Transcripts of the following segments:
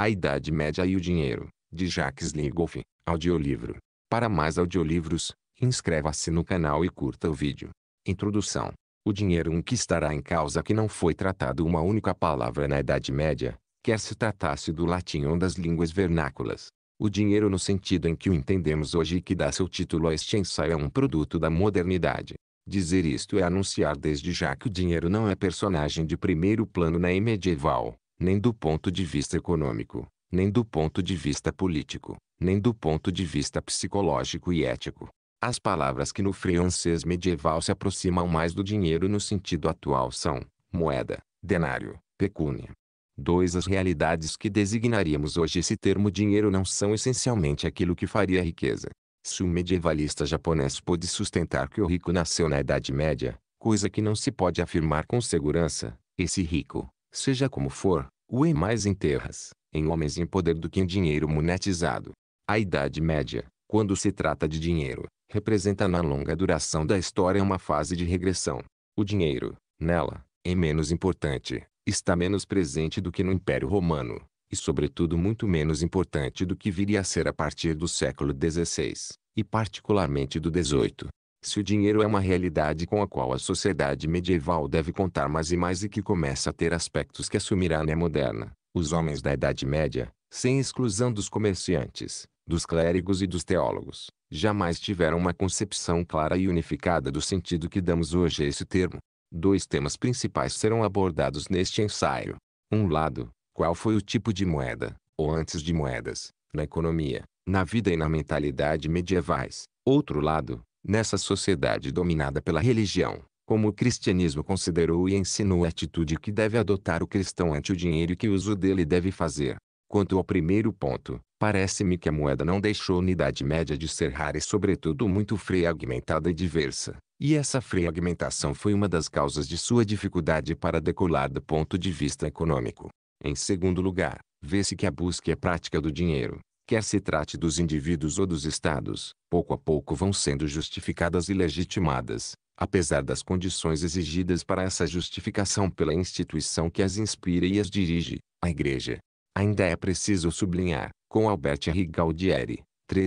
A Idade Média e o Dinheiro, de Jacques Ligoff, audiolivro. Para mais audiolivros, inscreva-se no canal e curta o vídeo. Introdução. O dinheiro um que estará em causa que não foi tratado uma única palavra na Idade Média, quer se tratasse do latim ou das línguas vernáculas. O dinheiro no sentido em que o entendemos hoje e que dá seu título a este ensaio é um produto da modernidade. Dizer isto é anunciar desde já que o dinheiro não é personagem de primeiro plano na medieval, nem do ponto de vista econômico, nem do ponto de vista político, nem do ponto de vista psicológico e ético. As palavras que no francês medieval se aproximam mais do dinheiro no sentido atual são moeda, denário, pecúnia. Dois As realidades que designaríamos hoje esse termo dinheiro não são essencialmente aquilo que faria riqueza. Se o medievalista japonês pôde sustentar que o rico nasceu na Idade Média, coisa que não se pode afirmar com segurança, esse rico, Seja como for, o e mais em terras, em homens em poder do que em dinheiro monetizado. A Idade Média, quando se trata de dinheiro, representa na longa duração da história uma fase de regressão. O dinheiro, nela, é menos importante, está menos presente do que no Império Romano, e sobretudo muito menos importante do que viria a ser a partir do século XVI, e particularmente do XVIII. Se o dinheiro é uma realidade com a qual a sociedade medieval deve contar mais e mais e que começa a ter aspectos que assumirá na moderna, os homens da Idade Média, sem exclusão dos comerciantes, dos clérigos e dos teólogos, jamais tiveram uma concepção clara e unificada do sentido que damos hoje a esse termo. Dois temas principais serão abordados neste ensaio. Um lado, qual foi o tipo de moeda, ou antes de moedas, na economia, na vida e na mentalidade medievais. Outro lado, Nessa sociedade dominada pela religião, como o cristianismo considerou e ensinou a atitude que deve adotar o cristão ante o dinheiro e que uso dele deve fazer. Quanto ao primeiro ponto, parece-me que a moeda não deixou a unidade média de ser rara e sobretudo muito fragmentada e diversa, e essa fragmentação foi uma das causas de sua dificuldade para decolar do ponto de vista econômico. Em segundo lugar, vê-se que a busca e a prática do dinheiro, quer se trate dos indivíduos ou dos estados, pouco a pouco vão sendo justificadas e legitimadas, apesar das condições exigidas para essa justificação pela instituição que as inspira e as dirige, a Igreja. Ainda é preciso sublinhar, com Albert R. Galdieri,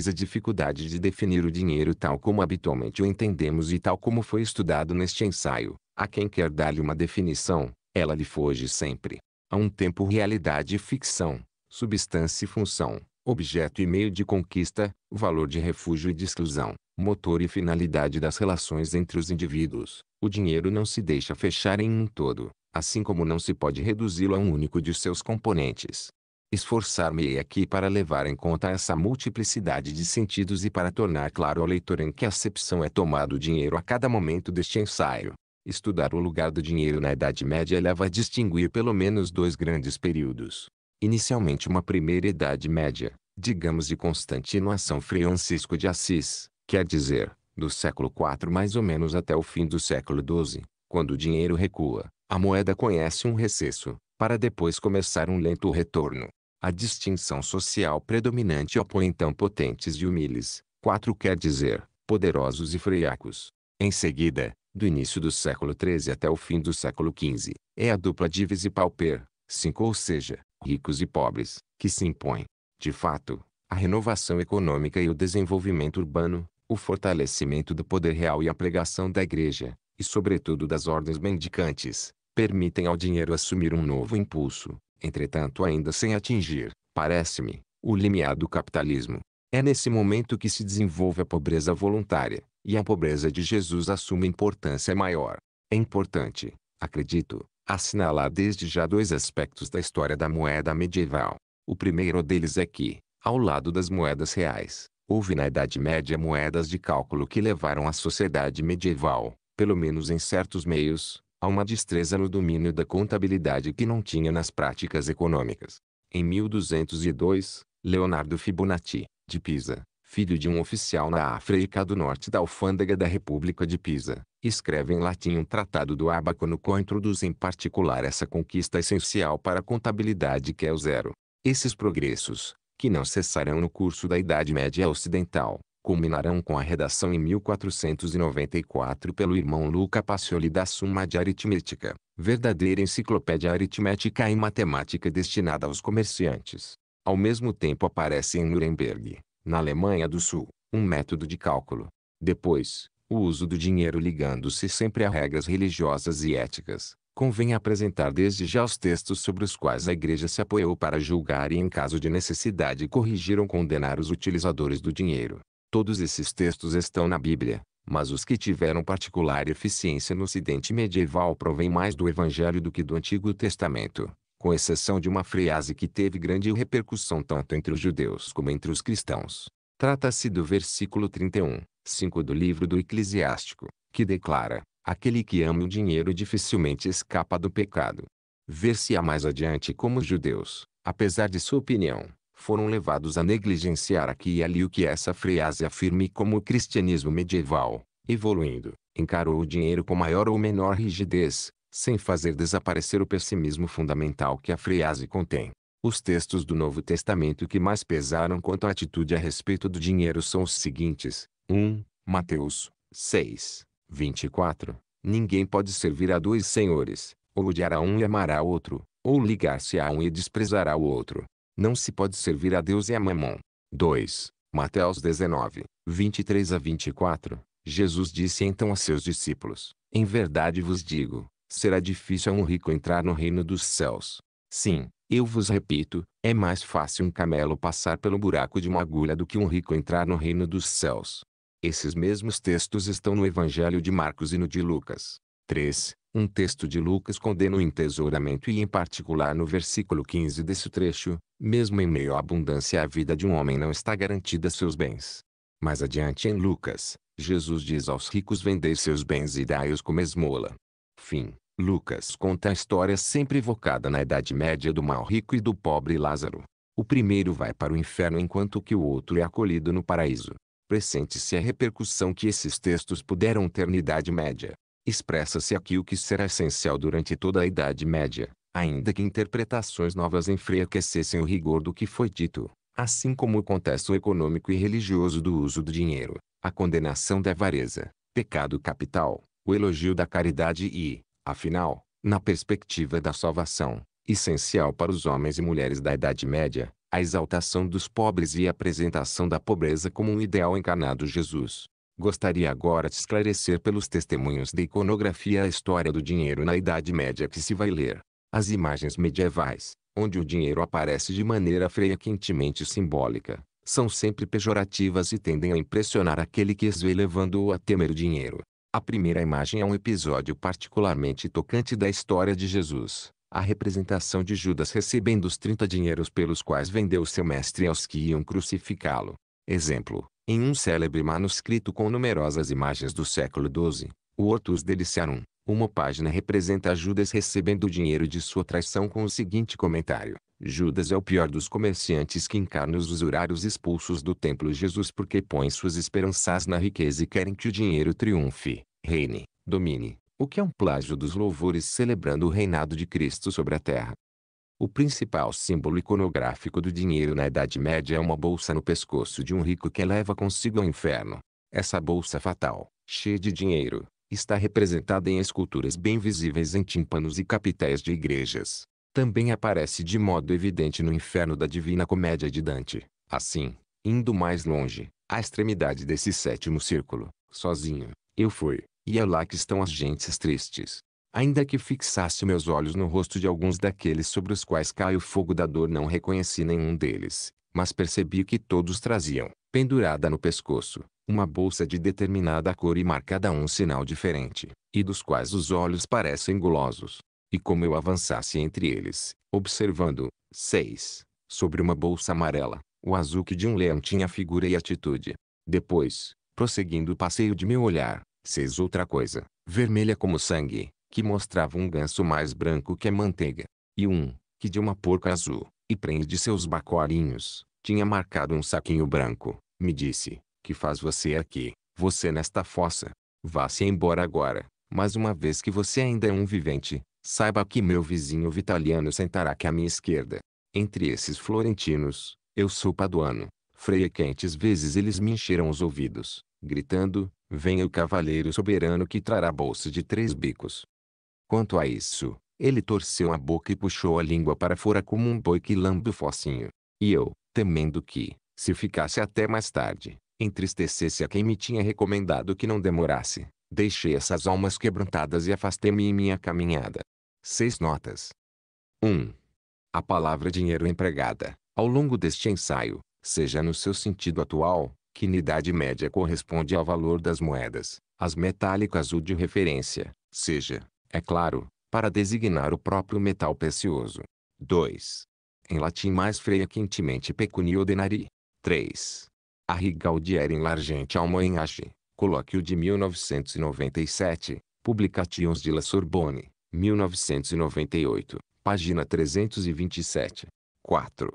A dificuldade de definir o dinheiro tal como habitualmente o entendemos e tal como foi estudado neste ensaio. A quem quer dar-lhe uma definição, ela lhe foge sempre. Há um tempo realidade e ficção, substância e função objeto e meio de conquista, valor de refúgio e de exclusão, motor e finalidade das relações entre os indivíduos. O dinheiro não se deixa fechar em um todo, assim como não se pode reduzi-lo a um único de seus componentes. Esforçar-me-ei aqui para levar em conta essa multiplicidade de sentidos e para tornar claro ao leitor em que acepção é tomado o dinheiro a cada momento deste ensaio. Estudar o lugar do dinheiro na Idade Média leva a distinguir pelo menos dois grandes períodos inicialmente uma primeira Idade Média, digamos de Constantino a São Francisco de Assis, quer dizer, do século IV mais ou menos até o fim do século XII, quando o dinheiro recua, a moeda conhece um recesso, para depois começar um lento retorno. A distinção social predominante opõe então potentes e humildes, quatro quer dizer, poderosos e friacos. Em seguida, do início do século XIII até o fim do século XV, é a dupla divis e pauper, cinco ou seja, ricos e pobres, que se impõe, de fato, a renovação econômica e o desenvolvimento urbano, o fortalecimento do poder real e a pregação da igreja, e sobretudo das ordens mendicantes, permitem ao dinheiro assumir um novo impulso, entretanto ainda sem atingir, parece-me, o limiar do capitalismo. É nesse momento que se desenvolve a pobreza voluntária, e a pobreza de Jesus assume importância maior. É importante, acredito, assinalar desde já dois aspectos da história da moeda medieval. O primeiro deles é que, ao lado das moedas reais, houve na Idade Média moedas de cálculo que levaram a sociedade medieval, pelo menos em certos meios, a uma destreza no domínio da contabilidade que não tinha nas práticas econômicas. Em 1202, Leonardo Fibonacci, de Pisa, filho de um oficial na África do Norte da alfândega da República de Pisa, escreve em latim um tratado do Abaco no qual introduz em particular essa conquista essencial para a contabilidade que é o zero. Esses progressos, que não cessarão no curso da Idade Média Ocidental, culminarão com a redação em 1494 pelo irmão Luca Pacioli da Suma de Aritmética, verdadeira enciclopédia aritmética e matemática destinada aos comerciantes. Ao mesmo tempo aparece em Nuremberg, na Alemanha do Sul, um método de cálculo. Depois, o uso do dinheiro ligando-se sempre a regras religiosas e éticas. Convém apresentar desde já os textos sobre os quais a Igreja se apoiou para julgar e, em caso de necessidade, corrigir ou condenar os utilizadores do dinheiro. Todos esses textos estão na Bíblia, mas os que tiveram particular eficiência no Ocidente medieval provêm mais do Evangelho do que do Antigo Testamento com exceção de uma frase que teve grande repercussão tanto entre os judeus como entre os cristãos. Trata-se do versículo 31, 5 do livro do Eclesiástico, que declara: Aquele que ama o dinheiro dificilmente escapa do pecado. Ver-se-á mais adiante como os judeus, apesar de sua opinião, foram levados a negligenciar aqui e ali o que essa frase afirma e como o cristianismo medieval, evoluindo, encarou o dinheiro com maior ou menor rigidez, sem fazer desaparecer o pessimismo fundamental que a frase contém. Os textos do Novo Testamento que mais pesaram quanto à atitude a respeito do dinheiro são os seguintes: 1. Mateus 6, 24. Ninguém pode servir a dois senhores, ou a um e amará o outro, ou ligar-se a um e desprezará o outro. Não se pode servir a Deus e a mamon. 2. Mateus 19, 23 a 24. Jesus disse então a seus discípulos: Em verdade vos digo, será difícil a um rico entrar no reino dos céus. Sim, eu vos repito, é mais fácil um camelo passar pelo buraco de uma agulha do que um rico entrar no reino dos céus. Esses mesmos textos estão no Evangelho de Marcos e no de Lucas. 3. Um texto de Lucas condena o entesouramento e em particular no versículo 15 desse trecho, mesmo em meio à abundância a vida de um homem não está garantida seus bens. Mais adiante em Lucas, Jesus diz aos ricos vender seus bens e dai-os como esmola. Fim. Lucas conta a história sempre evocada na Idade Média do mal rico e do pobre Lázaro. O primeiro vai para o inferno enquanto que o outro é acolhido no paraíso. Pressente-se a repercussão que esses textos puderam ter na Idade Média. Expressa-se aqui o que será essencial durante toda a Idade Média, ainda que interpretações novas enfraquecessem o rigor do que foi dito, assim como o contexto econômico e religioso do uso do dinheiro, a condenação da avareza, pecado capital, o elogio da caridade e, afinal, na perspectiva da salvação, essencial para os homens e mulheres da Idade Média, a exaltação dos pobres e a apresentação da pobreza como um ideal encarnado Jesus. Gostaria agora de esclarecer pelos testemunhos da iconografia a história do dinheiro na Idade Média que se vai ler. As imagens medievais, onde o dinheiro aparece de maneira frequentemente simbólica, são sempre pejorativas e tendem a impressionar aquele que as vê levando-o a temer o dinheiro. A primeira imagem é um episódio particularmente tocante da história de Jesus. A representação de Judas recebendo os 30 dinheiros pelos quais vendeu seu mestre aos que iam crucificá-lo. Exemplo: em um célebre manuscrito com numerosas imagens do século XII, o Hortus Deliciarum, uma página representa Judas recebendo o dinheiro de sua traição com o seguinte comentário: Judas é o pior dos comerciantes que encarna os usurários expulsos do templo Jesus porque põe suas esperanças na riqueza e querem que o dinheiro triunfe, reine, domine, o que é um plágio dos louvores celebrando o reinado de Cristo sobre a terra. O principal símbolo iconográfico do dinheiro na Idade Média é uma bolsa no pescoço de um rico que leva consigo ao inferno. Essa bolsa fatal, cheia de dinheiro, está representada em esculturas bem visíveis em tímpanos e capitéis de igrejas também aparece de modo evidente no inferno da Divina Comédia de Dante. Assim, indo mais longe, à extremidade desse sétimo círculo, sozinho, eu fui, e é lá que estão as gentes tristes. Ainda que fixasse meus olhos no rosto de alguns daqueles sobre os quais cai o fogo da dor, não reconheci nenhum deles, mas percebi que todos traziam, pendurada no pescoço, uma bolsa de determinada cor e marcada um sinal diferente, e dos quais os olhos parecem gulosos, e como eu avançasse entre eles, observando, 6. Sobre uma bolsa amarela, o azul que de um leão tinha figura e atitude. Depois, prosseguindo o passeio de meu olhar, seis Outra coisa, vermelha como sangue, que mostrava um ganso mais branco que a manteiga. E um, que de uma porca azul, e prende seus bacorinhos, tinha marcado um saquinho branco, me disse, que faz você aqui, você nesta fossa? Vá-se embora agora, mas uma vez que você ainda é um vivente, Saiba que meu vizinho vitaliano sentará aqui à minha esquerda. Entre esses florentinos, eu sou paduano. Freia quentes vezes eles me encheram os ouvidos, gritando, venha o cavaleiro soberano que trará bolsa de três bicos. Quanto a isso, ele torceu a boca e puxou a língua para fora como um boi que lambe o focinho. E eu, temendo que, se ficasse até mais tarde, entristecesse a quem me tinha recomendado que não demorasse, deixei essas almas quebrantadas e afastei-me em minha caminhada. Seis notas. 1. A palavra dinheiro empregada, ao longo deste ensaio, seja no seu sentido atual, que na Idade Média corresponde ao valor das moedas, as metálicas ou de referência, seja, é claro, para designar o próprio metal precioso. 2. Em latim mais freia quentemente pecunio denari. 3. A Rigaldier enlargente almoenhache, colóquio de 1997, publications de La Sorbonne. 1998, página 327. 4.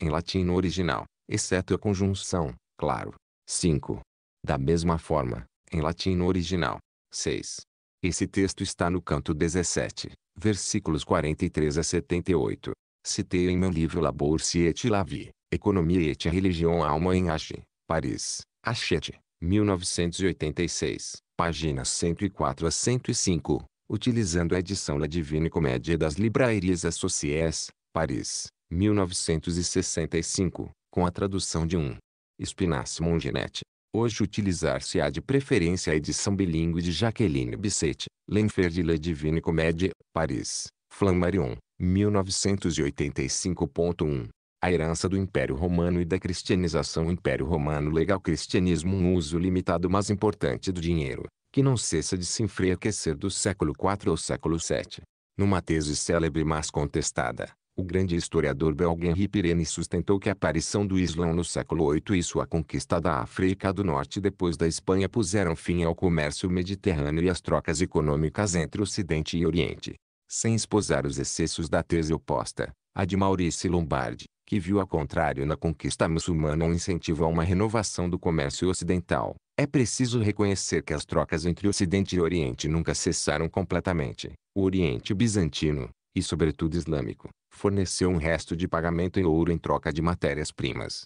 Em latim no original, exceto a conjunção, claro. 5. Da mesma forma, em latim no original. 6. Esse texto está no canto 17, versículos 43 a 78. Citei em meu livro La Bourse et la vie, Economia et religion alma em Age, Paris, Achete, 1986, páginas 104 a 105 utilizando a edição La Divine Comédia das Librairies Associées, Paris, 1965, com a tradução de um Espinasse Mongenetti. Hoje utilizar-se-á de preferência a edição bilíngue de Jacqueline Bisset, Lenfer de La Divine Comédie, Paris, Flammarion, 1985.1. A herança do Império Romano e da cristianização Império Romano legal cristianismo um uso limitado mas importante do dinheiro, que não cessa de se enfraquecer do século IV ao século VII. Numa tese célebre mas contestada, o grande historiador belga Henri Pirene sustentou que a aparição do Islã no século VIII e sua conquista da África do Norte depois da Espanha puseram fim ao comércio mediterrâneo e às trocas econômicas entre Ocidente e Oriente. Sem esposar os excessos da tese oposta, a de Maurício Lombardi, que viu ao contrário na conquista muçulmana um incentivo a uma renovação do comércio ocidental, é preciso reconhecer que as trocas entre Ocidente e Oriente nunca cessaram completamente. O Oriente bizantino, e sobretudo islâmico, forneceu um resto de pagamento em ouro em troca de matérias-primas,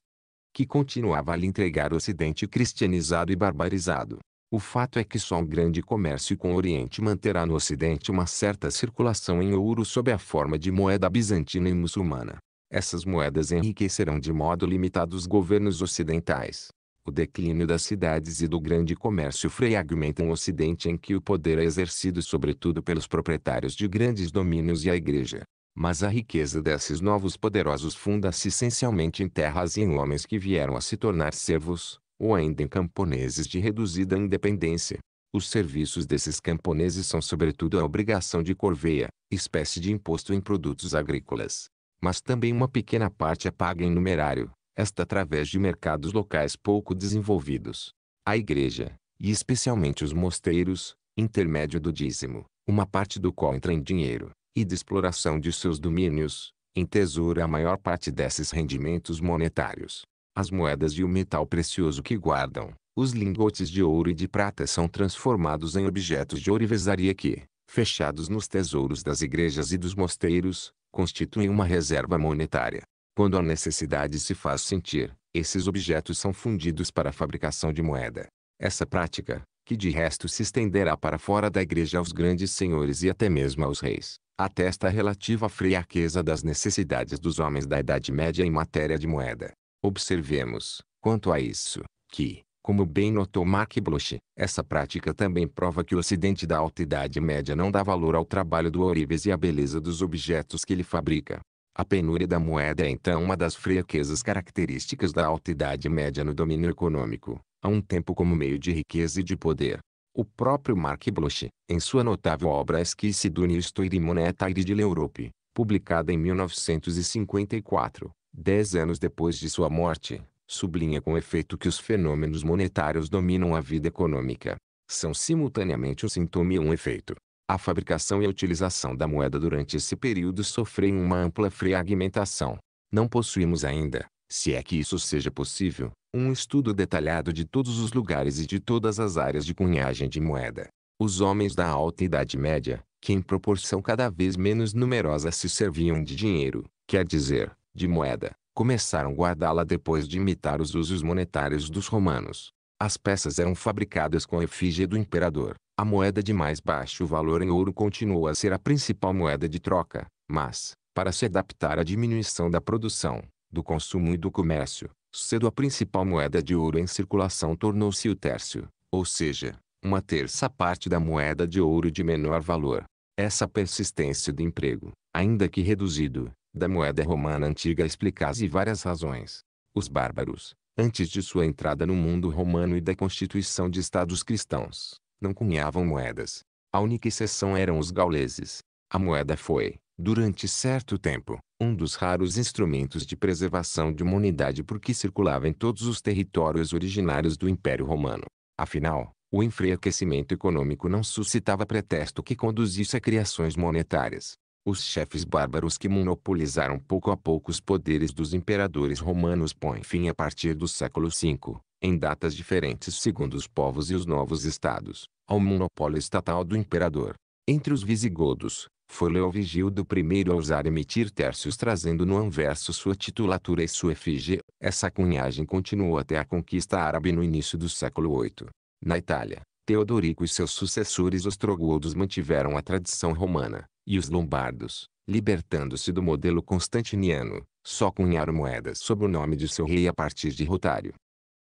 que continuava a lhe entregar o Ocidente cristianizado e barbarizado. O fato é que só um grande comércio com o Oriente manterá no Ocidente uma certa circulação em ouro sob a forma de moeda bizantina e muçulmana. Essas moedas enriquecerão de modo limitado os governos ocidentais, o declínio das cidades e do grande comércio fragmenta um ocidente em que o poder é exercido sobretudo pelos proprietários de grandes domínios e a igreja. Mas a riqueza desses novos poderosos funda-se essencialmente em terras e em homens que vieram a se tornar servos, ou ainda em camponeses de reduzida independência. Os serviços desses camponeses são sobretudo a obrigação de corveia, espécie de imposto em produtos agrícolas. Mas também uma pequena parte é paga em numerário, esta através de mercados locais pouco desenvolvidos. A igreja, e especialmente os mosteiros, intermédio do dízimo, uma parte do qual entra em dinheiro, e de exploração de seus domínios, em tesoura a maior parte desses rendimentos monetários. As moedas e o metal precioso que guardam, os lingotes de ouro e de prata são transformados em objetos de orivesaria que, fechados nos tesouros das igrejas e dos mosteiros, constituem uma reserva monetária. Quando a necessidade se faz sentir, esses objetos são fundidos para a fabricação de moeda. Essa prática, que de resto se estenderá para fora da igreja aos grandes senhores e até mesmo aos reis, atesta a relativa fraqueza das necessidades dos homens da Idade Média em matéria de moeda. Observemos, quanto a isso, que, como bem notou Mark Bloch, essa prática também prova que o Ocidente da Alta Idade Média não dá valor ao trabalho do ourives e à beleza dos objetos que ele fabrica. A penúria da moeda é então uma das fraquezas características da alta idade média no domínio econômico, a um tempo como meio de riqueza e de poder. O próprio Marc Bloch, em sua notável obra Esquisse do Nistoiri Monetaire de l'Europe, publicada em 1954, dez anos depois de sua morte, sublinha com efeito que os fenômenos monetários dominam a vida econômica. São simultaneamente um sintoma e um efeito. A fabricação e a utilização da moeda durante esse período sofreu uma ampla fragmentação. Não possuímos ainda, se é que isso seja possível, um estudo detalhado de todos os lugares e de todas as áreas de cunhagem de moeda. Os homens da Alta Idade Média, que em proporção cada vez menos numerosa se serviam de dinheiro, quer dizer, de moeda, começaram a guardá-la depois de imitar os usos monetários dos romanos. As peças eram fabricadas com a efígie do imperador, a moeda de mais baixo valor em ouro continuou a ser a principal moeda de troca, mas, para se adaptar à diminuição da produção, do consumo e do comércio, cedo a principal moeda de ouro em circulação tornou-se o tércio, ou seja, uma terça parte da moeda de ouro de menor valor. Essa persistência do emprego, ainda que reduzido, da moeda romana antiga explica-se várias razões. Os bárbaros, antes de sua entrada no mundo romano e da constituição de estados cristãos, não cunhavam moedas. A única exceção eram os gauleses. A moeda foi, durante certo tempo, um dos raros instrumentos de preservação de uma unidade porque circulava em todos os territórios originários do Império Romano. Afinal, o enfraquecimento econômico não suscitava pretexto que conduzisse a criações monetárias. Os chefes bárbaros que monopolizaram pouco a pouco os poderes dos imperadores romanos põem fim a partir do século V em datas diferentes segundo os povos e os novos estados, ao monopólio estatal do imperador. Entre os visigodos, foi Leovigildo I a ousar emitir tercios trazendo no anverso sua titulatura e sua efígie. Essa cunhagem continuou até a conquista árabe no início do século VIII. Na Itália, Teodorico e seus sucessores ostrogodos mantiveram a tradição romana, e os lombardos, libertando-se do modelo constantiniano, só cunharam moedas sob o nome de seu rei a partir de Rotário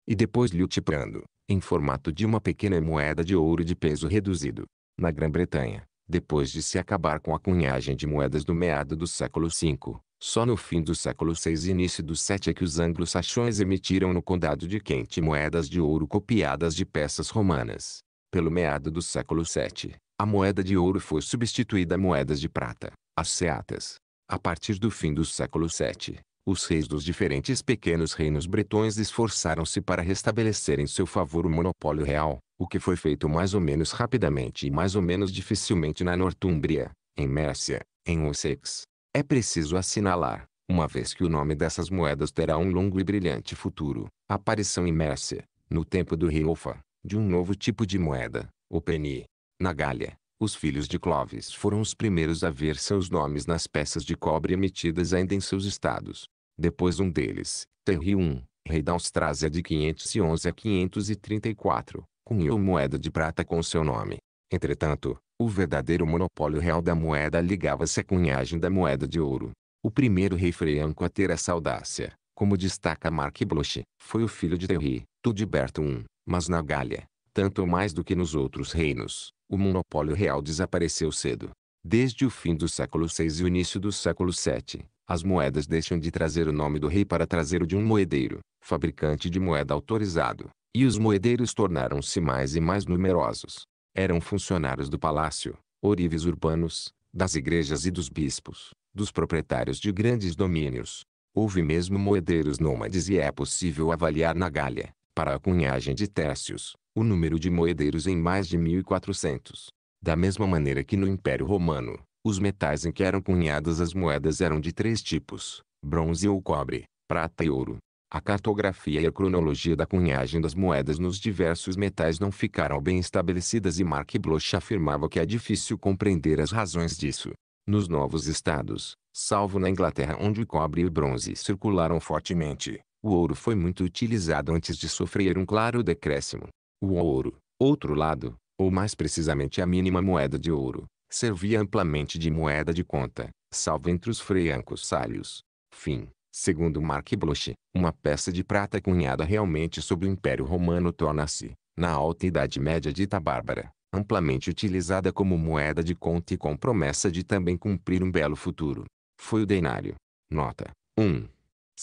e depois lhe o tiprando, em formato de uma pequena moeda de ouro de peso reduzido. Na Grã-Bretanha, depois de se acabar com a cunhagem de moedas do meado do século V, só no fim do século VI e início do VII é que os anglo-saxões emitiram no condado de Kent moedas de ouro copiadas de peças romanas. Pelo meado do século VII, a moeda de ouro foi substituída a moedas de prata, as seatas. A partir do fim do século VII, os reis dos diferentes pequenos reinos bretões esforçaram-se para restabelecer em seu favor o monopólio real, o que foi feito mais ou menos rapidamente e mais ou menos dificilmente na Nortúmbria, em Mércia, em Wessex. É preciso assinalar, uma vez que o nome dessas moedas terá um longo e brilhante futuro, a aparição em Mércia, no tempo do rei Ofa, de um novo tipo de moeda, o penny. Na Gália, os filhos de Clovis foram os primeiros a ver seus nomes nas peças de cobre emitidas ainda em seus estados. Depois um deles, Terry I, rei da Austrásia de 511 a 534, cunhou moeda de prata com seu nome. Entretanto, o verdadeiro monopólio real da moeda ligava-se à cunhagem da moeda de ouro. O primeiro rei franco a ter essa audácia, como destaca Mark Bloch, foi o filho de Terry, Tudiberto I, mas na Gália, tanto mais do que nos outros reinos, o monopólio real desapareceu cedo. Desde o fim do século VI e o início do século VII, as moedas deixam de trazer o nome do rei para trazer o de um moedeiro, fabricante de moeda autorizado, e os moedeiros tornaram-se mais e mais numerosos. Eram funcionários do palácio, orives urbanos, das igrejas e dos bispos, dos proprietários de grandes domínios. Houve mesmo moedeiros nômades e é possível avaliar na Gália, para a cunhagem de tércios, o número de moedeiros em mais de 1400. Da mesma maneira que no Império Romano, os metais em que eram cunhadas as moedas eram de três tipos, bronze ou cobre, prata e ouro. A cartografia e a cronologia da cunhagem das moedas nos diversos metais não ficaram bem estabelecidas e Mark Bloch afirmava que é difícil compreender as razões disso. Nos novos estados, salvo na Inglaterra onde o cobre e o bronze circularam fortemente, o ouro foi muito utilizado antes de sofrer um claro decréscimo. O ouro, outro lado, ou mais precisamente a mínima moeda de ouro, servia amplamente de moeda de conta, salvo entre os freiancos sálios. Fim. Segundo Mark Bloch, uma peça de prata cunhada realmente sob o Império Romano torna-se, na Alta Idade Média dita bárbara, amplamente utilizada como moeda de conta e com promessa de também cumprir um belo futuro. Foi o denário. Nota 1.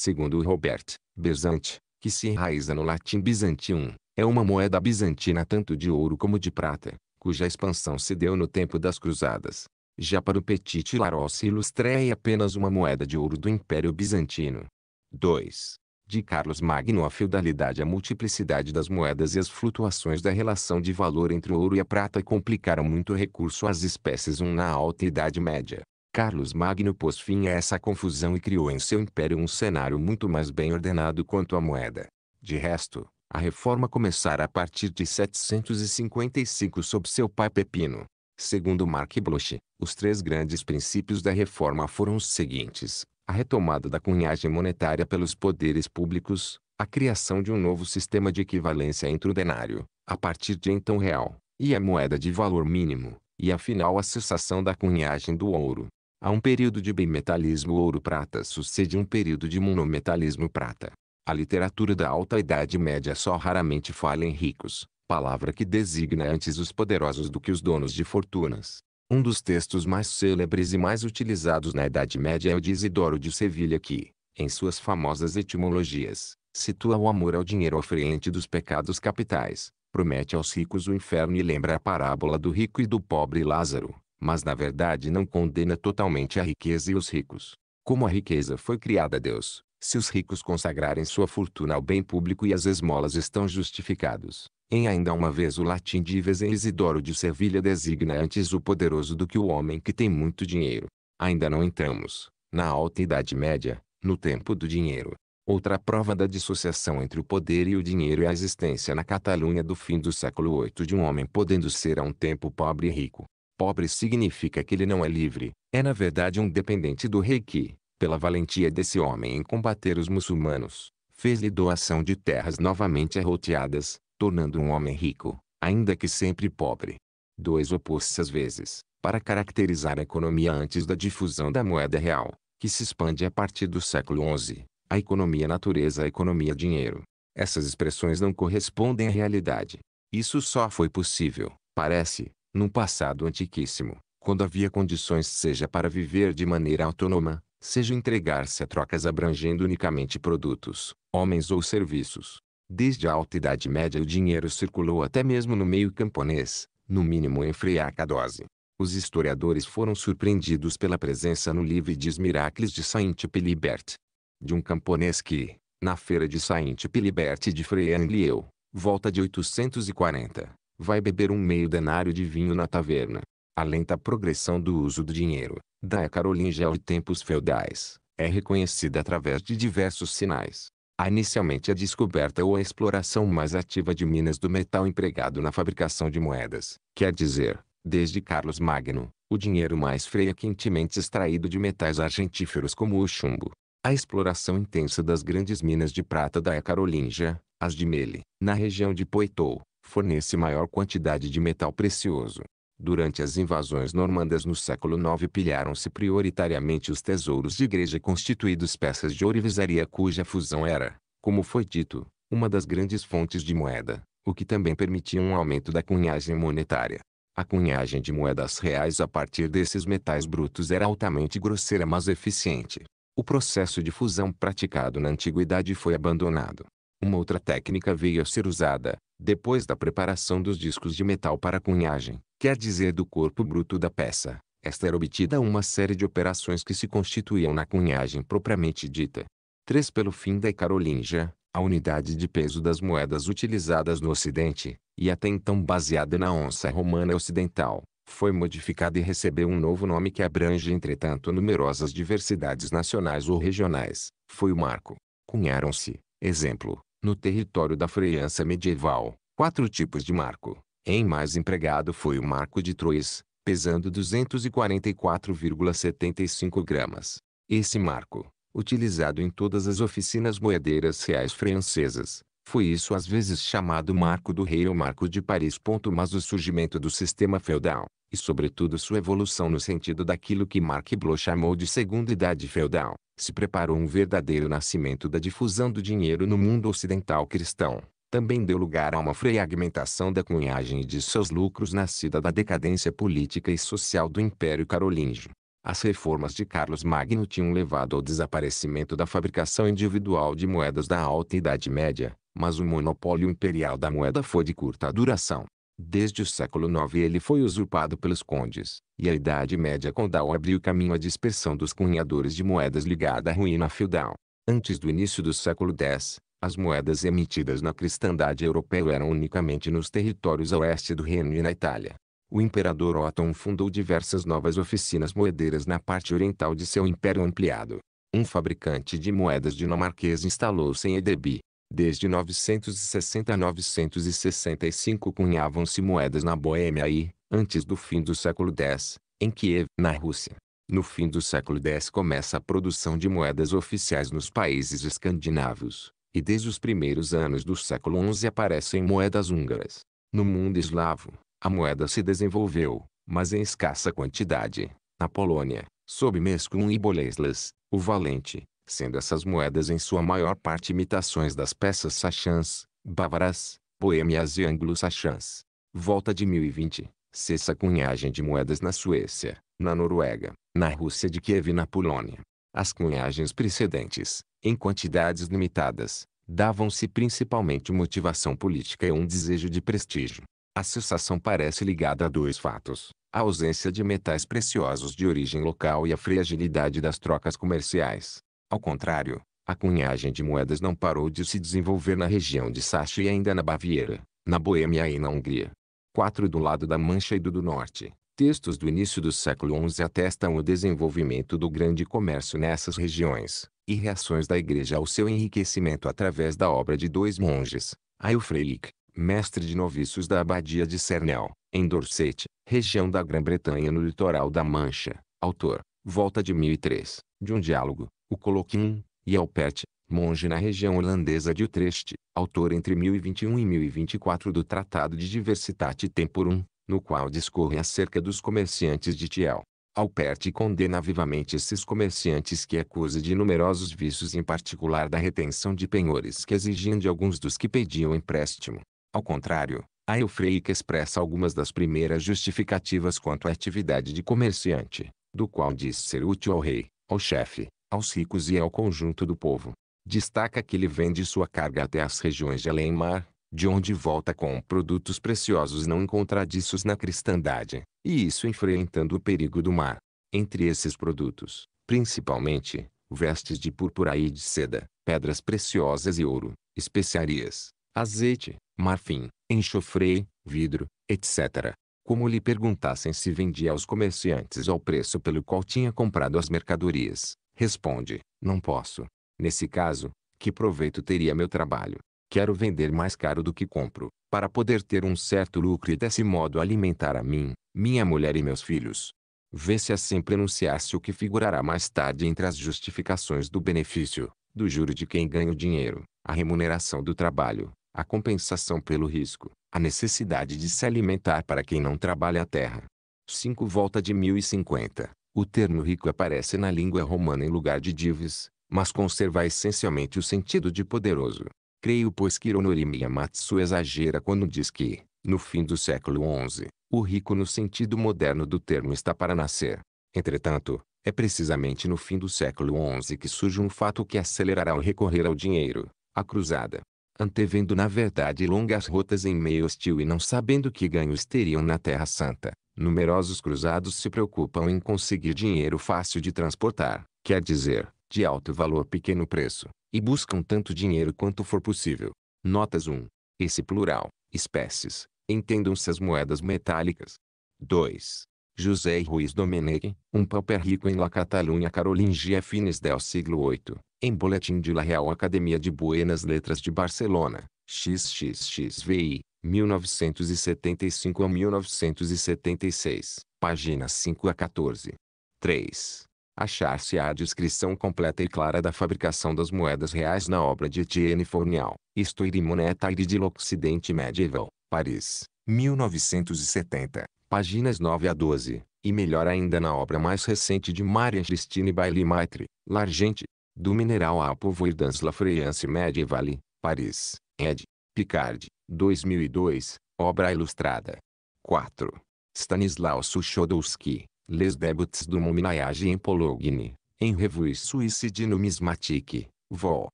Segundo Robert Bezant, que se enraiza no latim bizantium, é uma moeda bizantina tanto de ouro como de prata, cuja expansão se deu no tempo das cruzadas. Já para o Petit Larousse é apenas uma moeda de ouro do Império Bizantino. 2. De Carlos Magno a feudalidade a multiplicidade das moedas e as flutuações da relação de valor entre o ouro e a prata complicaram muito o recurso às espécies um na Alta Idade Média. Carlos Magno pôs fim a essa confusão e criou em seu império um cenário muito mais bem ordenado quanto à moeda. De resto, a reforma começara a partir de 755 sob seu pai Pepino. Segundo Marc Bloch, os três grandes princípios da reforma foram os seguintes: a retomada da cunhagem monetária pelos poderes públicos, a criação de um novo sistema de equivalência entre o denário, a partir de então real, e a moeda de valor mínimo, e afinal a cessação da cunhagem do ouro. A um período de bimetalismo ouro-prata sucede um período de monometalismo prata. A literatura da Alta Idade Média só raramente fala em ricos, palavra que designa antes os poderosos do que os donos de fortunas. Um dos textos mais célebres e mais utilizados na Idade Média é o de Isidoro de Sevilha que, em suas famosas etimologias, situa o amor ao dinheiro à frente dos pecados capitais, promete aos ricos o inferno e lembra a parábola do rico e do pobre Lázaro, mas na verdade não condena totalmente a riqueza e os ricos. Como a riqueza foi criada a Deus, se os ricos consagrarem sua fortuna ao bem público e as esmolas estão justificados. Em ainda uma vez o latim de em é Isidoro de Sevilha designa antes o poderoso do que o homem que tem muito dinheiro. Ainda não entramos, na alta idade média, no tempo do dinheiro. Outra prova da dissociação entre o poder e o dinheiro é a existência na Catalunha do fim do século VIII de um homem podendo ser a um tempo pobre e rico. Pobre significa que ele não é livre, é na verdade um dependente do rei que, pela valentia desse homem em combater os muçulmanos, fez-lhe doação de terras novamente arroteadas, tornando um homem rico, ainda que sempre pobre. Dois opostos às vezes, para caracterizar a economia antes da difusão da moeda real, que se expande a partir do século XI, a economia natureza a economia dinheiro. Essas expressões não correspondem à realidade. Isso só foi possível, parece, num passado antiquíssimo, quando havia condições seja para viver de maneira autônoma, seja entregar-se a trocas abrangendo unicamente produtos, homens ou serviços. Desde a alta Idade Média o dinheiro circulou até mesmo no meio camponês, no mínimo em friaca dose. Os historiadores foram surpreendidos pela presença no livro de Miracles de Saint-Pilibert, de um camponês que, na feira de Saint-Pilibert de Freianlieu, volta de 840, vai beber um meio denário de vinho na taverna. A lenta progressão do uso do dinheiro, da carolíngia de tempos feudais, é reconhecida através de diversos sinais. Há inicialmente a descoberta ou a exploração mais ativa de minas do metal empregado na fabricação de moedas, quer dizer, desde Carlos Magno, o dinheiro mais freia é quentemente extraído de metais argentíferos como o chumbo. A exploração intensa das grandes minas de prata da Carolíngia, as de Mele, na região de Poitou, fornece maior quantidade de metal precioso. Durante as invasões normandas no século IX pilharam-se prioritariamente os tesouros de igreja constituídos peças de ourivesaria cuja fusão era, como foi dito, uma das grandes fontes de moeda, o que também permitia um aumento da cunhagem monetária. A cunhagem de moedas reais a partir desses metais brutos era altamente grosseira mas eficiente. O processo de fusão praticado na antiguidade foi abandonado. Uma outra técnica veio a ser usada, depois da preparação dos discos de metal para cunhagem, quer dizer do corpo bruto da peça, esta era obtida uma série de operações que se constituíam na cunhagem propriamente dita. 3. Pelo fim da Carolingia, a unidade de peso das moedas utilizadas no Ocidente, e até então baseada na onça romana ocidental, foi modificada e recebeu um novo nome que abrange entretanto numerosas diversidades nacionais ou regionais. Foi o marco. Cunharam-se, exemplo, no território da França medieval, quatro tipos de marco. Em mais empregado foi o marco de Troyes, pesando 244,75 gramas. Esse marco, utilizado em todas as oficinas moedeiras reais francesas, foi isso às vezes chamado Marco do Rei ou Marco de Paris. Mas o surgimento do sistema feudal, e sobretudo sua evolução no sentido daquilo que Marc Bloch chamou de Segunda Idade Feudal, se preparou um verdadeiro nascimento da difusão do dinheiro no mundo ocidental cristão. Também deu lugar a uma fragmentação da cunhagem e de seus lucros nascida da decadência política e social do Império Carolíngio. As reformas de Carlos Magno tinham levado ao desaparecimento da fabricação individual de moedas da Alta Idade Média, mas o monopólio imperial da moeda foi de curta duração. Desde o século IX ele foi usurpado pelos condes, e a Idade Média Condal abriu caminho à dispersão dos cunhadores de moedas ligada à ruína feudal. Antes do início do século X, as moedas emitidas na cristandade europeia eram unicamente nos territórios a oeste do Reino e na Itália. O imperador Otton fundou diversas novas oficinas moedeiras na parte oriental de seu império ampliado. Um fabricante de moedas dinamarquês instalou-se em Edeby, Desde 960 a 965 cunhavam-se moedas na Boêmia e, antes do fim do século X, em Kiev, na Rússia. No fim do século X começa a produção de moedas oficiais nos países escandinavos, e desde os primeiros anos do século XI aparecem moedas húngaras. No mundo eslavo, a moeda se desenvolveu, mas em escassa quantidade. Na Polônia, sob Mesclun e Boleslas, o valente, sendo essas moedas em sua maior parte imitações das peças sachãs, bávaras, boêmias e anglo-sachãs. Volta de 1020, cessa a cunhagem de moedas na Suécia, na Noruega, na Rússia de Kiev e na Polônia. As cunhagens precedentes, em quantidades limitadas, davam-se principalmente motivação política e um desejo de prestígio. A cessação parece ligada a dois fatos: a ausência de metais preciosos de origem local e a fragilidade das trocas comerciais. Ao contrário, a cunhagem de moedas não parou de se desenvolver na região de Saxo e ainda na Baviera, na Boêmia e na Hungria. 4 do lado da Mancha e do do Norte. Textos do início do século XI atestam o desenvolvimento do grande comércio nessas regiões, e reações da Igreja ao seu enriquecimento através da obra de dois monges, Ailfreic, mestre de noviços da Abadia de Cernel, em Dorset, região da Grã-Bretanha no litoral da Mancha, autor, volta de 1003, de um diálogo, o Coloquim, e Alpert, monge na região holandesa de Utrecht, autor entre 1021 e 1024 do Tratado de Diversitate Temporum, no qual discorre acerca dos comerciantes de Tiel. Alpert condena vivamente esses comerciantes que acusa de numerosos vícios em particular da retenção de penhores que exigiam de alguns dos que pediam empréstimo. Ao contrário, a Eufreica expressa algumas das primeiras justificativas quanto à atividade de comerciante, do qual diz ser útil ao rei, ao chefe, aos ricos e ao conjunto do povo. Destaca que ele vende sua carga até as regiões de além-mar, de onde volta com produtos preciosos não encontrados na cristandade, e isso enfrentando o perigo do mar. Entre esses produtos, principalmente, vestes de púrpura e de seda, pedras preciosas e ouro, especiarias, azeite, marfim, enxofre, vidro, etc. Como lhe perguntassem se vendia aos comerciantes ao preço pelo qual tinha comprado as mercadorias, Responde: Não posso. Nesse caso, que proveito teria meu trabalho? Quero vender mais caro do que compro, para poder ter um certo lucro e desse modo alimentar a mim, minha mulher e meus filhos. Vê se assim pronunciasse o que figurará mais tarde entre as justificações do benefício, do juro de quem ganha o dinheiro, a remuneração do trabalho, a compensação pelo risco, a necessidade de se alimentar para quem não trabalha a terra. 5 volta de 1050. O termo rico aparece na língua romana em lugar de dives, mas conserva essencialmente o sentido de poderoso. Creio pois que Hironorimi Miyamatsu exagera quando diz que, no fim do século XI, o rico no sentido moderno do termo está para nascer. Entretanto, é precisamente no fim do século XI que surge um fato que acelerará o recorrer ao dinheiro, a cruzada. Antevendo na verdade longas rotas em meio hostil e não sabendo que ganhos teriam na Terra Santa, Numerosos cruzados se preocupam em conseguir dinheiro fácil de transportar, quer dizer, de alto valor pequeno preço, e buscam tanto dinheiro quanto for possível. Notas 1. Esse plural, espécies, entendam-se as moedas metálicas. 2. José Ruiz Domenech, um pauper rico em La Catalunha Carolingia Fines del siglo VIII, em boletim de La Real Academia de Buenas Letras de Barcelona, XXXVI, 1975 a 1976, páginas 5 a 14. 3. Achar-se á a descrição completa e clara da fabricação das moedas reais na obra de Etienne Fournial, Histoire monétaire de l'Occidente Medieval, Paris, 1970, páginas 9 a 12, e melhor ainda na obra mais recente de Marie-Christine Bailly-Maitre, L'Argente, do mineral à Povoir dans la France médiévale, Paris, ed. Picard, 2002, obra ilustrada. 4. Stanislaw Suchodolski, Les débuts du Mominayage em Pologne, em Revue Suisse de Numismatique, Vol.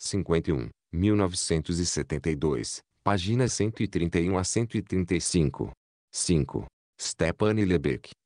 51, 1972, páginas 131 a 135. 5. Stepan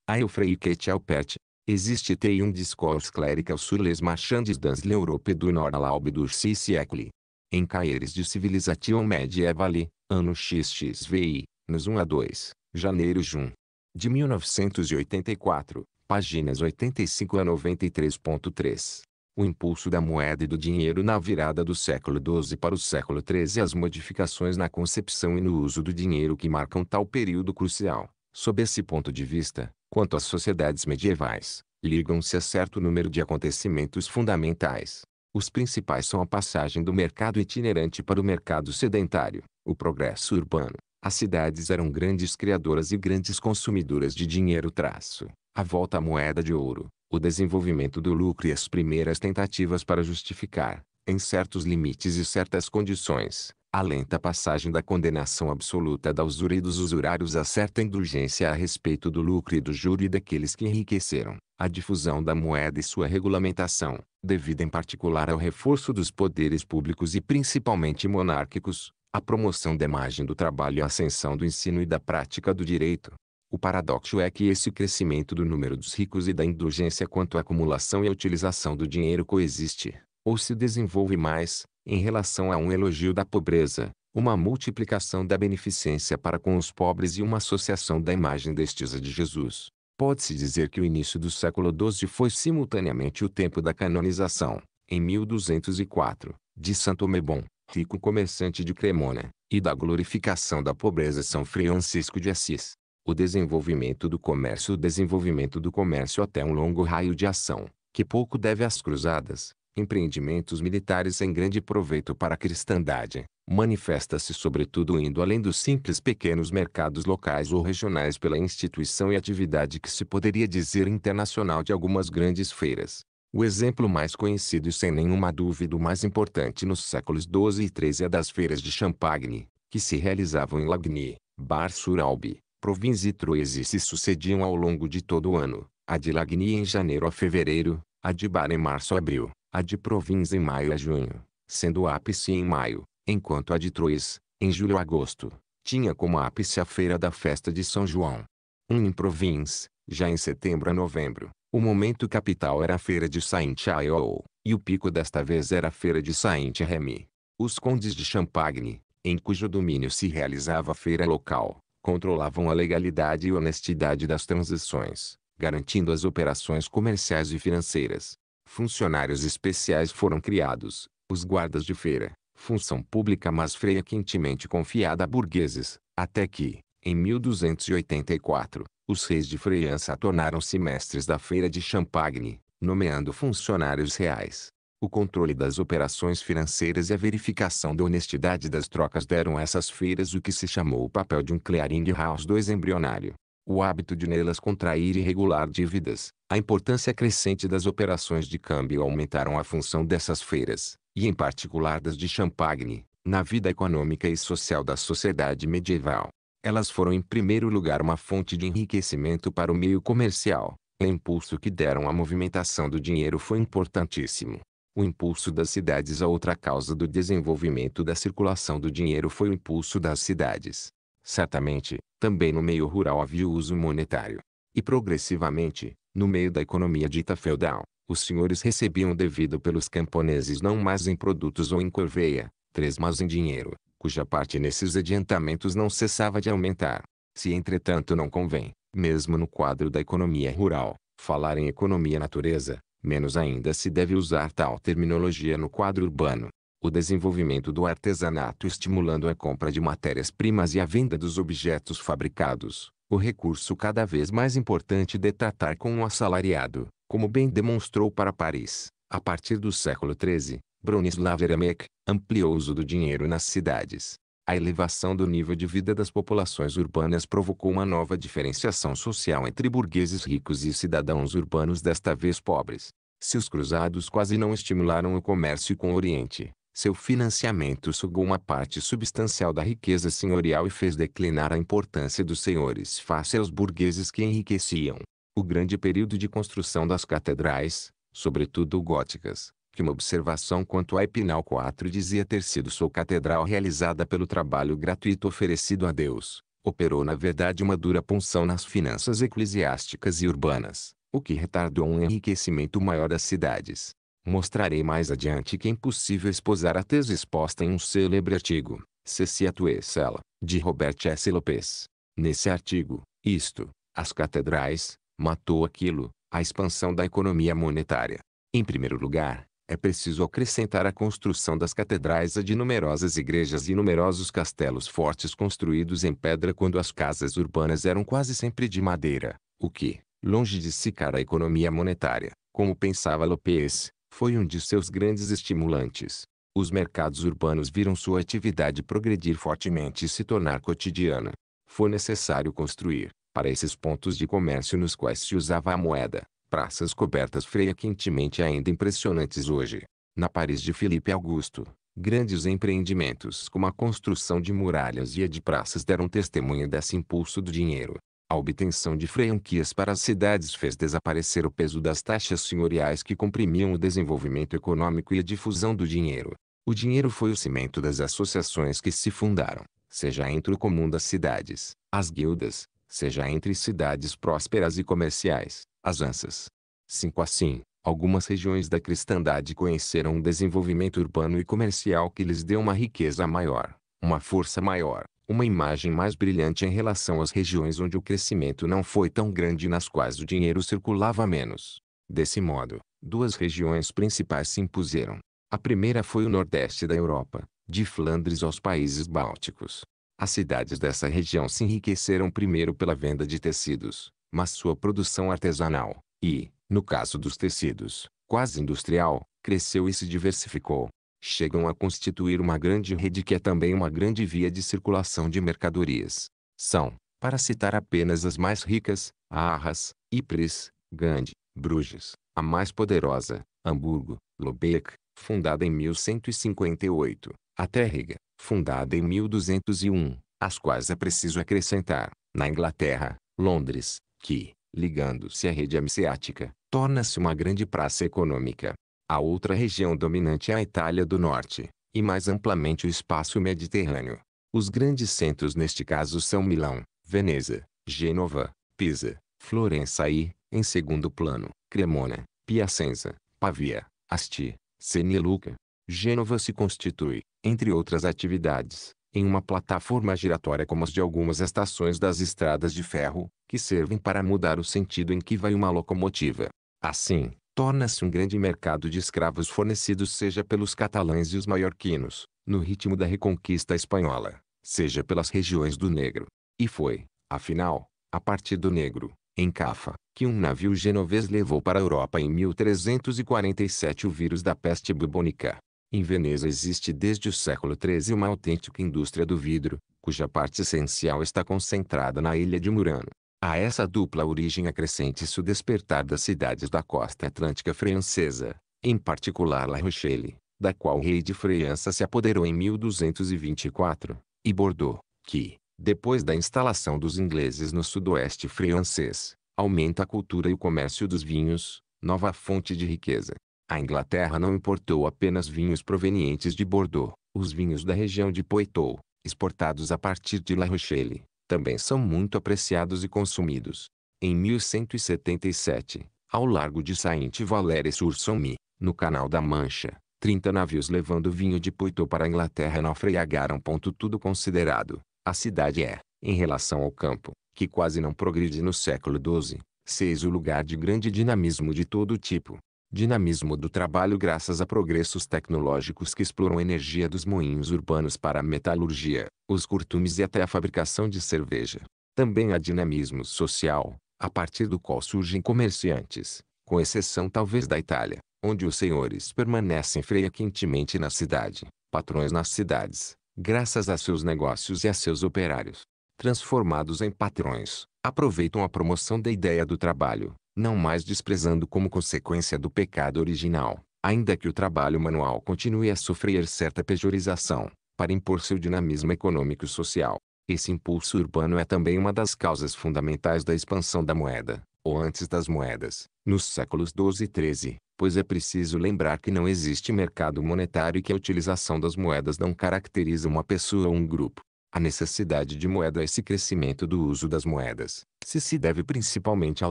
A Eufrei Ketchalpet. Existe-te um discours clerical sur les marchandes dans l'Europe du Nord à l'aube du siècle, em Caeres de Civilization Medieval, ano XXVI, nos 1 a 2, janeiro jun. De 1984, páginas 85 a 93.3. O impulso da moeda e do dinheiro na virada do século XII para o século XIII e as modificações na concepção e no uso do dinheiro que marcam tal período crucial. Sob esse ponto de vista, quanto às sociedades medievais, ligam-se a certo número de acontecimentos fundamentais, os principais são a passagem do mercado itinerante para o mercado sedentário, o progresso urbano. As cidades eram grandes criadoras e grandes consumidoras de dinheiro traço, a volta à moeda de ouro, o desenvolvimento do lucro e as primeiras tentativas para justificar, em certos limites e certas condições, a lenta passagem da condenação absoluta da usura e dos usurários a certa indulgência a respeito do lucro e do juro e daqueles que enriqueceram, a difusão da moeda e sua regulamentação, devido em particular ao reforço dos poderes públicos e principalmente monárquicos, à promoção da imagem do trabalho e à ascensão do ensino e da prática do direito. O paradoxo é que esse crescimento do número dos ricos e da indulgência quanto à acumulação e utilização do dinheiro coexiste, ou se desenvolve mais, em relação a um elogio da pobreza, uma multiplicação da beneficência para com os pobres e uma associação da imagem destesa de Jesus. Pode-se dizer que o início do século XII foi simultaneamente o tempo da canonização, em 1204, de Santo Mebon, rico comerciante de Cremona, e da glorificação da pobreza São Francisco de Assis. O desenvolvimento do comércio O desenvolvimento do comércio até um longo raio de ação, que pouco deve às cruzadas, empreendimentos militares sem grande proveito para a cristandade, manifesta-se sobretudo indo além dos simples pequenos mercados locais ou regionais pela instituição e atividade que se poderia dizer internacional de algumas grandes feiras. O exemplo mais conhecido e sem nenhuma dúvida o mais importante nos séculos XII e XIII é das feiras de Champagne, que se realizavam em Lagny, bar sur albi Provins e Troyes e se sucediam ao longo de todo o ano, a de Lagny em janeiro a fevereiro, a de Bar em março a abril, a de Provins em maio a junho, sendo o ápice em maio, enquanto a de Troyes, em julho a agosto, tinha como ápice a feira da festa de São João. Um em Provins, já em setembro a novembro, o momento capital era a feira de Saint-Aéol, e o pico desta vez era a feira de Saint-Remy. Os condes de Champagne, em cujo domínio se realizava a feira local, controlavam a legalidade e honestidade das transações, garantindo as operações comerciais e financeiras. Funcionários especiais foram criados, os guardas de feira, função pública mas freia quentemente confiada a burgueses, até que, em 1284, os reis de França tornaram-se mestres da feira de Champagne, nomeando funcionários reais. O controle das operações financeiras e a verificação da honestidade das trocas deram a essas feiras o que se chamou o papel de um clearing house 2 embrionário. O hábito de nelas contrair e regular dívidas, a importância crescente das operações de câmbio aumentaram a função dessas feiras, e em particular das de Champagne, na vida econômica e social da sociedade medieval. Elas foram em primeiro lugar uma fonte de enriquecimento para o meio comercial. O impulso que deram à movimentação do dinheiro foi importantíssimo. O impulso das cidades a outra causa do desenvolvimento da circulação do dinheiro foi o impulso das cidades. Certamente, também no meio rural havia o uso monetário. E progressivamente, no meio da economia dita feudal, os senhores recebiam devido pelos camponeses não mais em produtos ou em corveia, três mais em dinheiro, cuja parte nesses adiantamentos não cessava de aumentar. Se entretanto não convém, mesmo no quadro da economia rural, falar em economia natureza, menos ainda se deve usar tal terminologia no quadro urbano. O desenvolvimento do artesanato estimulando a compra de matérias-primas e a venda dos objetos fabricados, o recurso cada vez mais importante de tratar com o um assalariado, como bem demonstrou para Paris, a partir do século XIII, Bronislaw Remek ampliou o uso do dinheiro nas cidades. A elevação do nível de vida das populações urbanas provocou uma nova diferenciação social entre burgueses ricos e cidadãos urbanos desta vez pobres. Se os cruzados quase não estimularam o comércio com o Oriente, seu financiamento sugou uma parte substancial da riqueza senhorial e fez declinar a importância dos senhores face aos burgueses que enriqueciam o grande período de construção das catedrais, sobretudo góticas, que uma observação quanto a Epinal IV dizia ter sido sua catedral realizada pelo trabalho gratuito oferecido a Deus, operou na verdade uma dura punção nas finanças eclesiásticas e urbanas, o que retardou um enriquecimento maior das cidades. Mostrarei mais adiante que é impossível exposar a tese exposta em um célebre artigo, Ceciatue Sela, de Robert S. Lopes. Nesse artigo, isto, as catedrais, matou aquilo, a expansão da economia monetária. Em primeiro lugar, é preciso acrescentar a construção das catedrais a de numerosas igrejas e numerosos castelos fortes construídos em pedra quando as casas urbanas eram quase sempre de madeira, o que, longe de secar a economia monetária, como pensava Lopes, foi um de seus grandes estimulantes. Os mercados urbanos viram sua atividade progredir fortemente e se tornar cotidiana. Foi necessário construir, para esses pontos de comércio nos quais se usava a moeda, praças cobertas frequentemente ainda impressionantes hoje. Na Paris de Filipe Augusto, grandes empreendimentos como a construção de muralhas e a de praças deram testemunha desse impulso do dinheiro. A obtenção de franquias para as cidades fez desaparecer o peso das taxas senhoriais que comprimiam o desenvolvimento econômico e a difusão do dinheiro. O dinheiro foi o cimento das associações que se fundaram, seja entre o comum das cidades, as guildas, seja entre cidades prósperas e comerciais, as ansas. 5 Assim, algumas regiões da cristandade conheceram um desenvolvimento urbano e comercial que lhes deu uma riqueza maior, uma força maior, uma imagem mais brilhante em relação às regiões onde o crescimento não foi tão grande e nas quais o dinheiro circulava menos. Desse modo, duas regiões principais se impuseram. A primeira foi o nordeste da Europa, de Flandres aos países bálticos, as cidades dessa região se enriqueceram primeiro pela venda de tecidos, mas sua produção artesanal, e, no caso dos tecidos, quase industrial, cresceu e se diversificou. Chegam a constituir uma grande rede que é também uma grande via de circulação de mercadorias. São, para citar apenas as mais ricas, Arras, Ypres, Gand, Bruges, a mais poderosa, Hamburgo, Lubeck, fundada em 1158, até Riga, fundada em 1201, às quais é preciso acrescentar, na Inglaterra, Londres, que, ligando-se à rede amciática, torna-se uma grande praça econômica. A outra região dominante é a Itália do Norte, e mais amplamente o espaço mediterrâneo. Os grandes centros neste caso são Milão, Veneza, Gênova, Pisa, Florença e, em segundo plano, Cremona, Piacenza, Pavia, Asti, Seniluca, Gênova se constitui, entre outras atividades, em uma plataforma giratória como as de algumas estações das estradas de ferro, que servem para mudar o sentido em que vai uma locomotiva. Assim, torna-se um grande mercado de escravos fornecidos seja pelos catalães e os maiorquinos, no ritmo da Reconquista Espanhola, seja pelas regiões do Negro. E foi, afinal, a partir do Negro, em Cafa, que um navio genovês levou para a Europa em 1347 o vírus da peste bubônica. Em Veneza existe desde o século XIII uma autêntica indústria do vidro, cuja parte essencial está concentrada na ilha de Murano. A essa dupla origem acrescente-se o despertar das cidades da costa atlântica francesa, em particular La Rochelle, da qual o rei de França se apoderou em 1224, e Bordeaux, que, depois da instalação dos ingleses no sudoeste francês, aumenta a cultura e o comércio dos vinhos, nova fonte de riqueza. A Inglaterra não importou apenas vinhos provenientes de Bordeaux, os vinhos da região de Poitou, exportados a partir de La Rochelle, também são muito apreciados e consumidos. Em 1177, ao largo de saint valery sur somme no Canal da Mancha, 30 navios levando vinho de Poitou para a Inglaterra naufragaram. Tudo considerado, a cidade é, em relação ao campo, que quase não progride no século XII, seis o lugar de grande dinamismo de todo tipo, dinamismo do trabalho graças a progressos tecnológicos que exploram a energia dos moinhos urbanos para a metalurgia, os curtumes e até a fabricação de cerveja. Também há dinamismo social, a partir do qual surgem comerciantes, com exceção talvez da Itália, onde os senhores permanecem frequentemente na cidade, patrões nas cidades, graças a seus negócios e a seus operários. Transformados em patrões, aproveitam a promoção da ideia do trabalho, não mais desprezando como consequência do pecado original, ainda que o trabalho manual continue a sofrer certa pejorização, para impor seu dinamismo econômico-social. Esse impulso urbano é também uma das causas fundamentais da expansão da moeda, ou antes das moedas, nos séculos XII e XIII, pois é preciso lembrar que não existe mercado monetário e que a utilização das moedas não caracteriza uma pessoa ou um grupo, a necessidade de moeda esse crescimento do uso das moedas, se se deve principalmente ao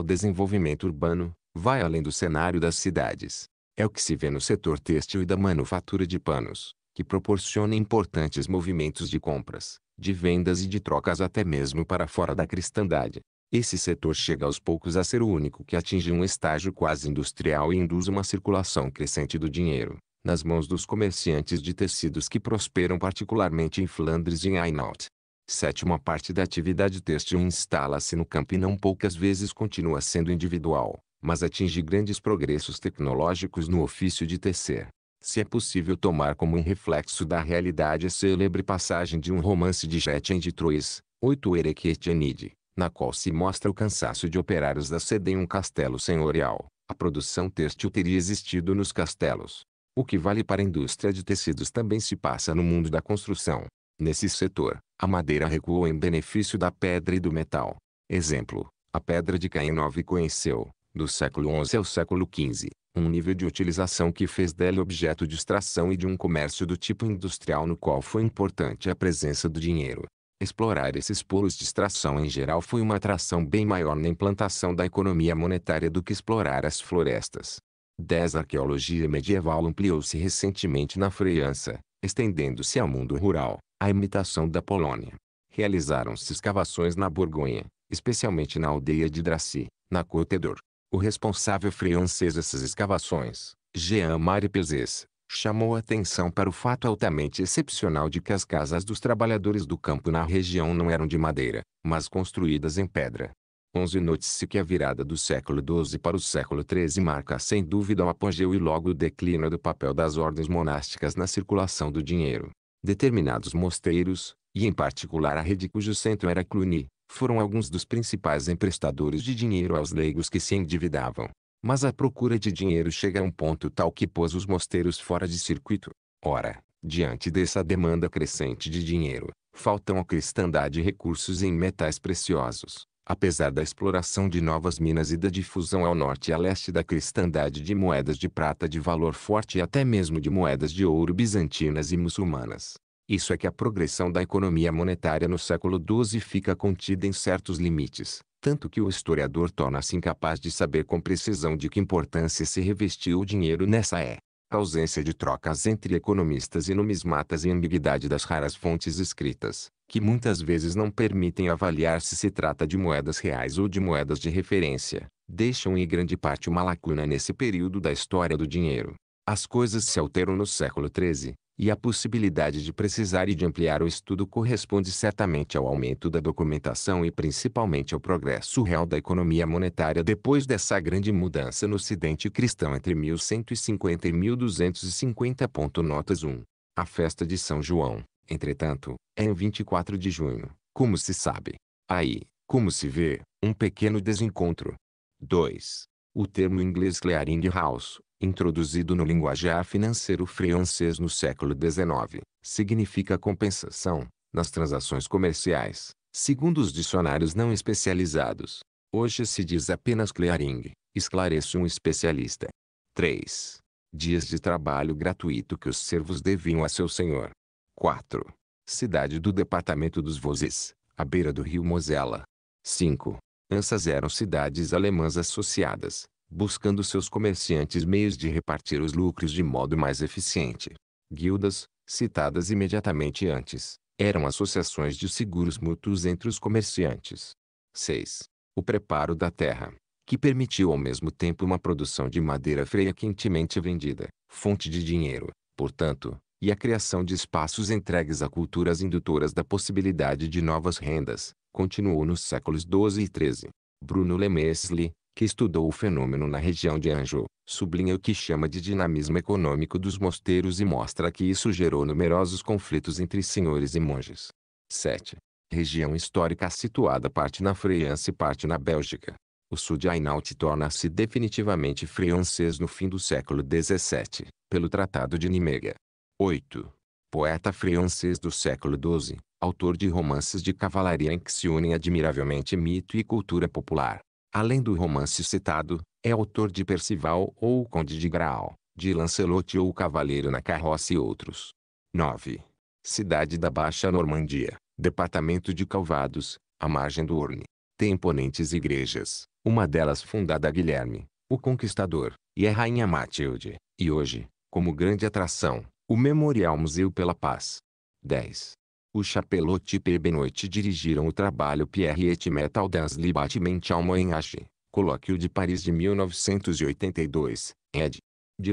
desenvolvimento urbano, vai além do cenário das cidades. É o que se vê no setor têxtil e da manufatura de panos, que proporciona importantes movimentos de compras, de vendas e de trocas até mesmo para fora da cristandade. Esse setor chega aos poucos a ser o único que atinge um estágio quase industrial e induz uma circulação crescente do dinheiro, nas mãos dos comerciantes de tecidos que prosperam particularmente em Flandres e em Hainaut. Sétima parte da atividade têxtil instala-se no campo e não poucas vezes continua sendo individual, mas atinge grandes progressos tecnológicos no ofício de tecer. Se é possível tomar como um reflexo da realidade a célebre passagem de um romance de Jetien de Troyes, 8 Erech Etienide, na qual se mostra o cansaço de operários da sede em um castelo senhorial. A produção têxtil teria existido nos castelos, o que vale para a indústria de tecidos também se passa no mundo da construção. Nesse setor, a madeira recuou em benefício da pedra e do metal. Exemplo, a pedra de Caenove conheceu, do século XI ao século XV, um nível de utilização que fez dela objeto de extração e de um comércio do tipo industrial no qual foi importante a presença do dinheiro. Explorar esses polos de extração em geral foi uma atração bem maior na implantação da economia monetária do que explorar as florestas. 10. Arqueologia medieval ampliou-se recentemente na França, estendendo-se ao mundo rural, à imitação da Polônia. Realizaram-se escavações na Borgonha, especialmente na aldeia de Dracy, na Côte-d'Or. O responsável francês dessas escavações, Jean-Marie Pezes, chamou atenção para o fato altamente excepcional de que as casas dos trabalhadores do campo na região não eram de madeira, mas construídas em pedra. 11 Note-se que a virada do século XII para o século XIII marca sem dúvida o apogeu e logo o declínio do papel das ordens monásticas na circulação do dinheiro. Determinados mosteiros, e em particular a rede cujo centro era Cluny, foram alguns dos principais emprestadores de dinheiro aos leigos que se endividavam. Mas a procura de dinheiro chega a um ponto tal que pôs os mosteiros fora de circuito. Ora, diante dessa demanda crescente de dinheiro, faltam à cristandade recursos em metais preciosos Apesar da exploração de novas minas e da difusão ao norte e a leste da cristandade de moedas de prata de valor forte e até mesmo de moedas de ouro bizantinas e muçulmanas, isso é que a progressão da economia monetária no século XII fica contida em certos limites, tanto que o historiador torna-se incapaz de saber com precisão de que importância se revestiu o dinheiro nessa é. A ausência de trocas entre economistas e numismatas e ambiguidade das raras fontes escritas, que muitas vezes não permitem avaliar se se trata de moedas reais ou de moedas de referência, deixam em grande parte uma lacuna nesse período da história do dinheiro. As coisas se alteram no século XIII, e a possibilidade de precisar e de ampliar o estudo corresponde certamente ao aumento da documentação e principalmente ao progresso real da economia monetária depois dessa grande mudança no ocidente cristão entre 1150 e 1250. Notas 1. A festa de São João Entretanto, é em 24 de junho, como se sabe. Aí, como se vê, um pequeno desencontro. 2. O termo inglês clearing house, introduzido no linguajar financeiro francês no século XIX, significa compensação, nas transações comerciais, segundo os dicionários não especializados. Hoje se diz apenas clearing, esclarece um especialista. 3. Dias de trabalho gratuito que os servos deviam a seu senhor, 4. Cidade do Departamento dos Vosges, à beira do rio Mosela. 5. Ansas eram cidades alemãs associadas, buscando seus comerciantes meios de repartir os lucros de modo mais eficiente. Guildas, citadas imediatamente antes, eram associações de seguros mútuos entre os comerciantes. 6. O preparo da terra, que permitiu ao mesmo tempo uma produção de madeira freia quentemente vendida, fonte de dinheiro, portanto, e a criação de espaços entregues a culturas indutoras da possibilidade de novas rendas, continuou nos séculos XII e XIII. Bruno Lemesle, que estudou o fenômeno na região de Anjou, sublinha o que chama de dinamismo econômico dos mosteiros e mostra que isso gerou numerosos conflitos entre senhores e monges. 7. Região histórica situada parte na França e parte na Bélgica. O sul de Hainaut torna-se definitivamente francês no fim do século XVII, pelo Tratado de Nimega. 8. Poeta francês do século XII, autor de romances de cavalaria em que se unem admiravelmente mito e cultura popular. Além do romance citado, é autor de Percival ou o Conde de Graal, de Lancelot ou o Cavaleiro na Carroça e outros. 9. Cidade da Baixa Normandia, departamento de Calvados, à margem do Orne. Tem imponentes igrejas, uma delas fundada a Guilherme, o Conquistador, e a é Rainha Matilde, e hoje, como grande atração, o Memorial Museu pela Paz. 10. O Chapelote e Benoit dirigiram o trabalho Pierre et Metal dans le bâtiment Almoinage, Colóquio de Paris de 1982, ed. de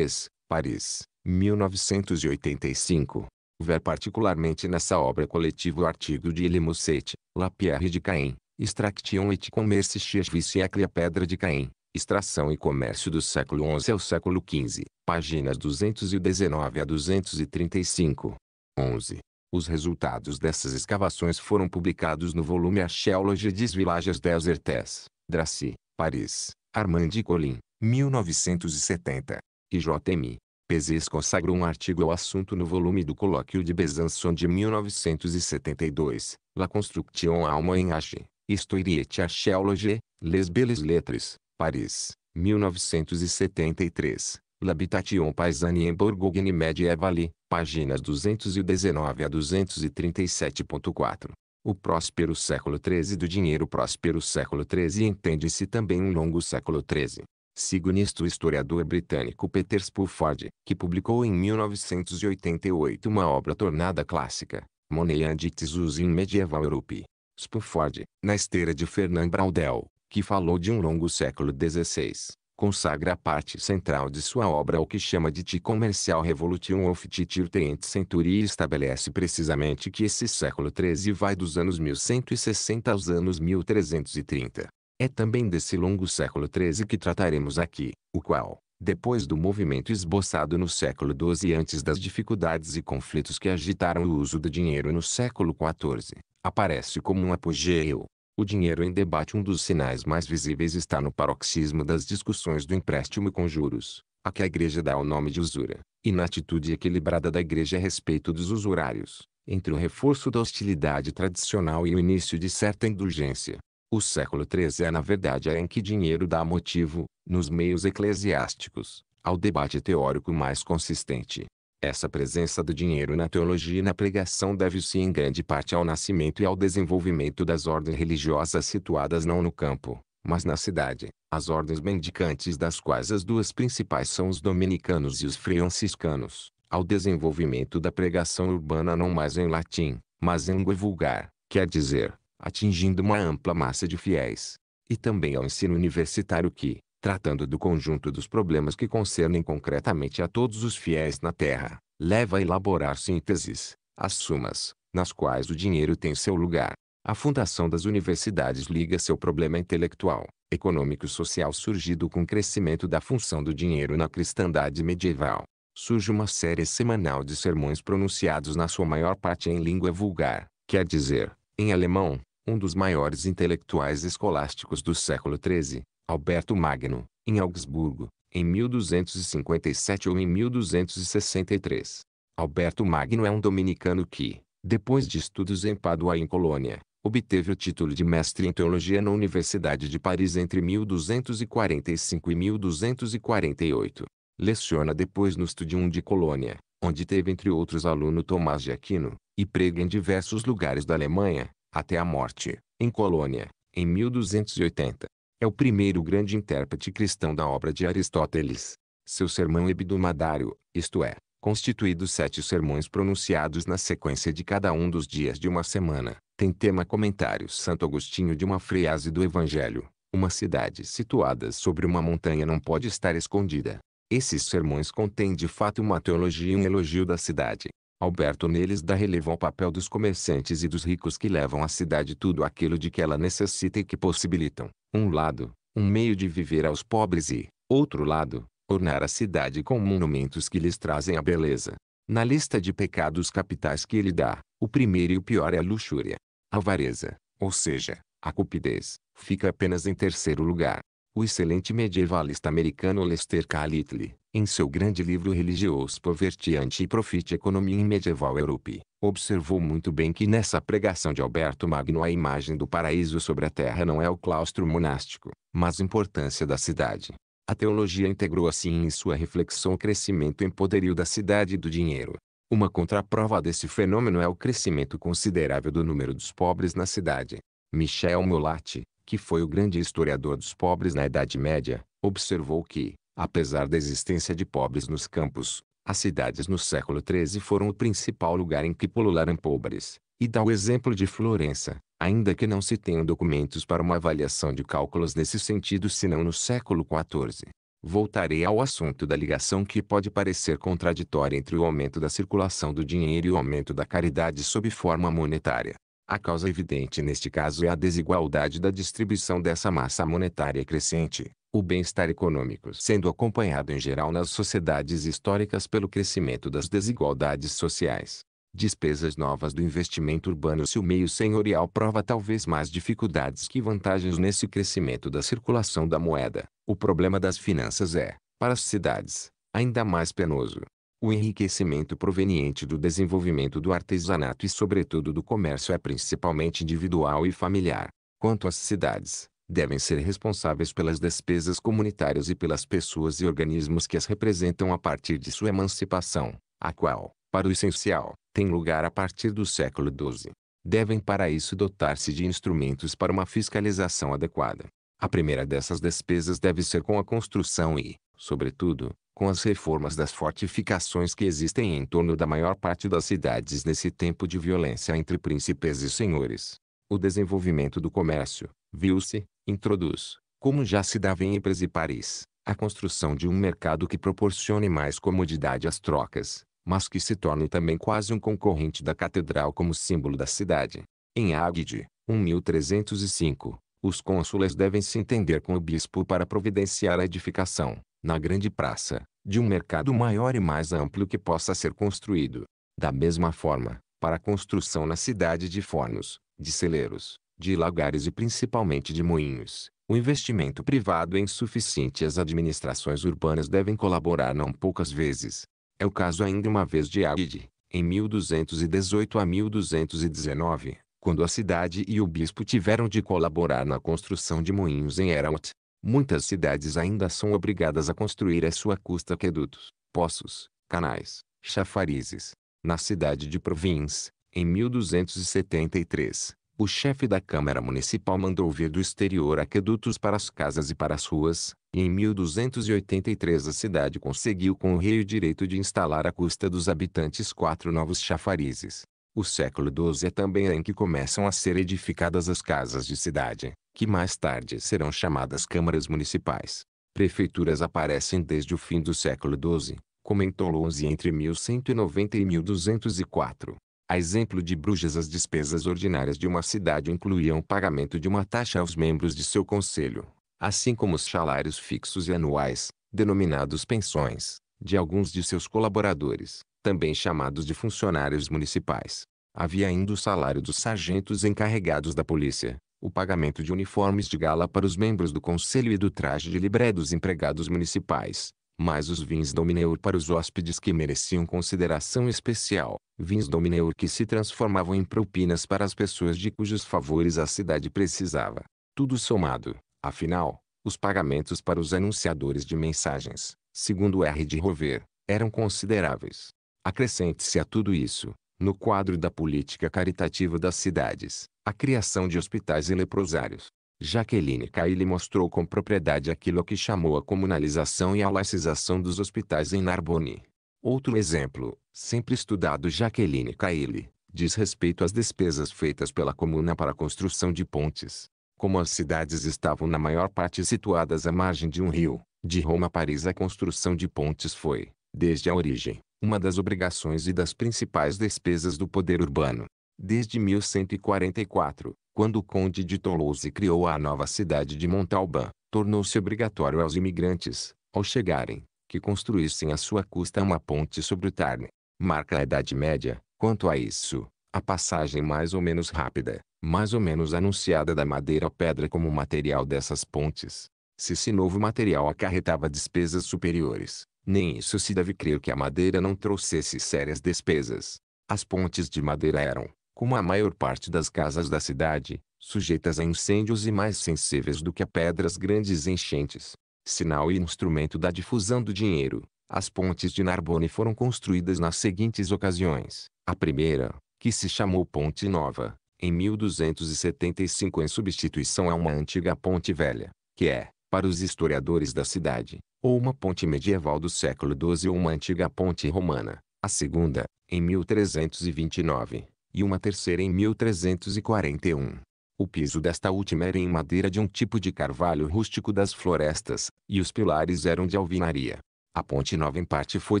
Paris, 1985. Ver particularmente nessa obra coletiva o artigo de Elimusete, La Pierre de Caen, Extraction et Commerce chez Vissiacle a Pedra de Caen, Extração e Comércio do século XI ao século XV, páginas 219 a 235. 11. Os resultados dessas escavações foram publicados no volume Archaeology des Villages Desertés, Dracy, Paris, Armand Collin, 1970. E J.M. Pezes consagra um artigo ao assunto no volume do Colóquio de Besançon de 1972, La Construction à en Image, Historiete Archaeologie, Les Belles Lettres, Paris, 1973. L'Habitation Paysanne em Bourgogne Medievale, páginas 219 a 237.4. O próspero século XIII do dinheiro próspero século XIII entende-se também um longo século XIII. Sigo o historiador britânico Peter Spufford, que publicou em 1988 uma obra tornada clássica, Money and Its Use in Medieval Europe. Spufford na esteira de Fernand Braudel, que falou de um longo século XVI, consagra a parte central de sua obra ao que chama de Ti Comercial Revolution of Titirteent Century e estabelece precisamente que esse século XIII vai dos anos 1160 aos anos 1330. É também desse longo século XIII que trataremos aqui, o qual, depois do movimento esboçado no século XII e antes das dificuldades e conflitos que agitaram o uso do dinheiro no século XIV, aparece como um apogeu, o dinheiro em debate um dos sinais mais visíveis está no paroxismo das discussões do empréstimo com juros, a que a igreja dá o nome de usura, e na atitude equilibrada da igreja a respeito dos usurários, entre o reforço da hostilidade tradicional e o início de certa indulgência. O século XIII é na verdade a em que dinheiro dá motivo, nos meios eclesiásticos, ao debate teórico mais consistente, essa presença do dinheiro na teologia e na pregação deve-se em grande parte ao nascimento e ao desenvolvimento das ordens religiosas situadas não no campo, mas na cidade, as ordens mendicantes das quais as duas principais são os dominicanos e os franciscanos, ao desenvolvimento da pregação urbana não mais em latim, mas em língua vulgar, quer dizer, atingindo uma ampla massa de fiéis, e também ao ensino universitário que, tratando do conjunto dos problemas que concernem concretamente a todos os fiéis na Terra, leva a elaborar sínteses, as sumas, nas quais o dinheiro tem seu lugar. A fundação das universidades liga seu problema intelectual, econômico e social surgido com o crescimento da função do dinheiro na cristandade medieval. Surge uma série semanal de sermões pronunciados na sua maior parte em língua vulgar, quer dizer, em alemão, um dos maiores intelectuais escolásticos do século XIII, Alberto Magno, em Augsburgo, em 1257 ou em 1263. Alberto Magno é um dominicano que, depois de estudos em Pádua e em Colônia, obteve o título de mestre em teologia na Universidade de Paris entre 1245 e 1248. Leciona depois no Studium de Colônia, onde teve entre outros aluno Tomás de Aquino, e prega em diversos lugares da Alemanha, até a morte, em Colônia, em 1280. É o primeiro grande intérprete cristão da obra de Aristóteles. Seu sermão hebdomadário, isto é, constituído sete sermões pronunciados na sequência de cada um dos dias de uma semana, tem tema comentário Santo Agostinho de uma frase do Evangelho. Uma cidade situada sobre uma montanha não pode estar escondida. Esses sermões contêm de fato uma teologia e um elogio da cidade. Alberto neles dá relevo ao papel dos comerciantes e dos ricos que levam à cidade tudo aquilo de que ela necessita e que possibilitam, um lado, um meio de viver aos pobres e, outro lado, ornar a cidade com monumentos que lhes trazem a beleza. Na lista de pecados capitais que ele dá, o primeiro e o pior é a luxúria. A avareza, ou seja, a cupidez, fica apenas em terceiro lugar. O excelente medievalista americano Lester Calitli, em seu grande livro religioso, Poverty Anti-Profit Economia em Medieval Europe, observou muito bem que nessa pregação de Alberto Magno a imagem do paraíso sobre a terra não é o claustro monástico, mas a importância da cidade. A teologia integrou assim em sua reflexão o crescimento em poderio da cidade e do dinheiro. Uma contraprova desse fenômeno é o crescimento considerável do número dos pobres na cidade. Michel Molatti, que foi o grande historiador dos pobres na Idade Média, observou que, apesar da existência de pobres nos campos, as cidades no século XIII foram o principal lugar em que pulularam pobres, e dá o exemplo de Florença, ainda que não se tenham documentos para uma avaliação de cálculos nesse sentido senão no século XIV. Voltarei ao assunto da ligação que pode parecer contraditória entre o aumento da circulação do dinheiro e o aumento da caridade sob forma monetária. A causa evidente neste caso é a desigualdade da distribuição dessa massa monetária crescente, o bem-estar econômico sendo acompanhado em geral nas sociedades históricas pelo crescimento das desigualdades sociais. Despesas novas do investimento urbano se o meio senhorial prova talvez mais dificuldades que vantagens nesse crescimento da circulação da moeda. O problema das finanças é, para as cidades, ainda mais penoso, o enriquecimento proveniente do desenvolvimento do artesanato e sobretudo do comércio é principalmente individual e familiar. Quanto às cidades, devem ser responsáveis pelas despesas comunitárias e pelas pessoas e organismos que as representam a partir de sua emancipação, a qual, para o essencial, tem lugar a partir do século XII. Devem para isso dotar-se de instrumentos para uma fiscalização adequada. A primeira dessas despesas deve ser com a construção e, sobretudo, com as reformas das fortificações que existem em torno da maior parte das cidades nesse tempo de violência entre príncipes e senhores. O desenvolvimento do comércio, viu-se, introduz, como já se dava em Épres e Paris, a construção de um mercado que proporcione mais comodidade às trocas, mas que se torne também quase um concorrente da catedral como símbolo da cidade. Em Águide, 1305, os cônsules devem se entender com o bispo para providenciar a edificação, na grande praça, de um mercado maior e mais amplo que possa ser construído. Da mesma forma, para a construção na cidade de fornos, de celeiros, de lagares e principalmente de moinhos, o investimento privado é insuficiente e as administrações urbanas devem colaborar não poucas vezes. É o caso ainda uma vez de Águide, em 1218 a 1219, quando a cidade e o bispo tiveram de colaborar na construção de moinhos em Eraut, Muitas cidades ainda são obrigadas a construir à sua custa aquedutos, poços, canais, chafarizes. Na cidade de Provins, em 1273, o chefe da Câmara Municipal mandou vir do exterior aquedutos para as casas e para as ruas, e em 1283 a cidade conseguiu com o rei o direito de instalar à custa dos habitantes quatro novos chafarizes. O século XII é também em que começam a ser edificadas as casas de cidade que mais tarde serão chamadas câmaras municipais. Prefeituras aparecem desde o fim do século XII, comentou Lonze entre 1190 e 1204. A exemplo de Bruges as despesas ordinárias de uma cidade incluíam o pagamento de uma taxa aos membros de seu conselho, assim como os salários fixos e anuais, denominados pensões, de alguns de seus colaboradores, também chamados de funcionários municipais. Havia ainda o salário dos sargentos encarregados da polícia, o pagamento de uniformes de gala para os membros do conselho e do traje de libré dos empregados municipais, mais os vins domineur para os hóspedes que mereciam consideração especial, vins domineur que se transformavam em propinas para as pessoas de cujos favores a cidade precisava. Tudo somado, afinal, os pagamentos para os anunciadores de mensagens, segundo R. de Rover, eram consideráveis. Acrescente-se a tudo isso, no quadro da política caritativa das cidades, a criação de hospitais e leprosários. Jaqueline Caille mostrou com propriedade aquilo que chamou a comunalização e a laicização dos hospitais em Narbonne. Outro exemplo, sempre estudado Jaqueline Caille, diz respeito às despesas feitas pela comuna para a construção de pontes. Como as cidades estavam na maior parte situadas à margem de um rio, de Roma a Paris a construção de pontes foi, desde a origem, uma das obrigações e das principais despesas do poder urbano desde 1144, quando o conde de Toulouse criou a nova cidade de Montalban, tornou-se obrigatório aos imigrantes, ao chegarem, que construíssem à sua custa uma ponte sobre o Tarn. Marca a Idade Média, quanto a isso, a passagem mais ou menos rápida, mais ou menos anunciada da madeira à pedra como material dessas pontes. Se esse novo material acarretava despesas superiores, nem isso se deve crer que a madeira não trouxesse sérias despesas. As pontes de madeira eram, como a maior parte das casas da cidade, sujeitas a incêndios e mais sensíveis do que a pedras grandes enchentes. Sinal e instrumento da difusão do dinheiro. As pontes de Narbonne foram construídas nas seguintes ocasiões. A primeira, que se chamou Ponte Nova, em 1275 em substituição a uma antiga ponte velha, que é, para os historiadores da cidade, ou uma ponte medieval do século XII ou uma antiga ponte romana. A segunda, em 1329, e uma terceira em 1341. O piso desta última era em madeira de um tipo de carvalho rústico das florestas, e os pilares eram de alvinaria. A Ponte Nova em parte foi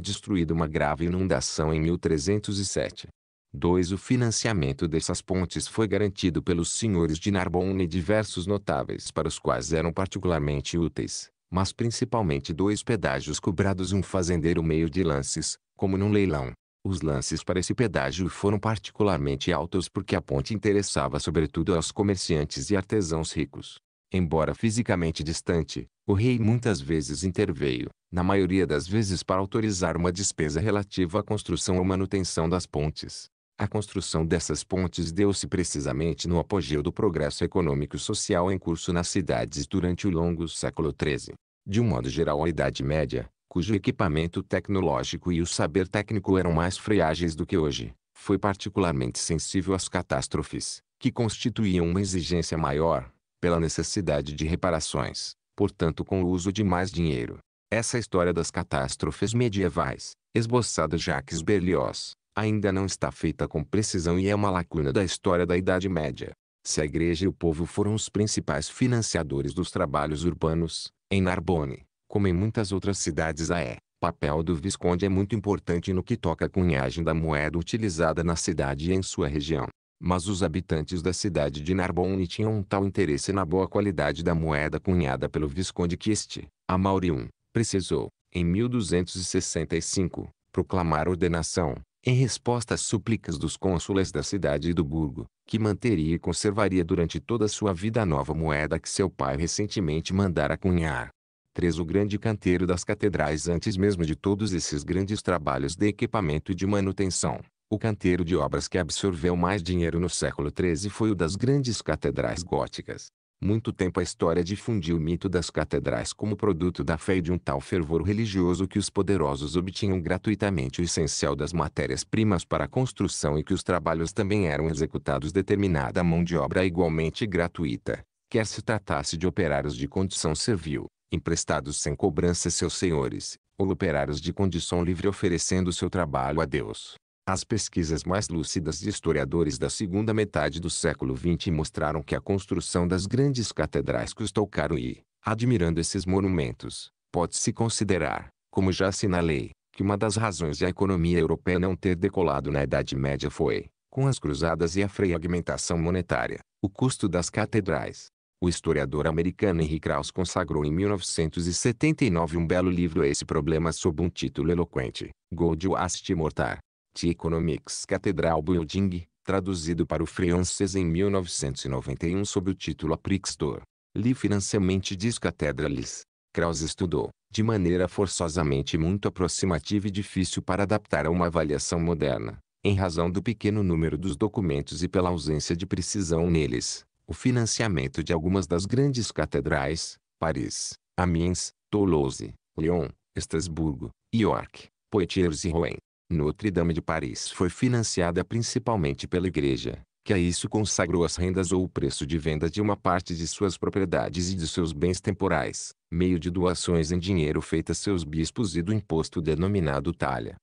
destruída uma grave inundação em 1307. 2. O financiamento dessas pontes foi garantido pelos senhores de Narbonne e diversos notáveis para os quais eram particularmente úteis, mas principalmente dois pedágios cobrados um fazendeiro meio de lances, como num leilão. Os lances para esse pedágio foram particularmente altos porque a ponte interessava sobretudo aos comerciantes e artesãos ricos. Embora fisicamente distante, o rei muitas vezes interveio, na maioria das vezes para autorizar uma despesa relativa à construção ou manutenção das pontes. A construção dessas pontes deu-se precisamente no apogeu do progresso econômico e social em curso nas cidades durante o longo século XIII. De um modo geral, a Idade Média, cujo equipamento tecnológico e o saber técnico eram mais frágeis do que hoje, foi particularmente sensível às catástrofes, que constituíam uma exigência maior, pela necessidade de reparações, portanto com o uso de mais dinheiro. Essa história das catástrofes medievais, esboçada Jacques Berlioz, ainda não está feita com precisão e é uma lacuna da história da Idade Média. Se a igreja e o povo foram os principais financiadores dos trabalhos urbanos, em Narbonne, como em muitas outras cidades a é, papel do Visconde é muito importante no que toca à cunhagem da moeda utilizada na cidade e em sua região. Mas os habitantes da cidade de Narbonne tinham um tal interesse na boa qualidade da moeda cunhada pelo Visconde que este, Amaurium, precisou, em 1265, proclamar ordenação, em resposta às súplicas dos cônsules da cidade e do burgo, que manteria e conservaria durante toda a sua vida a nova moeda que seu pai recentemente mandara cunhar. 3. O grande canteiro das catedrais antes mesmo de todos esses grandes trabalhos de equipamento e de manutenção. O canteiro de obras que absorveu mais dinheiro no século XIII foi o das grandes catedrais góticas. Muito tempo a história difundiu o mito das catedrais como produto da fé e de um tal fervor religioso que os poderosos obtinham gratuitamente o essencial das matérias-primas para a construção e que os trabalhos também eram executados determinada mão de obra igualmente gratuita, quer se tratasse de operários de condição servil, emprestados sem cobrança seus senhores, ou operários de condição livre oferecendo seu trabalho a Deus. As pesquisas mais lúcidas de historiadores da segunda metade do século XX mostraram que a construção das grandes catedrais custou caro e, admirando esses monumentos, pode-se considerar, como já assinalei, que uma das razões de a economia europeia não ter decolado na Idade Média foi, com as cruzadas e a fragmentação monetária, o custo das catedrais. O historiador americano Henry Krauss consagrou em 1979 um belo livro a esse problema sob um título eloquente, Gold Wast Mortar. The Economics Cathedral Building, traduzido para o francês em 1991 sob o título Aprixtor. Li financeiramente diz Cathedralis. Krauss estudou, de maneira forçosamente muito aproximativa e difícil para adaptar a uma avaliação moderna, em razão do pequeno número dos documentos e pela ausência de precisão neles o financiamento de algumas das grandes catedrais, Paris, Amiens, Toulouse, Lyon, Estrasburgo, York, Poitiers e Rouen. Notre-Dame de Paris foi financiada principalmente pela Igreja, que a isso consagrou as rendas ou o preço de venda de uma parte de suas propriedades e de seus bens temporais, meio de doações em dinheiro feitas seus bispos e do imposto denominado talha.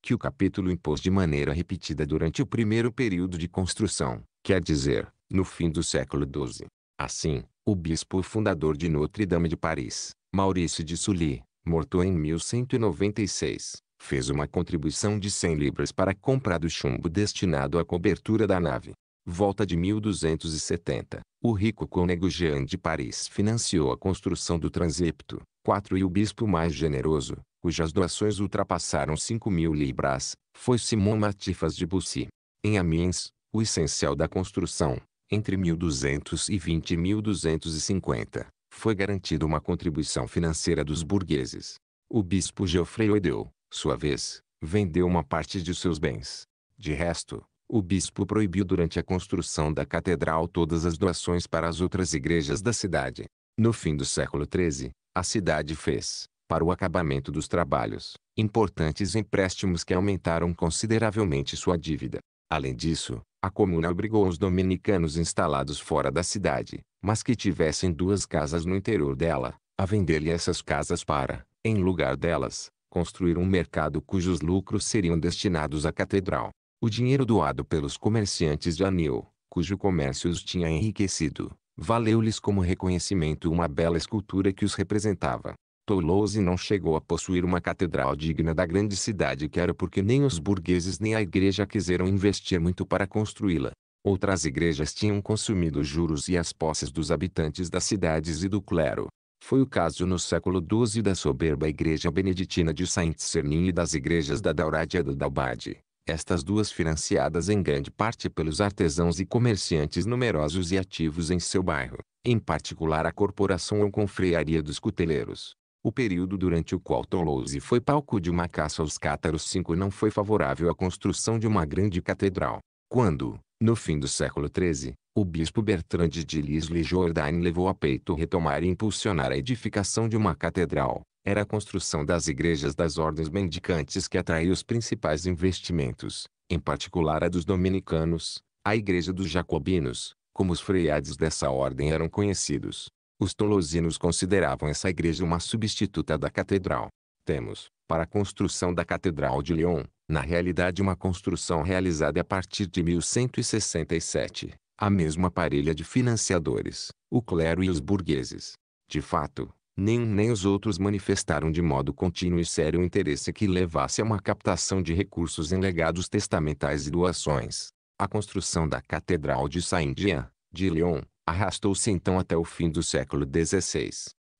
Que o capítulo impôs de maneira repetida durante o primeiro período de construção, quer dizer, no fim do século XII. Assim, o bispo fundador de Notre-Dame de Paris, Maurício de Sully, morto em 1196, fez uma contribuição de 100 libras para a compra do chumbo destinado à cobertura da nave. Volta de 1270, o rico cônego Jean de Paris financiou a construção do transepto, 4 e o bispo mais generoso, cujas doações ultrapassaram 5 mil libras, foi Simon Matifas de Bussy. Em Amiens, o essencial da construção, entre 1220 e 1250, foi garantida uma contribuição financeira dos burgueses. O bispo Geoffrey Oedeu, sua vez, vendeu uma parte de seus bens. De resto, o bispo proibiu durante a construção da catedral todas as doações para as outras igrejas da cidade. No fim do século XIII, a cidade fez, para o acabamento dos trabalhos, importantes empréstimos que aumentaram consideravelmente sua dívida. Além disso, a comuna obrigou os dominicanos instalados fora da cidade, mas que tivessem duas casas no interior dela, a vender-lhe essas casas para, em lugar delas, construir um mercado cujos lucros seriam destinados à catedral. O dinheiro doado pelos comerciantes de Anil, cujo comércio os tinha enriquecido, valeu-lhes como reconhecimento uma bela escultura que os representava. Toulouse não chegou a possuir uma catedral digna da grande cidade que era porque nem os burgueses nem a igreja quiseram investir muito para construí-la. Outras igrejas tinham consumido os juros e as posses dos habitantes das cidades e do clero. Foi o caso no século XII da soberba igreja beneditina de Saint-Cernin e das igrejas da Dourade e da Dalbade, estas duas financiadas em grande parte pelos artesãos e comerciantes numerosos e ativos em seu bairro, em particular a corporação ou confrearia dos cuteleiros. O período durante o qual Toulouse foi palco de uma caça aos cátaros V não foi favorável à construção de uma grande catedral. Quando, no fim do século XIII, o bispo Bertrand de Lisle Jordain levou a peito retomar e impulsionar a edificação de uma catedral, era a construção das igrejas das ordens mendicantes que atraiu os principais investimentos, em particular a dos dominicanos, a igreja dos jacobinos, como os freiades dessa ordem eram conhecidos. Os tolosinos consideravam essa igreja uma substituta da catedral. Temos, para a construção da Catedral de Lyon, na realidade uma construção realizada a partir de 1167, a mesma parelha de financiadores, o clero e os burgueses. De fato, nenhum nem os outros manifestaram de modo contínuo e sério o interesse que levasse a uma captação de recursos em legados testamentais e doações. A construção da Catedral de Saint-Jean, de Lyon, Arrastou-se então até o fim do século XVI.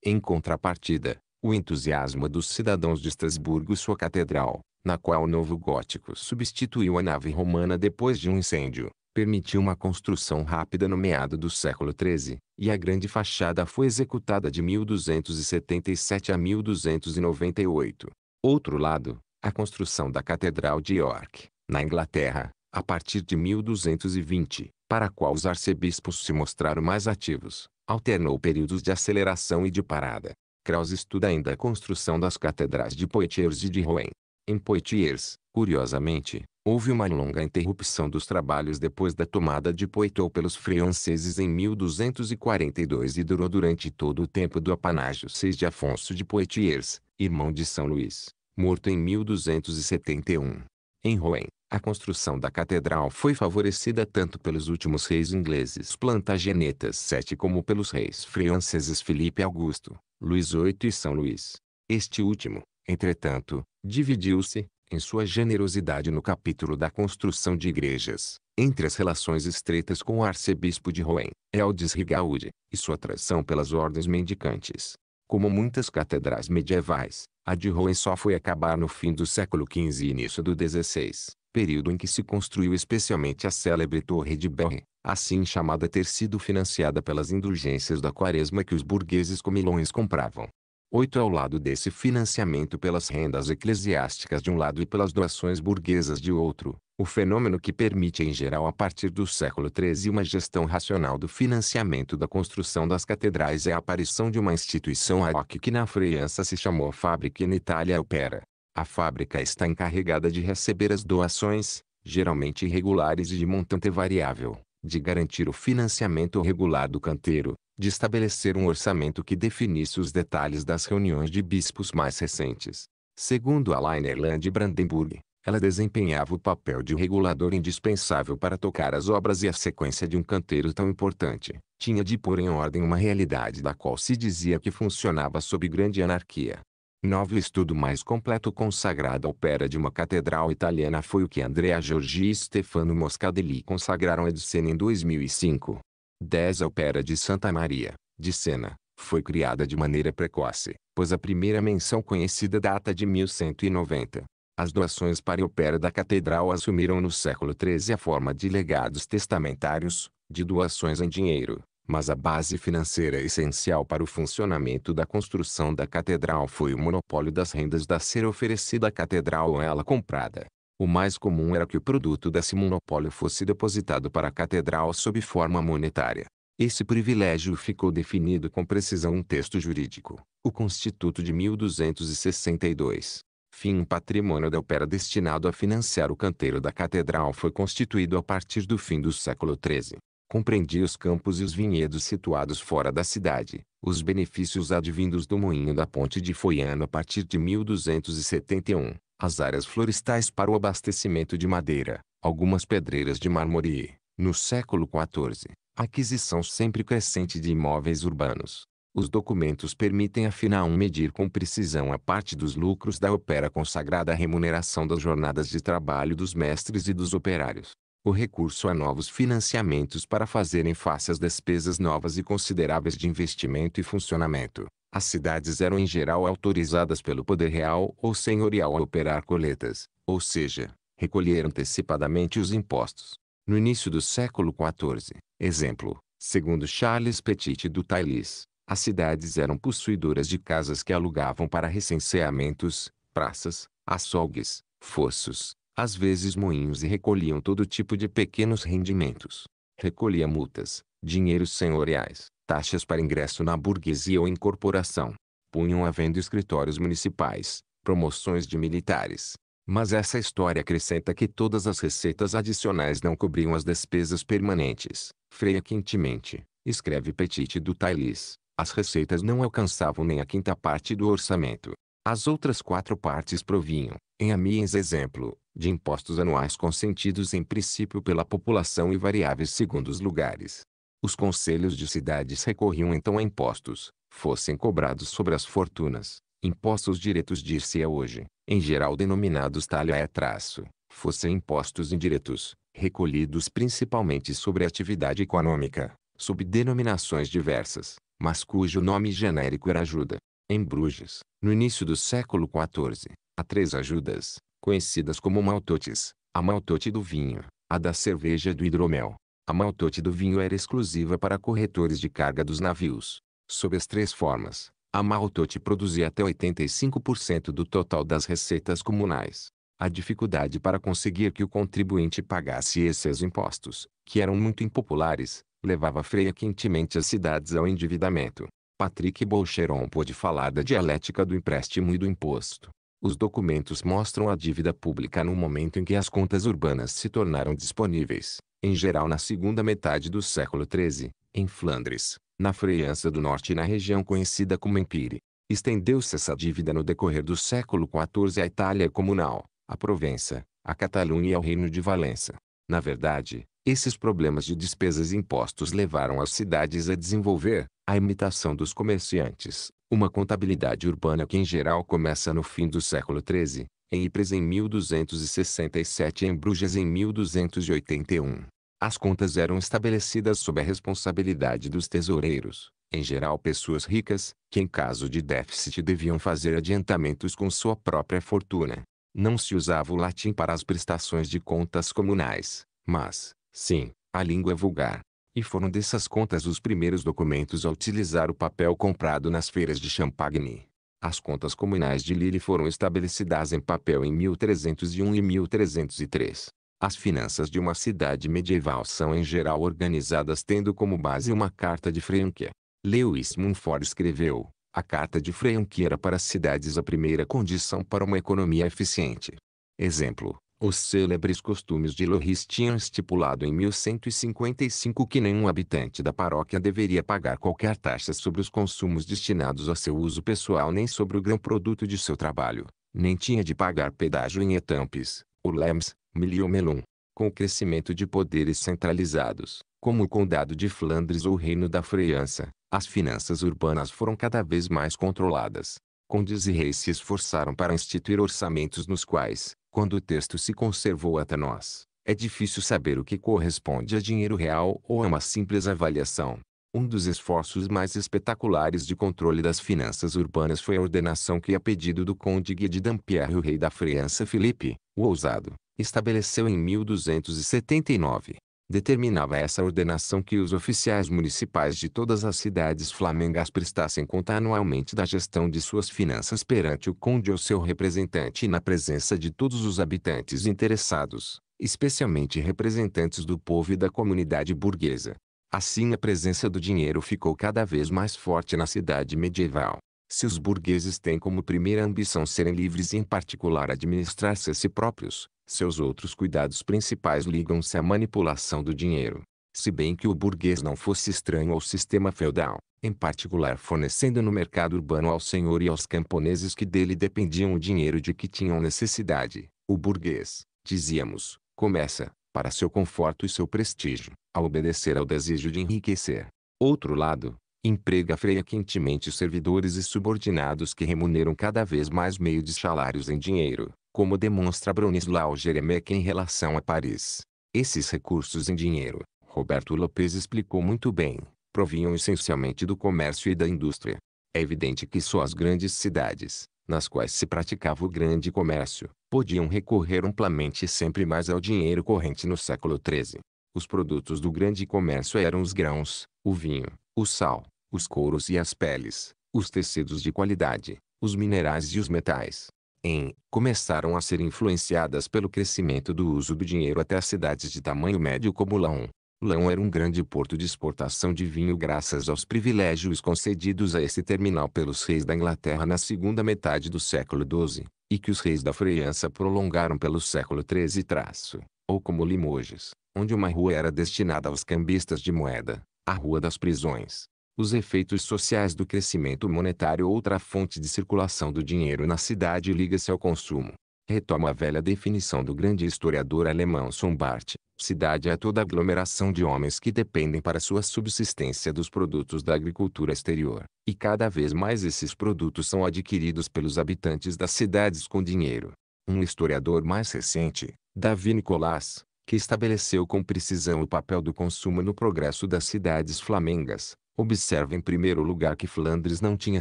Em contrapartida, o entusiasmo dos cidadãos de Estrasburgo e sua catedral, na qual o novo gótico substituiu a nave romana depois de um incêndio, permitiu uma construção rápida no meado do século XIII, e a grande fachada foi executada de 1277 a 1298. Outro lado, a construção da Catedral de York, na Inglaterra, a partir de 1220, para a qual os arcebispos se mostraram mais ativos, alternou períodos de aceleração e de parada. Kraus estuda ainda a construção das catedrais de Poitiers e de Rouen. Em Poitiers, curiosamente, houve uma longa interrupção dos trabalhos depois da tomada de Poitou pelos franceses em 1242 e durou durante todo o tempo do apanágio 6 de Afonso de Poitiers, irmão de São Luís, morto em 1271. Em Rouen, a construção da catedral foi favorecida tanto pelos últimos reis ingleses Plantagenetas VII como pelos reis franceses Felipe Augusto, Luís VIII e São Luís. Este último, entretanto, dividiu-se, em sua generosidade no capítulo da construção de igrejas, entre as relações estreitas com o arcebispo de Rouen, Eldes Rigaud, e sua atração pelas ordens mendicantes. Como muitas catedrais medievais, a de Rouen só foi acabar no fim do século XV e início do XVI período em que se construiu especialmente a célebre Torre de Belre, assim chamada ter sido financiada pelas indulgências da quaresma que os burgueses comilões compravam. 8. Ao lado desse financiamento pelas rendas eclesiásticas de um lado e pelas doações burguesas de outro, o fenômeno que permite em geral a partir do século XIII uma gestão racional do financiamento da construção das catedrais é a aparição de uma instituição ad hoc que na França se chamou Fábrica e na Itália Opera. A fábrica está encarregada de receber as doações, geralmente irregulares e de montante variável, de garantir o financiamento regular do canteiro, de estabelecer um orçamento que definisse os detalhes das reuniões de bispos mais recentes. Segundo a Linerland Brandenburg, ela desempenhava o papel de regulador indispensável para tocar as obras e a sequência de um canteiro tão importante. Tinha de pôr em ordem uma realidade da qual se dizia que funcionava sob grande anarquia. Novo estudo mais completo consagrado à ópera de uma catedral italiana foi o que Andrea Giorgi e Stefano Moscadelli consagraram a Edicena em 2005. 10. A opera de Santa Maria, de Sena, foi criada de maneira precoce, pois a primeira menção conhecida data de 1190. As doações para a ópera da catedral assumiram no século XIII a forma de legados testamentários, de doações em dinheiro mas a base financeira essencial para o funcionamento da construção da catedral foi o monopólio das rendas da ser oferecida à catedral ou ela comprada. O mais comum era que o produto desse monopólio fosse depositado para a catedral sob forma monetária. Esse privilégio ficou definido com precisão um texto jurídico, o Constituto de 1262. Fim o patrimônio da opera destinado a financiar o canteiro da catedral foi constituído a partir do fim do século XIII compreendia os campos e os vinhedos situados fora da cidade. Os benefícios advindos do moinho da ponte de Foiano a partir de 1271, as áreas florestais para o abastecimento de madeira, algumas pedreiras de mármore e, no século XIV, a aquisição sempre crescente de imóveis urbanos. Os documentos permitem afinal medir com precisão a parte dos lucros da opera consagrada à remuneração das jornadas de trabalho dos mestres e dos operários o recurso a novos financiamentos para fazerem face às despesas novas e consideráveis de investimento e funcionamento. As cidades eram em geral autorizadas pelo poder real ou senhorial a operar coletas, ou seja, recolher antecipadamente os impostos. No início do século XIV, exemplo, segundo Charles Petit do Tailis, as cidades eram possuidoras de casas que alugavam para recenseamentos, praças, açougues, fossos, às vezes moinhos e recolhiam todo tipo de pequenos rendimentos. Recolhia multas, dinheiros senhoriais, taxas para ingresso na burguesia ou incorporação. Punham à venda escritórios municipais, promoções de militares. Mas essa história acrescenta que todas as receitas adicionais não cobriam as despesas permanentes. Freia quentemente, escreve Petit do Tailis, as receitas não alcançavam nem a quinta parte do orçamento. As outras quatro partes provinham, em Amiens exemplo, de impostos anuais consentidos em princípio pela população e variáveis segundo os lugares. Os conselhos de cidades recorriam então a impostos, fossem cobrados sobre as fortunas, impostos diretos dir-se-á hoje, em geral denominados talha é traço, fossem impostos indiretos, recolhidos principalmente sobre a atividade econômica, sob denominações diversas, mas cujo nome genérico era ajuda. Em Bruges, no início do século XIV, há três ajudas, conhecidas como maltotes, a maltote do vinho, a da cerveja e do hidromel. A maltote do vinho era exclusiva para corretores de carga dos navios. Sob as três formas, a maltote produzia até 85% do total das receitas comunais. A dificuldade para conseguir que o contribuinte pagasse esses impostos, que eram muito impopulares, levava freia quentemente as cidades ao endividamento. Patrick Bolcheron pôde falar da dialética do empréstimo e do imposto. Os documentos mostram a dívida pública no momento em que as contas urbanas se tornaram disponíveis, em geral na segunda metade do século XIII, em Flandres, na França do Norte e na região conhecida como Empire. Estendeu-se essa dívida no decorrer do século XIV à Itália comunal, à Provença, à Catalunha e ao Reino de Valença. Na verdade, esses problemas de despesas e impostos levaram as cidades a desenvolver, a imitação dos comerciantes, uma contabilidade urbana que em geral começa no fim do século XIII, em Ypres em 1267 e em Bruges em 1281. As contas eram estabelecidas sob a responsabilidade dos tesoureiros, em geral pessoas ricas, que em caso de déficit deviam fazer adiantamentos com sua própria fortuna. Não se usava o latim para as prestações de contas comunais, mas, sim, a língua vulgar, e foram dessas contas os primeiros documentos a utilizar o papel comprado nas feiras de Champagne. As contas comunais de Lille foram estabelecidas em papel em 1301 e 1303. As finanças de uma cidade medieval são em geral organizadas tendo como base uma carta de Franquia. Lewis Mumford escreveu, a carta de Franquia era para as cidades a primeira condição para uma economia eficiente. Exemplo, os célebres costumes de Lohis tinham estipulado em 1155 que nenhum habitante da paróquia deveria pagar qualquer taxa sobre os consumos destinados a seu uso pessoal nem sobre o grão produto de seu trabalho, nem tinha de pagar pedágio em etampes, ulems, miliomelum. Com o crescimento de poderes centralizados, como o Condado de Flandres ou o Reino da França, as finanças urbanas foram cada vez mais controladas. Condes e reis se esforçaram para instituir orçamentos nos quais, quando o texto se conservou até nós, é difícil saber o que corresponde a dinheiro real ou a uma simples avaliação. Um dos esforços mais espetaculares de controle das finanças urbanas foi a ordenação que, a pedido do conde Guy de Dampierre, o rei da França Felipe, o ousado, estabeleceu em 1279, determinava essa ordenação que os oficiais municipais de todas as cidades flamengas prestassem conta anualmente da gestão de suas finanças perante o conde ou seu representante na presença de todos os habitantes interessados, especialmente representantes do povo e da comunidade burguesa. Assim a presença do dinheiro ficou cada vez mais forte na cidade medieval. Se os burgueses têm como primeira ambição serem livres e em particular administrar-se a si próprios, seus outros cuidados principais ligam-se à manipulação do dinheiro. Se bem que o burguês não fosse estranho ao sistema feudal, em particular fornecendo no mercado urbano ao senhor e aos camponeses que dele dependiam o dinheiro de que tinham necessidade, o burguês, dizíamos, começa, para seu conforto e seu prestígio, a obedecer ao desejo de enriquecer. Outro lado, emprega freia quentemente servidores e subordinados que remuneram cada vez mais meio de salários em dinheiro, como demonstra Bronislau Jeremek em relação a Paris. Esses recursos em dinheiro, Roberto Lopes explicou muito bem, provinham essencialmente do comércio e da indústria. É evidente que só as grandes cidades, nas quais se praticava o grande comércio, podiam recorrer amplamente e sempre mais ao dinheiro corrente no século XIII. Os produtos do grande comércio eram os grãos, o vinho, o sal, os couros e as peles, os tecidos de qualidade, os minerais e os metais em, começaram a ser influenciadas pelo crescimento do uso do dinheiro até as cidades de tamanho médio como Laon. Laon era um grande porto de exportação de vinho graças aos privilégios concedidos a esse terminal pelos reis da Inglaterra na segunda metade do século XII, e que os reis da França prolongaram pelo século XIII traço, ou como Limoges, onde uma rua era destinada aos cambistas de moeda, a Rua das Prisões os efeitos sociais do crescimento monetário outra fonte de circulação do dinheiro na cidade liga-se ao consumo. Retoma a velha definição do grande historiador alemão Sombart. Cidade é toda aglomeração de homens que dependem para sua subsistência dos produtos da agricultura exterior, e cada vez mais esses produtos são adquiridos pelos habitantes das cidades com dinheiro. Um historiador mais recente, Davi Nicolás, que estabeleceu com precisão o papel do consumo no progresso das cidades flamengas, Observa em primeiro lugar que Flandres não tinha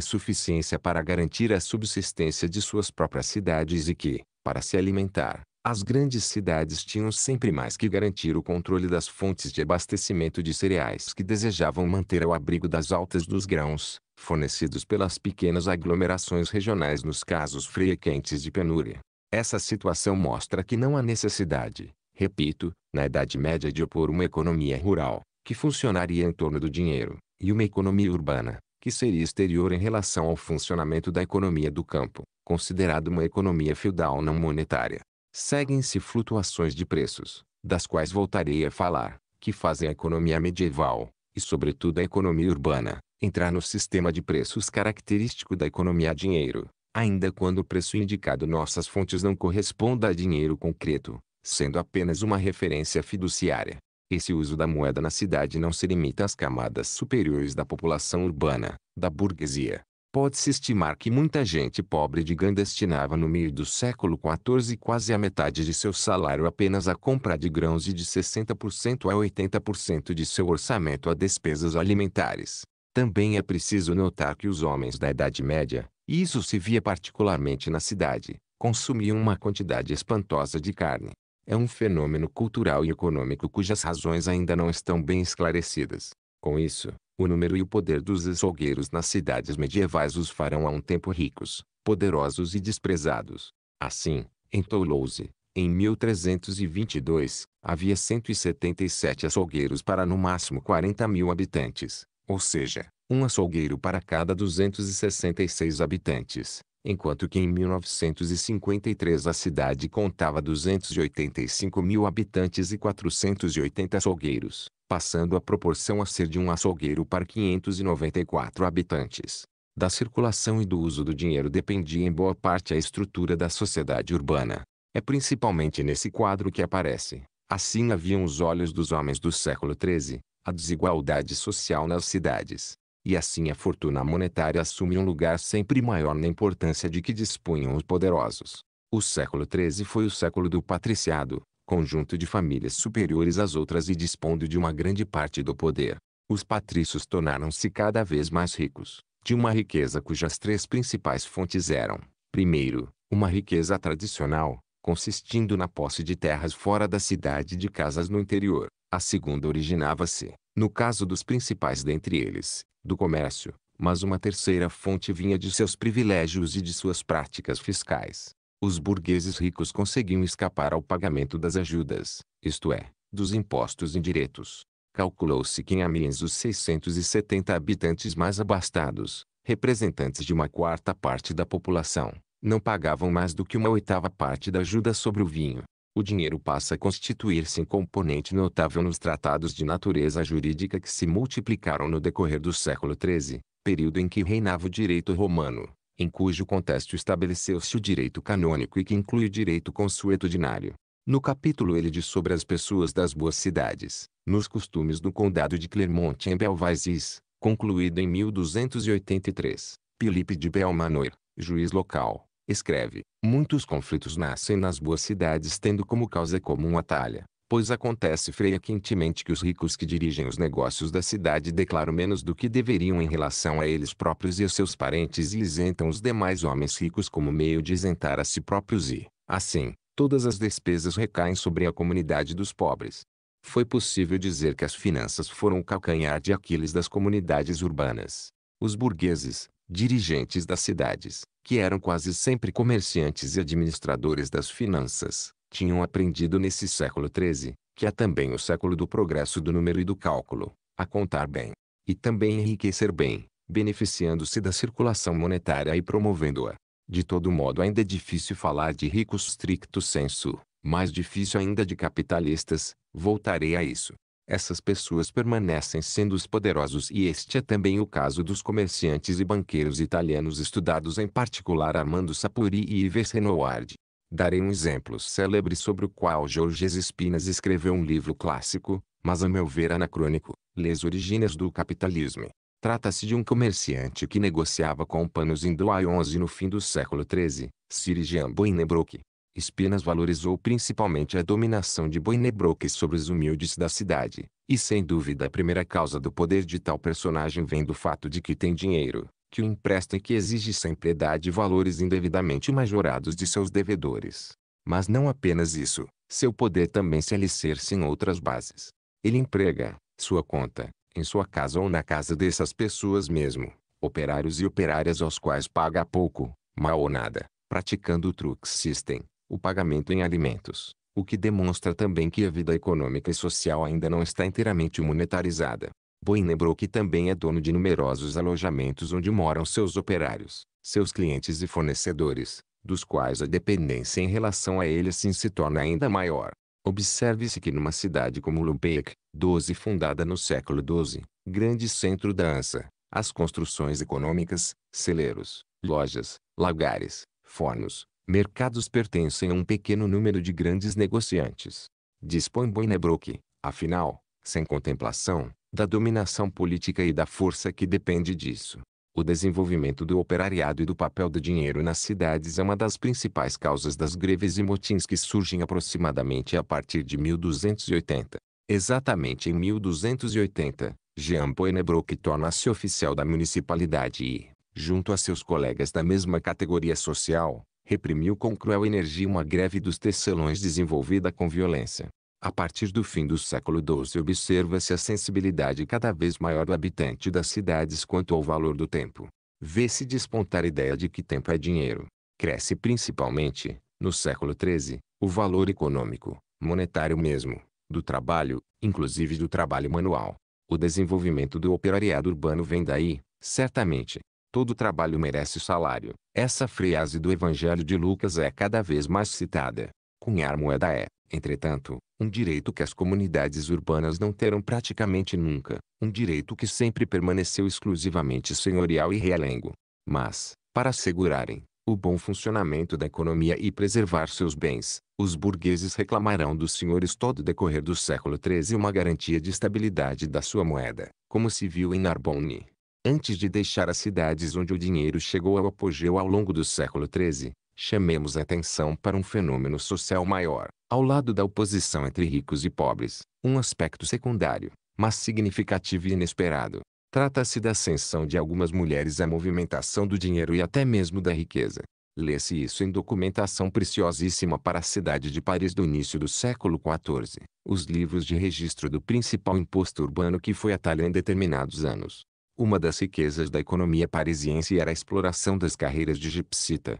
suficiência para garantir a subsistência de suas próprias cidades e que, para se alimentar, as grandes cidades tinham sempre mais que garantir o controle das fontes de abastecimento de cereais que desejavam manter ao abrigo das altas dos grãos, fornecidos pelas pequenas aglomerações regionais nos casos frequentes de penúria. Essa situação mostra que não há necessidade, repito, na Idade Média de opor uma economia rural, que funcionaria em torno do dinheiro, e uma economia urbana, que seria exterior em relação ao funcionamento da economia do campo, considerada uma economia feudal não monetária. Seguem-se flutuações de preços, das quais voltarei a falar, que fazem a economia medieval, e sobretudo a economia urbana, entrar no sistema de preços característico da economia dinheiro, ainda quando o preço indicado nossas fontes não corresponda a dinheiro concreto, sendo apenas uma referência fiduciária. Esse uso da moeda na cidade não se limita às camadas superiores da população urbana, da burguesia. Pode-se estimar que muita gente pobre de Gand destinava no meio do século XIV quase a metade de seu salário apenas à compra de grãos e de 60% a 80% de seu orçamento a despesas alimentares. Também é preciso notar que os homens da Idade Média, e isso se via particularmente na cidade, consumiam uma quantidade espantosa de carne. É um fenômeno cultural e econômico cujas razões ainda não estão bem esclarecidas. Com isso, o número e o poder dos açougueiros nas cidades medievais os farão a um tempo ricos, poderosos e desprezados. Assim, em Toulouse, em 1322, havia 177 açougueiros para no máximo 40 mil habitantes, ou seja, um açougueiro para cada 266 habitantes enquanto que em 1953 a cidade contava 285 mil habitantes e 480 açougueiros, passando a proporção a ser de um açougueiro para 594 habitantes. Da circulação e do uso do dinheiro dependia em boa parte a estrutura da sociedade urbana. É principalmente nesse quadro que aparece, assim haviam os olhos dos homens do século XIII, a desigualdade social nas cidades. E assim a fortuna monetária assume um lugar sempre maior na importância de que dispunham os poderosos. O século XIII foi o século do patriciado, conjunto de famílias superiores às outras e dispondo de uma grande parte do poder. Os patrícios tornaram-se cada vez mais ricos, de uma riqueza cujas três principais fontes eram, primeiro, uma riqueza tradicional, consistindo na posse de terras fora da cidade e de casas no interior. A segunda originava-se, no caso dos principais dentre eles, do comércio, mas uma terceira fonte vinha de seus privilégios e de suas práticas fiscais. Os burgueses ricos conseguiam escapar ao pagamento das ajudas, isto é, dos impostos indiretos. Calculou-se que em Amiens os 670 habitantes mais abastados, representantes de uma quarta parte da população, não pagavam mais do que uma oitava parte da ajuda sobre o vinho o dinheiro passa a constituir-se um componente notável nos tratados de natureza jurídica que se multiplicaram no decorrer do século XIII, período em que reinava o direito romano, em cujo contexto estabeleceu-se o direito canônico e que inclui o direito consuetudinário. No capítulo ele diz sobre as pessoas das boas cidades, nos costumes do condado de Clermont em Belvaisis, concluído em 1283, Filipe de Belmanoir, juiz local, escreve, muitos conflitos nascem nas boas cidades tendo como causa comum a talha, pois acontece frequentemente que os ricos que dirigem os negócios da cidade declaram menos do que deveriam em relação a eles próprios e a seus parentes e isentam os demais homens ricos como meio de isentar a si próprios e, assim, todas as despesas recaem sobre a comunidade dos pobres. Foi possível dizer que as finanças foram o calcanhar de Aquiles das comunidades urbanas. Os burgueses, dirigentes das cidades, que eram quase sempre comerciantes e administradores das finanças, tinham aprendido nesse século XIII, que é também o século do progresso do número e do cálculo, a contar bem, e também enriquecer bem, beneficiando-se da circulação monetária e promovendo-a. De todo modo ainda é difícil falar de ricos stricto sensu, mais difícil ainda de capitalistas, voltarei a isso essas pessoas permanecem sendo os poderosos e este é também o caso dos comerciantes e banqueiros italianos estudados em particular Armando Sapuri e Ives Renoir. Darei um exemplo célebre sobre o qual Georges Espinas escreveu um livro clássico, mas a meu ver anacrônico, Les Origines do Capitalismo. Trata-se de um comerciante que negociava com panos em a 11 no fim do século XIII, Siri Jean Boinebroque, Espinas valorizou principalmente a dominação de Boinebroques sobre os humildes da cidade, e sem dúvida a primeira causa do poder de tal personagem vem do fato de que tem dinheiro, que o empresta e que exige sem piedade valores indevidamente majorados de seus devedores. Mas não apenas isso, seu poder também se alicerce em outras bases. Ele emprega, sua conta, em sua casa ou na casa dessas pessoas mesmo, operários e operárias aos quais paga pouco, mal ou nada, praticando o truque system, o pagamento em alimentos, o que demonstra também que a vida econômica e social ainda não está inteiramente monetarizada. Boeing lembrou que também é dono de numerosos alojamentos onde moram seus operários, seus clientes e fornecedores, dos quais a dependência em relação a ele assim se torna ainda maior. Observe-se que numa cidade como Lubeck, 12 fundada no século XII, grande centro da Ansa, as construções econômicas, celeiros, lojas, lagares, fornos, Mercados pertencem a um pequeno número de grandes negociantes. Dispõe Boinebrook, afinal, sem contemplação, da dominação política e da força que depende disso. O desenvolvimento do operariado e do papel do dinheiro nas cidades é uma das principais causas das greves e motins que surgem aproximadamente a partir de 1280. Exatamente em 1280, Jean Boinebrock torna-se oficial da municipalidade e, junto a seus colegas da mesma categoria social, reprimiu com cruel energia uma greve dos tecelões desenvolvida com violência. A partir do fim do século XII observa-se a sensibilidade cada vez maior do habitante das cidades quanto ao valor do tempo. Vê-se despontar a ideia de que tempo é dinheiro. Cresce principalmente, no século XIII, o valor econômico, monetário mesmo, do trabalho, inclusive do trabalho manual. O desenvolvimento do operariado urbano vem daí, certamente todo trabalho merece salário. Essa frase do Evangelho de Lucas é cada vez mais citada. Cunhar moeda é, entretanto, um direito que as comunidades urbanas não terão praticamente nunca, um direito que sempre permaneceu exclusivamente senhorial e realengo. Mas, para assegurarem o bom funcionamento da economia e preservar seus bens, os burgueses reclamarão dos senhores todo o decorrer do século XIII uma garantia de estabilidade da sua moeda, como se viu em Narbonne antes de deixar as cidades onde o dinheiro chegou ao apogeu ao longo do século XIII, chamemos a atenção para um fenômeno social maior, ao lado da oposição entre ricos e pobres, um aspecto secundário, mas significativo e inesperado. Trata-se da ascensão de algumas mulheres à movimentação do dinheiro e até mesmo da riqueza. Lê-se isso em documentação preciosíssima para a cidade de Paris do início do século XIV, os livros de registro do principal imposto urbano que foi a talha em determinados anos. Uma das riquezas da economia parisiense era a exploração das carreiras de gipsita,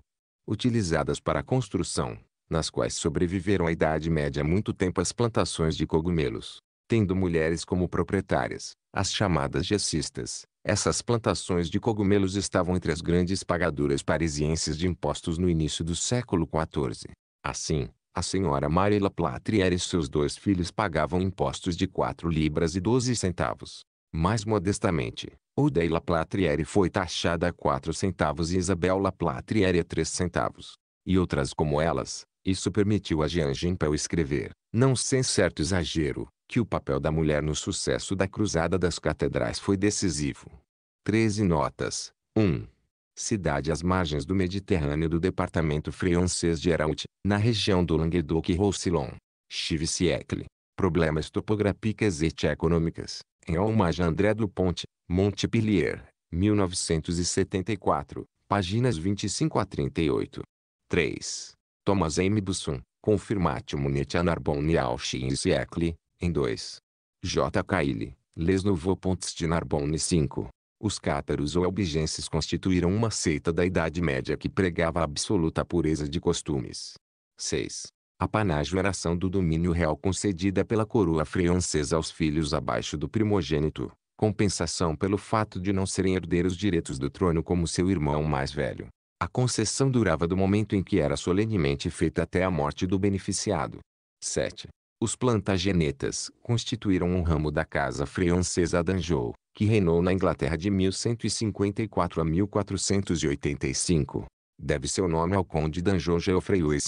utilizadas para a construção, nas quais sobreviveram à Idade Média muito tempo as plantações de cogumelos. Tendo mulheres como proprietárias, as chamadas jacistas, essas plantações de cogumelos estavam entre as grandes pagadoras parisienses de impostos no início do século XIV. Assim, a senhora Maria Laplâtre e seus dois filhos pagavam impostos de 4 libras e 12 centavos, mais modestamente, Odeila Platriere foi taxada a 4 centavos e Isabel Platriere a 3 centavos. E outras como elas, isso permitiu a Jean Gimpel escrever, não sem certo exagero, que o papel da mulher no sucesso da Cruzada das Catedrais foi decisivo. 13 notas. 1. Cidade às margens do Mediterrâneo do departamento francês de Herault, na região do Languedoc Roussillon. Chive-Siecle. Problemas topográficos e econômicas em Hommage a André Dupont, Montpellier, 1974, páginas 25 a 38. 3. Thomas M. Busson, Confirmatium Narbonne Auschin Siecle, em 2. J. Cayle, Les Nouveaux Pontes de Narbonne 5. Os cátaros ou albigenses constituíram uma seita da Idade Média que pregava a absoluta pureza de costumes. 6. Apanágio era ação do domínio real concedida pela coroa francesa aos filhos abaixo do primogênito, compensação pelo fato de não serem herdeiros diretos do trono como seu irmão mais velho. A concessão durava do momento em que era solenemente feita até a morte do beneficiado. 7. Os Plantagenetas constituíram um ramo da casa francesa d'Anjou, que reinou na Inglaterra de 1154 a 1485. Deve seu nome ao conde d'Anjou Geoffrey V,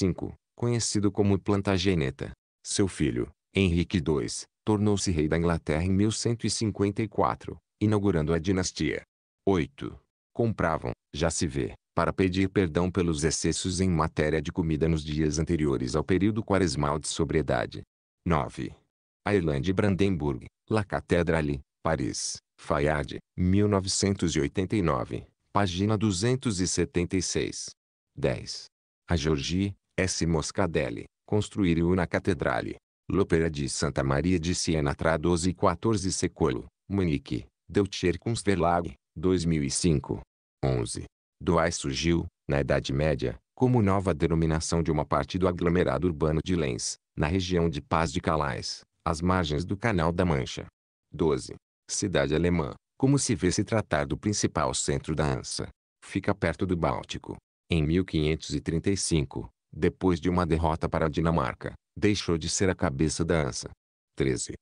conhecido como Plantageneta. Seu filho, Henrique II, tornou-se rei da Inglaterra em 1154, inaugurando a dinastia. 8. Compravam, já se vê, para pedir perdão pelos excessos em matéria de comida nos dias anteriores ao período quaresmal de sobriedade. 9. A Irlanda e Brandenburg, La Catedrale, Paris, Fayad, 1989, página 276. 10. A Georgie, S. Moscadelli, o na Catedrale L'opera di Santa Maria di Siena tra 12 e 14 secolo, Munique, Deutscher Kunstverlag, 2005. 11. Doai surgiu, na Idade Média, como nova denominação de uma parte do aglomerado urbano de Lens, na região de Paz de Calais, às margens do Canal da Mancha. 12. Cidade alemã, como se vê se tratar do principal centro da Ansa, Fica perto do Báltico. Em 1535, depois de uma derrota para a Dinamarca, deixou de ser a cabeça da ANSA. 13.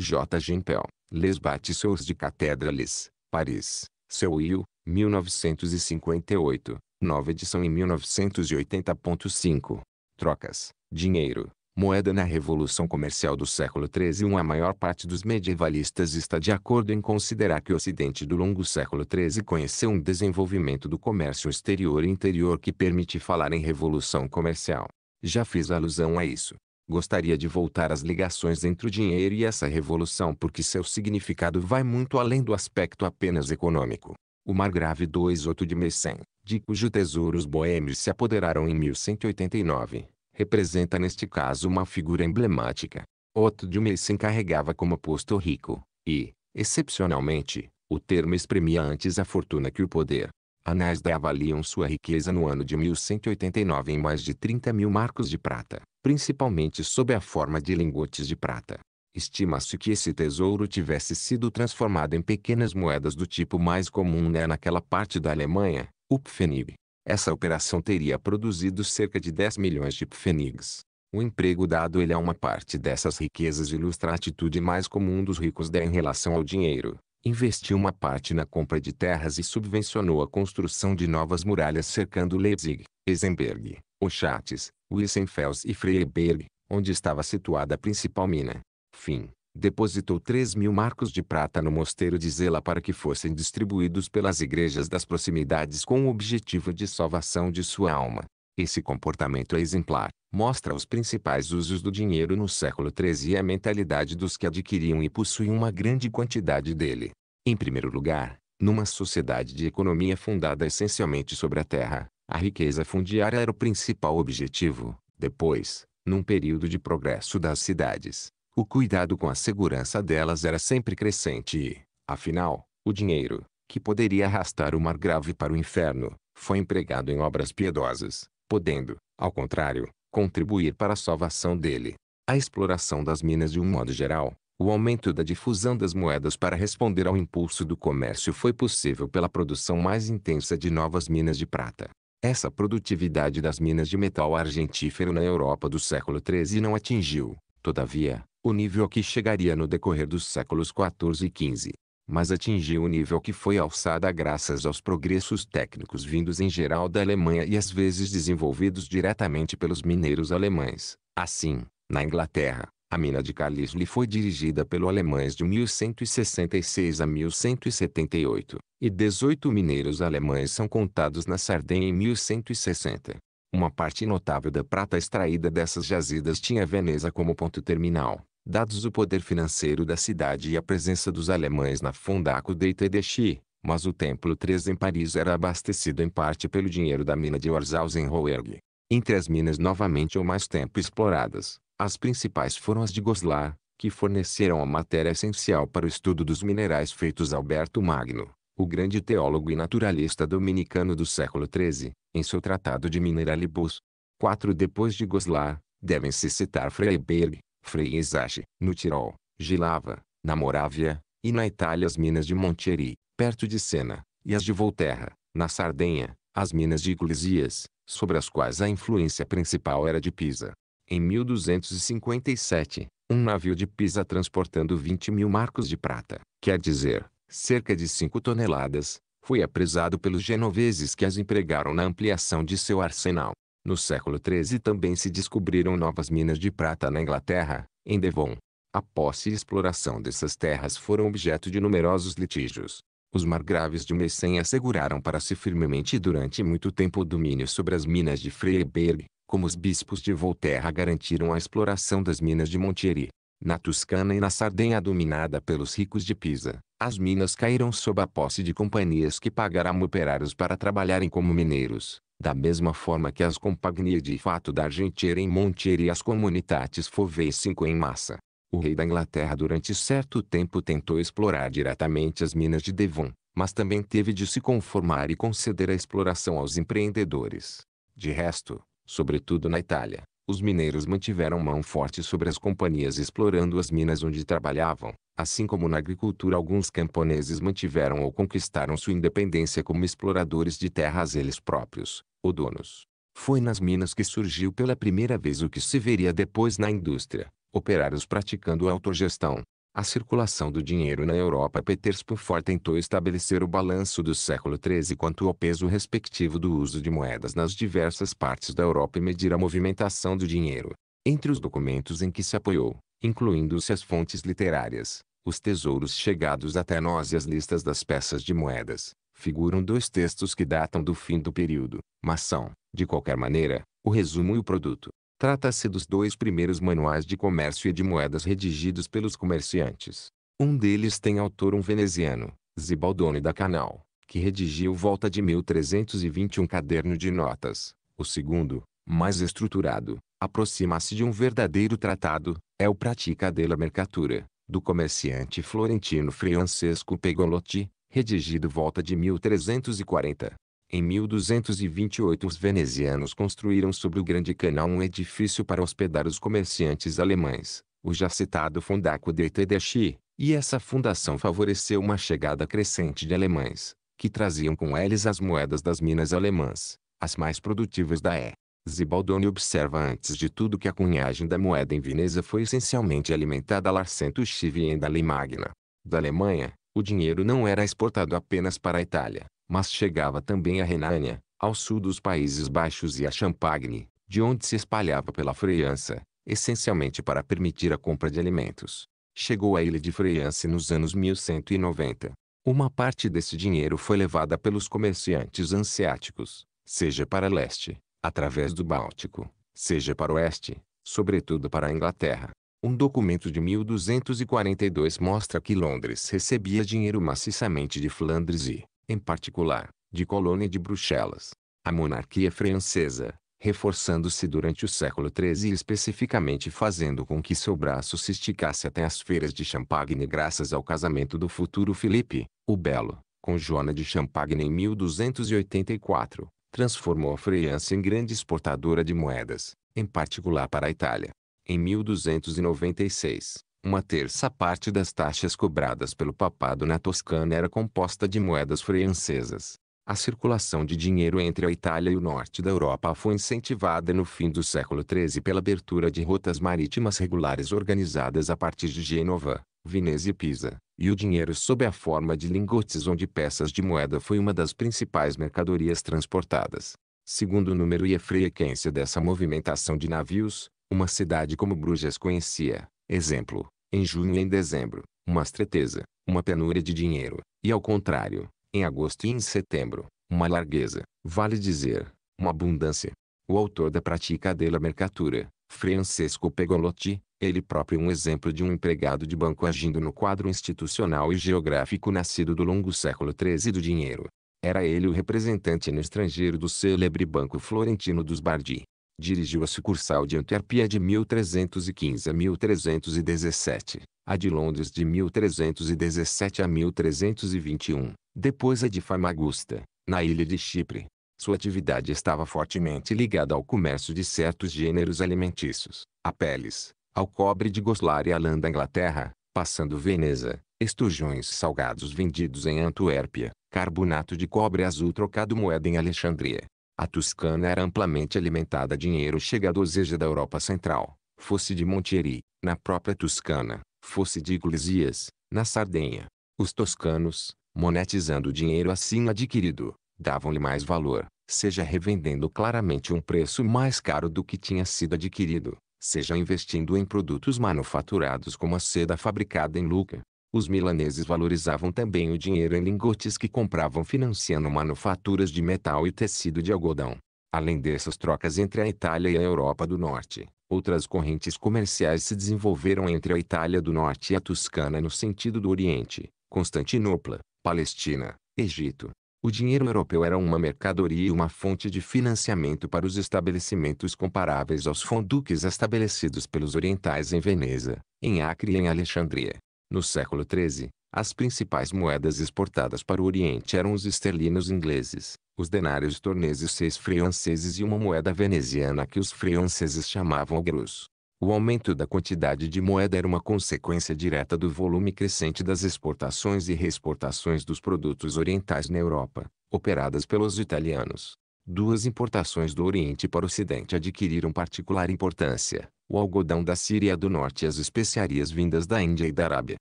J. Gimpel, Les Bâtisseurs de Catedrales, Paris, Seu Will, 1958, nova edição em 1980.5. Trocas, dinheiro, moeda na Revolução Comercial do século XIII. A maior parte dos medievalistas está de acordo em considerar que o Ocidente do longo século XIII conheceu um desenvolvimento do comércio exterior e interior que permite falar em revolução comercial. Já fiz alusão a isso. Gostaria de voltar às ligações entre o dinheiro e essa revolução porque seu significado vai muito além do aspecto apenas econômico. O Margrave 28 de Messen, de cujo tesouro os boêmios se apoderaram em 1189, representa neste caso uma figura emblemática. Otto de Meis se encarregava como posto rico, e, excepcionalmente, o termo exprimia antes a fortuna que o poder. Anais da avaliam sua riqueza no ano de 1189 em mais de 30 mil marcos de prata, principalmente sob a forma de lingotes de prata. Estima-se que esse tesouro tivesse sido transformado em pequenas moedas do tipo mais comum né, naquela parte da Alemanha, o Pfennig. Essa operação teria produzido cerca de 10 milhões de pfenigs. O emprego dado ele a uma parte dessas riquezas ilustra a atitude mais comum dos ricos da em relação ao dinheiro. Investiu uma parte na compra de terras e subvencionou a construção de novas muralhas cercando Leipzig, Eisenberg, Ochates, Wissenfels e Freiberg, onde estava situada a principal mina. Fim depositou três mil marcos de prata no mosteiro de Zela para que fossem distribuídos pelas igrejas das proximidades com o objetivo de salvação de sua alma. Esse comportamento é exemplar mostra os principais usos do dinheiro no século XIII e a mentalidade dos que adquiriam e possuíam uma grande quantidade dele. Em primeiro lugar, numa sociedade de economia fundada essencialmente sobre a terra, a riqueza fundiária era o principal objetivo. Depois, num período de progresso das cidades, o cuidado com a segurança delas era sempre crescente e, afinal, o dinheiro, que poderia arrastar o mar grave para o inferno, foi empregado em obras piedosas, podendo, ao contrário, contribuir para a salvação dele. A exploração das minas de um modo geral, o aumento da difusão das moedas para responder ao impulso do comércio foi possível pela produção mais intensa de novas minas de prata. Essa produtividade das minas de metal argentífero na Europa do século XIII não atingiu, todavia, o nível a que chegaria no decorrer dos séculos XIV e XV, mas atingiu o nível que foi alçada graças aos progressos técnicos vindos em geral da Alemanha e às vezes desenvolvidos diretamente pelos mineiros alemães. Assim, na Inglaterra, a mina de Carlisle foi dirigida pelo alemães de 1166 a 1178, e 18 mineiros alemães são contados na Sardenha em 1160. Uma parte notável da prata extraída dessas jazidas tinha Veneza como ponto terminal dados o poder financeiro da cidade e a presença dos alemães na Fondaco Deita e mas o Templo 3 em Paris era abastecido em parte pelo dinheiro da mina de Orsalzenhoerg. Entre as minas novamente ou mais tempo exploradas, as principais foram as de Goslar, que forneceram a matéria essencial para o estudo dos minerais feitos Alberto Magno, o grande teólogo e naturalista dominicano do século XIII, em seu Tratado de Mineralibus. Quatro Depois de Goslar, devem-se citar Freiberg, Frei Esache, no Tirol, Gilava, na Morávia, e na Itália as minas de Montieri, perto de Sena, e as de Volterra, na Sardenha, as minas de Iglesias, sobre as quais a influência principal era de Pisa. Em 1257, um navio de Pisa transportando 20 mil marcos de prata, quer dizer, cerca de 5 toneladas, foi apresado pelos genoveses que as empregaram na ampliação de seu arsenal. No século XIII também se descobriram novas minas de prata na Inglaterra, em Devon. A posse e exploração dessas terras foram objeto de numerosos litígios. Os margraves de Messem asseguraram para si firmemente durante muito tempo o domínio sobre as minas de Freiberg, como os bispos de Volterra garantiram a exploração das minas de Montieri. Na Toscana e na Sardenha dominada pelos ricos de Pisa, as minas caíram sob a posse de companhias que pagaram operários para trabalharem como mineiros, da mesma forma que as companhias de Fato da Argentina em Montier e as Comunitates Fovei 5 em massa. O rei da Inglaterra durante certo tempo tentou explorar diretamente as minas de Devon, mas também teve de se conformar e conceder a exploração aos empreendedores. De resto, sobretudo na Itália, os mineiros mantiveram mão forte sobre as companhias explorando as minas onde trabalhavam, assim como na agricultura alguns camponeses mantiveram ou conquistaram sua independência como exploradores de terras eles próprios, o donos. Foi nas minas que surgiu pela primeira vez o que se veria depois na indústria, operários praticando a autogestão. A circulação do dinheiro na Europa Peters tentou estabelecer o balanço do século XIII quanto ao peso respectivo do uso de moedas nas diversas partes da Europa e medir a movimentação do dinheiro. Entre os documentos em que se apoiou, incluindo-se as fontes literárias, os tesouros chegados até nós e as listas das peças de moedas, figuram dois textos que datam do fim do período, mas são, de qualquer maneira, o resumo e o produto. Trata-se dos dois primeiros manuais de comércio e de moedas redigidos pelos comerciantes. Um deles tem autor um veneziano, Zibaldone da Canal, que redigiu volta de 1321 caderno de notas. O segundo, mais estruturado, aproxima-se de um verdadeiro tratado, é o Pratica della Mercatura, do comerciante florentino Francesco Pegolotti, redigido volta de 1340. Em 1228 os venezianos construíram sobre o Grande Canal um edifício para hospedar os comerciantes alemães, o já citado Fundaco de Tedeschi, e essa fundação favoreceu uma chegada crescente de alemães, que traziam com eles as moedas das minas alemãs, as mais produtivas da E. É. Zibaldoni observa antes de tudo que a cunhagem da moeda em Veneza foi essencialmente alimentada a Larcento Chivienda Magna, da Alemanha, o dinheiro não era exportado apenas para a Itália, mas chegava também à Renânia, ao sul dos Países Baixos e à Champagne, de onde se espalhava pela França, essencialmente para permitir a compra de alimentos. Chegou à ilha de França nos anos 1190. Uma parte desse dinheiro foi levada pelos comerciantes anseáticos, seja para leste, através do Báltico, seja para oeste, sobretudo para a Inglaterra. Um documento de 1242 mostra que Londres recebia dinheiro maciçamente de Flandres e, em particular, de colônia de Bruxelas. A monarquia francesa, reforçando-se durante o século XIII e especificamente fazendo com que seu braço se esticasse até as feiras de Champagne graças ao casamento do futuro Felipe, o Belo, com Joana de Champagne em 1284, transformou a França em grande exportadora de moedas, em particular para a Itália em 1296, uma terça parte das taxas cobradas pelo papado na Toscana era composta de moedas francesas. A circulação de dinheiro entre a Itália e o norte da Europa foi incentivada no fim do século XIII pela abertura de rotas marítimas regulares organizadas a partir de Gênova, Veneza e Pisa, e o dinheiro sob a forma de lingotes onde peças de moeda foi uma das principais mercadorias transportadas. Segundo o número e a frequência dessa movimentação de navios, uma cidade como Bruges conhecia, exemplo, em junho e em dezembro, uma estreiteza, uma penúria de dinheiro, e ao contrário, em agosto e em setembro, uma largueza, vale dizer, uma abundância. O autor da Pratica della Mercatura, Francesco Pegolotti, ele próprio é um exemplo de um empregado de banco agindo no quadro institucional e geográfico nascido do longo século XIII do dinheiro. Era ele o representante no estrangeiro do célebre Banco Florentino dos Bardi. Dirigiu a sucursal de Antuérpia de 1315 a 1317, a de Londres de 1317 a 1321, depois a de Famagusta, na ilha de Chipre. Sua atividade estava fortemente ligada ao comércio de certos gêneros alimentícios, a peles, ao cobre de Goslar e a lã da Inglaterra, passando Veneza, estujões salgados vendidos em Antuérpia, carbonato de cobre azul trocado moeda em Alexandria, a Toscana era amplamente alimentada a dinheiro chega a doseja da Europa Central, fosse de Montieri, na própria Toscana, fosse de Iglesias, na Sardenha. Os toscanos, monetizando o dinheiro assim adquirido, davam-lhe mais valor, seja revendendo claramente um preço mais caro do que tinha sido adquirido, seja investindo em produtos manufaturados como a seda fabricada em Lucca. Os milaneses valorizavam também o dinheiro em lingotes que compravam financiando manufaturas de metal e tecido de algodão. Além dessas trocas entre a Itália e a Europa do Norte, outras correntes comerciais se desenvolveram entre a Itália do Norte e a Toscana no sentido do Oriente, Constantinopla, Palestina, Egito. O dinheiro europeu era uma mercadoria e uma fonte de financiamento para os estabelecimentos comparáveis aos fonduques estabelecidos pelos orientais em Veneza, em Acre e em Alexandria. No século XIII, as principais moedas exportadas para o Oriente eram os esterlinos ingleses, os denários torneses seis franceses e uma moeda veneziana que os franceses chamavam grus. O aumento da quantidade de moeda era uma consequência direta do volume crescente das exportações e reexportações dos produtos orientais na Europa, operadas pelos italianos. Duas importações do Oriente para o Ocidente adquiriram particular importância, o algodão da Síria do Norte e as especiarias vindas da Índia e da Arábia.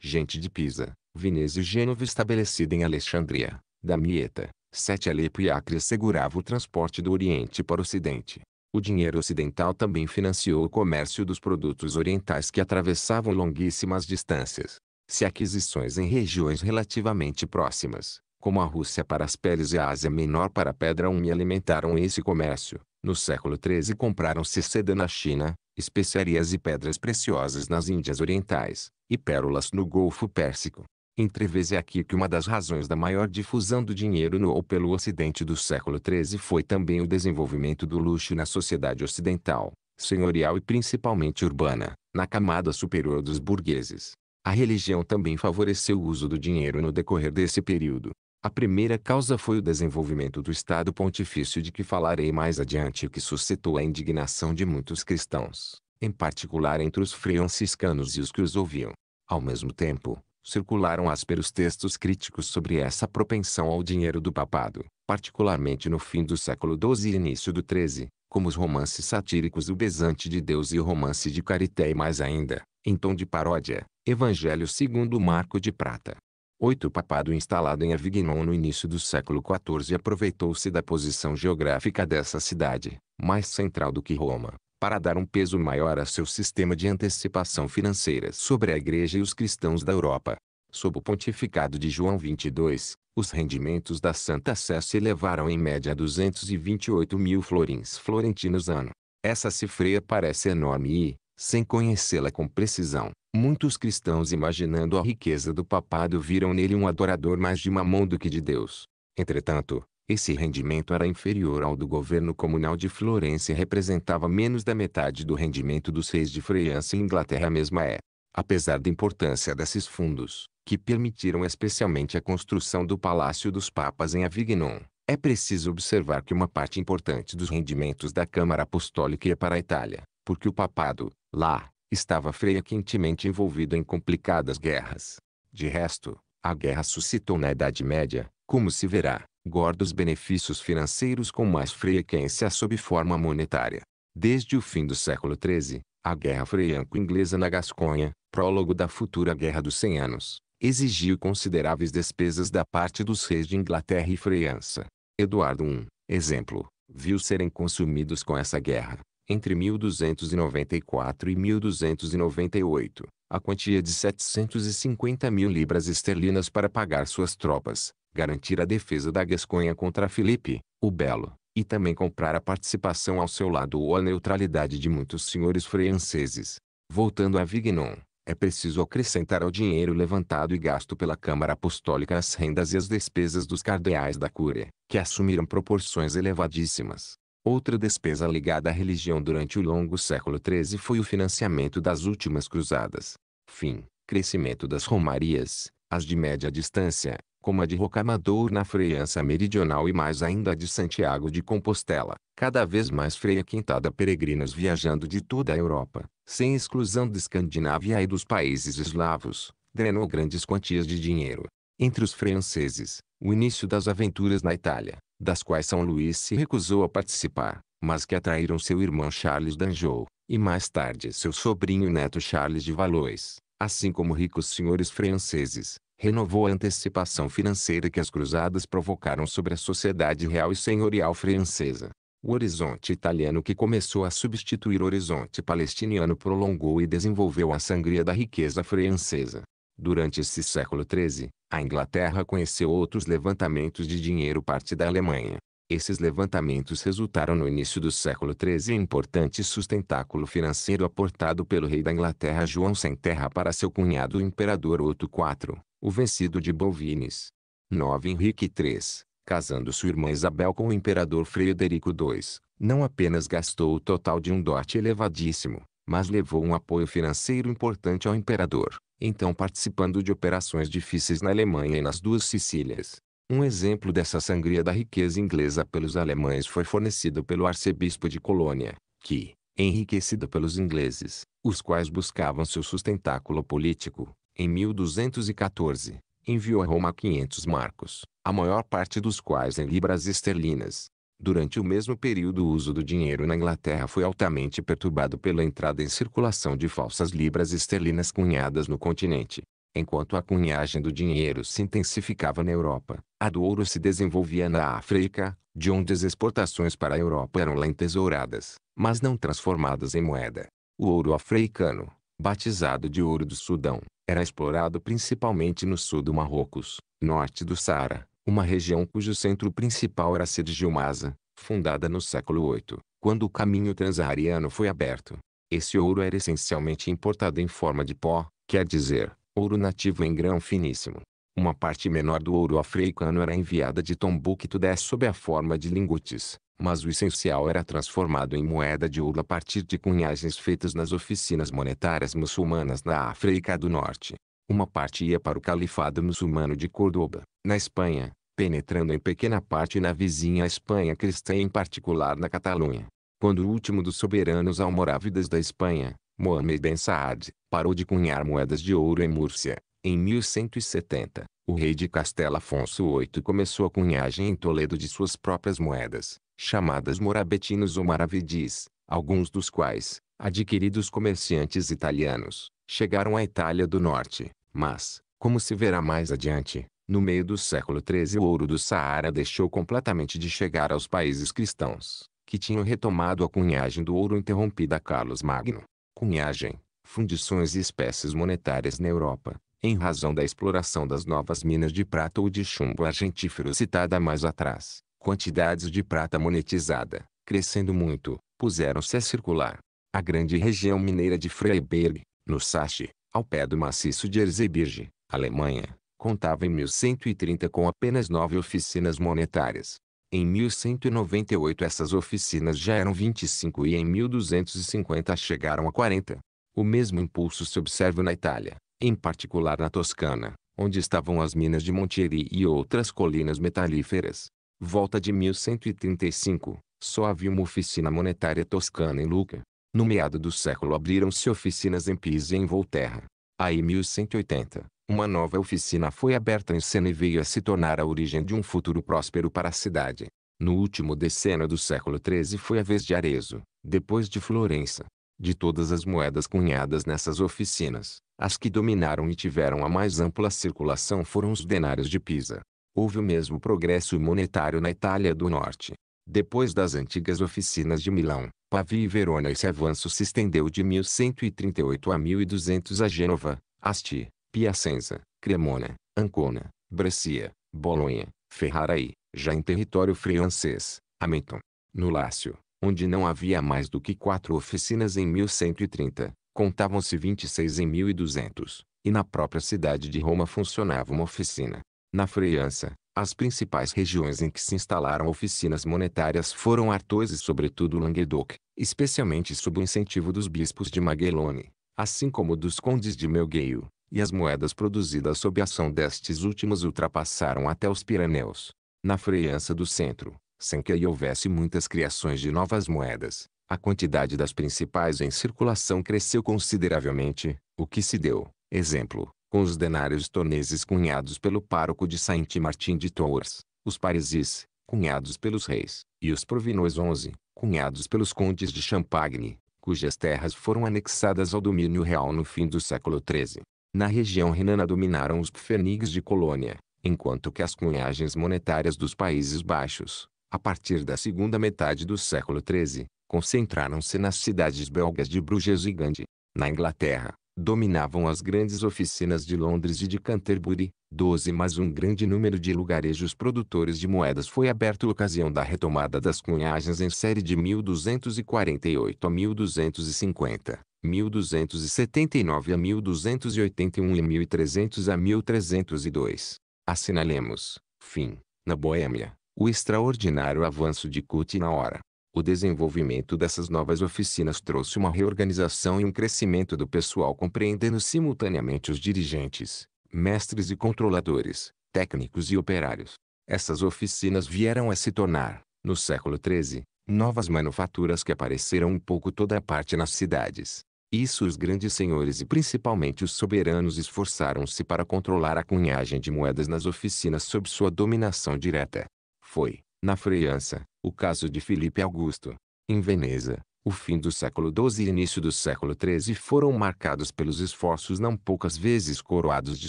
Gente de Pisa, Veneza e Gênova estabelecida em Alexandria, Mieta, Sete Alepo e Acre assegurava o transporte do Oriente para o Ocidente. O dinheiro ocidental também financiou o comércio dos produtos orientais que atravessavam longuíssimas distâncias. Se aquisições em regiões relativamente próximas, como a Rússia para as peles e a Ásia Menor para a pedra 1 alimentaram esse comércio, no século XIII compraram-se seda na China, especiarias e pedras preciosas nas Índias Orientais, e pérolas no Golfo Pérsico. Entrevê-se aqui que uma das razões da maior difusão do dinheiro no ou pelo Ocidente do século XIII foi também o desenvolvimento do luxo na sociedade ocidental, senhorial e principalmente urbana, na camada superior dos burgueses. A religião também favoreceu o uso do dinheiro no decorrer desse período, a primeira causa foi o desenvolvimento do Estado Pontifício de que falarei mais adiante e que suscitou a indignação de muitos cristãos, em particular entre os franciscanos e os que os ouviam. Ao mesmo tempo, circularam ásperos textos críticos sobre essa propensão ao dinheiro do papado, particularmente no fim do século XII e início do XIII, como os romances satíricos O Besante de Deus e o romance de Carité e mais ainda, em tom de paródia, Evangelho segundo Marco de Prata 8. O papado instalado em Avignon no início do século XIV aproveitou-se da posição geográfica dessa cidade, mais central do que Roma, para dar um peso maior a seu sistema de antecipação financeira sobre a Igreja e os cristãos da Europa. Sob o pontificado de João XXII, os rendimentos da Santa Sé se elevaram em média a 228 mil florins florentinos ano. Essa cifra parece enorme e, sem conhecê-la com precisão. Muitos cristãos imaginando a riqueza do papado viram nele um adorador mais de mamão do que de Deus. Entretanto, esse rendimento era inferior ao do governo comunal de Florença e representava menos da metade do rendimento dos reis de França e Inglaterra mesma é. Apesar da importância desses fundos, que permitiram especialmente a construção do Palácio dos Papas em Avignon, é preciso observar que uma parte importante dos rendimentos da Câmara Apostólica ia para a Itália, porque o papado, Lá, estava Freia quentemente envolvido em complicadas guerras. De resto, a guerra suscitou na Idade Média, como se verá, gordos benefícios financeiros com mais frequência sob forma monetária. Desde o fim do século XIII, a Guerra Freianco-Inglesa na Gasconha, prólogo da futura Guerra dos Cem Anos, exigiu consideráveis despesas da parte dos reis de Inglaterra e França. Eduardo I, exemplo, viu serem consumidos com essa guerra entre 1294 e 1298, a quantia de 750 mil libras esterlinas para pagar suas tropas, garantir a defesa da Gasconha contra Filipe, o Belo, e também comprar a participação ao seu lado ou a neutralidade de muitos senhores franceses. Voltando a Vignon, é preciso acrescentar ao dinheiro levantado e gasto pela Câmara Apostólica as rendas e as despesas dos cardeais da Cúria, que assumiram proporções elevadíssimas. Outra despesa ligada à religião durante o longo século XIII foi o financiamento das últimas cruzadas. Fim, crescimento das romarias, as de média distância, como a de Rocamador na França Meridional e mais ainda a de Santiago de Compostela, cada vez mais frequentada peregrinos viajando de toda a Europa, sem exclusão da Escandinávia e dos países eslavos, drenou grandes quantias de dinheiro. Entre os franceses, o início das aventuras na Itália, das quais São Luís se recusou a participar, mas que atraíram seu irmão Charles d'Anjou, e mais tarde seu sobrinho e neto Charles de Valois, assim como ricos senhores franceses, renovou a antecipação financeira que as cruzadas provocaram sobre a sociedade real e senhorial francesa. O horizonte italiano que começou a substituir o horizonte palestiniano prolongou e desenvolveu a sangria da riqueza francesa. Durante esse século XIII, a Inglaterra conheceu outros levantamentos de dinheiro parte da Alemanha. Esses levantamentos resultaram no início do século XIII em importante sustentáculo financeiro aportado pelo rei da Inglaterra João Sem Terra para seu cunhado o imperador Otto IV, o vencido de Bovines. 9 Henrique III, casando sua irmã Isabel com o imperador Frederico II, não apenas gastou o total de um dote elevadíssimo, mas levou um apoio financeiro importante ao imperador, então participando de operações difíceis na Alemanha e nas duas Sicílias. Um exemplo dessa sangria da riqueza inglesa pelos alemães foi fornecido pelo arcebispo de Colônia, que, enriquecido pelos ingleses, os quais buscavam seu sustentáculo político, em 1214, enviou a Roma 500 marcos, a maior parte dos quais em libras esterlinas, Durante o mesmo período, o uso do dinheiro na Inglaterra foi altamente perturbado pela entrada em circulação de falsas libras esterlinas cunhadas no continente. Enquanto a cunhagem do dinheiro se intensificava na Europa, a do ouro se desenvolvia na África, de onde as exportações para a Europa eram lá entesouradas, mas não transformadas em moeda. O ouro africano, batizado de ouro do Sudão, era explorado principalmente no sul do Marrocos, norte do Saara, uma região cujo centro principal era Sergilmasa, fundada no século VIII, quando o caminho transariano foi aberto. Esse ouro era essencialmente importado em forma de pó, quer dizer, ouro nativo em grão finíssimo. Uma parte menor do ouro africano era enviada de Tombuctu sob a forma de lingotes, mas o essencial era transformado em moeda de ouro a partir de cunhagens feitas nas oficinas monetárias muçulmanas na África do Norte. Uma parte ia para o Califado Muçulmano de Córdoba, na Espanha, penetrando em pequena parte na vizinha Espanha cristã e em particular na Catalunha. Quando o último dos soberanos almorávidas da Espanha, Mohamed Ben Saad, parou de cunhar moedas de ouro em Múrcia, em 1170, o rei de Castela Afonso VIII começou a cunhagem em Toledo de suas próprias moedas, chamadas morabetinos ou maravedis, alguns dos quais, adquiridos comerciantes italianos, chegaram à Itália do Norte, mas, como se verá mais adiante, no meio do século XIII o ouro do Saara deixou completamente de chegar aos países cristãos, que tinham retomado a cunhagem do ouro interrompida a Carlos Magno. Cunhagem, fundições e espécies monetárias na Europa, em razão da exploração das novas minas de prata ou de chumbo argentífero citada mais atrás. Quantidades de prata monetizada, crescendo muito, puseram-se a circular. A grande região mineira de Freiberg, no Sache, ao pé do maciço de Erzgebirge, Alemanha, contava em 1130 com apenas nove oficinas monetárias. Em 1198 essas oficinas já eram 25 e em 1250 chegaram a 40. O mesmo impulso se observa na Itália, em particular na Toscana, onde estavam as minas de Montieri e outras colinas metalíferas. Volta de 1135, só havia uma oficina monetária toscana em Lucca. No meado do século abriram-se oficinas em Pisa e em Volterra. Aí 1180, uma nova oficina foi aberta em Sena e veio a se tornar a origem de um futuro próspero para a cidade. No último decênio do século XIII foi a vez de Arezzo, depois de Florença. De todas as moedas cunhadas nessas oficinas, as que dominaram e tiveram a mais ampla circulação foram os denários de Pisa. Houve o mesmo progresso monetário na Itália do Norte. Depois das antigas oficinas de Milão, Pavia e Verona esse avanço se estendeu de 1138 a 1200 a Gênova, Asti, Piacenza, Cremona, Ancona, Brescia, Bolonha, Ferrara e, já em território francês, Hamilton. No Lácio, onde não havia mais do que quatro oficinas em 1130, contavam-se 26 em 1200, e na própria cidade de Roma funcionava uma oficina. Na França, as principais regiões em que se instalaram oficinas monetárias foram Artois e sobretudo Languedoc, especialmente sob o incentivo dos bispos de Maguelone, assim como dos condes de Melgueio, e as moedas produzidas sob ação destes últimos ultrapassaram até os Pirineus. Na França do centro, sem que aí houvesse muitas criações de novas moedas, a quantidade das principais em circulação cresceu consideravelmente, o que se deu, exemplo, com os denários toneses cunhados pelo pároco de Saint-Martin de Tours, os parisis, cunhados pelos reis, e os provinois onze cunhados pelos condes de Champagne, cujas terras foram anexadas ao domínio real no fim do século XIII. Na região renana dominaram os pfenigs de colônia, enquanto que as cunhagens monetárias dos Países Baixos, a partir da segunda metade do século XIII, concentraram-se nas cidades belgas de Bruges e Gand. Na Inglaterra, dominavam as grandes oficinas de Londres e de Canterbury, 12 mas um grande número de lugarejos produtores de moedas foi aberto ocasião da retomada das cunhagens em série de 1248 a 1250, 1279 a 1281 e 1300 a 1302. Assinalemos, fim, na Boêmia, o extraordinário avanço de Kut na hora. O desenvolvimento dessas novas oficinas trouxe uma reorganização e um crescimento do pessoal compreendendo simultaneamente os dirigentes, mestres e controladores, técnicos e operários. Essas oficinas vieram a se tornar, no século XIII, novas manufaturas que apareceram um pouco toda a parte nas cidades. Isso os grandes senhores e principalmente os soberanos esforçaram-se para controlar a cunhagem de moedas nas oficinas sob sua dominação direta. Foi, na França, o caso de Felipe Augusto. Em Veneza, o fim do século XII e início do século XIII foram marcados pelos esforços não poucas vezes coroados de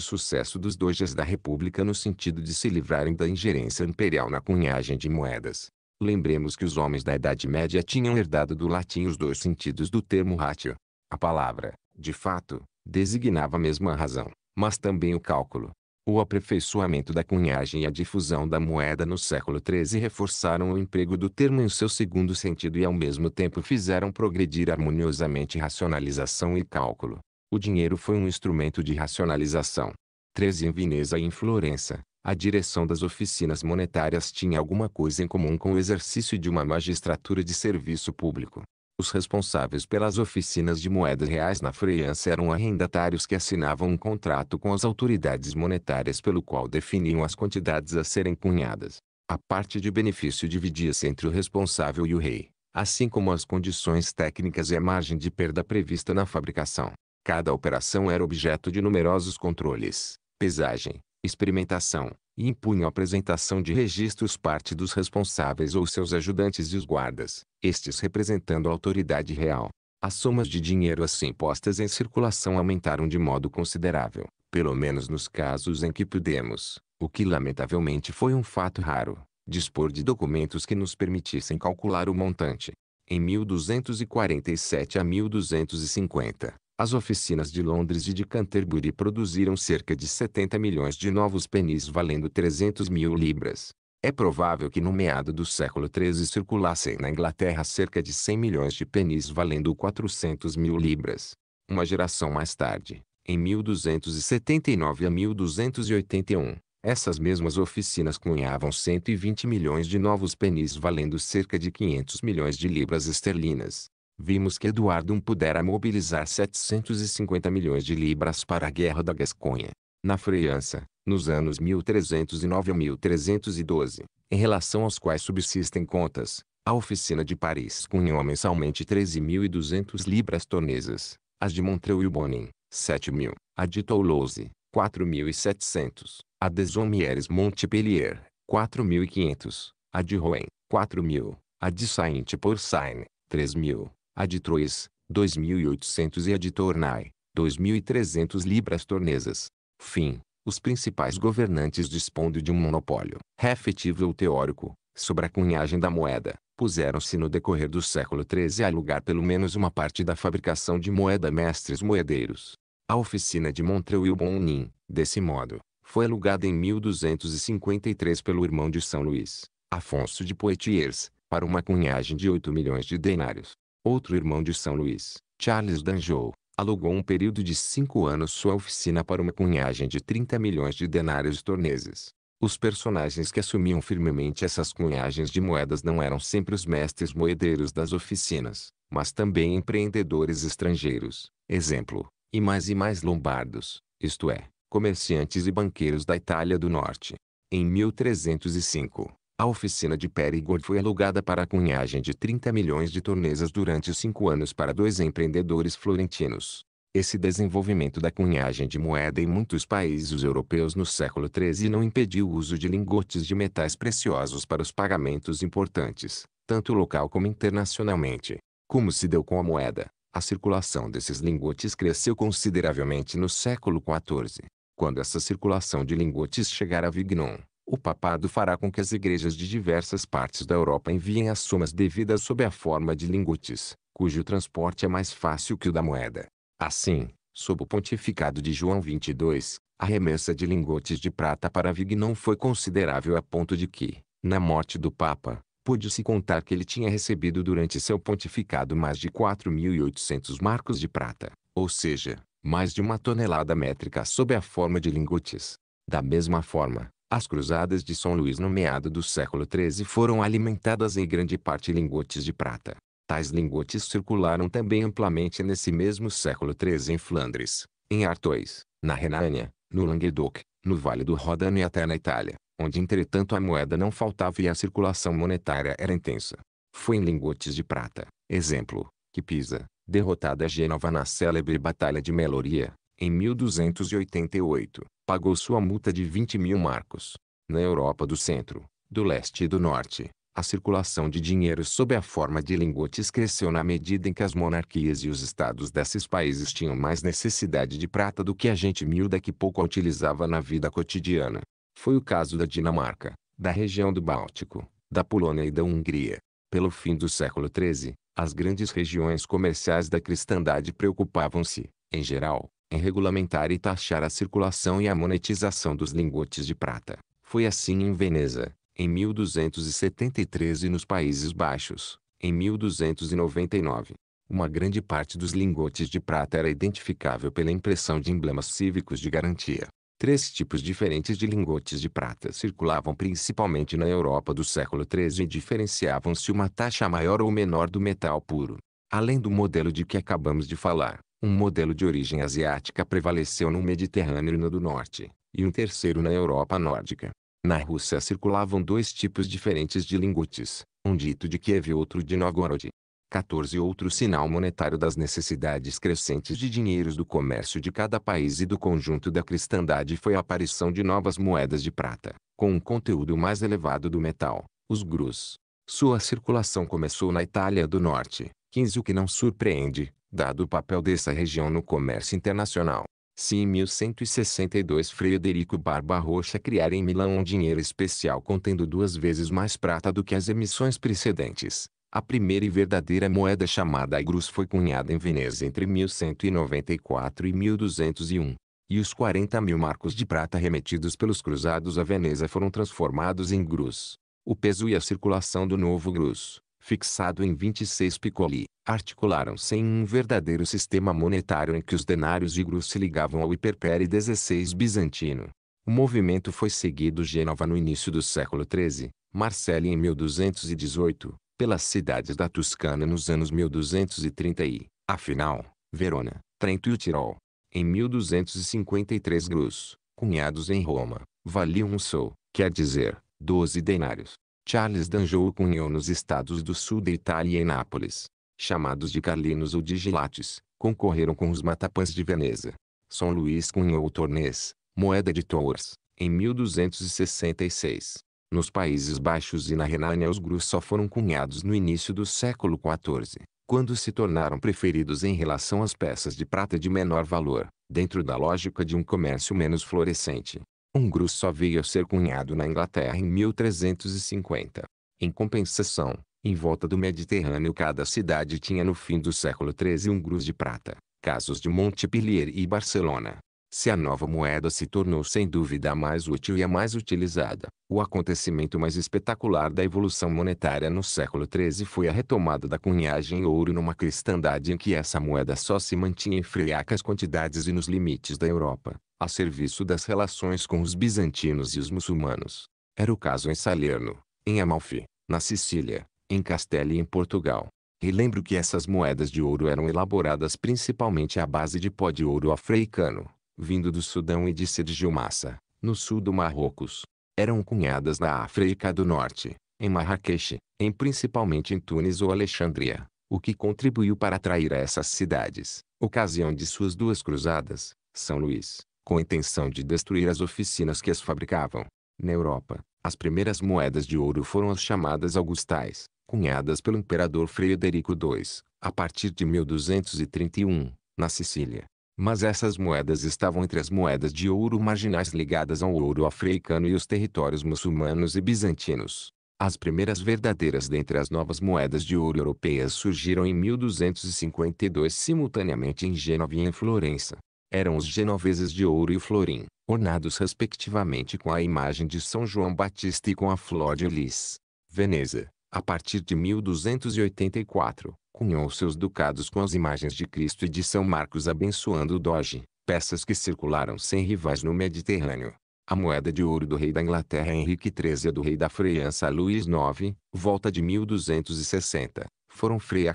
sucesso dos dojas da República no sentido de se livrarem da ingerência imperial na cunhagem de moedas. Lembremos que os homens da Idade Média tinham herdado do latim os dois sentidos do termo ratio. A palavra, de fato, designava mesmo a razão, mas também o cálculo, o aperfeiçoamento da cunhagem e a difusão da moeda no século XIII reforçaram o emprego do termo em seu segundo sentido e ao mesmo tempo fizeram progredir harmoniosamente racionalização e cálculo. O dinheiro foi um instrumento de racionalização. 13 Em Veneza e em Florença, a direção das oficinas monetárias tinha alguma coisa em comum com o exercício de uma magistratura de serviço público. Os responsáveis pelas oficinas de moedas reais na França eram arrendatários que assinavam um contrato com as autoridades monetárias pelo qual definiam as quantidades a serem cunhadas. A parte de benefício dividia-se entre o responsável e o rei, assim como as condições técnicas e a margem de perda prevista na fabricação. Cada operação era objeto de numerosos controles, pesagem, experimentação, e impunham a apresentação de registros parte dos responsáveis ou seus ajudantes e os guardas, estes representando a autoridade real. As somas de dinheiro assim postas em circulação aumentaram de modo considerável, pelo menos nos casos em que pudemos, o que lamentavelmente foi um fato raro, dispor de documentos que nos permitissem calcular o montante. Em 1247 a 1250, as oficinas de Londres e de Canterbury produziram cerca de 70 milhões de novos penis valendo 300 mil libras. É provável que no meado do século XIII circulassem na Inglaterra cerca de 100 milhões de penis valendo 400 mil libras. Uma geração mais tarde, em 1279 a 1281, essas mesmas oficinas cunhavam 120 milhões de novos penis valendo cerca de 500 milhões de libras esterlinas vimos que Eduardo I pudera mobilizar 750 milhões de libras para a Guerra da Gasconha. Na França, nos anos 1309 a 1312, em relação aos quais subsistem contas, a oficina de Paris cunhou mensalmente 13.200 libras tonesas; as de Montreuil e Bonin, 7.000, a de Toulouse, 4.700, a de Zomieres Montpellier, 4.500, a de Rouen, 4.000, a de Saint-Pourçain, 3.000, a de Troyes, 2.800 e a de Tournai, 2.300 libras tornesas. Fim. Os principais governantes dispondo de um monopólio, refetível ou teórico, sobre a cunhagem da moeda, puseram-se no decorrer do século XIII a alugar pelo menos uma parte da fabricação de moeda mestres moedeiros. A oficina de Montreuil-Bonin, desse modo, foi alugada em 1253 pelo irmão de São Luís, Afonso de Poitiers, para uma cunhagem de 8 milhões de denários outro irmão de São Luís, Charles Danjou, alugou um período de cinco anos sua oficina para uma cunhagem de 30 milhões de denários torneses. Os personagens que assumiam firmemente essas cunhagens de moedas não eram sempre os mestres moedeiros das oficinas, mas também empreendedores estrangeiros, exemplo, e mais e mais lombardos, isto é, comerciantes e banqueiros da Itália do Norte. Em 1305, a oficina de Perigord foi alugada para a cunhagem de 30 milhões de tornezas durante cinco anos para dois empreendedores florentinos. Esse desenvolvimento da cunhagem de moeda em muitos países europeus no século XIII não impediu o uso de lingotes de metais preciosos para os pagamentos importantes, tanto local como internacionalmente. Como se deu com a moeda, a circulação desses lingotes cresceu consideravelmente no século XIV, quando essa circulação de lingotes chegar a Vignon, o papado fará com que as igrejas de diversas partes da Europa enviem as somas devidas sob a forma de lingotes, cujo transporte é mais fácil que o da moeda. Assim, sob o pontificado de João 22, a remessa de lingotes de prata para não foi considerável a ponto de que, na morte do Papa, pôde-se contar que ele tinha recebido durante seu pontificado mais de 4.800 marcos de prata, ou seja, mais de uma tonelada métrica sob a forma de lingotes. Da mesma forma, as cruzadas de São Luís no meado do século XIII foram alimentadas em grande parte lingotes de prata. Tais lingotes circularam também amplamente nesse mesmo século XIII em Flandres, em Artois, na Renânia, no Languedoc, no Vale do Rodano e até na Itália, onde entretanto a moeda não faltava e a circulação monetária era intensa. Foi em lingotes de prata, exemplo, que Pisa, derrotada Gênova na célebre Batalha de Meloria, em 1288, pagou sua multa de 20 mil marcos. Na Europa do centro, do leste e do norte, a circulação de dinheiro sob a forma de lingotes cresceu na medida em que as monarquias e os estados desses países tinham mais necessidade de prata do que a gente miúda que pouco utilizava na vida cotidiana. Foi o caso da Dinamarca, da região do Báltico, da Polônia e da Hungria. Pelo fim do século XIII, as grandes regiões comerciais da cristandade preocupavam-se, em geral, em regulamentar e taxar a circulação e a monetização dos lingotes de prata. Foi assim em Veneza, em 1273 e nos Países Baixos, em 1299. Uma grande parte dos lingotes de prata era identificável pela impressão de emblemas cívicos de garantia. Três tipos diferentes de lingotes de prata circulavam principalmente na Europa do século XIII e diferenciavam-se uma taxa maior ou menor do metal puro. Além do modelo de que acabamos de falar, um modelo de origem asiática prevaleceu no Mediterrâneo e no do Norte, e um terceiro na Europa nórdica. Na Rússia circulavam dois tipos diferentes de lingotes, um dito de Kiev e outro de Novgorod. 14 Outro sinal monetário das necessidades crescentes de dinheiros do comércio de cada país e do conjunto da cristandade foi a aparição de novas moedas de prata, com um conteúdo mais elevado do metal, os grus. Sua circulação começou na Itália do Norte, 15 o que não surpreende, dado o papel dessa região no comércio internacional. Se em 1162 Frederico Rocha criar em Milão um dinheiro especial contendo duas vezes mais prata do que as emissões precedentes, a primeira e verdadeira moeda chamada Igrus foi cunhada em Veneza entre 1194 e 1201, e os 40 mil marcos de prata remetidos pelos cruzados a Veneza foram transformados em Grus. O peso e a circulação do novo Grus, fixado em 26 piccoli, articularam-se em um verdadeiro sistema monetário em que os denários de grus se ligavam ao hiperpere 16 bizantino. O movimento foi seguido Gênova no início do século XIII, Marselha em 1218, pelas cidades da Toscana nos anos 1230 e, afinal, Verona, Trento e o Tirol. Em 1253 grus, cunhados em Roma, valiam um sol, quer dizer, 12 denários. Charles D'Anjou cunhou nos estados do sul da Itália e Nápoles, chamados de Carlinos ou de Gilates, concorreram com os Matapãs de Veneza. São Luís cunhou o Tornês, moeda de Tours, em 1266. Nos Países Baixos e na Renânia os grus só foram cunhados no início do século XIV, quando se tornaram preferidos em relação às peças de prata de menor valor, dentro da lógica de um comércio menos florescente. Umgrus só veio a ser cunhado na Inglaterra em 1350. Em compensação, em volta do Mediterrâneo cada cidade tinha no fim do século XIII Umgrus de prata, casos de Montpellier e Barcelona. Se a nova moeda se tornou sem dúvida a mais útil e a mais utilizada, o acontecimento mais espetacular da evolução monetária no século XIII foi a retomada da cunhagem em ouro numa cristandade em que essa moeda só se mantinha em friacas quantidades e nos limites da Europa, a serviço das relações com os bizantinos e os muçulmanos. Era o caso em Salerno, em Amalfi, na Sicília, em Castela e em Portugal. E lembro que essas moedas de ouro eram elaboradas principalmente à base de pó de ouro africano, vindo do Sudão e de Sergio Massa, no sul do Marrocos. Eram cunhadas na África do Norte, em Marrakech, em principalmente em Tunis ou Alexandria, o que contribuiu para atrair a essas cidades, ocasião de suas duas cruzadas, São Luís com intenção de destruir as oficinas que as fabricavam. Na Europa, as primeiras moedas de ouro foram as chamadas augustais, cunhadas pelo imperador Frederico II, a partir de 1231, na Sicília. Mas essas moedas estavam entre as moedas de ouro marginais ligadas ao ouro africano e os territórios muçulmanos e bizantinos. As primeiras verdadeiras dentre as novas moedas de ouro europeias surgiram em 1252 simultaneamente em Gênova e em Florença eram os genoveses de ouro e florim, ornados respectivamente com a imagem de São João Batista e com a flor de lis. Veneza, a partir de 1284, cunhou seus ducados com as imagens de Cristo e de São Marcos abençoando o doge, peças que circularam sem rivais no Mediterrâneo. A moeda de ouro do rei da Inglaterra Henrique XIII e do rei da França Luís IX, volta de 1260, foram Freia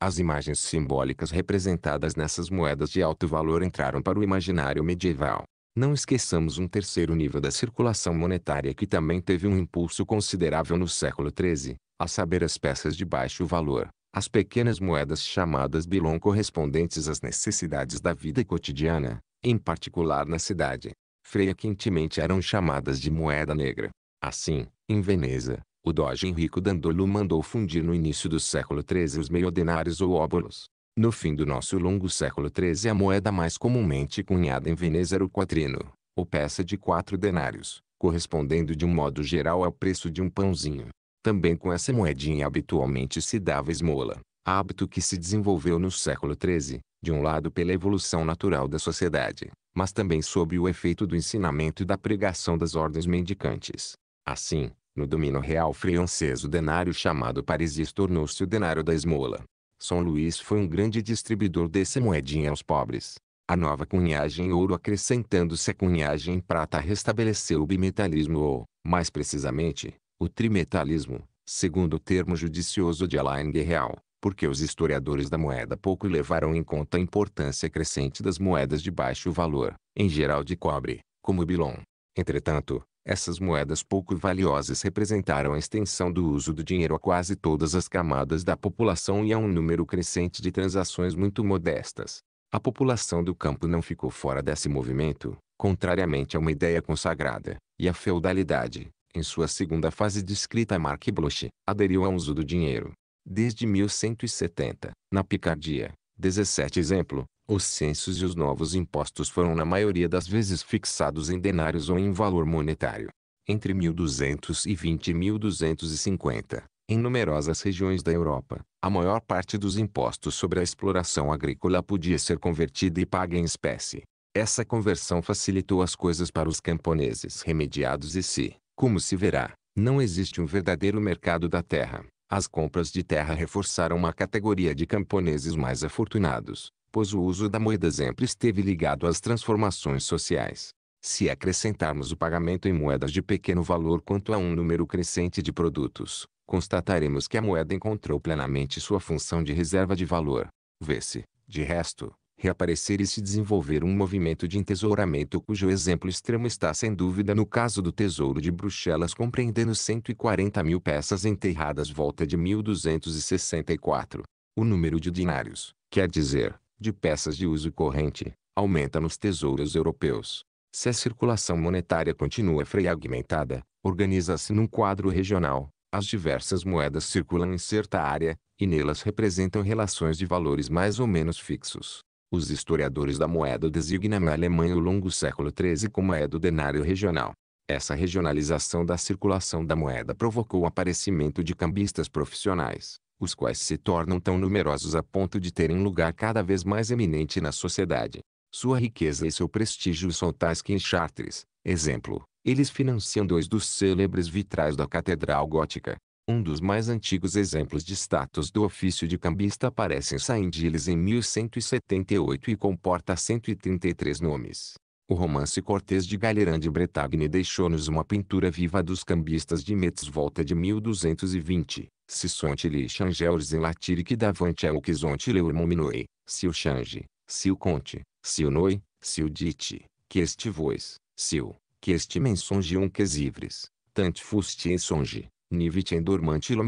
as imagens simbólicas representadas nessas moedas de alto valor entraram para o imaginário medieval. Não esqueçamos um terceiro nível da circulação monetária que também teve um impulso considerável no século XIII, a saber as peças de baixo valor, as pequenas moedas chamadas bilon correspondentes às necessidades da vida cotidiana, em particular na cidade. Frequentemente eram chamadas de moeda negra. Assim, em Veneza, o doge Henrico Dandolo mandou fundir no início do século XIII os meiodenários ou óbolos. No fim do nosso longo século XIII a moeda mais comumente cunhada em Veneza era o quatrino, ou peça de quatro denários, correspondendo de um modo geral ao preço de um pãozinho. Também com essa moedinha habitualmente se dava esmola, hábito que se desenvolveu no século XIII, de um lado pela evolução natural da sociedade, mas também sob o efeito do ensinamento e da pregação das ordens mendicantes. Assim, no domínio real francês o denário chamado parisis tornou-se o denário da esmola. São Luís foi um grande distribuidor dessa moedinha aos pobres. A nova cunhagem em ouro acrescentando-se a cunhagem em prata restabeleceu o bimetalismo ou, mais precisamente, o trimetalismo, segundo o termo judicioso de Alain Guerreal, porque os historiadores da moeda pouco levaram em conta a importância crescente das moedas de baixo valor, em geral de cobre, como o bilon. Entretanto, essas moedas pouco valiosas representaram a extensão do uso do dinheiro a quase todas as camadas da população e a um número crescente de transações muito modestas. A população do campo não ficou fora desse movimento, contrariamente a uma ideia consagrada, e a feudalidade, em sua segunda fase descrita Mark Bloch, aderiu ao uso do dinheiro. Desde 1170, na Picardia, 17 exemplo, os censos e os novos impostos foram na maioria das vezes fixados em denários ou em valor monetário. Entre 1220 e 1250, em numerosas regiões da Europa, a maior parte dos impostos sobre a exploração agrícola podia ser convertida e paga em espécie. Essa conversão facilitou as coisas para os camponeses remediados e se, como se verá, não existe um verdadeiro mercado da terra. As compras de terra reforçaram uma categoria de camponeses mais afortunados, pois o uso da moeda sempre esteve ligado às transformações sociais. Se acrescentarmos o pagamento em moedas de pequeno valor quanto a um número crescente de produtos, constataremos que a moeda encontrou plenamente sua função de reserva de valor. Vê-se, de resto, reaparecer e se desenvolver um movimento de entesouramento cujo exemplo extremo está sem dúvida no caso do Tesouro de Bruxelas compreendendo 140 mil peças enterradas volta de 1264. O número de dinários, quer dizer, de peças de uso corrente, aumenta nos tesouros europeus. Se a circulação monetária continua fragmentada, organiza-se num quadro regional. As diversas moedas circulam em certa área, e nelas representam relações de valores mais ou menos fixos. Os historiadores da moeda designam a Alemanha o longo século XIII como a do denário regional. Essa regionalização da circulação da moeda provocou o aparecimento de cambistas profissionais, os quais se tornam tão numerosos a ponto de terem lugar cada vez mais eminente na sociedade. Sua riqueza e seu prestígio são tais que em Chartres, exemplo, eles financiam dois dos célebres vitrais da Catedral Gótica. Um dos mais antigos exemplos de status do ofício de cambista aparece em Saint-Gilles em 1178 e comporta 133 nomes. O romance Cortês de Galleran de Bretagne deixou-nos uma pintura viva dos cambistas de Metz volta de 1220. Se sonte les changeurs en latirique davant que é quisonte leur mominoi, se o change, se o conte, se o noi, se o dite, que este vois, se o, que este mensonge um quesivres, tant fuste en songe, nivit en dormante lo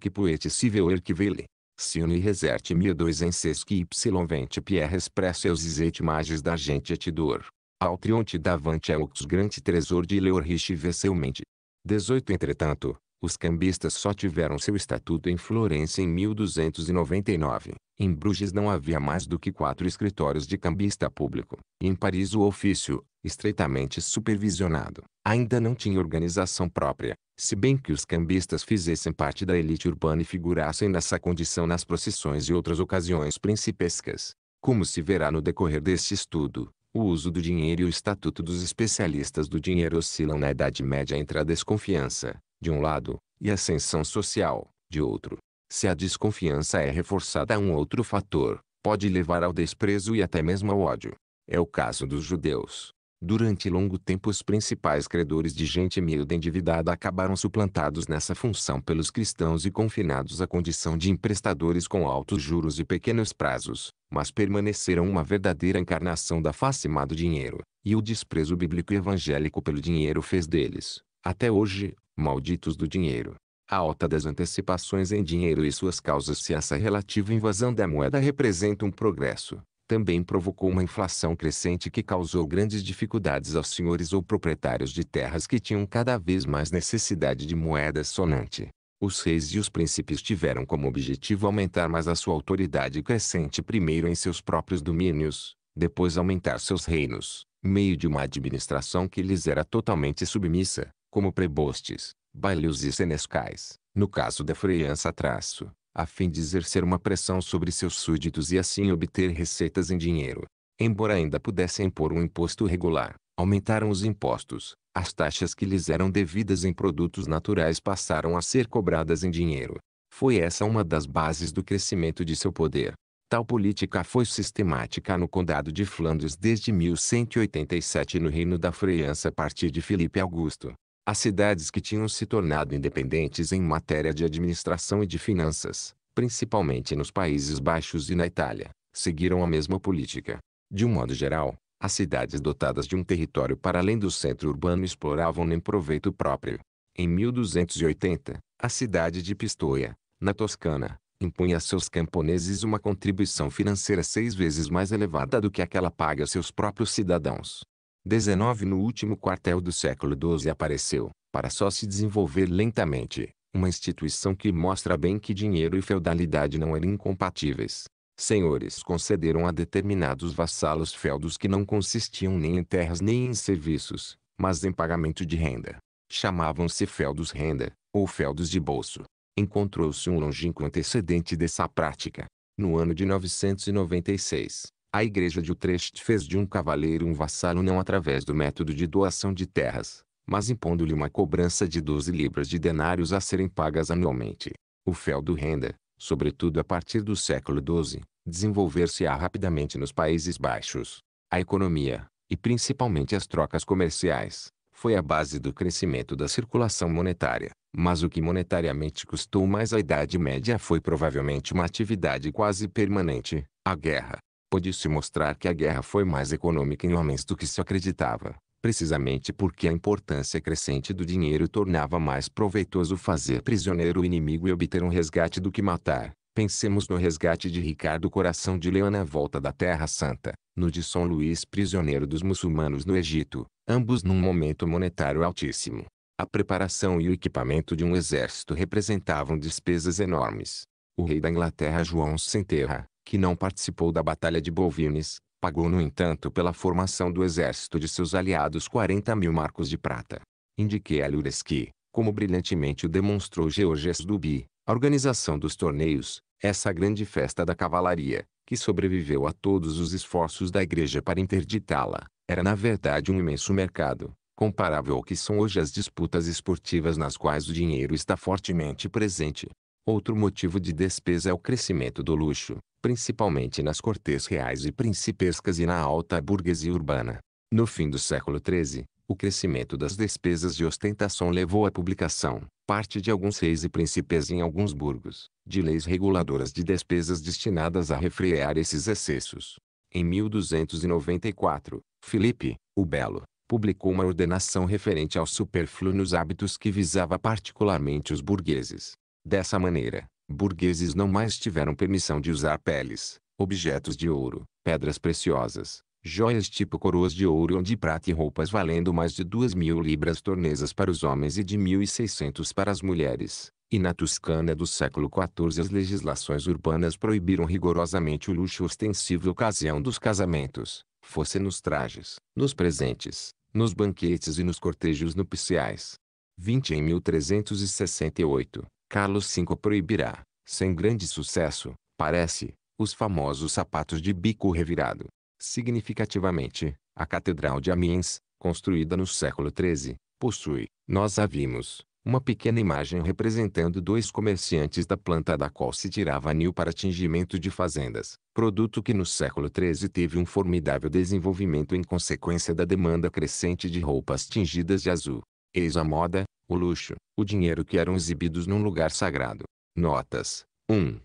que poete si veuer que vele. Se uni reserte 1200 que y vente pierre expressa eus izete da gente et dor. Ao Trionte Davante é o grande tesouro de Leorrich vesselmente. 18 Entretanto, os cambistas só tiveram seu estatuto em Florença em 1299. Em Bruges não havia mais do que quatro escritórios de cambista público, e em Paris o ofício, estreitamente supervisionado, ainda não tinha organização própria, se bem que os cambistas fizessem parte da elite urbana e figurassem nessa condição nas procissões e outras ocasiões principescas. Como se verá no decorrer deste estudo, o uso do dinheiro e o estatuto dos especialistas do dinheiro oscilam na Idade Média entre a desconfiança, de um lado, e a ascensão social, de outro. Se a desconfiança é reforçada a um outro fator, pode levar ao desprezo e até mesmo ao ódio. É o caso dos judeus, Durante longo tempo os principais credores de gente miúda endividada acabaram suplantados nessa função pelos cristãos e confinados à condição de emprestadores com altos juros e pequenos prazos, mas permaneceram uma verdadeira encarnação da má do dinheiro, e o desprezo bíblico e evangélico pelo dinheiro fez deles, até hoje, malditos do dinheiro. A alta das antecipações em dinheiro e suas causas se essa relativa invasão da moeda representa um progresso, também provocou uma inflação crescente que causou grandes dificuldades aos senhores ou proprietários de terras que tinham cada vez mais necessidade de moeda sonante. Os reis e os príncipes tiveram como objetivo aumentar mais a sua autoridade crescente primeiro em seus próprios domínios, depois aumentar seus reinos, meio de uma administração que lhes era totalmente submissa, como prebostes, baileus e senescais, no caso da Freiança traço, a fim de exercer uma pressão sobre seus súditos e assim obter receitas em dinheiro. Embora ainda pudessem impor um imposto regular, aumentaram os impostos. As taxas que lhes eram devidas em produtos naturais passaram a ser cobradas em dinheiro. Foi essa uma das bases do crescimento de seu poder. Tal política foi sistemática no Condado de Flandres desde 1187 no Reino da França a partir de Filipe Augusto. As cidades que tinham se tornado independentes em matéria de administração e de finanças, principalmente nos Países Baixos e na Itália, seguiram a mesma política. De um modo geral, as cidades dotadas de um território para além do centro urbano exploravam nem proveito próprio. Em 1280, a cidade de Pistoia, na Toscana, impunha a seus camponeses uma contribuição financeira seis vezes mais elevada do que aquela paga a seus próprios cidadãos. XIX no último quartel do século XII apareceu, para só se desenvolver lentamente, uma instituição que mostra bem que dinheiro e feudalidade não eram incompatíveis. Senhores concederam a determinados vassalos feudos que não consistiam nem em terras nem em serviços, mas em pagamento de renda. Chamavam-se feudos renda, ou feudos de bolso. Encontrou-se um longínquo antecedente dessa prática. No ano de 996, a igreja de Utrecht fez de um cavaleiro um vassalo não através do método de doação de terras, mas impondo-lhe uma cobrança de 12 libras de denários a serem pagas anualmente. O feudo renda, sobretudo a partir do século XII, desenvolver-se-á rapidamente nos Países Baixos. A economia, e principalmente as trocas comerciais, foi a base do crescimento da circulação monetária, mas o que monetariamente custou mais à Idade Média foi provavelmente uma atividade quase permanente, a guerra pôde-se mostrar que a guerra foi mais econômica em homens do que se acreditava, precisamente porque a importância crescente do dinheiro tornava mais proveitoso fazer prisioneiro o inimigo e obter um resgate do que matar. Pensemos no resgate de Ricardo Coração de Leão na volta da Terra Santa, no de São Luís prisioneiro dos muçulmanos no Egito, ambos num momento monetário altíssimo. A preparação e o equipamento de um exército representavam despesas enormes. O rei da Inglaterra João Sem Terra, que não participou da Batalha de Bovines, pagou no entanto pela formação do exército de seus aliados 40 mil marcos de prata. Indiquei a Lures que, como brilhantemente o demonstrou Georges Duby, a organização dos torneios, essa grande festa da cavalaria, que sobreviveu a todos os esforços da igreja para interditá-la, era na verdade um imenso mercado, comparável ao que são hoje as disputas esportivas nas quais o dinheiro está fortemente presente. Outro motivo de despesa é o crescimento do luxo, principalmente nas cortes reais e principescas e na alta burguesia urbana. No fim do século XIII, o crescimento das despesas de ostentação levou à publicação, parte de alguns reis e príncipes em alguns burgos, de leis reguladoras de despesas destinadas a refrear esses excessos. Em 1294, Filipe, o Belo, publicou uma ordenação referente ao superfluo nos hábitos que visava particularmente os burgueses. Dessa maneira, burgueses não mais tiveram permissão de usar peles, objetos de ouro, pedras preciosas, joias tipo coroas de ouro ou de prata e roupas valendo mais de duas mil libras tornesas para os homens e de mil e seiscentos para as mulheres. E na Toscana do século XIV as legislações urbanas proibiram rigorosamente o luxo ostensivo ocasião dos casamentos, fosse nos trajes, nos presentes, nos banquetes e nos cortejos nupciais. 20 em 1368, Carlos V proibirá, sem grande sucesso, parece, os famosos sapatos de bico revirado. Significativamente, a Catedral de Amiens, construída no século XIII, possui, nós a vimos, uma pequena imagem representando dois comerciantes da planta da qual se tirava anil para tingimento de fazendas, produto que no século XIII teve um formidável desenvolvimento em consequência da demanda crescente de roupas tingidas de azul eis a moda, o luxo, o dinheiro que eram exibidos num lugar sagrado. Notas 1.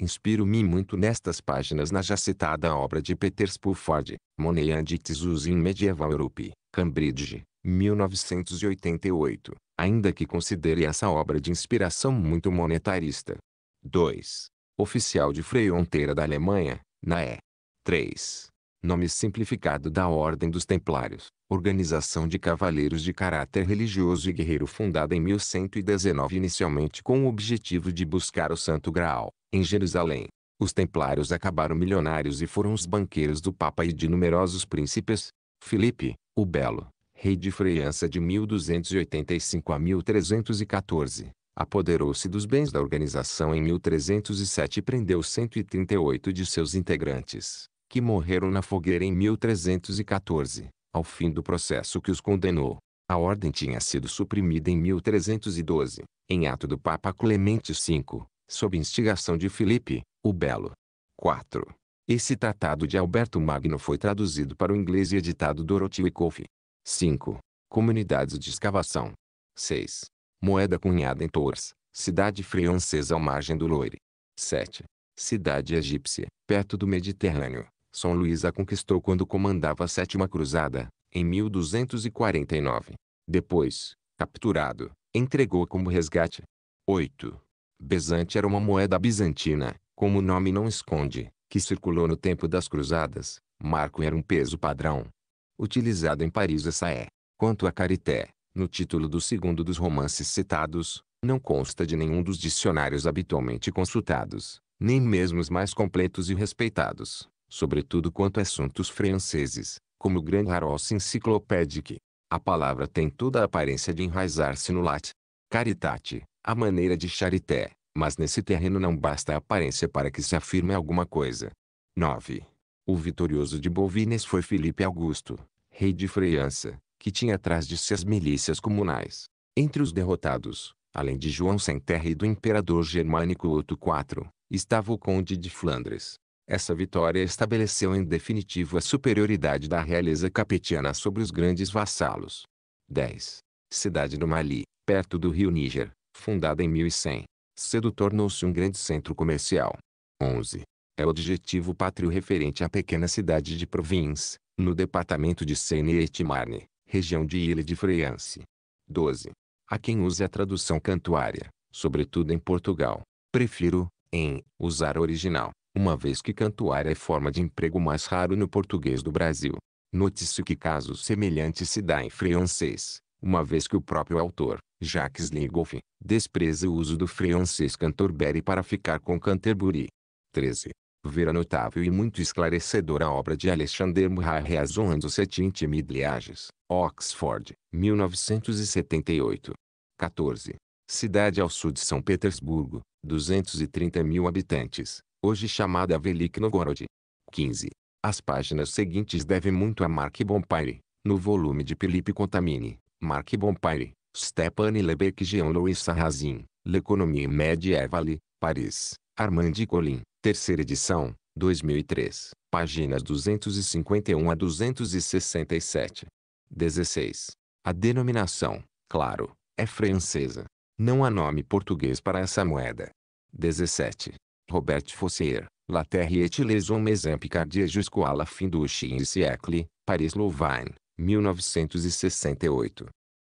Inspiro-me muito nestas páginas na já citada obra de Peter Spofford, Monet and Its in Medieval Europe, Cambridge, 1988, ainda que considere essa obra de inspiração muito monetarista. 2. Oficial de Fronteira da Alemanha, na E. 3 nome simplificado da Ordem dos Templários, organização de cavaleiros de caráter religioso e guerreiro fundada em 1119 inicialmente com o objetivo de buscar o Santo Graal, em Jerusalém. Os templários acabaram milionários e foram os banqueiros do Papa e de numerosos príncipes. Filipe, o Belo, rei de França de 1285 a 1314, apoderou-se dos bens da organização em 1307 e prendeu 138 de seus integrantes que morreram na fogueira em 1314, ao fim do processo que os condenou. A ordem tinha sido suprimida em 1312, em ato do Papa Clemente V, sob instigação de Filipe, o Belo. 4. Esse tratado de Alberto Magno foi traduzido para o inglês e editado Dorothy Wyckoff. 5. Comunidades de escavação. 6. Moeda cunhada em Tours, cidade francesa ao margem do Loire. 7. Cidade egípcia, perto do Mediterrâneo. São Luís a conquistou quando comandava a Sétima Cruzada, em 1249. Depois, capturado, entregou como resgate. 8. Besante era uma moeda bizantina, como o nome não esconde, que circulou no tempo das cruzadas. Marco era um peso padrão. Utilizado em Paris essa é. Quanto a carité, no título do segundo dos romances citados, não consta de nenhum dos dicionários habitualmente consultados, nem mesmo os mais completos e respeitados sobretudo quanto a assuntos franceses, como o Grand Haros Encyclopédique. A palavra tem toda a aparência de enraizar-se no lat. Caritate, a maneira de charité, mas nesse terreno não basta a aparência para que se afirme alguma coisa. 9. O vitorioso de Bovines foi Filipe Augusto, rei de França, que tinha atrás de si as milícias comunais. Entre os derrotados, além de João Sem Terra e do imperador germânico Otto IV, estava o conde de Flandres, essa vitória estabeleceu em definitivo a superioridade da realeza capetiana sobre os grandes vassalos. 10. Cidade do Mali, perto do rio Níger, fundada em 1100, cedo tornou-se um grande centro comercial. 11. É o adjetivo pátrio referente à pequena cidade de Provins, no departamento de Seine-et-Marne, região de Ilha de france 12. A quem use a tradução cantuária, sobretudo em Portugal, prefiro, em, usar original uma vez que cantuária é forma de emprego mais raro no português do Brasil. Note-se que casos semelhantes se dá em francês, uma vez que o próprio autor, Jacques Ligoff, despreza o uso do francês Canterbury para ficar com Canterbury. 13. Ver a notável e muito esclarecedora obra de Alexander Murray Reason do Setinte Midliages, Oxford, 1978. 14. Cidade ao sul de São Petersburgo, 230 mil habitantes, hoje chamada Velik Novgorod. 15. As páginas seguintes devem muito a Mark Bompire, no volume de Philippe Contamine, Mark Bompire, Stepan Lebec Jean-Louis Sarrazin, L'Economie Medievale, Paris, Armand Colin, terceira edição, 2003, páginas 251 a 267. 16. A denominação, claro, é francesa. Não há nome português para essa moeda. 17. Robert Fossier, La Terre et les hommes impicardies jusqu'à la fin du XI siècle, Paris Louvain, 1968.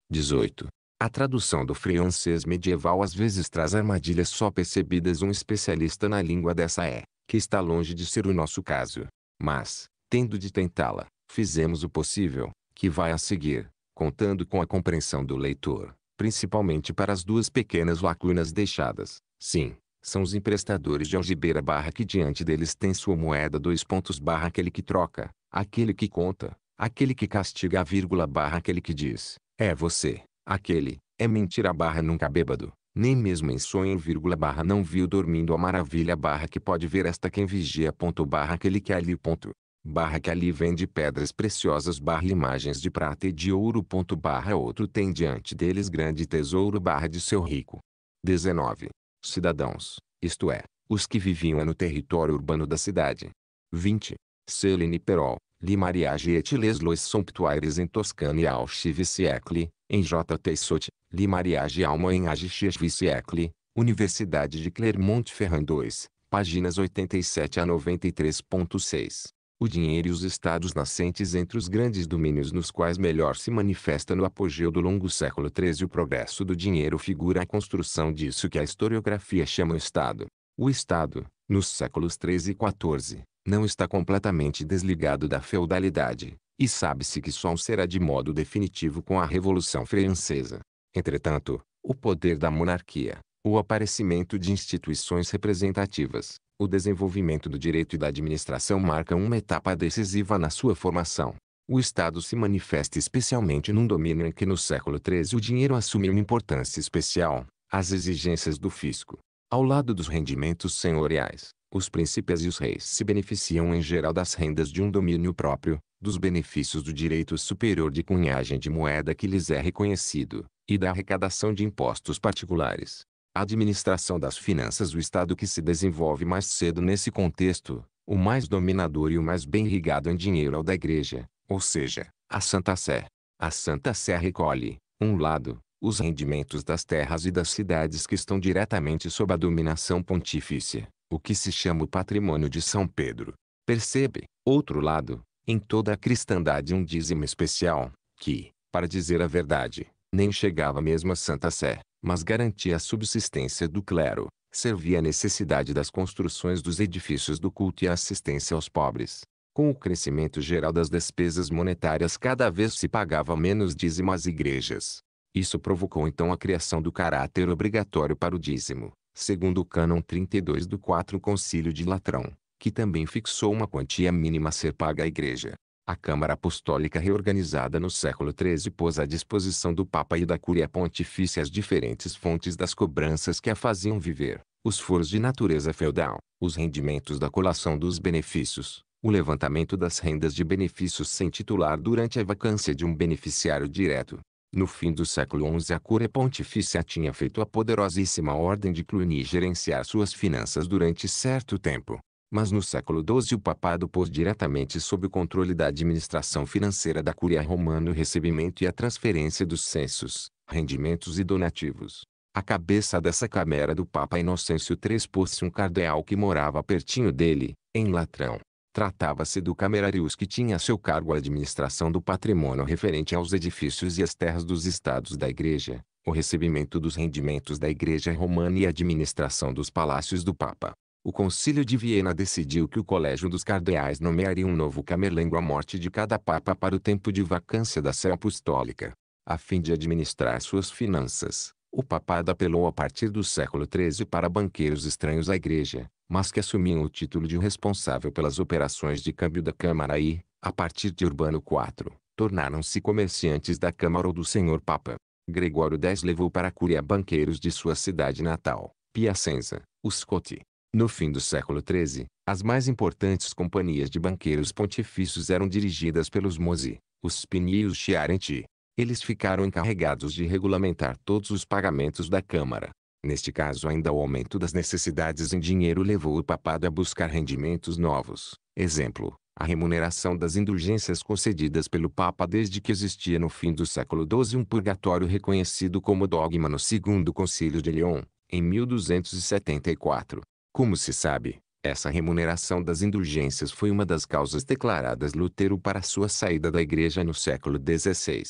18. A tradução do francês medieval às vezes traz armadilhas só percebidas um especialista na língua dessa é, que está longe de ser o nosso caso. Mas, tendo de tentá-la, fizemos o possível, que vai a seguir, contando com a compreensão do leitor, principalmente para as duas pequenas lacunas deixadas. Sim, são os emprestadores de algibeira barra que diante deles tem sua moeda dois pontos barra aquele que troca, aquele que conta, aquele que castiga a vírgula barra aquele que diz, é você, aquele, é mentira barra nunca bêbado, nem mesmo em sonho vírgula barra não viu dormindo a maravilha barra que pode ver esta quem vigia ponto barra aquele que ali ponto, barra que ali vende pedras preciosas barra imagens de prata e de ouro ponto barra outro tem diante deles grande tesouro barra de seu rico. 19 cidadãos, isto é, os que viviam no território urbano da cidade. 20. Celine Perol, Limariage et les lois somptuaires em Toscane ao Chivisiecle, em J. Sot, Limariage alma em Agichivisiecle, Universidade de Clermont-Ferrand 2, páginas 87 a 93.6 o dinheiro e os estados nascentes entre os grandes domínios nos quais melhor se manifesta no apogeu do longo século XIII o progresso do dinheiro figura a construção disso que a historiografia chama o Estado. O Estado, nos séculos XIII e XIV, não está completamente desligado da feudalidade, e sabe-se que só o será de modo definitivo com a Revolução Francesa. Entretanto, o poder da monarquia, o aparecimento de instituições representativas, o desenvolvimento do direito e da administração marca uma etapa decisiva na sua formação. O Estado se manifesta especialmente num domínio em que no século XIII o dinheiro assume uma importância especial, as exigências do fisco. Ao lado dos rendimentos senhoriais, os príncipes e os reis se beneficiam em geral das rendas de um domínio próprio, dos benefícios do direito superior de cunhagem de moeda que lhes é reconhecido, e da arrecadação de impostos particulares administração das finanças o Estado que se desenvolve mais cedo nesse contexto, o mais dominador e o mais bem irrigado em dinheiro é o da Igreja, ou seja, a Santa Sé. A Santa Sé recolhe, um lado, os rendimentos das terras e das cidades que estão diretamente sob a dominação pontifícia, o que se chama o patrimônio de São Pedro. Percebe, outro lado, em toda a cristandade um dízimo especial, que, para dizer a verdade, nem chegava mesmo a Santa Sé mas garantia a subsistência do clero, servia à necessidade das construções dos edifícios do culto e à assistência aos pobres. Com o crescimento geral das despesas monetárias cada vez se pagava menos dízimo às igrejas. Isso provocou então a criação do caráter obrigatório para o dízimo, segundo o cânon 32 do 4 Concílio de Latrão, que também fixou uma quantia mínima a ser paga à igreja. A Câmara Apostólica reorganizada no século XIII pôs à disposição do Papa e da Cúria Pontifícia as diferentes fontes das cobranças que a faziam viver, os foros de natureza feudal, os rendimentos da colação dos benefícios, o levantamento das rendas de benefícios sem titular durante a vacância de um beneficiário direto. No fim do século XI a Cúria Pontifícia tinha feito a poderosíssima ordem de Cluny gerenciar suas finanças durante certo tempo mas no século XII o papado pôs diretamente sob o controle da administração financeira da curia romana o recebimento e a transferência dos censos, rendimentos e donativos. A cabeça dessa câmara do Papa Inocêncio III pôs-se um cardeal que morava pertinho dele, em Latrão. Tratava-se do camerarius que tinha a seu cargo a administração do patrimônio referente aos edifícios e as terras dos estados da igreja, o recebimento dos rendimentos da igreja romana e a administração dos palácios do Papa. O Concílio de Viena decidiu que o Colégio dos Cardeais nomearia um novo camerlengo à morte de cada papa para o tempo de vacância da Sé Apostólica. A fim de administrar suas finanças, o papado apelou a partir do século XIII para banqueiros estranhos à igreja, mas que assumiam o título de responsável pelas operações de câmbio da Câmara e, a partir de Urbano IV, tornaram-se comerciantes da Câmara ou do Senhor Papa. Gregório X levou para a Cúria banqueiros de sua cidade natal, Piacenza, Uscoti, no fim do século XIII, as mais importantes companhias de banqueiros pontifícios eram dirigidas pelos Mozi, os Spini e os Chiarenti. Eles ficaram encarregados de regulamentar todos os pagamentos da Câmara. Neste caso ainda o aumento das necessidades em dinheiro levou o papado a buscar rendimentos novos. Exemplo, a remuneração das indulgências concedidas pelo Papa desde que existia no fim do século XII um purgatório reconhecido como dogma no Segundo Concílio de Lyon, em 1274. Como se sabe, essa remuneração das indulgências foi uma das causas declaradas Lutero para sua saída da igreja no século XVI.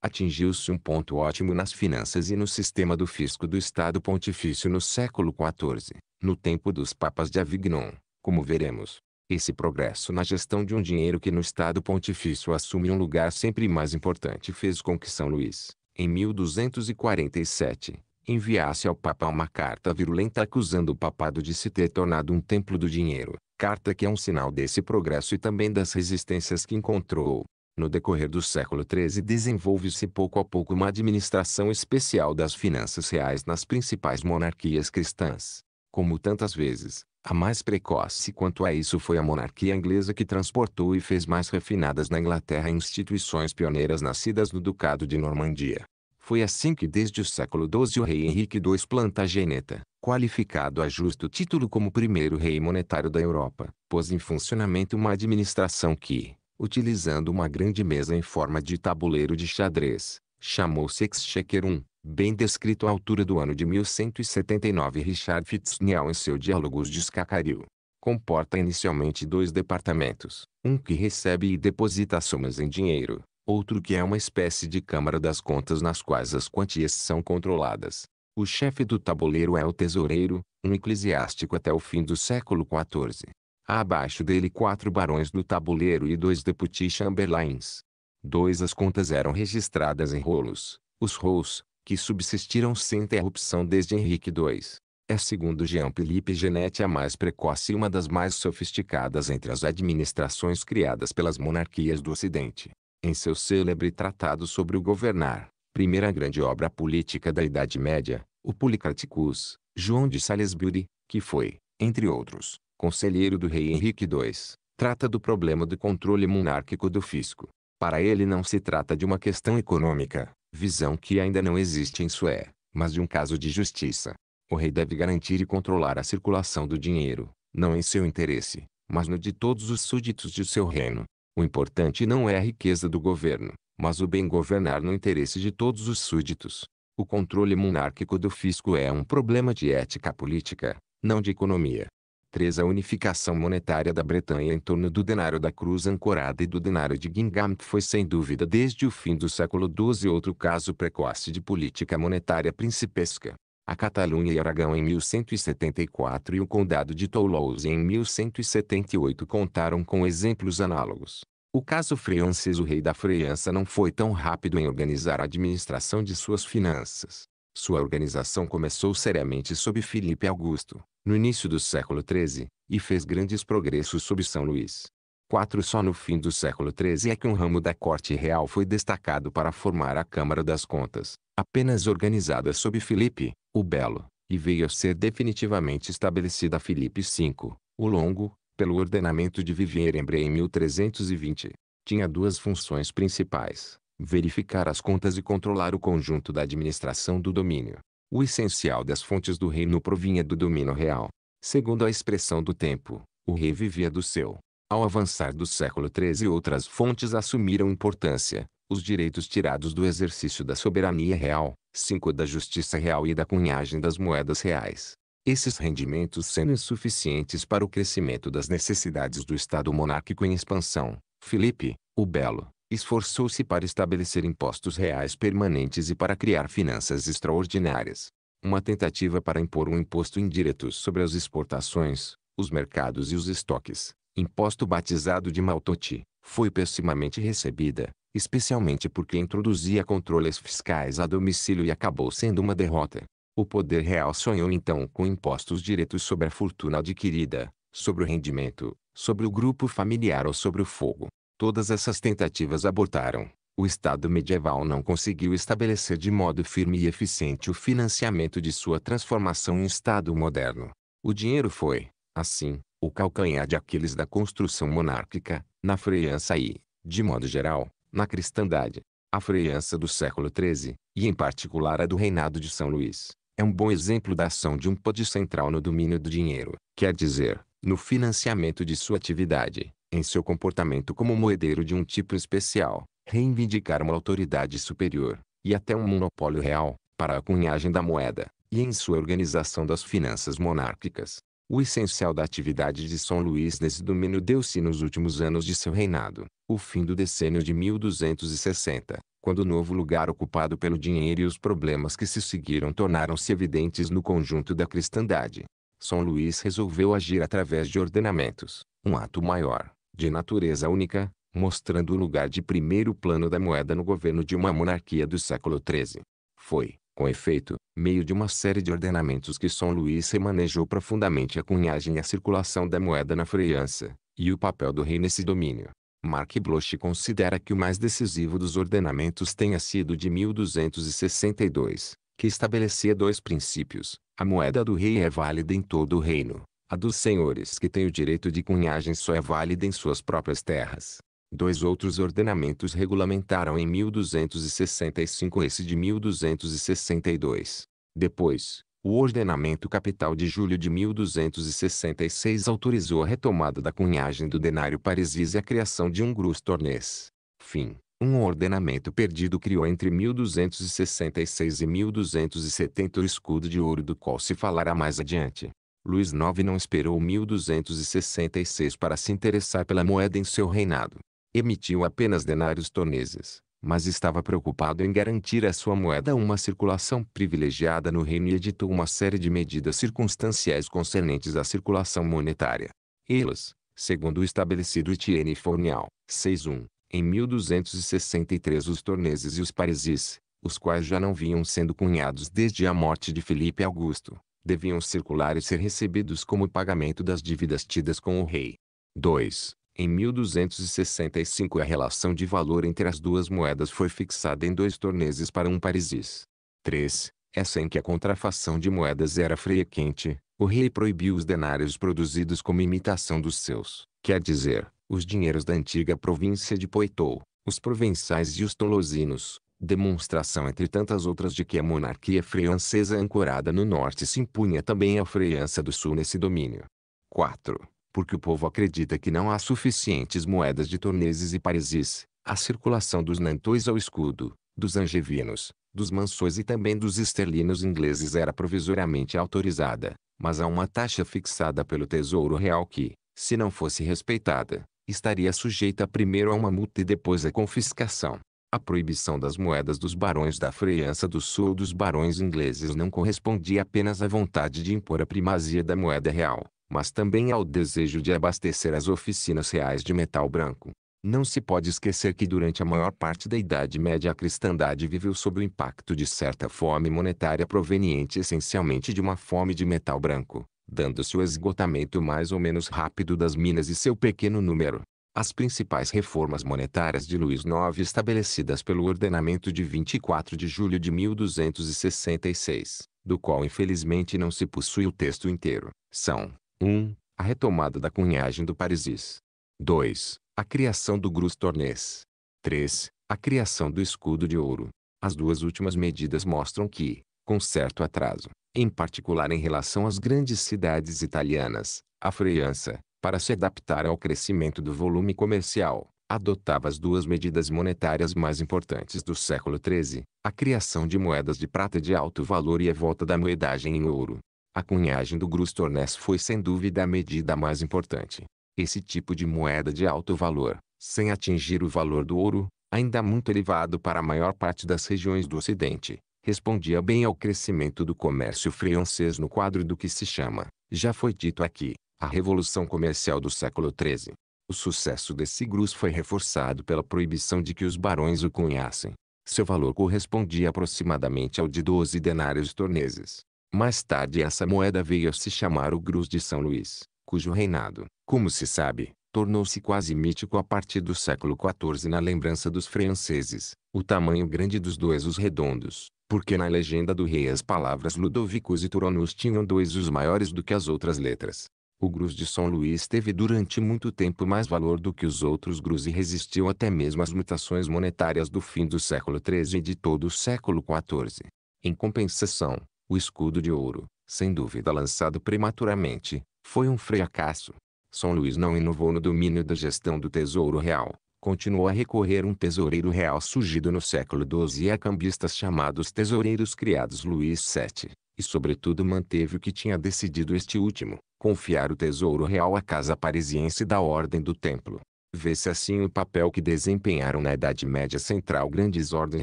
Atingiu-se um ponto ótimo nas finanças e no sistema do fisco do Estado Pontifício no século XIV, no tempo dos papas de Avignon, como veremos. Esse progresso na gestão de um dinheiro que no Estado Pontifício assume um lugar sempre mais importante fez com que São Luís, em 1247, enviasse ao Papa uma carta virulenta acusando o papado de se ter tornado um templo do dinheiro, carta que é um sinal desse progresso e também das resistências que encontrou. No decorrer do século XIII desenvolve-se pouco a pouco uma administração especial das finanças reais nas principais monarquias cristãs. Como tantas vezes, a mais precoce quanto a isso foi a monarquia inglesa que transportou e fez mais refinadas na Inglaterra instituições pioneiras nascidas no Ducado de Normandia. Foi assim que desde o século XII o rei Henrique II Plantageneta, qualificado a justo título como primeiro rei monetário da Europa, pôs em funcionamento uma administração que, utilizando uma grande mesa em forma de tabuleiro de xadrez, chamou-se Exchequer I, bem descrito à altura do ano de 1179 Richard Fitzneal em seu Diálogos de Escacario. Comporta inicialmente dois departamentos, um que recebe e deposita somas em dinheiro, outro que é uma espécie de Câmara das Contas nas quais as quantias são controladas. O chefe do tabuleiro é o tesoureiro, um eclesiástico até o fim do século XIV. Há abaixo dele quatro barões do tabuleiro e dois deputy chamberlains. Dois as contas eram registradas em rolos, os rolos, que subsistiram sem interrupção desde Henrique II. É segundo Jean-Philippe Genet a mais precoce e uma das mais sofisticadas entre as administrações criadas pelas monarquias do Ocidente em seu célebre tratado sobre o governar, primeira grande obra política da Idade Média, o Policarticus, João de Salisbury, que foi, entre outros, conselheiro do rei Henrique II, trata do problema do controle monárquico do fisco. Para ele não se trata de uma questão econômica, visão que ainda não existe em Sué, mas de um caso de justiça. O rei deve garantir e controlar a circulação do dinheiro, não em seu interesse, mas no de todos os súditos de seu reino. O importante não é a riqueza do governo, mas o bem governar no interesse de todos os súditos. O controle monárquico do fisco é um problema de ética política, não de economia. 3. A unificação monetária da Bretanha em torno do denário da cruz ancorada e do denário de Gingham foi sem dúvida desde o fim do século XII outro caso precoce de política monetária principesca a Catalunha e Aragão em 1174 e o Condado de Toulouse em 1178 contaram com exemplos análogos. O caso francês o rei da França não foi tão rápido em organizar a administração de suas finanças. Sua organização começou seriamente sob Filipe Augusto, no início do século XIII, e fez grandes progressos sob São Luís. Quatro Só no fim do século XIII é que um ramo da corte real foi destacado para formar a Câmara das Contas, apenas organizada sob Filipe, o Belo, e veio a ser definitivamente estabelecida Filipe V, o Longo, pelo ordenamento de vivier Embre em 1320. Tinha duas funções principais, verificar as contas e controlar o conjunto da administração do domínio. O essencial das fontes do reino provinha do domínio real. Segundo a expressão do tempo, o rei vivia do seu. Ao avançar do século XIII outras fontes assumiram importância, os direitos tirados do exercício da soberania real, 5 da justiça real e da cunhagem das moedas reais. Esses rendimentos sendo insuficientes para o crescimento das necessidades do Estado monárquico em expansão, Filipe, o Belo, esforçou-se para estabelecer impostos reais permanentes e para criar finanças extraordinárias. Uma tentativa para impor um imposto indireto sobre as exportações, os mercados e os estoques, imposto batizado de Maltoti, foi pessimamente recebida, especialmente porque introduzia controles fiscais a domicílio e acabou sendo uma derrota. O poder real sonhou então com impostos diretos sobre a fortuna adquirida, sobre o rendimento, sobre o grupo familiar ou sobre o fogo. Todas essas tentativas abortaram. O Estado medieval não conseguiu estabelecer de modo firme e eficiente o financiamento de sua transformação em Estado moderno. O dinheiro foi, assim, o calcanhar de Aquiles da construção monárquica, na França e, de modo geral, na cristandade. A freiança do século XIII, e em particular a do reinado de São Luís, é um bom exemplo da ação de um poder central no domínio do dinheiro, quer dizer, no financiamento de sua atividade, em seu comportamento como moedeiro de um tipo especial, reivindicar uma autoridade superior, e até um monopólio real, para a cunhagem da moeda, e em sua organização das finanças monárquicas. O essencial da atividade de São Luís nesse domínio deu-se nos últimos anos de seu reinado, o fim do decênio de 1260, quando o novo lugar ocupado pelo dinheiro e os problemas que se seguiram tornaram-se evidentes no conjunto da cristandade. São Luís resolveu agir através de ordenamentos, um ato maior, de natureza única, mostrando o lugar de primeiro plano da moeda no governo de uma monarquia do século XIII. Foi, com efeito, meio de uma série de ordenamentos que São Luís remanejou profundamente a cunhagem e a circulação da moeda na França, e o papel do rei nesse domínio. Mark Bloch considera que o mais decisivo dos ordenamentos tenha sido de 1262, que estabelecia dois princípios. A moeda do rei é válida em todo o reino. A dos senhores que têm o direito de cunhagem só é válida em suas próprias terras. Dois outros ordenamentos regulamentaram em 1265 esse de 1262. Depois, o ordenamento capital de julho de 1266 autorizou a retomada da cunhagem do denário parisis e a criação de um grus tornês. Fim. Um ordenamento perdido criou entre 1266 e 1270 o escudo de ouro do qual se falará mais adiante. Luís IX não esperou 1266 para se interessar pela moeda em seu reinado. Emitiu apenas denários torneses, mas estava preocupado em garantir à sua moeda uma circulação privilegiada no reino e editou uma série de medidas circunstanciais concernentes à circulação monetária. Elas, segundo o estabelecido Etienne Fornial, 6.1, em 1263 os torneses e os parisis, os quais já não vinham sendo cunhados desde a morte de Felipe Augusto, deviam circular e ser recebidos como pagamento das dívidas tidas com o rei. 2. Em 1265 a relação de valor entre as duas moedas foi fixada em dois torneses para um parisis. 3. Essa em que a contrafação de moedas era freia quente, o rei proibiu os denários produzidos como imitação dos seus, quer dizer, os dinheiros da antiga província de Poitou, os provençais e os tolosinos, demonstração entre tantas outras de que a monarquia francesa ancorada no norte se impunha também à freiança do sul nesse domínio. 4 porque o povo acredita que não há suficientes moedas de torneses e parisis. a circulação dos nantões ao escudo, dos angevinos, dos mansões e também dos esterlinos ingleses era provisoriamente autorizada, mas há uma taxa fixada pelo Tesouro Real que, se não fosse respeitada, estaria sujeita primeiro a uma multa e depois à confiscação. A proibição das moedas dos barões da França do Sul ou dos barões ingleses não correspondia apenas à vontade de impor a primazia da moeda real, mas também ao desejo de abastecer as oficinas reais de metal branco. Não se pode esquecer que durante a maior parte da Idade Média a cristandade viveu sob o impacto de certa fome monetária proveniente essencialmente de uma fome de metal branco, dando-se o esgotamento mais ou menos rápido das minas e seu pequeno número. As principais reformas monetárias de Luís IX estabelecidas pelo ordenamento de 24 de julho de 1266, do qual infelizmente não se possui o texto inteiro, são, 1. A retomada da cunhagem do Parisis. 2. A criação do Grus Tornês. 3. A criação do escudo de ouro. As duas últimas medidas mostram que, com certo atraso, em particular em relação às grandes cidades italianas, a França, para se adaptar ao crescimento do volume comercial, adotava as duas medidas monetárias mais importantes do século XIII, a criação de moedas de prata de alto valor e a volta da moedagem em ouro. A cunhagem do Grustornes foi sem dúvida a medida mais importante. Esse tipo de moeda de alto valor, sem atingir o valor do ouro, ainda muito elevado para a maior parte das regiões do Ocidente, respondia bem ao crescimento do comércio francês no quadro do que se chama, já foi dito aqui, a Revolução Comercial do século XIII. O sucesso desse grus foi reforçado pela proibição de que os barões o cunhassem. Seu valor correspondia aproximadamente ao de 12 denários torneses, mais tarde essa moeda veio a se chamar o Grus de São Luís, cujo reinado, como se sabe, tornou-se quase mítico a partir do século XIV na lembrança dos franceses, o tamanho grande dos dois os redondos, porque na legenda do rei as palavras Ludovicus e Turonus tinham dois os maiores do que as outras letras. O Grus de São Luís teve durante muito tempo mais valor do que os outros Grus e resistiu até mesmo às mutações monetárias do fim do século XIII e de todo o século XIV. Em compensação, o escudo de ouro, sem dúvida lançado prematuramente, foi um fracasso. São Luís não inovou no domínio da gestão do tesouro real. Continuou a recorrer um tesoureiro real surgido no século XII e a cambistas chamados tesoureiros criados Luís VII, e sobretudo manteve o que tinha decidido este último, confiar o tesouro real à casa parisiense da Ordem do Templo. Vê-se assim o papel que desempenharam na Idade Média Central grandes ordens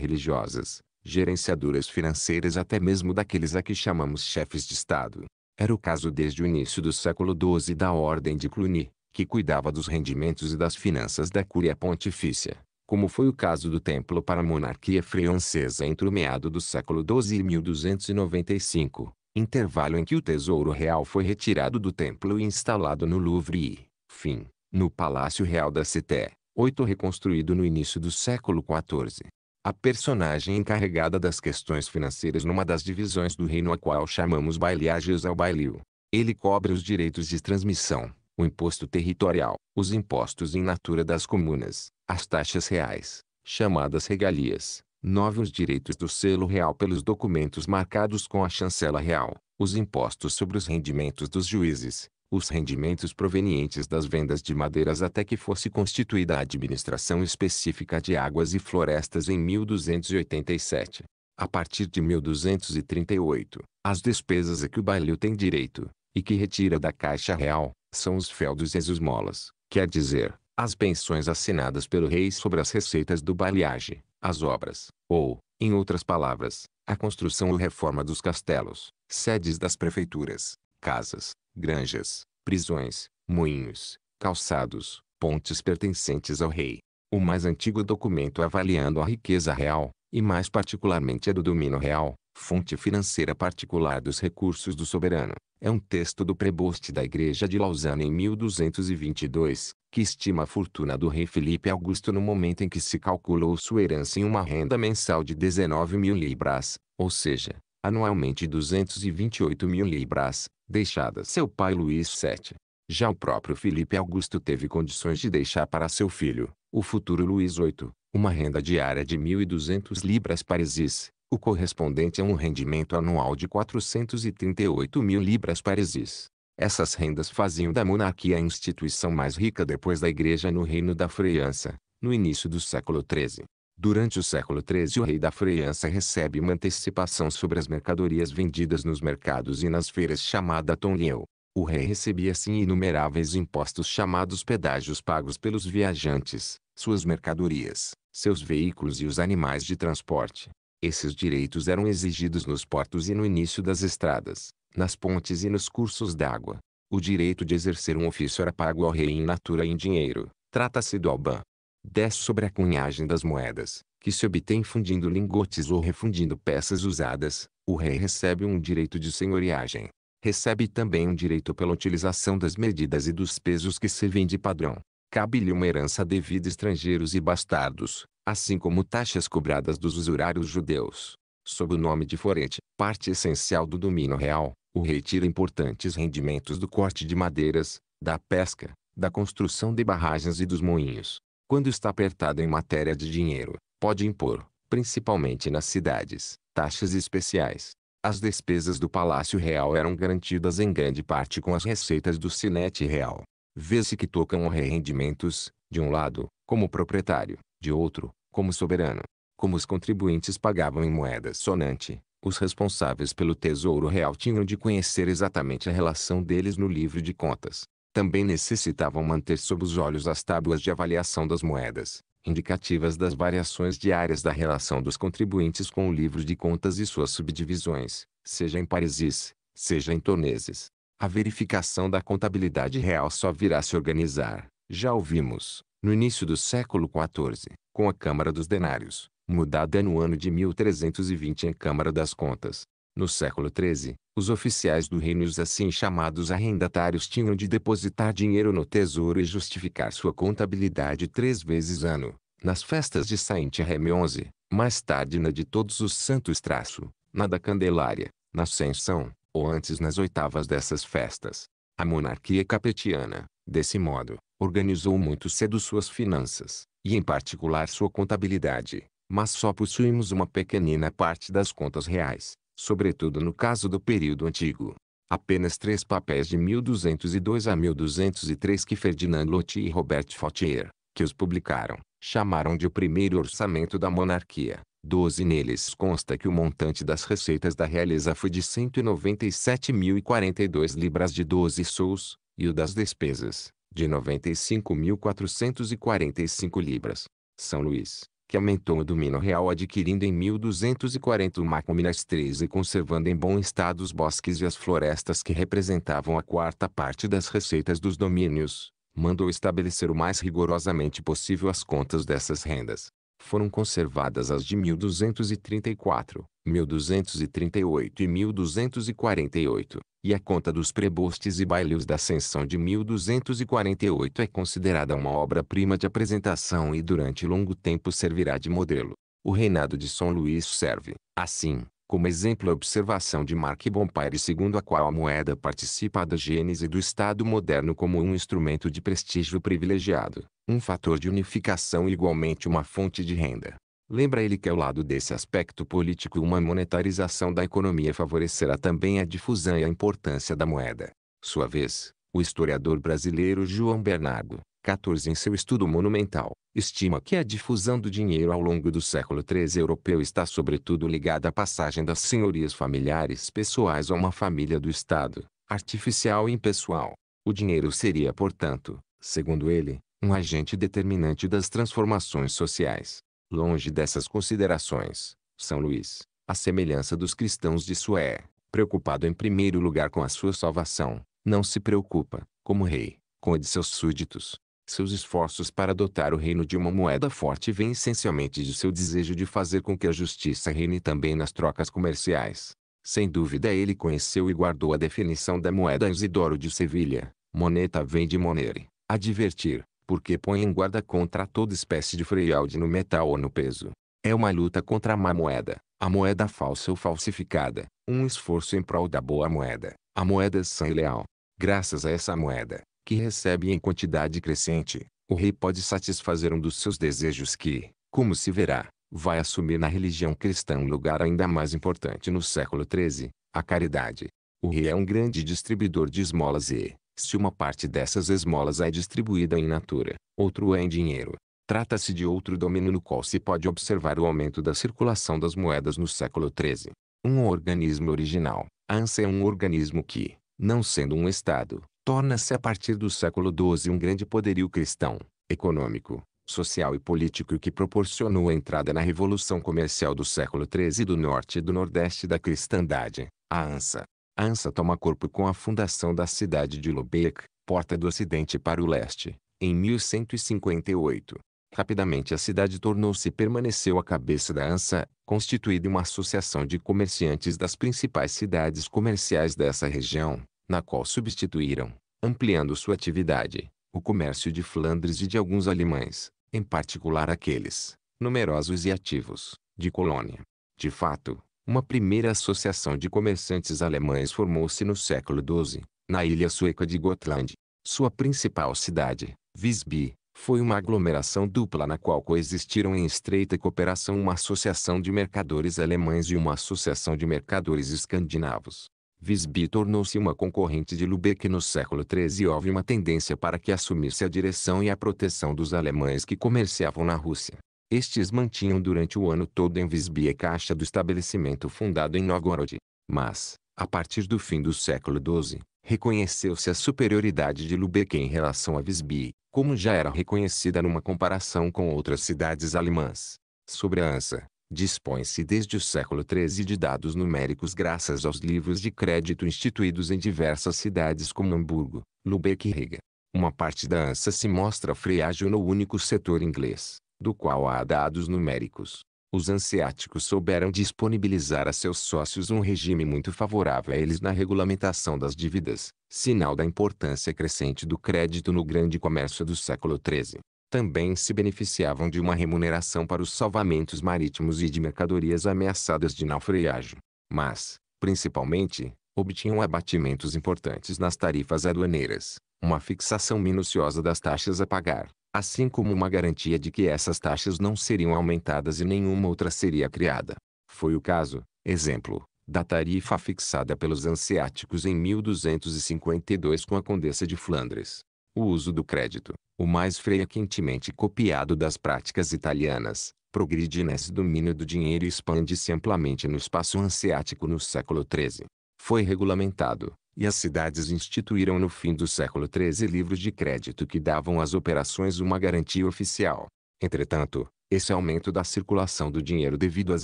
religiosas, gerenciadoras financeiras até mesmo daqueles a que chamamos chefes de Estado. Era o caso desde o início do século XII da Ordem de Cluny, que cuidava dos rendimentos e das finanças da Cúria Pontifícia, como foi o caso do templo para a monarquia francesa entre o meado do século XII e 1295, intervalo em que o tesouro real foi retirado do templo e instalado no Louvre e, fim, no Palácio Real da Cité, oito reconstruído no início do século XIV a personagem encarregada das questões financeiras numa das divisões do reino a qual chamamos Bailiages ao Bailio. Ele cobra os direitos de transmissão, o imposto territorial, os impostos in natura das comunas, as taxas reais, chamadas regalias, nove os direitos do selo real pelos documentos marcados com a chancela real, os impostos sobre os rendimentos dos juízes, os rendimentos provenientes das vendas de madeiras até que fosse constituída a administração específica de águas e florestas em 1287. A partir de 1238, as despesas a que o bailio tem direito, e que retira da Caixa Real, são os feudos e as esmolas, quer dizer, as pensões assinadas pelo rei sobre as receitas do bailhage, as obras, ou, em outras palavras, a construção ou reforma dos castelos, sedes das prefeituras, casas, granjas, prisões, moinhos, calçados, pontes pertencentes ao rei. O mais antigo documento avaliando a riqueza real, e mais particularmente a do domínio real, fonte financeira particular dos recursos do soberano, é um texto do preboste da Igreja de Lausanne em 1222, que estima a fortuna do rei Felipe Augusto no momento em que se calculou sua herança em uma renda mensal de 19 mil libras, ou seja, anualmente 228 mil libras, deixada seu pai Luís VII. Já o próprio Felipe Augusto teve condições de deixar para seu filho, o futuro Luís VIII, uma renda diária de 1.200 libras parisis, o correspondente a é um rendimento anual de 438 mil libras parisis. Essas rendas faziam da monarquia a instituição mais rica depois da igreja no reino da França, no início do século XIII. Durante o século XIII o rei da França recebe uma antecipação sobre as mercadorias vendidas nos mercados e nas feiras chamada tonlieu. O rei recebia assim inumeráveis impostos chamados pedágios pagos pelos viajantes, suas mercadorias, seus veículos e os animais de transporte. Esses direitos eram exigidos nos portos e no início das estradas, nas pontes e nos cursos d'água. O direito de exercer um ofício era pago ao rei em natura e em dinheiro. Trata-se do alban, 10 sobre a cunhagem das moedas, que se obtém fundindo lingotes ou refundindo peças usadas, o rei recebe um direito de senhoriagem. Recebe também um direito pela utilização das medidas e dos pesos que servem de padrão. Cabe-lhe uma herança devida estrangeiros e bastardos, assim como taxas cobradas dos usurários judeus. Sob o nome de forente, parte essencial do domínio real, o rei tira importantes rendimentos do corte de madeiras, da pesca, da construção de barragens e dos moinhos quando está apertado em matéria de dinheiro, pode impor, principalmente nas cidades, taxas especiais. As despesas do Palácio Real eram garantidas em grande parte com as receitas do Sinete Real. Vê-se que tocam rendimentos, de um lado, como proprietário, de outro, como soberano. Como os contribuintes pagavam em moeda sonante, os responsáveis pelo Tesouro Real tinham de conhecer exatamente a relação deles no livro de contas também necessitavam manter sob os olhos as tábuas de avaliação das moedas, indicativas das variações diárias da relação dos contribuintes com o livro de contas e suas subdivisões, seja em parisis, seja em torneses. A verificação da contabilidade real só virá se organizar, já ouvimos, no início do século XIV, com a Câmara dos Denários, mudada no ano de 1320 em Câmara das Contas, no século XIII, os oficiais do reino e os assim chamados arrendatários tinham de depositar dinheiro no tesouro e justificar sua contabilidade três vezes ano, nas festas de Saint XI, mais tarde na de Todos os Santos traço, na da Candelária, na Ascensão, ou antes nas oitavas dessas festas. A monarquia capetiana, desse modo, organizou muito cedo suas finanças, e em particular sua contabilidade, mas só possuímos uma pequenina parte das contas reais sobretudo no caso do período antigo. Apenas três papéis de 1202 a 1203 que Ferdinand Loti e Robert Fortier, que os publicaram, chamaram de o primeiro orçamento da monarquia. Doze neles consta que o montante das receitas da realeza foi de 197.042 libras de 12 sous, e o das despesas, de 95.445 libras. São Luís, que aumentou o domínio real adquirindo em 1240 o Maco Minas 13 e conservando em bom estado os bosques e as florestas que representavam a quarta parte das receitas dos domínios, mandou estabelecer o mais rigorosamente possível as contas dessas rendas. Foram conservadas as de 1234, 1238 e 1248 e a conta dos prebostes e bailes da ascensão de 1248 é considerada uma obra-prima de apresentação e durante longo tempo servirá de modelo. O reinado de São Luís serve, assim, como exemplo a observação de Marc Bompire segundo a qual a moeda participa da gênese do Estado moderno como um instrumento de prestígio privilegiado, um fator de unificação e igualmente uma fonte de renda. Lembra ele que ao lado desse aspecto político uma monetarização da economia favorecerá também a difusão e a importância da moeda. Sua vez, o historiador brasileiro João Bernardo, 14 em seu estudo monumental, estima que a difusão do dinheiro ao longo do século XIII europeu está sobretudo ligada à passagem das senhorias familiares pessoais a uma família do Estado, artificial e impessoal. O dinheiro seria, portanto, segundo ele, um agente determinante das transformações sociais. Longe dessas considerações, São Luís, à semelhança dos cristãos de Sué, preocupado em primeiro lugar com a sua salvação, não se preocupa, como rei, com a de seus súditos. Seus esforços para adotar o reino de uma moeda forte vêm essencialmente de seu desejo de fazer com que a justiça reine também nas trocas comerciais. Sem dúvida ele conheceu e guardou a definição da moeda Isidoro de Sevilha. Moneta vem de monere, advertir, porque põe em guarda contra toda espécie de fraude no metal ou no peso. É uma luta contra a má moeda, a moeda falsa ou falsificada, um esforço em prol da boa moeda, a moeda sã e leal. Graças a essa moeda, que recebe em quantidade crescente, o rei pode satisfazer um dos seus desejos que, como se verá, vai assumir na religião cristã um lugar ainda mais importante no século XIII, a caridade. O rei é um grande distribuidor de esmolas e, se uma parte dessas esmolas é distribuída em natura, outro é em dinheiro. Trata-se de outro domínio no qual se pode observar o aumento da circulação das moedas no século XIII. Um organismo original, a ANSA é um organismo que, não sendo um Estado, torna-se a partir do século XII um grande poderio cristão, econômico, social e político que proporcionou a entrada na Revolução Comercial do século XIII do norte e do nordeste da cristandade, a ANSA, a ANSA toma corpo com a fundação da cidade de Lubeck, porta do ocidente para o leste, em 1158. Rapidamente a cidade tornou-se e permaneceu a cabeça da ANSA, constituída uma associação de comerciantes das principais cidades comerciais dessa região, na qual substituíram, ampliando sua atividade, o comércio de Flandres e de alguns alemães, em particular aqueles, numerosos e ativos, de Colônia. De fato, uma primeira associação de comerciantes alemães formou-se no século XII, na ilha sueca de Gotland. Sua principal cidade, Visby, foi uma aglomeração dupla na qual coexistiram em estreita cooperação uma associação de mercadores alemães e uma associação de mercadores escandinavos. Visby tornou-se uma concorrente de Lübeck no século XIII e houve uma tendência para que assumisse a direção e a proteção dos alemães que comerciavam na Rússia. Estes mantinham durante o ano todo em Visby a caixa do estabelecimento fundado em Novgorod. Mas, a partir do fim do século XII, reconheceu-se a superioridade de Lubeck em relação a Visby, como já era reconhecida numa comparação com outras cidades alemãs. Sobre a Ansa, dispõe-se desde o século XIII de dados numéricos graças aos livros de crédito instituídos em diversas cidades como Hamburgo, Lubeck e Riga. Uma parte da Ansa se mostra frágil no único setor inglês, do qual há dados numéricos. Os ansiáticos souberam disponibilizar a seus sócios um regime muito favorável a eles na regulamentação das dívidas, sinal da importância crescente do crédito no grande comércio do século XIII. Também se beneficiavam de uma remuneração para os salvamentos marítimos e de mercadorias ameaçadas de naufrágio. Mas, principalmente, obtinham abatimentos importantes nas tarifas aduaneiras, uma fixação minuciosa das taxas a pagar, assim como uma garantia de que essas taxas não seriam aumentadas e nenhuma outra seria criada. Foi o caso, exemplo, da tarifa fixada pelos anseáticos em 1252 com a Condessa de Flandres. O uso do crédito, o mais frequentemente copiado das práticas italianas, progride nesse domínio do dinheiro e expande-se amplamente no espaço anseático no século XIII. Foi regulamentado, e as cidades instituíram no fim do século XIII livros de crédito que davam às operações uma garantia oficial. Entretanto, esse aumento da circulação do dinheiro devido às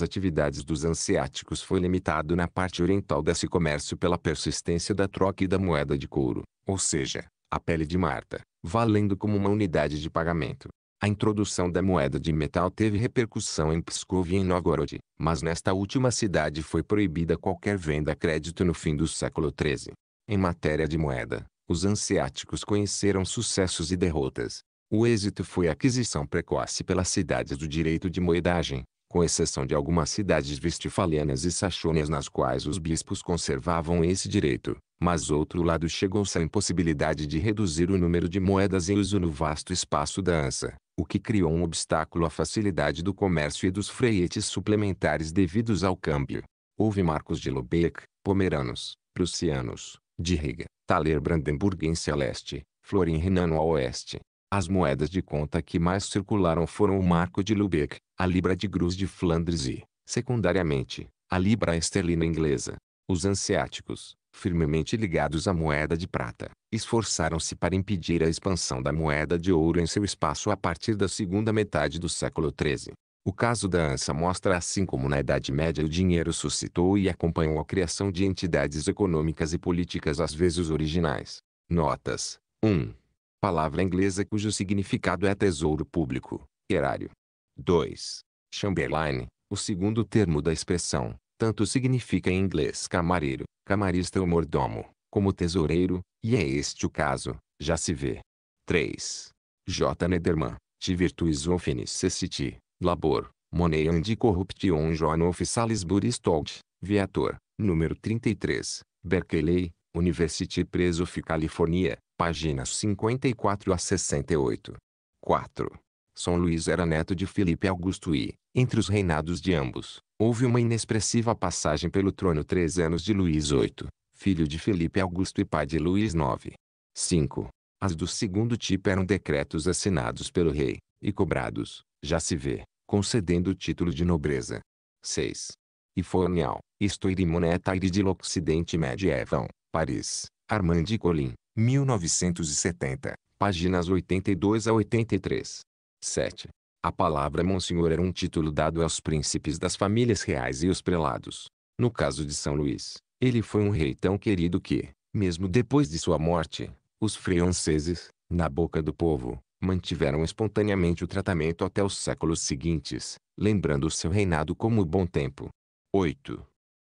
atividades dos ansiáticos foi limitado na parte oriental desse comércio pela persistência da troca e da moeda de couro, ou seja, a pele de Marta, valendo como uma unidade de pagamento. A introdução da moeda de metal teve repercussão em Pskov e em Novgorod, mas nesta última cidade foi proibida qualquer venda a crédito no fim do século XIII. Em matéria de moeda, os anseáticos conheceram sucessos e derrotas. O êxito foi a aquisição precoce pelas cidades do direito de moedagem, com exceção de algumas cidades vestfalianas e saxônias nas quais os bispos conservavam esse direito, mas outro lado chegou-se à impossibilidade de reduzir o número de moedas em uso no vasto espaço da ança o que criou um obstáculo à facilidade do comércio e dos freietes suplementares devidos ao câmbio. Houve marcos de Lubeck, pomeranos, prussianos, de Riga, Thaler brandenburguense a leste, florin renano a oeste. As moedas de conta que mais circularam foram o marco de Lubeck, a libra de Gruz de Flandres e, secundariamente, a libra esterlina inglesa. Os anseáticos, firmemente ligados à moeda de prata, esforçaram-se para impedir a expansão da moeda de ouro em seu espaço a partir da segunda metade do século XIII. O caso da Ansa mostra assim como na Idade Média o dinheiro suscitou e acompanhou a criação de entidades econômicas e políticas às vezes originais. Notas 1. Palavra inglesa cujo significado é tesouro público, erário. 2. Chamberlain, o segundo termo da expressão, tanto significa em inglês camareiro, camarista ou mordomo, como tesoureiro, e é este o caso, já se vê. 3. J. Nederman, de virtuis of necessity, labor, money and corruption John of Salisbury Stolt, viator, número 33, Berkeley, University Press of California, páginas 54 a 68. 4. São Luís era neto de Felipe Augusto I, entre os reinados de ambos, houve uma inexpressiva passagem pelo trono três anos de Luís VIII, filho de Felipe Augusto e pai de Luís IX. 5. As do segundo tipo eram decretos assinados pelo rei, e cobrados, já se vê, concedendo o título de nobreza. 6. Ifornial, Moneta Irimonetaire de l'Occidente Medieval, Paris, Armand de Colin, 1970, páginas 82 a 83. 7. A palavra monsenhor era um título dado aos príncipes das famílias reais e os prelados. No caso de São Luís, ele foi um rei tão querido que, mesmo depois de sua morte, os franceses, na boca do povo, mantiveram espontaneamente o tratamento até os séculos seguintes, lembrando o seu reinado como o bom tempo. 8.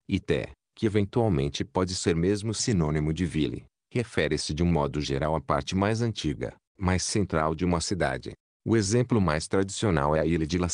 Ité, que eventualmente pode ser mesmo sinônimo de ville, refere-se de um modo geral à parte mais antiga, mais central de uma cidade, o exemplo mais tradicional é a ilha de La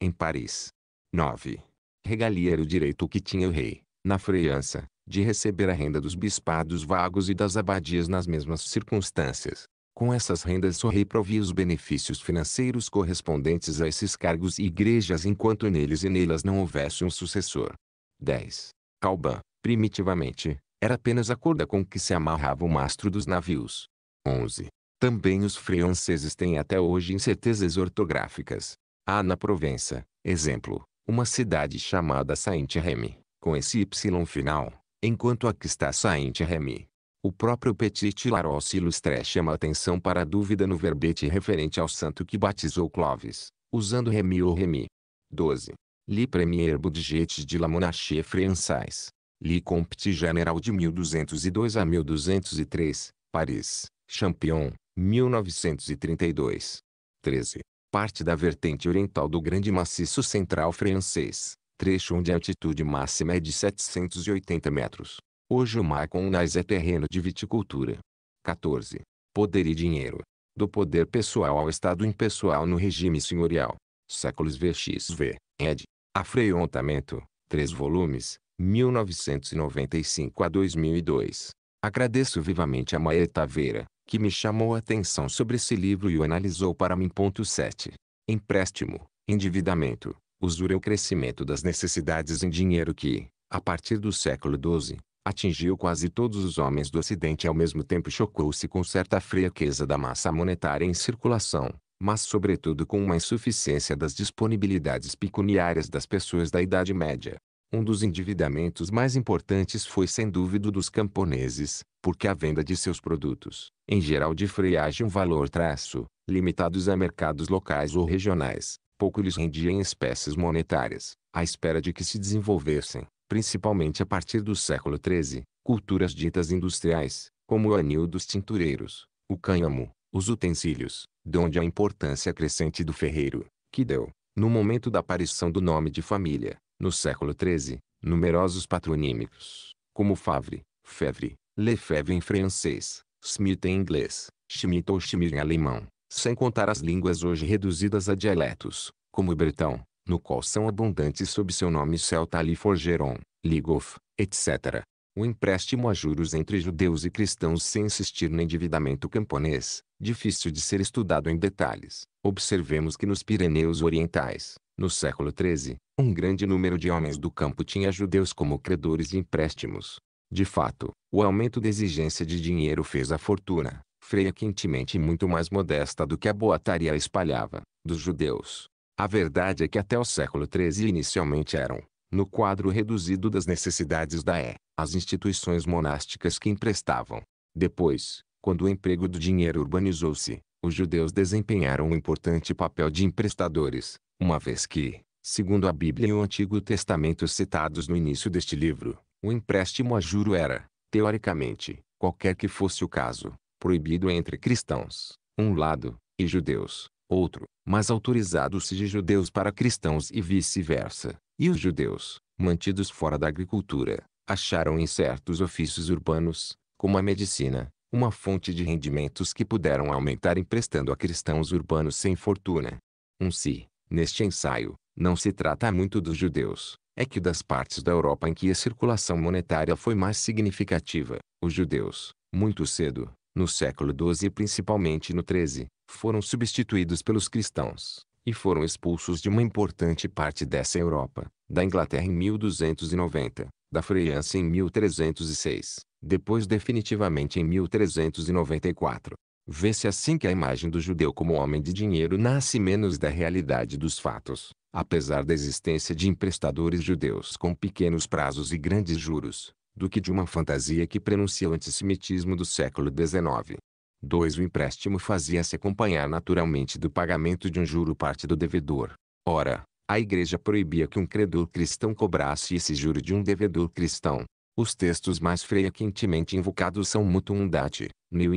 em Paris. 9. Regalia era o direito que tinha o rei, na França, de receber a renda dos bispados vagos e das abadias nas mesmas circunstâncias. Com essas rendas o rei provia os benefícios financeiros correspondentes a esses cargos e igrejas enquanto neles e nelas não houvesse um sucessor. 10. Calban, primitivamente, era apenas a corda com que se amarrava o mastro dos navios. 11. Também os franceses têm até hoje incertezas ortográficas. Há na Provença, exemplo, uma cidade chamada Saint-Remy, com esse Y final, enquanto aqui está Saint-Remy. O próprio Petit Larosse Ilustré chama atenção para a dúvida no verbete referente ao santo que batizou Clovis, usando Remy ou Remy. 12. Li Premier Budget de la Monarchie Française. Li Compte General de 1202 a 1203, Paris, Champion, 1932. 13. Parte da vertente oriental do Grande Maciço Central francês, trecho onde a altitude máxima é de 780 metros. Hoje o Maconais é terreno de viticultura. 14. Poder e dinheiro. Do poder pessoal ao estado impessoal no regime senhorial. Séculos VXV, ed. Afreontamento, 3 volumes, 1995 a 2002. Agradeço vivamente a Maeta Taveira, que me chamou a atenção sobre esse livro e o analisou para mim. 7. Empréstimo, endividamento, usura e o crescimento das necessidades em dinheiro que, a partir do século XII, atingiu quase todos os homens do Ocidente e ao mesmo tempo chocou-se com certa fraqueza da massa monetária em circulação, mas sobretudo com uma insuficiência das disponibilidades pecuniárias das pessoas da Idade Média. Um dos endividamentos mais importantes foi sem dúvida dos camponeses, porque a venda de seus produtos, em geral de freiagem um valor traço, limitados a mercados locais ou regionais, pouco lhes rendia em espécies monetárias, à espera de que se desenvolvessem, principalmente a partir do século XIII, culturas ditas industriais, como o anil dos tintureiros, o cânhamo, os utensílios, donde a importância crescente do ferreiro, que deu, no momento da aparição do nome de família, no século XIII, numerosos patronímicos, como Favre, Fevre, Lefebvre em francês, Smith em inglês, Schmidt ou Schmidt em alemão, sem contar as línguas hoje reduzidas a dialetos, como o bretão, no qual são abundantes sob seu nome celta Forgeron, Ligof, etc. O empréstimo a juros entre judeus e cristãos sem insistir no endividamento camponês, difícil de ser estudado em detalhes. Observemos que nos Pirineus Orientais, no século XIII, um grande número de homens do campo tinha judeus como credores de empréstimos. De fato, o aumento da exigência de dinheiro fez a fortuna, freia quentemente muito mais modesta do que a boataria espalhava, dos judeus. A verdade é que até o século XIII inicialmente eram, no quadro reduzido das necessidades da E, as instituições monásticas que emprestavam. Depois, quando o emprego do dinheiro urbanizou-se, os judeus desempenharam um importante papel de emprestadores, uma vez que, segundo a Bíblia e o Antigo Testamento citados no início deste livro, o empréstimo a juro era, teoricamente, qualquer que fosse o caso, proibido entre cristãos, um lado, e judeus, outro, mas autorizado se de judeus para cristãos e vice-versa. E os judeus, mantidos fora da agricultura, acharam em certos ofícios urbanos, como a medicina, uma fonte de rendimentos que puderam aumentar emprestando a cristãos urbanos sem fortuna. Um si, Neste ensaio, não se trata muito dos judeus, é que das partes da Europa em que a circulação monetária foi mais significativa, os judeus, muito cedo, no século XII e principalmente no XIII, foram substituídos pelos cristãos, e foram expulsos de uma importante parte dessa Europa, da Inglaterra em 1290, da França em 1306, depois definitivamente em 1394, Vê-se assim que a imagem do judeu como homem de dinheiro nasce menos da realidade dos fatos, apesar da existência de emprestadores judeus com pequenos prazos e grandes juros, do que de uma fantasia que prenuncia o antissemitismo do século XIX. 2. O empréstimo fazia-se acompanhar naturalmente do pagamento de um juro parte do devedor. Ora, a igreja proibia que um credor cristão cobrasse esse juro de um devedor cristão, os textos mais frequentemente invocados são mutuum date, nil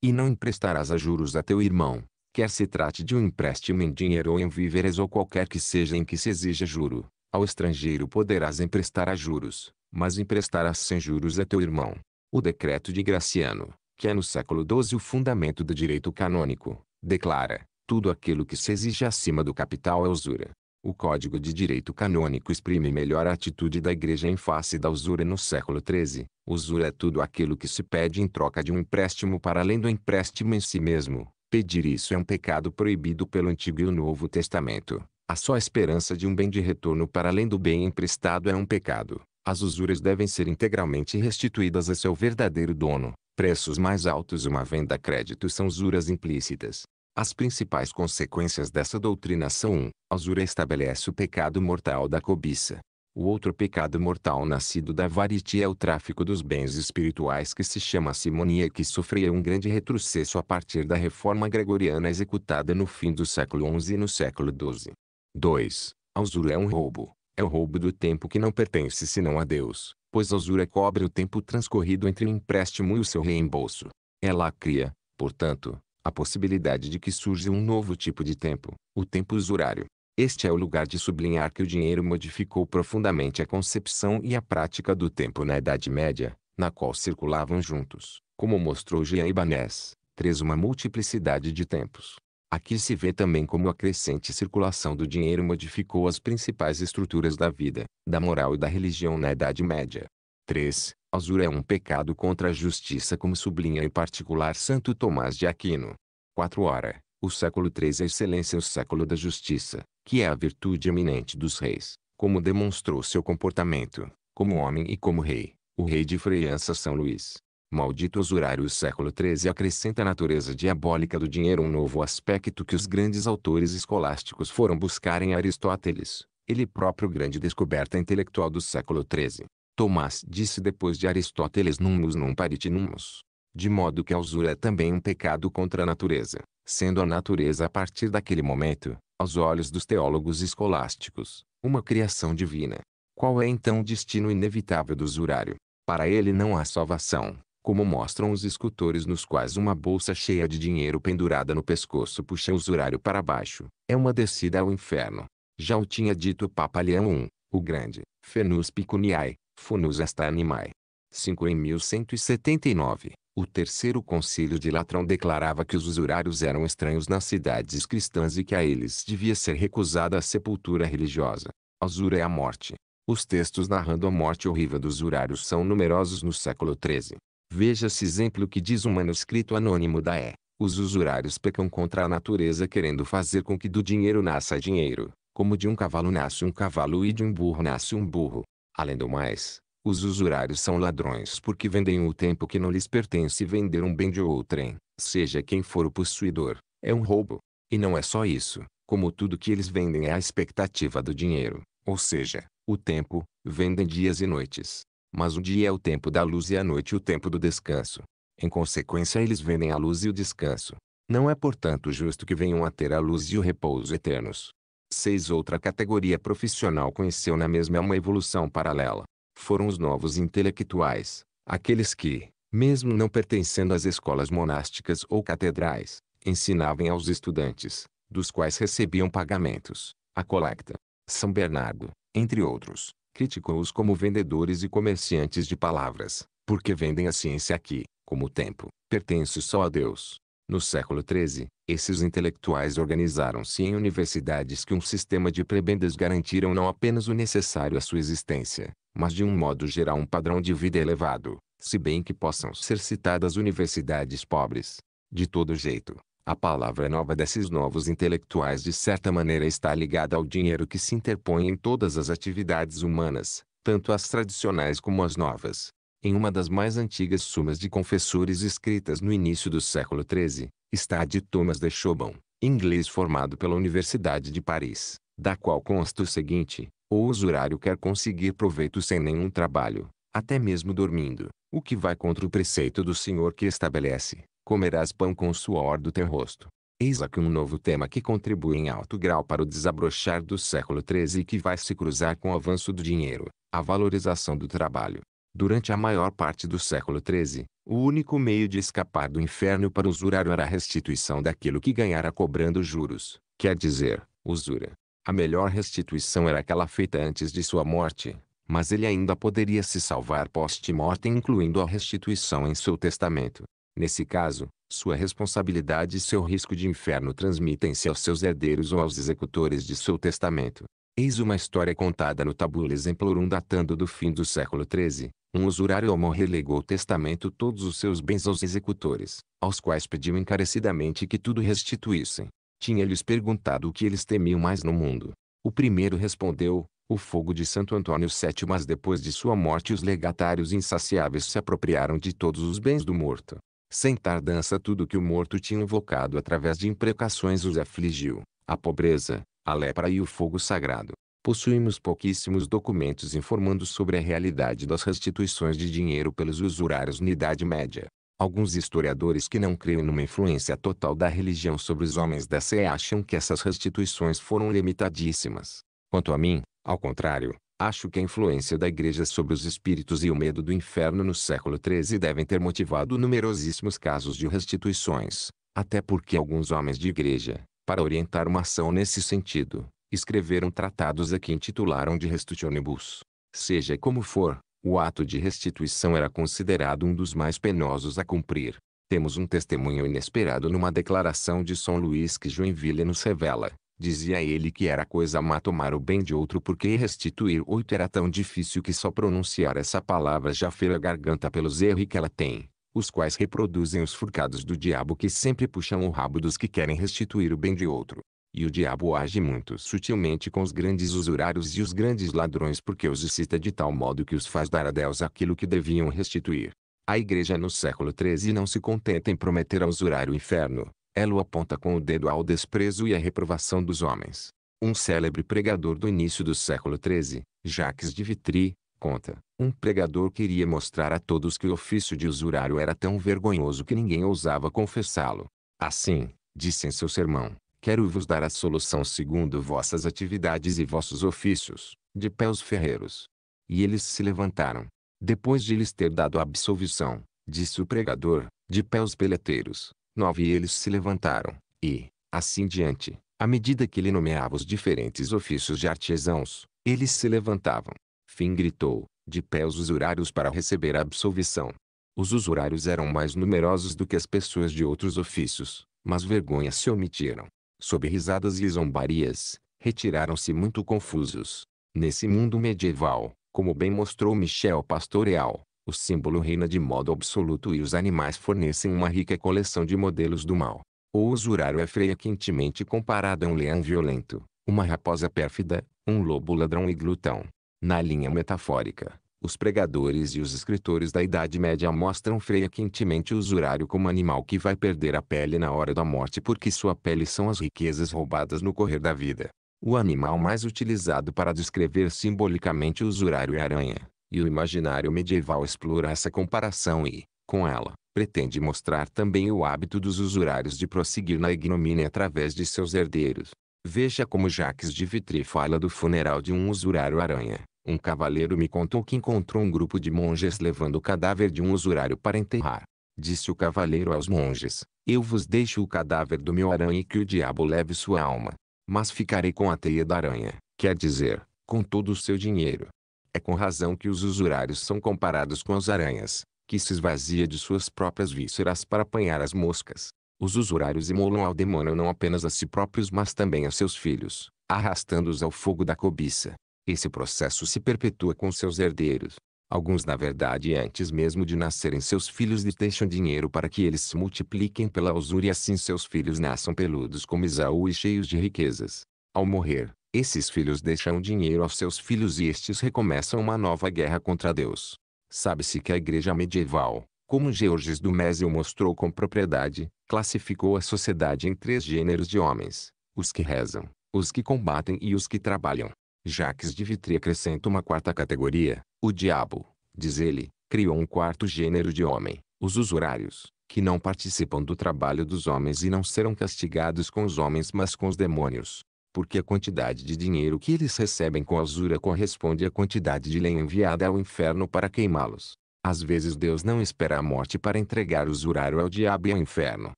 e não emprestarás a juros a teu irmão, quer se trate de um empréstimo em dinheiro ou em víveres ou qualquer que seja em que se exija juro. Ao estrangeiro poderás emprestar a juros, mas emprestarás sem juros a teu irmão. O decreto de Graciano, que é no século XII o fundamento do direito canônico, declara: tudo aquilo que se exige acima do capital é usura. O Código de Direito Canônico exprime melhor a atitude da Igreja em face da usura no século XIII. Usura é tudo aquilo que se pede em troca de um empréstimo para além do empréstimo em si mesmo. Pedir isso é um pecado proibido pelo Antigo e o Novo Testamento. A só esperança de um bem de retorno para além do bem emprestado é um pecado. As usuras devem ser integralmente restituídas a seu verdadeiro dono. Preços mais altos uma venda a crédito são usuras implícitas. As principais consequências dessa doutrina são 1. Um, a usura estabelece o pecado mortal da cobiça. O outro pecado mortal nascido da varitia é o tráfico dos bens espirituais que se chama simonia e que sofreu um grande retrocesso a partir da reforma gregoriana executada no fim do século XI e no século XII. 2. A usura é um roubo. É o roubo do tempo que não pertence senão a Deus, pois a usura cobre o tempo transcorrido entre o empréstimo e o seu reembolso. Ela cria, portanto, a possibilidade de que surja um novo tipo de tempo, o tempo usurário. Este é o lugar de sublinhar que o dinheiro modificou profundamente a concepção e a prática do tempo na Idade Média, na qual circulavam juntos, como mostrou Jean Ibanez, três uma multiplicidade de tempos. Aqui se vê também como a crescente circulação do dinheiro modificou as principais estruturas da vida, da moral e da religião na Idade Média. 3. Usura é um pecado contra a justiça como sublinha em particular Santo Tomás de Aquino. 4 hora. O século III é excelência o século da justiça, que é a virtude eminente dos reis, como demonstrou seu comportamento, como homem e como rei, o rei de França São Luís. Maldito usurário o século XIII acrescenta a natureza diabólica do dinheiro um novo aspecto que os grandes autores escolásticos foram buscar em Aristóteles, ele próprio grande descoberta intelectual do século XIII. Tomás disse depois de Aristóteles numus non pariti numus. De modo que a usura é também um pecado contra a natureza, sendo a natureza a partir daquele momento, aos olhos dos teólogos escolásticos, uma criação divina. Qual é então o destino inevitável do usurário? Para ele não há salvação, como mostram os escultores nos quais uma bolsa cheia de dinheiro pendurada no pescoço puxa o usurário para baixo. É uma descida ao inferno. Já o tinha dito o Papa Leão I, o Grande, Fenus Picuniae, Funus est animae. 5 Em 1179, o terceiro concílio de Latrão declarava que os usurários eram estranhos nas cidades cristãs e que a eles devia ser recusada a sepultura religiosa. A usura é a morte. Os textos narrando a morte horrível dos usurários são numerosos no século XIII. Veja-se exemplo que diz um manuscrito anônimo da E. Os usurários pecam contra a natureza querendo fazer com que do dinheiro nasça dinheiro, como de um cavalo nasce um cavalo e de um burro nasce um burro. Além do mais, os usurários são ladrões porque vendem o tempo que não lhes pertence vender um bem de outrem, seja quem for o possuidor, é um roubo. E não é só isso, como tudo que eles vendem é a expectativa do dinheiro, ou seja, o tempo, vendem dias e noites. Mas o dia é o tempo da luz e a noite o tempo do descanso. Em consequência eles vendem a luz e o descanso. Não é portanto justo que venham a ter a luz e o repouso eternos. 6. Outra categoria profissional conheceu na mesma uma evolução paralela. Foram os novos intelectuais, aqueles que, mesmo não pertencendo às escolas monásticas ou catedrais, ensinavam aos estudantes, dos quais recebiam pagamentos, a colecta. São Bernardo, entre outros, criticou-os como vendedores e comerciantes de palavras, porque vendem a ciência que, como o tempo, pertence só a Deus, no século XIII, esses intelectuais organizaram-se em universidades que um sistema de prebendas garantiram não apenas o necessário à sua existência, mas de um modo geral um padrão de vida elevado, se bem que possam ser citadas universidades pobres. De todo jeito, a palavra nova desses novos intelectuais de certa maneira está ligada ao dinheiro que se interpõe em todas as atividades humanas, tanto as tradicionais como as novas, em uma das mais antigas sumas de confessores escritas no início do século XIII, está a de Thomas de Chaubon, inglês formado pela Universidade de Paris, da qual consta o seguinte, o usurário quer conseguir proveito sem nenhum trabalho, até mesmo dormindo, o que vai contra o preceito do Senhor que estabelece, comerás pão com o suor do teu rosto. Eis aqui um novo tema que contribui em alto grau para o desabrochar do século XIII e que vai se cruzar com o avanço do dinheiro, a valorização do trabalho, Durante a maior parte do século XIII, o único meio de escapar do inferno para o usurário era a restituição daquilo que ganhara cobrando juros, quer dizer, usura. A melhor restituição era aquela feita antes de sua morte, mas ele ainda poderia se salvar post-mortem incluindo a restituição em seu testamento. Nesse caso, sua responsabilidade e seu risco de inferno transmitem-se aos seus herdeiros ou aos executores de seu testamento. Eis uma história contada no Tabula Exemplorum datando do fim do século XIII, um usurário homem relegou o testamento todos os seus bens aos executores, aos quais pediu encarecidamente que tudo restituíssem. Tinha-lhes perguntado o que eles temiam mais no mundo. O primeiro respondeu, o fogo de Santo Antônio VII mas depois de sua morte os legatários insaciáveis se apropriaram de todos os bens do morto. Sem tardança tudo que o morto tinha invocado através de imprecações os afligiu, a pobreza, a lepra e o fogo sagrado possuímos pouquíssimos documentos informando sobre a realidade das restituições de dinheiro pelos usurários na Idade Média. Alguns historiadores que não creem numa influência total da religião sobre os homens da Sé acham que essas restituições foram limitadíssimas. Quanto a mim, ao contrário, acho que a influência da igreja sobre os espíritos e o medo do inferno no século XIII devem ter motivado numerosíssimos casos de restituições, até porque alguns homens de igreja, para orientar uma ação nesse sentido, escreveram tratados a que intitularam de restitutionibus. Seja como for, o ato de restituição era considerado um dos mais penosos a cumprir. Temos um testemunho inesperado numa declaração de São Luís que Joinville nos revela. Dizia ele que era coisa má tomar o bem de outro porque restituir oito era tão difícil que só pronunciar essa palavra já feira a garganta pelos erros que ela tem, os quais reproduzem os furcados do diabo que sempre puxam o rabo dos que querem restituir o bem de outro. E o diabo age muito sutilmente com os grandes usurários e os grandes ladrões porque os excita de tal modo que os faz dar a Deus aquilo que deviam restituir. A igreja no século XIII não se contenta em prometer ao usurário o inferno, ela o aponta com o dedo ao desprezo e à reprovação dos homens. Um célebre pregador do início do século XIII, Jacques de Vitry, conta, um pregador queria mostrar a todos que o ofício de usurário era tão vergonhoso que ninguém ousava confessá-lo. Assim, disse em seu sermão, quero vos dar a solução segundo vossas atividades e vossos ofícios, de pé os ferreiros. E eles se levantaram. Depois de lhes ter dado a absolvição, disse o pregador, de pé os peleteiros, nove e eles se levantaram, e, assim diante, à medida que ele nomeava os diferentes ofícios de artesãos, eles se levantavam. Fim gritou, de pé os usurários para receber a absolvição. Os usurários eram mais numerosos do que as pessoas de outros ofícios, mas vergonha se omitiram sob risadas e zombarias, retiraram-se muito confusos. Nesse mundo medieval, como bem mostrou Michel Pastoreal, o símbolo reina de modo absoluto e os animais fornecem uma rica coleção de modelos do mal. O usurário é frequentemente comparado a um leão violento, uma raposa pérfida, um lobo ladrão e glutão. Na linha metafórica, os pregadores e os escritores da Idade Média mostram frequentemente o usurário como animal que vai perder a pele na hora da morte porque sua pele são as riquezas roubadas no correr da vida. O animal mais utilizado para descrever simbolicamente o usurário é a aranha, e o imaginário medieval explora essa comparação e, com ela, pretende mostrar também o hábito dos usurários de prosseguir na ignomínia através de seus herdeiros. Veja como Jacques de Vitry fala do funeral de um usurário aranha. Um cavaleiro me contou que encontrou um grupo de monges levando o cadáver de um usurário para enterrar. Disse o cavaleiro aos monges: Eu vos deixo o cadáver do meu aranha e que o diabo leve sua alma. Mas ficarei com a teia da aranha, quer dizer, com todo o seu dinheiro. É com razão que os usurários são comparados com as aranhas, que se esvazia de suas próprias vísceras para apanhar as moscas. Os usurários imolam ao demônio não apenas a si próprios mas também a seus filhos, arrastando-os ao fogo da cobiça. Esse processo se perpetua com seus herdeiros. Alguns, na verdade, antes mesmo de nascerem, seus filhos lhes deixam dinheiro para que eles se multipliquem pela usura e assim seus filhos nasçam peludos como Isaú e cheios de riquezas. Ao morrer, esses filhos deixam dinheiro aos seus filhos e estes recomeçam uma nova guerra contra Deus. Sabe-se que a igreja medieval, como Georges Dumézil mostrou com propriedade, classificou a sociedade em três gêneros de homens: os que rezam, os que combatem e os que trabalham. Jacques de Vitry acrescenta uma quarta categoria, o diabo, diz ele, criou um quarto gênero de homem, os usurários, que não participam do trabalho dos homens e não serão castigados com os homens mas com os demônios. Porque a quantidade de dinheiro que eles recebem com a usura corresponde à quantidade de lenha enviada ao inferno para queimá-los. Às vezes Deus não espera a morte para entregar o usurário ao diabo e ao inferno.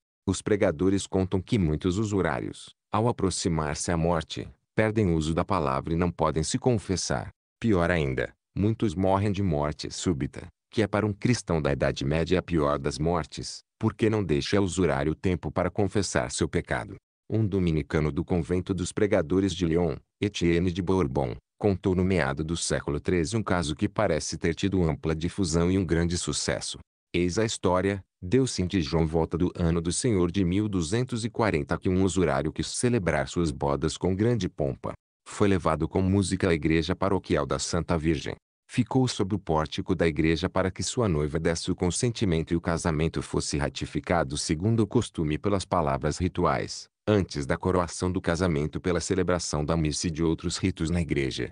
Os pregadores contam que muitos usurários, ao aproximar-se à morte, perdem o uso da palavra e não podem se confessar. Pior ainda, muitos morrem de morte súbita, que é para um cristão da Idade Média a pior das mortes, porque não deixa usurário tempo para confessar seu pecado. Um dominicano do convento dos pregadores de Lyon, Etienne de Bourbon, contou no meado do século XIII um caso que parece ter tido ampla difusão e um grande sucesso. Eis a história, deu-se em volta do ano do Senhor de 1240 que um usurário quis celebrar suas bodas com grande pompa. Foi levado com música à igreja paroquial da Santa Virgem. Ficou sob o pórtico da igreja para que sua noiva desse o consentimento e o casamento fosse ratificado segundo o costume pelas palavras rituais, antes da coroação do casamento pela celebração da missa e de outros ritos na igreja.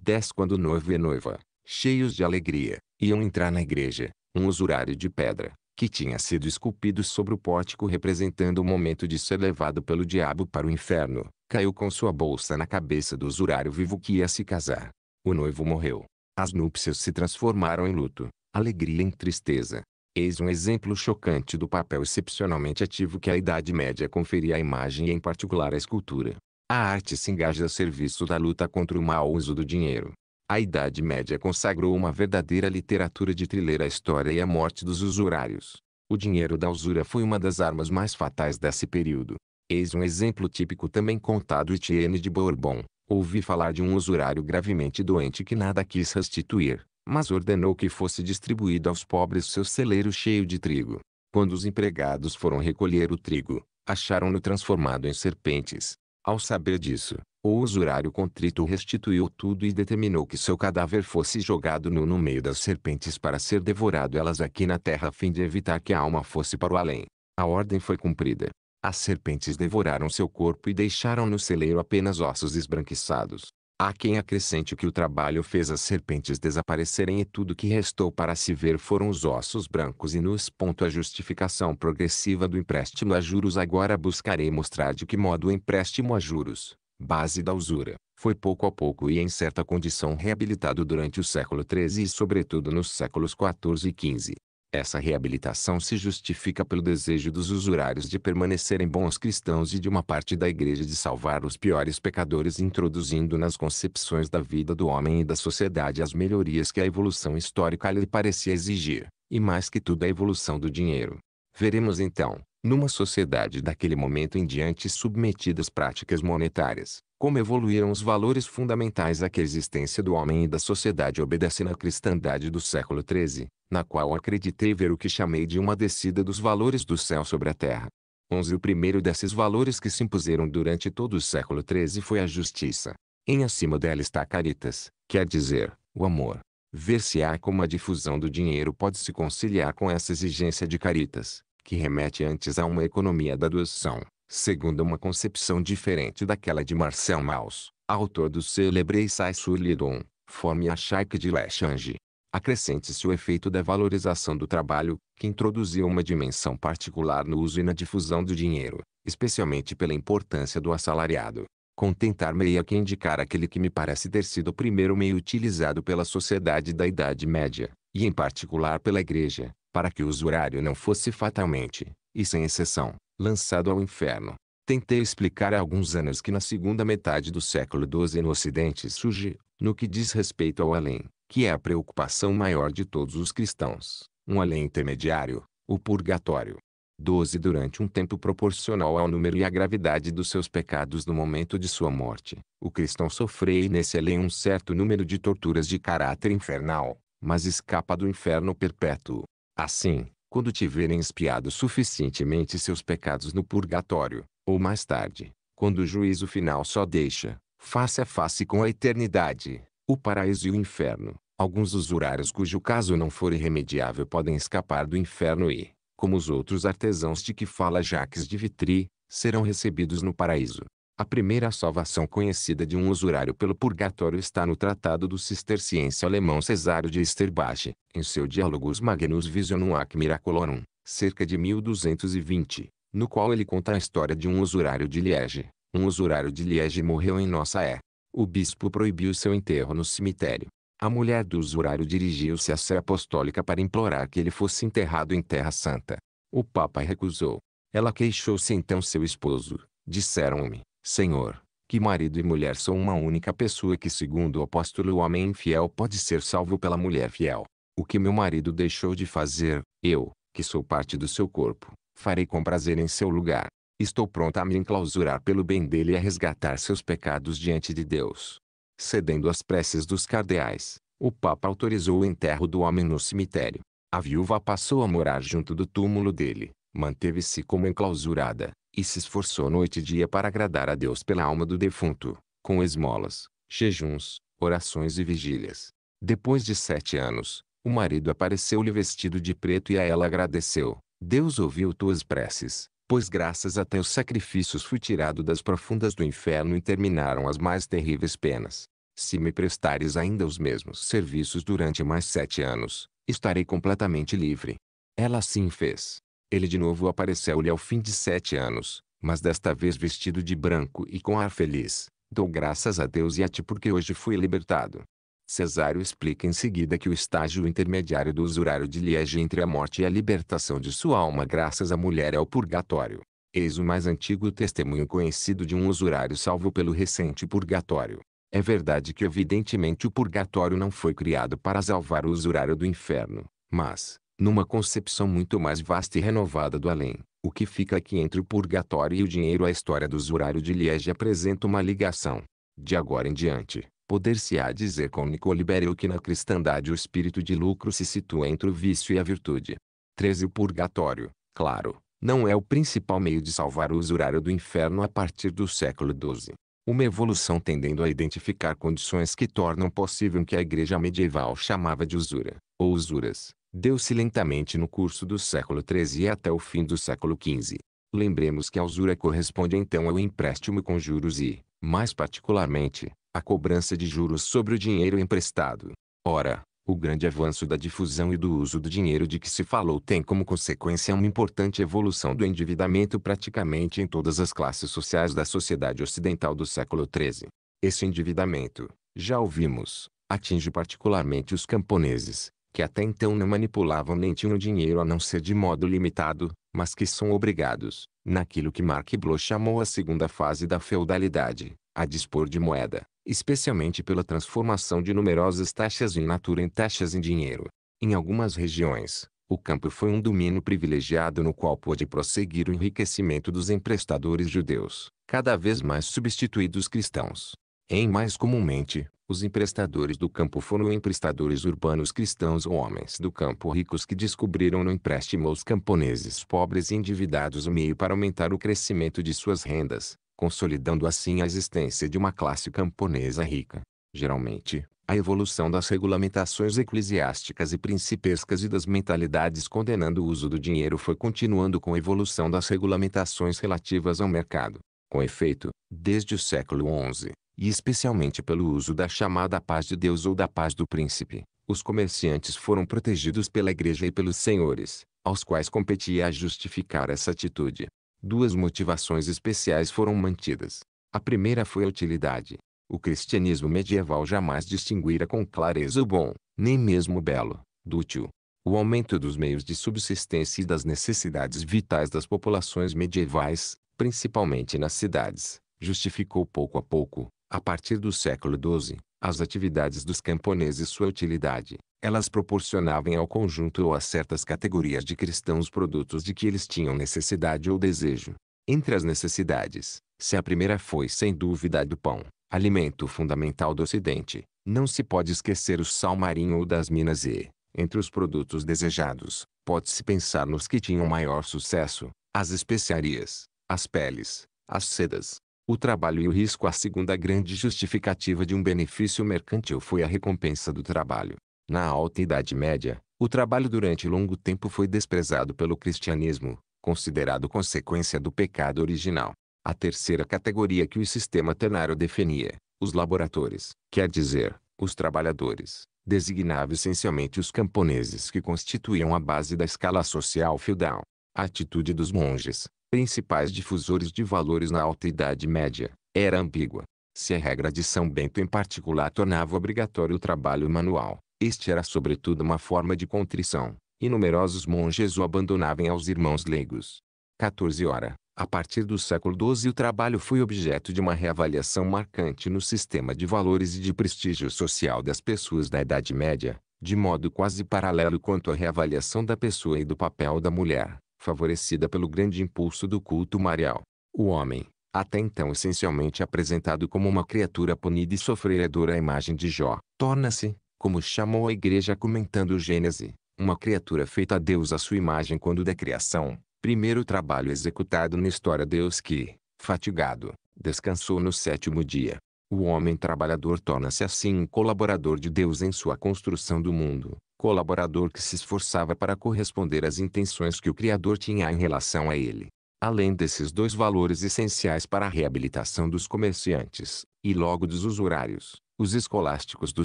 Dez Quando noivo e noiva, cheios de alegria, iam entrar na igreja, um usurário de pedra, que tinha sido esculpido sobre o pórtico representando o momento de ser levado pelo diabo para o inferno, caiu com sua bolsa na cabeça do usurário vivo que ia se casar. O noivo morreu. As núpcias se transformaram em luto, alegria em tristeza. Eis um exemplo chocante do papel excepcionalmente ativo que a Idade Média conferia à imagem e em particular à escultura. A arte se engaja a serviço da luta contra o mau uso do dinheiro, a Idade Média consagrou uma verdadeira literatura de thriller à história e à morte dos usurários. O dinheiro da usura foi uma das armas mais fatais desse período. Eis um exemplo típico também contado Etienne de Bourbon. Ouvi falar de um usurário gravemente doente que nada quis restituir, mas ordenou que fosse distribuído aos pobres seu celeiro cheio de trigo. Quando os empregados foram recolher o trigo, acharam-no transformado em serpentes. Ao saber disso, o usurário contrito restituiu tudo e determinou que seu cadáver fosse jogado nu no meio das serpentes para ser devorado elas aqui na terra a fim de evitar que a alma fosse para o além. A ordem foi cumprida. As serpentes devoraram seu corpo e deixaram no celeiro apenas ossos esbranquiçados. Há quem acrescente que o trabalho fez as serpentes desaparecerem e tudo que restou para se ver foram os ossos brancos e nus. A justificação progressiva do empréstimo a juros agora buscarei mostrar de que modo o empréstimo a juros, base da usura, foi pouco a pouco e em certa condição reabilitado durante o século XIII e sobretudo nos séculos XIV e XV. Essa reabilitação se justifica pelo desejo dos usurários de permanecerem bons cristãos e de uma parte da igreja de salvar os piores pecadores introduzindo nas concepções da vida do homem e da sociedade as melhorias que a evolução histórica lhe parecia exigir, e mais que tudo a evolução do dinheiro. Veremos então, numa sociedade daquele momento em diante submetidas práticas monetárias, como evoluíram os valores fundamentais a que a existência do homem e da sociedade obedece na cristandade do século XIII, na qual acreditei ver o que chamei de uma descida dos valores do céu sobre a terra. 11 O primeiro desses valores que se impuseram durante todo o século XIII foi a justiça. Em acima dela está caritas, quer é dizer, o amor. Ver-se-á como a difusão do dinheiro pode se conciliar com essa exigência de caritas, que remete antes a uma economia da doação, segundo uma concepção diferente daquela de Marcel Mauss, autor do célebre Essai sur le Don, Fome à Chaique de Lechange. Acrescente-se o efeito da valorização do trabalho, que introduziu uma dimensão particular no uso e na difusão do dinheiro, especialmente pela importância do assalariado. Contentar-me-ei a que indicar aquele que me parece ter sido o primeiro meio utilizado pela sociedade da Idade Média, e em particular pela Igreja, para que o usurário não fosse fatalmente, e sem exceção, lançado ao inferno. Tentei explicar há alguns anos que na segunda metade do século XII no Ocidente surge, no que diz respeito ao além, que é a preocupação maior de todos os cristãos, um além intermediário, o purgatório. 12 Durante um tempo proporcional ao número e à gravidade dos seus pecados no momento de sua morte, o cristão sofreu nesse além um certo número de torturas de caráter infernal, mas escapa do inferno perpétuo. Assim, quando tiverem espiado suficientemente seus pecados no purgatório, ou mais tarde, quando o juízo final só deixa, face a face com a eternidade, o paraíso e o inferno, alguns usurários cujo caso não for irremediável podem escapar do inferno e, como os outros artesãos de que fala Jacques de Vitry, serão recebidos no paraíso. A primeira salvação conhecida de um usurário pelo purgatório está no tratado do cisterciense alemão Cesário de Esterbach, em seu Diálogos Magnus Visionum ac Miraculorum, cerca de 1220, no qual ele conta a história de um usurário de Liege. Um usurário de Liege morreu em nossa é. O bispo proibiu seu enterro no cemitério. A mulher do usurário dirigiu-se à Sé Apostólica para implorar que ele fosse enterrado em Terra Santa. O Papa recusou. Ela queixou-se então seu esposo. Disseram-me, Senhor, que marido e mulher são uma única pessoa que segundo o apóstolo o homem infiel pode ser salvo pela mulher fiel. O que meu marido deixou de fazer, eu, que sou parte do seu corpo, farei com prazer em seu lugar. Estou pronta a me enclausurar pelo bem dele e a resgatar seus pecados diante de Deus. Cedendo às preces dos cardeais, o Papa autorizou o enterro do homem no cemitério. A viúva passou a morar junto do túmulo dele, manteve-se como enclausurada, e se esforçou noite e dia para agradar a Deus pela alma do defunto, com esmolas, jejuns, orações e vigílias. Depois de sete anos, o marido apareceu-lhe vestido de preto e a ela agradeceu. Deus ouviu tuas preces, pois graças a teus sacrifícios fui tirado das profundas do inferno e terminaram as mais terríveis penas. Se me prestares ainda os mesmos serviços durante mais sete anos, estarei completamente livre. Ela assim fez. Ele de novo apareceu-lhe ao fim de sete anos, mas desta vez vestido de branco e com ar feliz. Dou graças a Deus e a ti porque hoje fui libertado. Cesário explica em seguida que o estágio intermediário do usurário de Liege entre a morte e a libertação de sua alma graças à mulher é o purgatório. Eis o mais antigo testemunho conhecido de um usurário salvo pelo recente purgatório. É verdade que evidentemente o purgatório não foi criado para salvar o usurário do inferno, mas, numa concepção muito mais vasta e renovada do além. O que fica aqui entre o purgatório e o dinheiro a história do usurário de Liege apresenta uma ligação. De agora em diante, poder-se-á dizer com Nicole que na cristandade o espírito de lucro se situa entre o vício e a virtude. 13. O purgatório, claro, não é o principal meio de salvar o usurário do inferno a partir do século XII. Uma evolução tendendo a identificar condições que tornam possível o que a igreja medieval chamava de usura, ou usuras, deu-se lentamente no curso do século XIII até o fim do século XV. Lembremos que a usura corresponde então ao empréstimo com juros e, mais particularmente, à cobrança de juros sobre o dinheiro emprestado. Ora, o grande avanço da difusão e do uso do dinheiro de que se falou tem como consequência uma importante evolução do endividamento praticamente em todas as classes sociais da sociedade ocidental do século XIII. Esse endividamento, já ouvimos, atinge particularmente os camponeses, que até então não manipulavam nem tinham dinheiro a não ser de modo limitado, mas que são obrigados, naquilo que Mark Bloch chamou a segunda fase da feudalidade, a dispor de moeda, especialmente pela transformação de numerosas taxas em natura em taxas em dinheiro. Em algumas regiões, o campo foi um domínio privilegiado no qual pôde prosseguir o enriquecimento dos emprestadores judeus, cada vez mais substituídos cristãos. Em mais comumente, os emprestadores do campo foram emprestadores urbanos cristãos ou homens do campo ricos que descobriram no empréstimo aos camponeses pobres e endividados o meio para aumentar o crescimento de suas rendas, consolidando assim a existência de uma classe camponesa rica. Geralmente, a evolução das regulamentações eclesiásticas e principescas e das mentalidades condenando o uso do dinheiro foi continuando com a evolução das regulamentações relativas ao mercado. Com efeito, desde o século XI, e especialmente pelo uso da chamada paz de Deus ou da paz do príncipe. Os comerciantes foram protegidos pela igreja e pelos senhores, aos quais competia a justificar essa atitude. Duas motivações especiais foram mantidas. A primeira foi a utilidade. O cristianismo medieval jamais distinguira com clareza o bom, nem mesmo o belo, do útil. O aumento dos meios de subsistência e das necessidades vitais das populações medievais, principalmente nas cidades, justificou pouco a pouco, a partir do século XII, as atividades dos camponeses sua utilidade. Elas proporcionavam ao conjunto ou a certas categorias de cristãos produtos de que eles tinham necessidade ou desejo. Entre as necessidades, se a primeira foi sem dúvida a do pão, alimento fundamental do Ocidente, não se pode esquecer o sal marinho ou das minas e, entre os produtos desejados, pode-se pensar nos que tinham maior sucesso, as especiarias, as peles, as sedas, o trabalho e o risco A segunda grande justificativa de um benefício mercantil foi a recompensa do trabalho. Na Alta Idade Média, o trabalho durante longo tempo foi desprezado pelo cristianismo, considerado consequência do pecado original. A terceira categoria que o sistema ternário definia, os laboratores, quer dizer, os trabalhadores, designava essencialmente os camponeses que constituíam a base da escala social feudal. A atitude dos monges, principais difusores de valores na Alta Idade Média, era ambígua. Se a regra de São Bento em particular tornava obrigatório o trabalho manual, este era sobretudo uma forma de contrição, e numerosos monges o abandonavam aos irmãos leigos. 14 hora. A partir do século XII o trabalho foi objeto de uma reavaliação marcante no sistema de valores e de prestígio social das pessoas da Idade Média, de modo quase paralelo quanto à reavaliação da pessoa e do papel da mulher favorecida pelo grande impulso do culto marial. O homem, até então essencialmente apresentado como uma criatura punida e sofredora à imagem de Jó, torna-se, como chamou a igreja comentando o Gênese, uma criatura feita a Deus à sua imagem quando da criação, primeiro trabalho executado na história Deus que, fatigado, descansou no sétimo dia. O homem trabalhador torna-se assim um colaborador de Deus em sua construção do mundo, colaborador que se esforçava para corresponder às intenções que o Criador tinha em relação a ele. Além desses dois valores essenciais para a reabilitação dos comerciantes, e logo dos usurários, os escolásticos do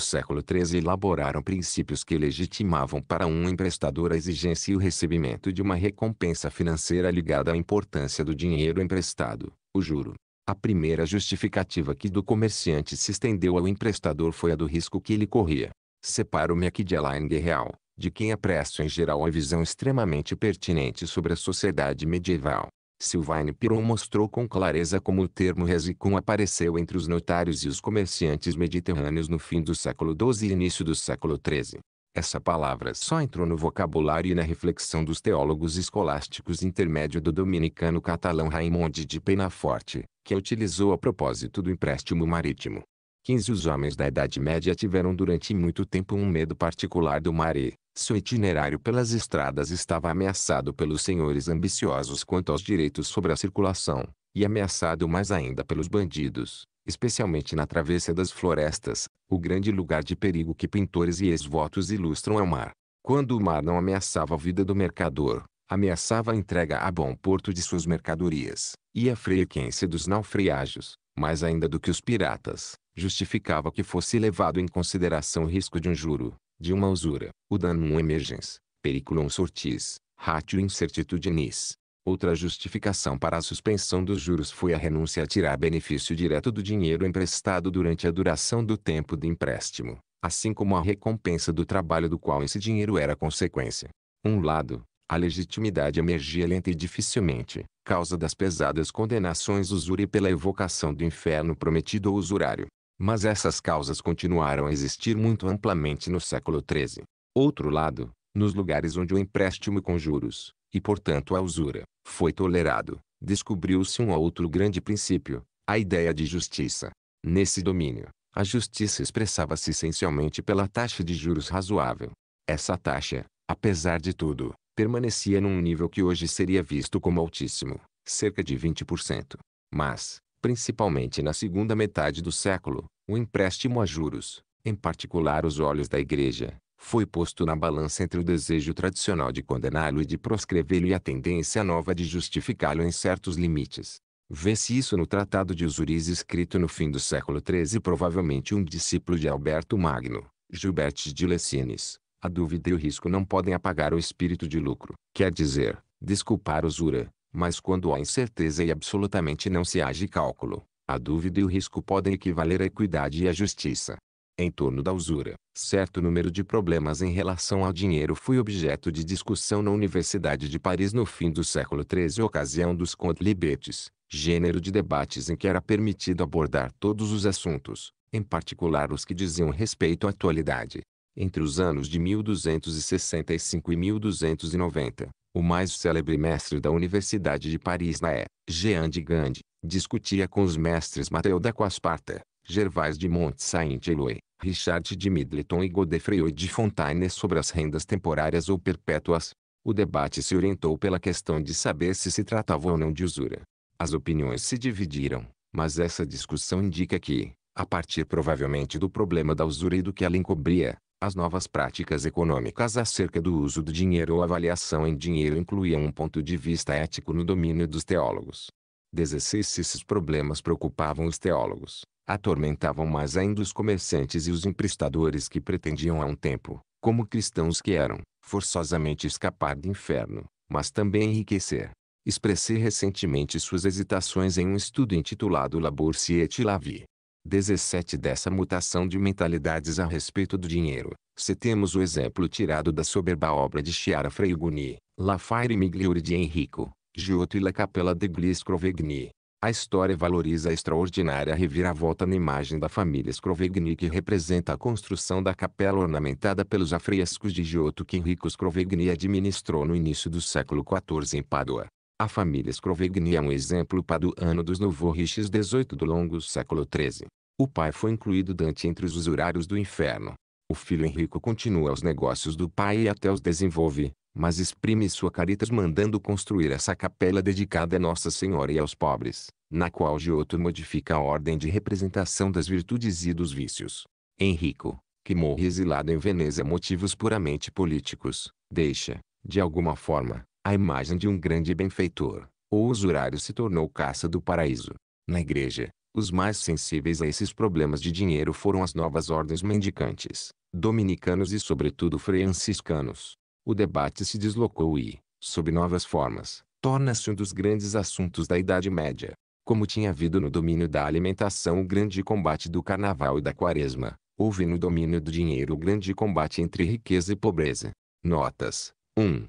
século XIII elaboraram princípios que legitimavam para um emprestador a exigência e o recebimento de uma recompensa financeira ligada à importância do dinheiro emprestado, o juro. A primeira justificativa que do comerciante se estendeu ao emprestador foi a do risco que ele corria. Separo-me aqui de Alain Real, de quem apresso é em geral a visão extremamente pertinente sobre a sociedade medieval. Sylvain Piron mostrou com clareza como o termo resicum apareceu entre os notários e os comerciantes mediterrâneos no fim do século XII e início do século XIII. Essa palavra só entrou no vocabulário e na reflexão dos teólogos escolásticos intermédio do dominicano catalão Raimond de Penaforte, que a utilizou a propósito do empréstimo marítimo. 15 Os homens da Idade Média tiveram durante muito tempo um medo particular do e, Seu itinerário pelas estradas estava ameaçado pelos senhores ambiciosos quanto aos direitos sobre a circulação, e ameaçado mais ainda pelos bandidos, especialmente na travessa das florestas, o grande lugar de perigo que pintores e esvotos ilustram ao é mar. Quando o mar não ameaçava a vida do mercador, ameaçava a entrega a bom porto de suas mercadorias, e a frequência dos naufrágios, mais ainda do que os piratas, justificava que fosse levado em consideração o risco de um juro, de uma usura, o danum emergens, periculum sortis, ratio incertitudinis. Outra justificação para a suspensão dos juros foi a renúncia a tirar benefício direto do dinheiro emprestado durante a duração do tempo de empréstimo, assim como a recompensa do trabalho do qual esse dinheiro era consequência. Um lado, a legitimidade emergia lenta e dificilmente, causa das pesadas condenações usura e pela evocação do inferno prometido ao usurário. Mas essas causas continuaram a existir muito amplamente no século XIII. Outro lado, nos lugares onde o empréstimo com juros, e portanto a usura, foi tolerado, descobriu-se um outro grande princípio, a ideia de justiça. Nesse domínio, a justiça expressava-se essencialmente pela taxa de juros razoável. Essa taxa, apesar de tudo, permanecia num nível que hoje seria visto como altíssimo, cerca de 20%. Mas, principalmente na segunda metade do século, o empréstimo a juros, em particular os olhos da Igreja, foi posto na balança entre o desejo tradicional de condená-lo e de proscrevê-lo e a tendência nova de justificá-lo em certos limites. Vê-se isso no Tratado de usuris escrito no fim do século XIII provavelmente um discípulo de Alberto Magno, Gilbert de Lessines. A dúvida e o risco não podem apagar o espírito de lucro, quer dizer, desculpar usura, mas quando há incerteza e absolutamente não se age cálculo, a dúvida e o risco podem equivaler à equidade e à justiça. Em torno da usura, certo número de problemas em relação ao dinheiro foi objeto de discussão na Universidade de Paris no fim do século XIII ocasião dos conlibetes, gênero de debates em que era permitido abordar todos os assuntos, em particular os que diziam respeito à atualidade. Entre os anos de 1265 e 1290, o mais célebre mestre da Universidade de Paris na E, é, Jean de Gandhi, discutia com os mestres Mateu da Quasparta, Gervais de Mont-Saint-Eloi, Richard de Middleton e Godefroy de Fontaine sobre as rendas temporárias ou perpétuas. O debate se orientou pela questão de saber se se tratava ou não de usura. As opiniões se dividiram, mas essa discussão indica que, a partir provavelmente do problema da usura e do que ela encobria, as novas práticas econômicas acerca do uso do dinheiro ou avaliação em dinheiro incluíam um ponto de vista ético no domínio dos teólogos. 16 Esses problemas preocupavam os teólogos, atormentavam mais ainda os comerciantes e os emprestadores que pretendiam a um tempo, como cristãos que eram, forçosamente escapar do inferno, mas também enriquecer. Expressei recentemente suas hesitações em um estudo intitulado Labor et Lavi, 17 dessa mutação de mentalidades a respeito do dinheiro. Se temos o exemplo tirado da soberba obra de Chiara Freiguni, La Faire Migliore de Enrico, Giotto e La Capella degli Scrovegni. A história valoriza a extraordinária reviravolta na imagem da família Scrovegni que representa a construção da capela ornamentada pelos afrescos de Giotto que Enrico Scrovegni administrou no início do século XIV em Pádua. A família Scrovegni é um exemplo para o ano dos novoriches 18 do longo século XIII. O pai foi incluído Dante entre os usurários do inferno. O filho Henrico continua os negócios do pai e até os desenvolve, mas exprime sua caritas mandando construir essa capela dedicada a Nossa Senhora e aos pobres, na qual Giotto modifica a ordem de representação das virtudes e dos vícios. Henrico, que morre exilado em Veneza motivos puramente políticos, deixa, de alguma forma, a imagem de um grande benfeitor, o usurário se tornou caça do paraíso. Na igreja, os mais sensíveis a esses problemas de dinheiro foram as novas ordens mendicantes, dominicanos e sobretudo franciscanos. O debate se deslocou e, sob novas formas, torna-se um dos grandes assuntos da Idade Média. Como tinha havido no domínio da alimentação o grande combate do carnaval e da quaresma, houve no domínio do dinheiro o grande combate entre riqueza e pobreza. Notas 1.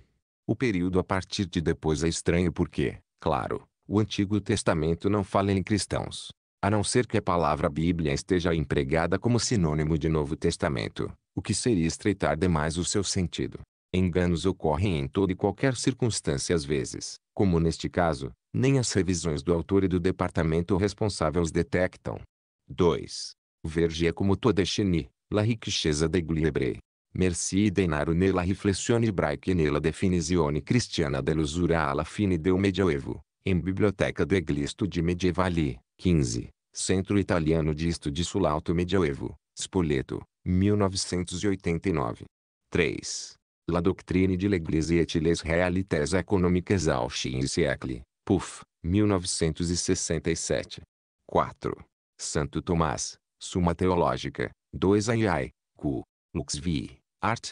O período a partir de depois é estranho porque, claro, o Antigo Testamento não fala em cristãos. A não ser que a palavra Bíblia esteja empregada como sinônimo de Novo Testamento, o que seria estreitar demais o seu sentido. Enganos ocorrem em toda e qualquer circunstância às vezes, como neste caso, nem as revisões do autor e do departamento responsável os detectam. 2. Verge é como toda chini, la riqueza de Gliebre, e naro nella riflessione ebraica e nella definizione cristiana dell'usura alla fine del Medioevo, em Biblioteca degli Studi Medievali, 15, Centro Italiano de Studi sull'Alto Medioevo, Spoleto, 1989. 3. La doctrine de l'Eglise et les realités economiques au in siècle, Puf, 1967. 4. Santo Tomás, Suma Teológica, 2 Ai, Q, Luxvi, art.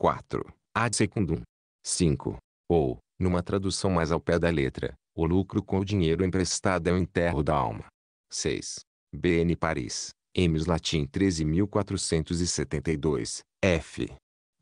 4. Ad secundum. 5. Ou, numa tradução mais ao pé da letra, o lucro com o dinheiro emprestado é o enterro da alma. 6. BN Paris, Emes Latim 13.472, F.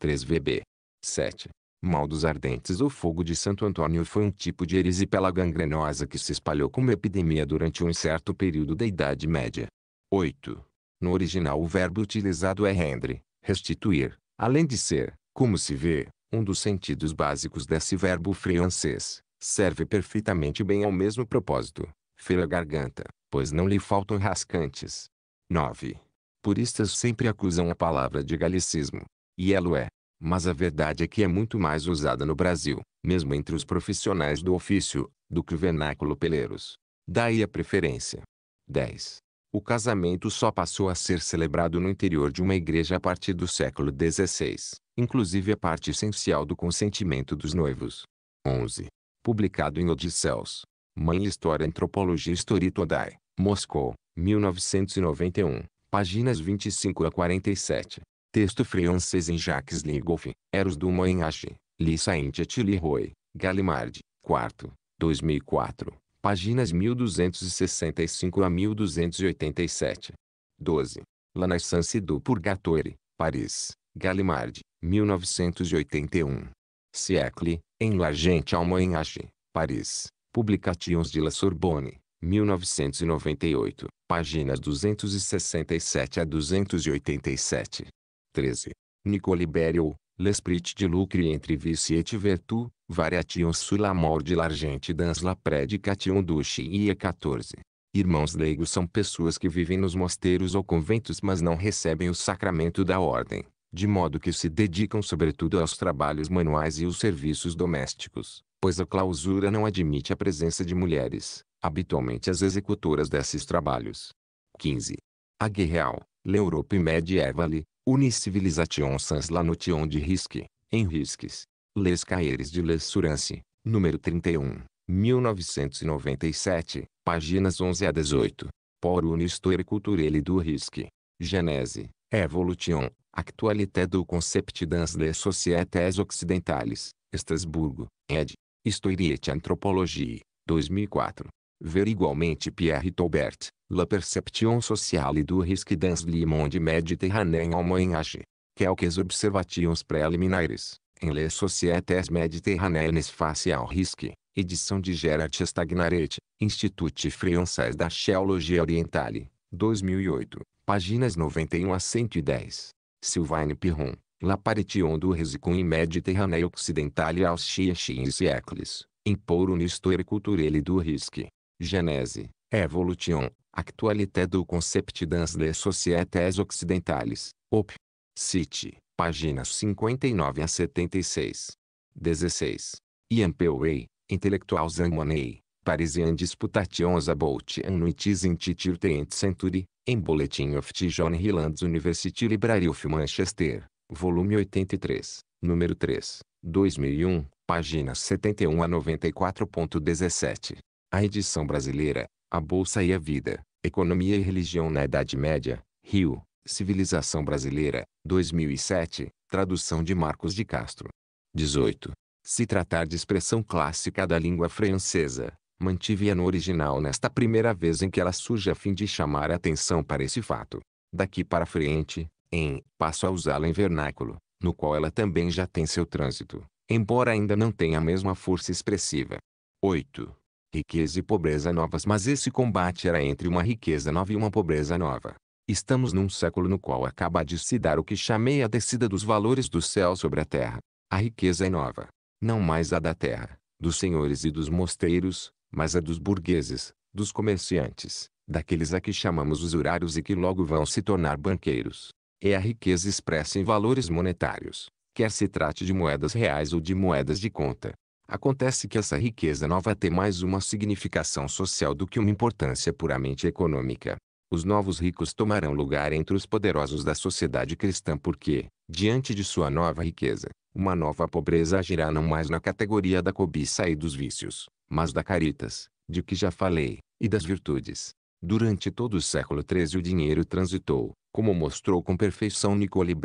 3VB. 7. Mal dos ardentes O fogo de Santo Antônio foi um tipo de erisipela gangrenosa que se espalhou como epidemia durante um incerto período da Idade Média. 8. No original o verbo utilizado é rendre, restituir, Além de ser, como se vê, um dos sentidos básicos desse verbo francês, serve perfeitamente bem ao mesmo propósito. Feira garganta, pois não lhe faltam rascantes. 9. Puristas sempre acusam a palavra de galicismo. E ela é. Mas a verdade é que é muito mais usada no Brasil, mesmo entre os profissionais do ofício, do que o vernáculo peleiros. Daí a preferência. 10. O casamento só passou a ser celebrado no interior de uma igreja a partir do século XVI, inclusive a parte essencial do consentimento dos noivos. 11. Publicado em Odisseus. Mãe História Antropologia Historitodai, Moscou, 1991, páginas 25 a 47. Texto francês em Jacques Ligoff, Eros du Moyenage, Lissa Entity Leroy, Gallimard, 4, 2004 páginas 1265 a 1287. 12. La Naissance du Purgatoire, Paris, Gallimard, 1981. Siècle, em La Gente Paris, Publications de la Sorbonne, 1998, páginas 267 a 287. 13. Nicole L'Esprit de Lucre entre Vice et Vertu, Variation sulamor de largente dans la predication du Chia 14. Irmãos leigos são pessoas que vivem nos mosteiros ou conventos mas não recebem o sacramento da ordem, de modo que se dedicam sobretudo aos trabalhos manuais e os serviços domésticos, pois a clausura não admite a presença de mulheres, habitualmente as executoras desses trabalhos. 15. A Guerreal, L'Europe medievale, une civilisation sans la notion de risque, em risques, Les Caires de l'Assurance, número 31, 1997, páginas 11 a 18. Por une histoire culturelle du risque. Genèse, Evolution, Actualité du concept dans les sociétés occidentales, Estrasburgo, ed. Historiete Anthropologie, 2004. Ver igualmente Pierre Taubert, La perception sociale du risque dans le monde méditerranéen en moyen âge. Quelques observations préliminaires em Les Sociétés Méditerranéennes face ao risque, edição de Gerard Stagnarete, Institut Français da Géologie Orientale, 2008, páginas 91 a 110. Sylvain Piron, La Paration du Resicum em Méditerrâneo Occidentale aux Chiachins e Impor Empouro Histoire Culturelle do Risque. Genese, Evolution, Actualité do Concept dans les Sociétés Occidentales, Op. City páginas 59 a 76. 16. Ian Peway, Intellectual Money, Parisian Disputations about Annuities in Titir Tent Century, em Boletim of the John Hilands University Library of Manchester, volume 83, número 3, 2001, páginas 71 a 94.17. A edição brasileira, A Bolsa e a Vida, Economia e Religião na Idade Média, Rio, Civilização Brasileira, 2007, tradução de Marcos de Castro. 18. Se tratar de expressão clássica da língua francesa, mantive-a no original nesta primeira vez em que ela surge a fim de chamar a atenção para esse fato. Daqui para frente, em, passo a usá-la em vernáculo, no qual ela também já tem seu trânsito, embora ainda não tenha a mesma força expressiva. 8. Riqueza e pobreza novas Mas esse combate era entre uma riqueza nova e uma pobreza nova. Estamos num século no qual acaba de se dar o que chamei a descida dos valores do céu sobre a terra. A riqueza é nova, não mais a da terra, dos senhores e dos mosteiros, mas a dos burgueses, dos comerciantes, daqueles a que chamamos usurários e que logo vão se tornar banqueiros. É a riqueza expressa em valores monetários, quer se trate de moedas reais ou de moedas de conta. Acontece que essa riqueza nova tem mais uma significação social do que uma importância puramente econômica os novos ricos tomarão lugar entre os poderosos da sociedade cristã porque, diante de sua nova riqueza, uma nova pobreza agirá não mais na categoria da cobiça e dos vícios, mas da caritas, de que já falei, e das virtudes. Durante todo o século XIII o dinheiro transitou, como mostrou com perfeição Nicole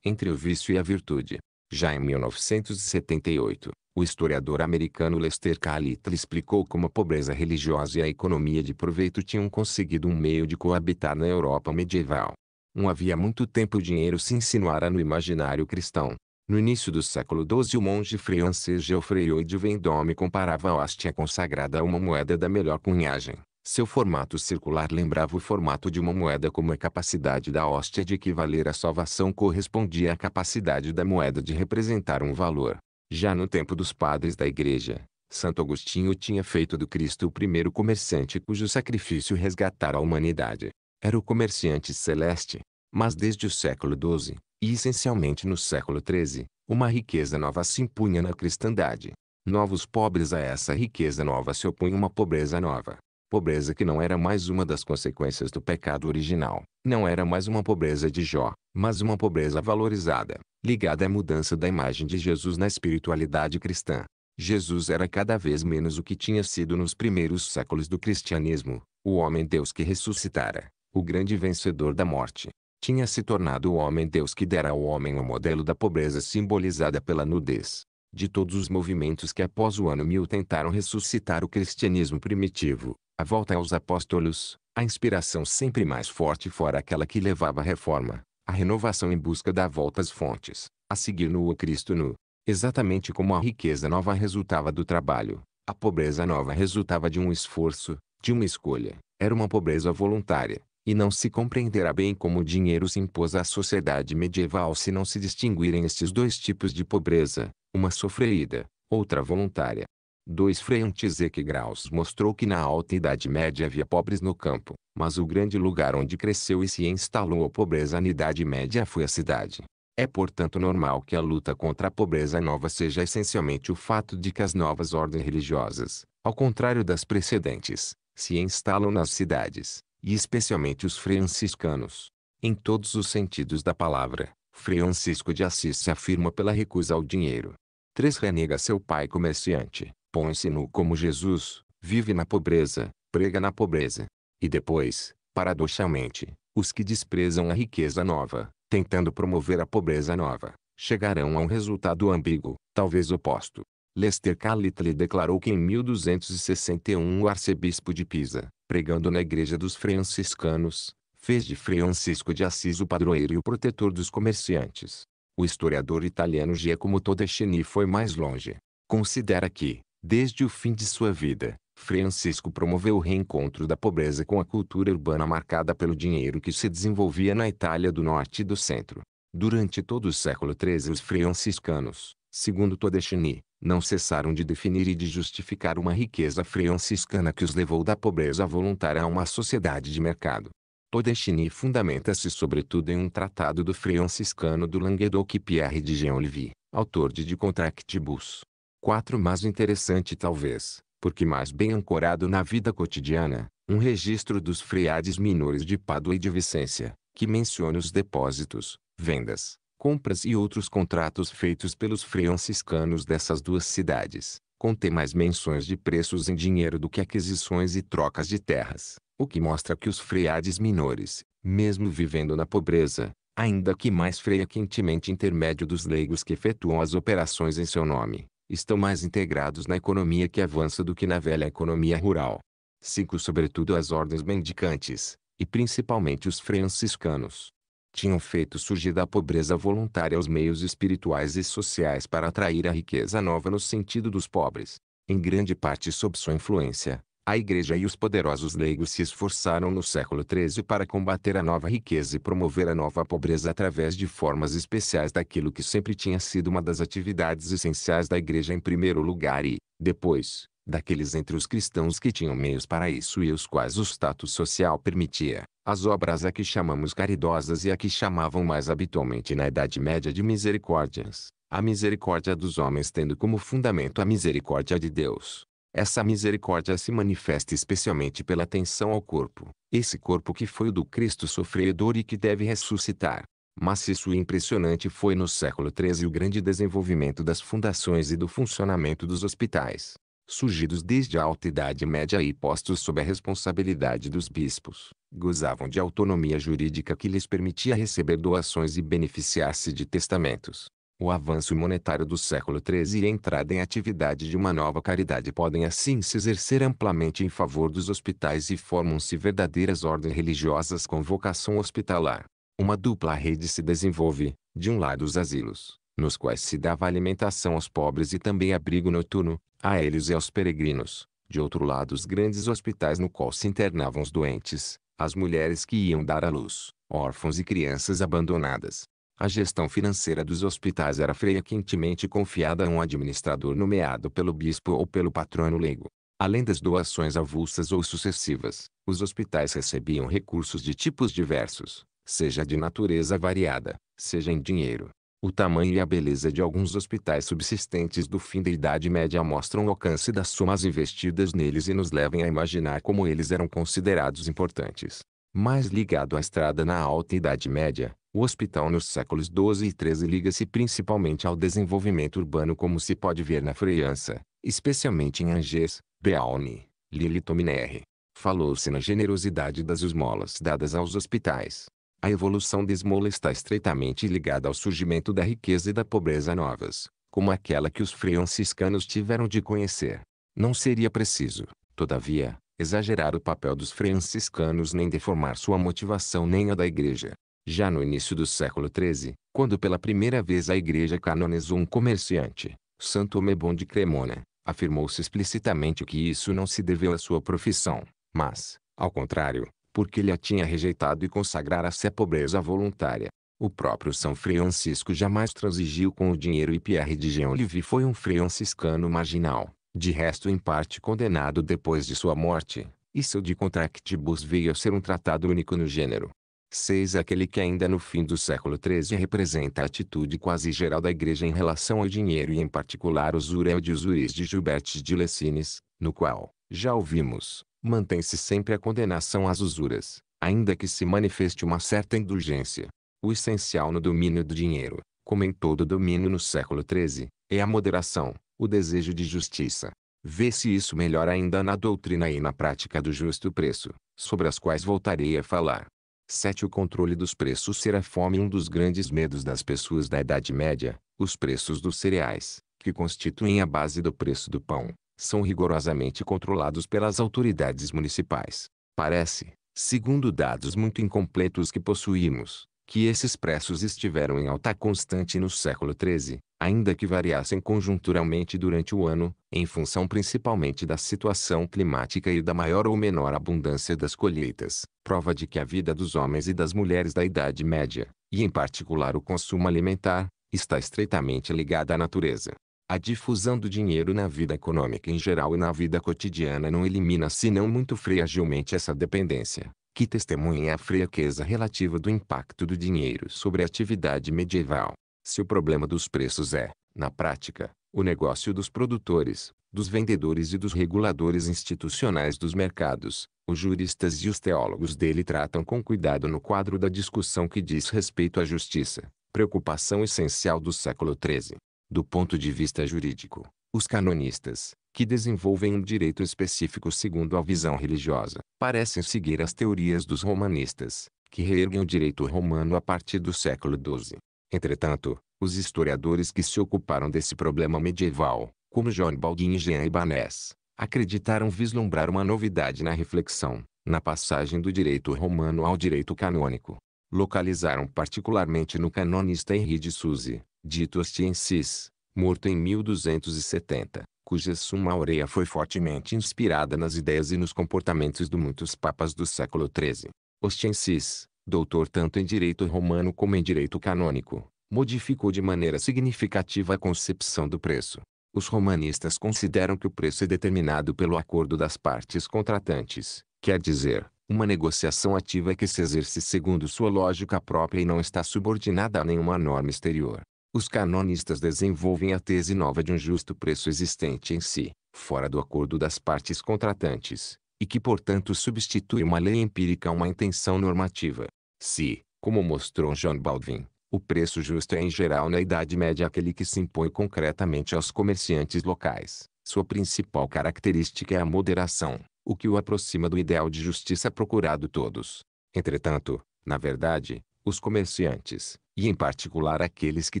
entre o vício e a virtude. Já em 1978, o historiador americano Lester Calittle explicou como a pobreza religiosa e a economia de proveito tinham conseguido um meio de coabitar na Europa medieval. Não havia muito tempo o dinheiro se insinuara no imaginário cristão. No início do século XII o monge francês Geoffrey de Vendôme comparava a hóstia consagrada a uma moeda da melhor cunhagem. Seu formato circular lembrava o formato de uma moeda como a capacidade da hóstia de equivaler à salvação correspondia à capacidade da moeda de representar um valor. Já no tempo dos padres da igreja, Santo Agostinho tinha feito do Cristo o primeiro comerciante cujo sacrifício resgatara a humanidade. Era o comerciante celeste. Mas desde o século XII, e essencialmente no século XIII, uma riqueza nova se impunha na cristandade. Novos pobres a essa riqueza nova se opunha uma pobreza nova. Pobreza que não era mais uma das consequências do pecado original. Não era mais uma pobreza de Jó, mas uma pobreza valorizada, ligada à mudança da imagem de Jesus na espiritualidade cristã. Jesus era cada vez menos o que tinha sido nos primeiros séculos do cristianismo, o homem-deus que ressuscitara, o grande vencedor da morte. Tinha se tornado o homem-deus que dera ao homem o modelo da pobreza simbolizada pela nudez. De todos os movimentos que após o ano 1000 tentaram ressuscitar o cristianismo primitivo, a volta aos apóstolos, a inspiração sempre mais forte fora aquela que levava à reforma, a renovação em busca da volta às fontes, a seguir no Cristo nu. Exatamente como a riqueza nova resultava do trabalho, a pobreza nova resultava de um esforço, de uma escolha. Era uma pobreza voluntária, e não se compreenderá bem como o dinheiro se impôs à sociedade medieval se não se distinguirem estes dois tipos de pobreza, uma sofrida, outra voluntária. Dois frentes e Graus mostrou que na Alta Idade Média havia pobres no campo, mas o grande lugar onde cresceu e se instalou a pobreza na Idade Média foi a cidade. É portanto normal que a luta contra a pobreza nova seja essencialmente o fato de que as novas ordens religiosas, ao contrário das precedentes, se instalam nas cidades, e especialmente os franciscanos. Em todos os sentidos da palavra, Francisco de Assis se afirma pela recusa ao dinheiro. 3. Renega seu pai comerciante, põe se como Jesus, vive na pobreza, prega na pobreza. E depois, paradoxalmente, os que desprezam a riqueza nova, tentando promover a pobreza nova, chegarão a um resultado ambíguo, talvez oposto. Lester Calitley declarou que em 1261 o arcebispo de Pisa, pregando na igreja dos franciscanos, fez de Francisco de Assis o padroeiro e o protetor dos comerciantes. O historiador italiano Giacomo Todeschini foi mais longe. Considera que, Desde o fim de sua vida, Francisco promoveu o reencontro da pobreza com a cultura urbana marcada pelo dinheiro que se desenvolvia na Itália do Norte e do Centro. Durante todo o século XIII os franciscanos, segundo Todeschini, não cessaram de definir e de justificar uma riqueza franciscana que os levou da pobreza voluntária a uma sociedade de mercado. Todeschini fundamenta-se sobretudo em um tratado do franciscano do Languedoc Pierre de Jean Olivier, autor de De Contractibus, Quatro mais interessante talvez, porque mais bem ancorado na vida cotidiana, um registro dos freades menores de Pádua e de Vicência, que menciona os depósitos, vendas, compras e outros contratos feitos pelos franciscanos dessas duas cidades, contém mais menções de preços em dinheiro do que aquisições e trocas de terras, o que mostra que os freades menores, mesmo vivendo na pobreza, ainda que mais frequentemente intermédio dos leigos que efetuam as operações em seu nome, estão mais integrados na economia que avança do que na velha economia rural. Cinco sobretudo as ordens mendicantes, e principalmente os franciscanos. Tinham feito surgir da pobreza voluntária os meios espirituais e sociais para atrair a riqueza nova no sentido dos pobres, em grande parte sob sua influência, a Igreja e os poderosos leigos se esforçaram no século XIII para combater a nova riqueza e promover a nova pobreza através de formas especiais daquilo que sempre tinha sido uma das atividades essenciais da Igreja em primeiro lugar e, depois, daqueles entre os cristãos que tinham meios para isso e os quais o status social permitia. As obras a que chamamos caridosas e a que chamavam mais habitualmente na Idade Média de misericórdias. A misericórdia dos homens tendo como fundamento a misericórdia de Deus. Essa misericórdia se manifesta especialmente pela atenção ao corpo, esse corpo que foi o do Cristo sofredor e que deve ressuscitar. Mas se isso impressionante foi no século XIII o grande desenvolvimento das fundações e do funcionamento dos hospitais, surgidos desde a alta Idade Média e postos sob a responsabilidade dos bispos, gozavam de autonomia jurídica que lhes permitia receber doações e beneficiar-se de testamentos. O avanço monetário do século XIII e a entrada em atividade de uma nova caridade podem assim se exercer amplamente em favor dos hospitais e formam-se verdadeiras ordens religiosas com vocação hospitalar. Uma dupla rede se desenvolve, de um lado os asilos, nos quais se dava alimentação aos pobres e também abrigo noturno, a eles e aos peregrinos. De outro lado os grandes hospitais no qual se internavam os doentes, as mulheres que iam dar à luz, órfãos e crianças abandonadas. A gestão financeira dos hospitais era freia quentemente confiada a um administrador nomeado pelo bispo ou pelo patrono leigo. Além das doações avulsas ou sucessivas, os hospitais recebiam recursos de tipos diversos, seja de natureza variada, seja em dinheiro. O tamanho e a beleza de alguns hospitais subsistentes do fim da Idade Média mostram o alcance das somas investidas neles e nos levam a imaginar como eles eram considerados importantes. Mais ligado à estrada na Alta Idade Média, o hospital nos séculos XII e XIII liga-se principalmente ao desenvolvimento urbano como se pode ver na França, especialmente em Angers, Beaune, Lille e Falou-se na generosidade das esmolas dadas aos hospitais. A evolução da esmola está estreitamente ligada ao surgimento da riqueza e da pobreza novas, como aquela que os franciscanos tiveram de conhecer. Não seria preciso, todavia, exagerar o papel dos franciscanos nem deformar sua motivação nem a da igreja. Já no início do século XIII, quando pela primeira vez a igreja canonizou um comerciante, Santo Mebon de Cremona, afirmou-se explicitamente que isso não se deveu à sua profissão, mas, ao contrário, porque ele a tinha rejeitado e consagrara-se à pobreza voluntária. O próprio São Francisco jamais transigiu com o dinheiro e Pierre de Genolive foi um franciscano marginal, de resto em parte condenado depois de sua morte, e seu De Contractibus veio a ser um tratado único no gênero. 6. Aquele que ainda no fim do século XIII representa a atitude quase geral da igreja em relação ao dinheiro e em particular os ureodiusuris de Gilbert de Lessines, no qual, já ouvimos, mantém-se sempre a condenação às usuras, ainda que se manifeste uma certa indulgência. O essencial no domínio do dinheiro, como em todo domínio no século XIII, é a moderação, o desejo de justiça. Vê-se isso melhor ainda na doutrina e na prática do justo preço, sobre as quais voltarei a falar. 7. O controle dos preços será fome um dos grandes medos das pessoas da Idade Média. Os preços dos cereais, que constituem a base do preço do pão, são rigorosamente controlados pelas autoridades municipais. Parece, segundo dados muito incompletos que possuímos, que esses preços estiveram em alta constante no século XIII, ainda que variassem conjunturalmente durante o ano, em função principalmente da situação climática e da maior ou menor abundância das colheitas, prova de que a vida dos homens e das mulheres da Idade Média, e em particular o consumo alimentar, está estreitamente ligada à natureza. A difusão do dinheiro na vida econômica em geral e na vida cotidiana não elimina senão muito fragilmente essa dependência, que testemunhem a fraqueza relativa do impacto do dinheiro sobre a atividade medieval. Se o problema dos preços é, na prática, o negócio dos produtores, dos vendedores e dos reguladores institucionais dos mercados, os juristas e os teólogos dele tratam com cuidado no quadro da discussão que diz respeito à justiça, preocupação essencial do século XIII. Do ponto de vista jurídico, os canonistas, que desenvolvem um direito específico segundo a visão religiosa, parecem seguir as teorias dos romanistas, que reerguem o direito romano a partir do século XII. Entretanto, os historiadores que se ocuparam desse problema medieval, como John Baldwin e Jean Ibanez, acreditaram vislumbrar uma novidade na reflexão, na passagem do direito romano ao direito canônico. Localizaram particularmente no canonista Henri de Suze, dito Astiensis, morto em 1270, cuja Summa Aurea foi fortemente inspirada nas ideias e nos comportamentos de muitos papas do século XIII. Ostensis, doutor tanto em direito romano como em direito canônico, modificou de maneira significativa a concepção do preço. Os romanistas consideram que o preço é determinado pelo acordo das partes contratantes, quer dizer, uma negociação ativa que se exerce segundo sua lógica própria e não está subordinada a nenhuma norma exterior. Os canonistas desenvolvem a tese nova de um justo preço existente em si, fora do acordo das partes contratantes, e que portanto substitui uma lei empírica a uma intenção normativa. Se, como mostrou John Baldwin, o preço justo é em geral na Idade Média aquele que se impõe concretamente aos comerciantes locais, sua principal característica é a moderação, o que o aproxima do ideal de justiça procurado todos. Entretanto, na verdade, os comerciantes, e em particular aqueles que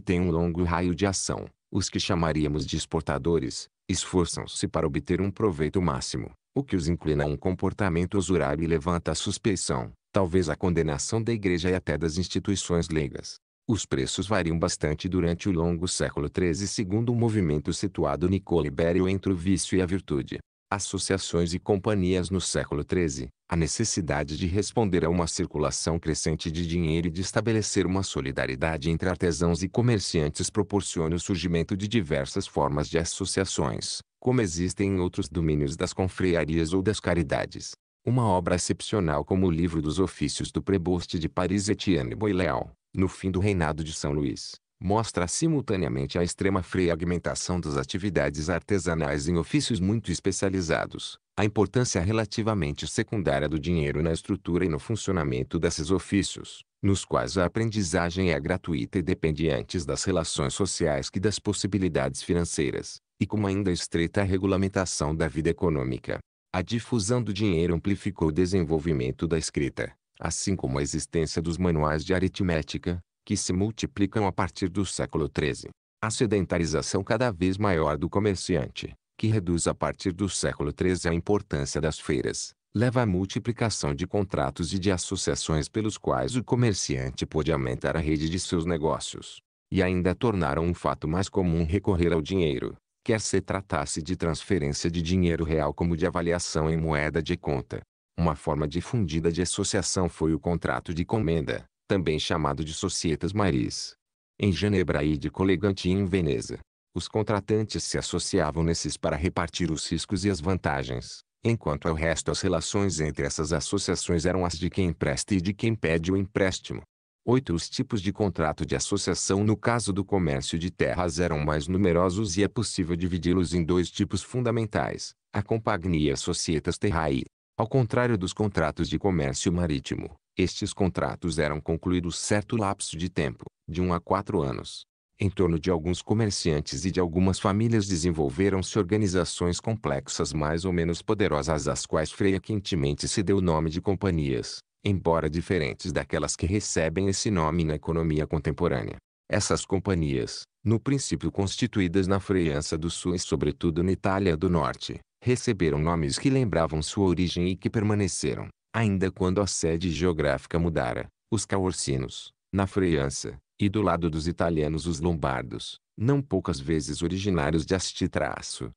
têm um longo raio de ação, os que chamaríamos de exportadores, esforçam-se para obter um proveito máximo, o que os inclina a um comportamento usurário e levanta a suspeição, talvez a condenação da igreja e até das instituições leigas. Os preços variam bastante durante o longo século XIII segundo o um movimento situado Nicolibério entre o vício e a virtude associações e companhias no século XIII, a necessidade de responder a uma circulação crescente de dinheiro e de estabelecer uma solidariedade entre artesãos e comerciantes proporciona o surgimento de diversas formas de associações, como existem em outros domínios das confrearias ou das caridades. Uma obra excepcional como o Livro dos Ofícios do Preboste de Paris Etienne Boileau, no fim do reinado de São Luís, mostra simultaneamente a extrema fragmentação das atividades artesanais em ofícios muito especializados, a importância relativamente secundária do dinheiro na estrutura e no funcionamento desses ofícios, nos quais a aprendizagem é gratuita e depende antes das relações sociais que das possibilidades financeiras, e como ainda estreita a regulamentação da vida econômica. A difusão do dinheiro amplificou o desenvolvimento da escrita, assim como a existência dos manuais de aritmética, que se multiplicam a partir do século XIII. A sedentarização cada vez maior do comerciante, que reduz a partir do século XIII a importância das feiras, leva à multiplicação de contratos e de associações pelos quais o comerciante pôde aumentar a rede de seus negócios. E ainda tornaram um fato mais comum recorrer ao dinheiro, quer se tratasse de transferência de dinheiro real como de avaliação em moeda de conta. Uma forma difundida de associação foi o contrato de comenda, também chamado de Societas Maris. Em Genebra e de Colegante em Veneza, os contratantes se associavam nesses para repartir os riscos e as vantagens, enquanto ao resto as relações entre essas associações eram as de quem empresta e de quem pede o empréstimo. Oito Os tipos de contrato de associação no caso do comércio de terras eram mais numerosos e é possível dividi-los em dois tipos fundamentais, a Compagnia Societas Terrae, ao contrário dos contratos de comércio marítimo, estes contratos eram concluídos certo lapso de tempo, de um a quatro anos. Em torno de alguns comerciantes e de algumas famílias desenvolveram-se organizações complexas mais ou menos poderosas às quais Freire quentemente se deu o nome de companhias, embora diferentes daquelas que recebem esse nome na economia contemporânea. Essas companhias, no princípio constituídas na França do Sul e sobretudo na Itália do Norte, receberam nomes que lembravam sua origem e que permaneceram, ainda quando a sede geográfica mudara, os caorcinos, na França, e do lado dos italianos os lombardos, não poucas vezes originários de Asti-Traço,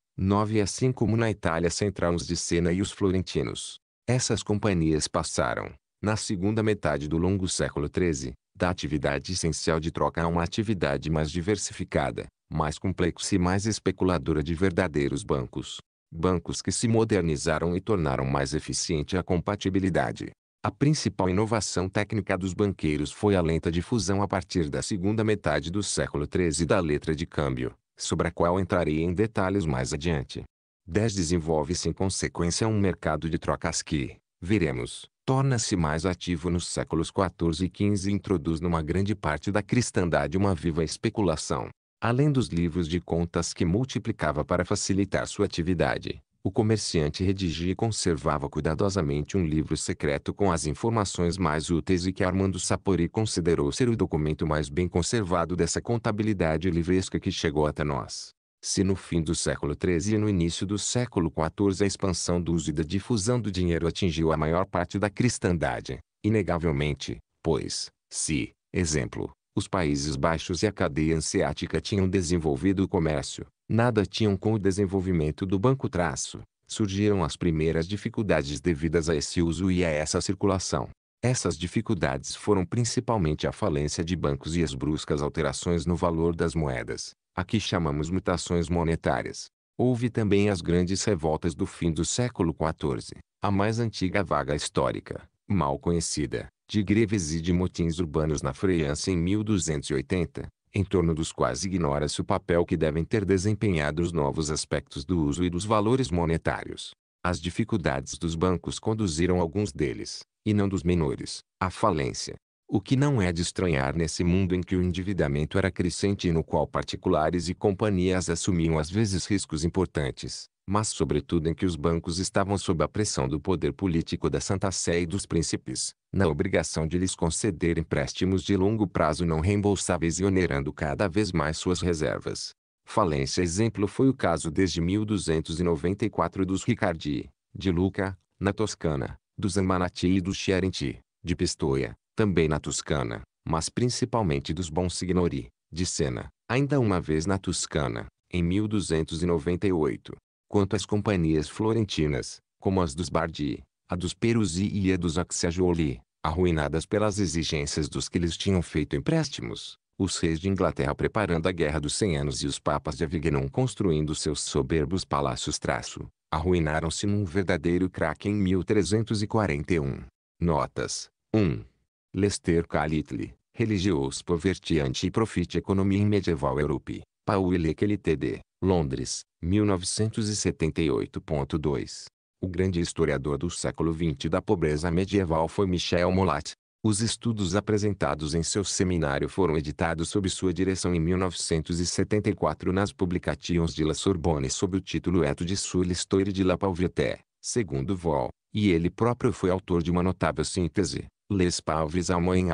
e assim como na Itália central os de Sena e os florentinos. Essas companhias passaram, na segunda metade do longo século XIII, da atividade essencial de troca a uma atividade mais diversificada, mais complexa e mais especuladora de verdadeiros bancos, bancos que se modernizaram e tornaram mais eficiente a compatibilidade. A principal inovação técnica dos banqueiros foi a lenta difusão a partir da segunda metade do século XIII da letra de câmbio, sobre a qual entrarei em detalhes mais adiante. 10 desenvolve-se em consequência um mercado de trocas que, veremos, torna-se mais ativo nos séculos XIV e XV e introduz numa grande parte da cristandade uma viva especulação. Além dos livros de contas que multiplicava para facilitar sua atividade, o comerciante redigia e conservava cuidadosamente um livro secreto com as informações mais úteis e que Armando Sapori considerou ser o documento mais bem conservado dessa contabilidade livresca que chegou até nós. Se no fim do século XIII e no início do século XIV a expansão do uso e da difusão do dinheiro atingiu a maior parte da cristandade, inegavelmente, pois, se, exemplo, os Países Baixos e a cadeia anseática tinham desenvolvido o comércio, nada tinham com o desenvolvimento do banco traço. Surgiram as primeiras dificuldades devidas a esse uso e a essa circulação. Essas dificuldades foram principalmente a falência de bancos e as bruscas alterações no valor das moedas, a que chamamos mutações monetárias. Houve também as grandes revoltas do fim do século XIV, a mais antiga vaga histórica, mal conhecida, de greves e de motins urbanos na França em 1280, em torno dos quais ignora-se o papel que devem ter desempenhado os novos aspectos do uso e dos valores monetários. As dificuldades dos bancos conduziram alguns deles, e não dos menores, à falência. O que não é de estranhar nesse mundo em que o endividamento era crescente e no qual particulares e companhias assumiam às vezes riscos importantes, mas sobretudo em que os bancos estavam sob a pressão do poder político da Santa Sé e dos príncipes, na obrigação de lhes conceder empréstimos de longo prazo não reembolsáveis e onerando cada vez mais suas reservas. Falência exemplo foi o caso desde 1294 dos Ricardi, de Luca, na Toscana, dos Amanati e dos Chiarenti, de Pistoia, também na Toscana, mas principalmente dos Bonsignori, de Sena, ainda uma vez na Toscana, em 1298. Quanto às companhias florentinas, como as dos Bardi, a dos Perusi e a dos Axiajoli, arruinadas pelas exigências dos que lhes tinham feito empréstimos, os reis de Inglaterra preparando a Guerra dos Cem Anos e os papas de Avignon construindo seus soberbos palácios traço, arruinaram-se num verdadeiro craque em 1341. Notas 1. Lester Calitli, Religios Poverty Anti-Profit Economia in Medieval Europe, Pauile Ltd., Londres, 1978.2. O grande historiador do século XX da pobreza medieval foi Michel Molat. Os estudos apresentados em seu seminário foram editados sob sua direção em 1974 nas publicações de La Sorbonne sob o título Études sur l'histoire de la pauvreté, segundo Vol, e ele próprio foi autor de uma notável síntese, Les Pauvres à Moyen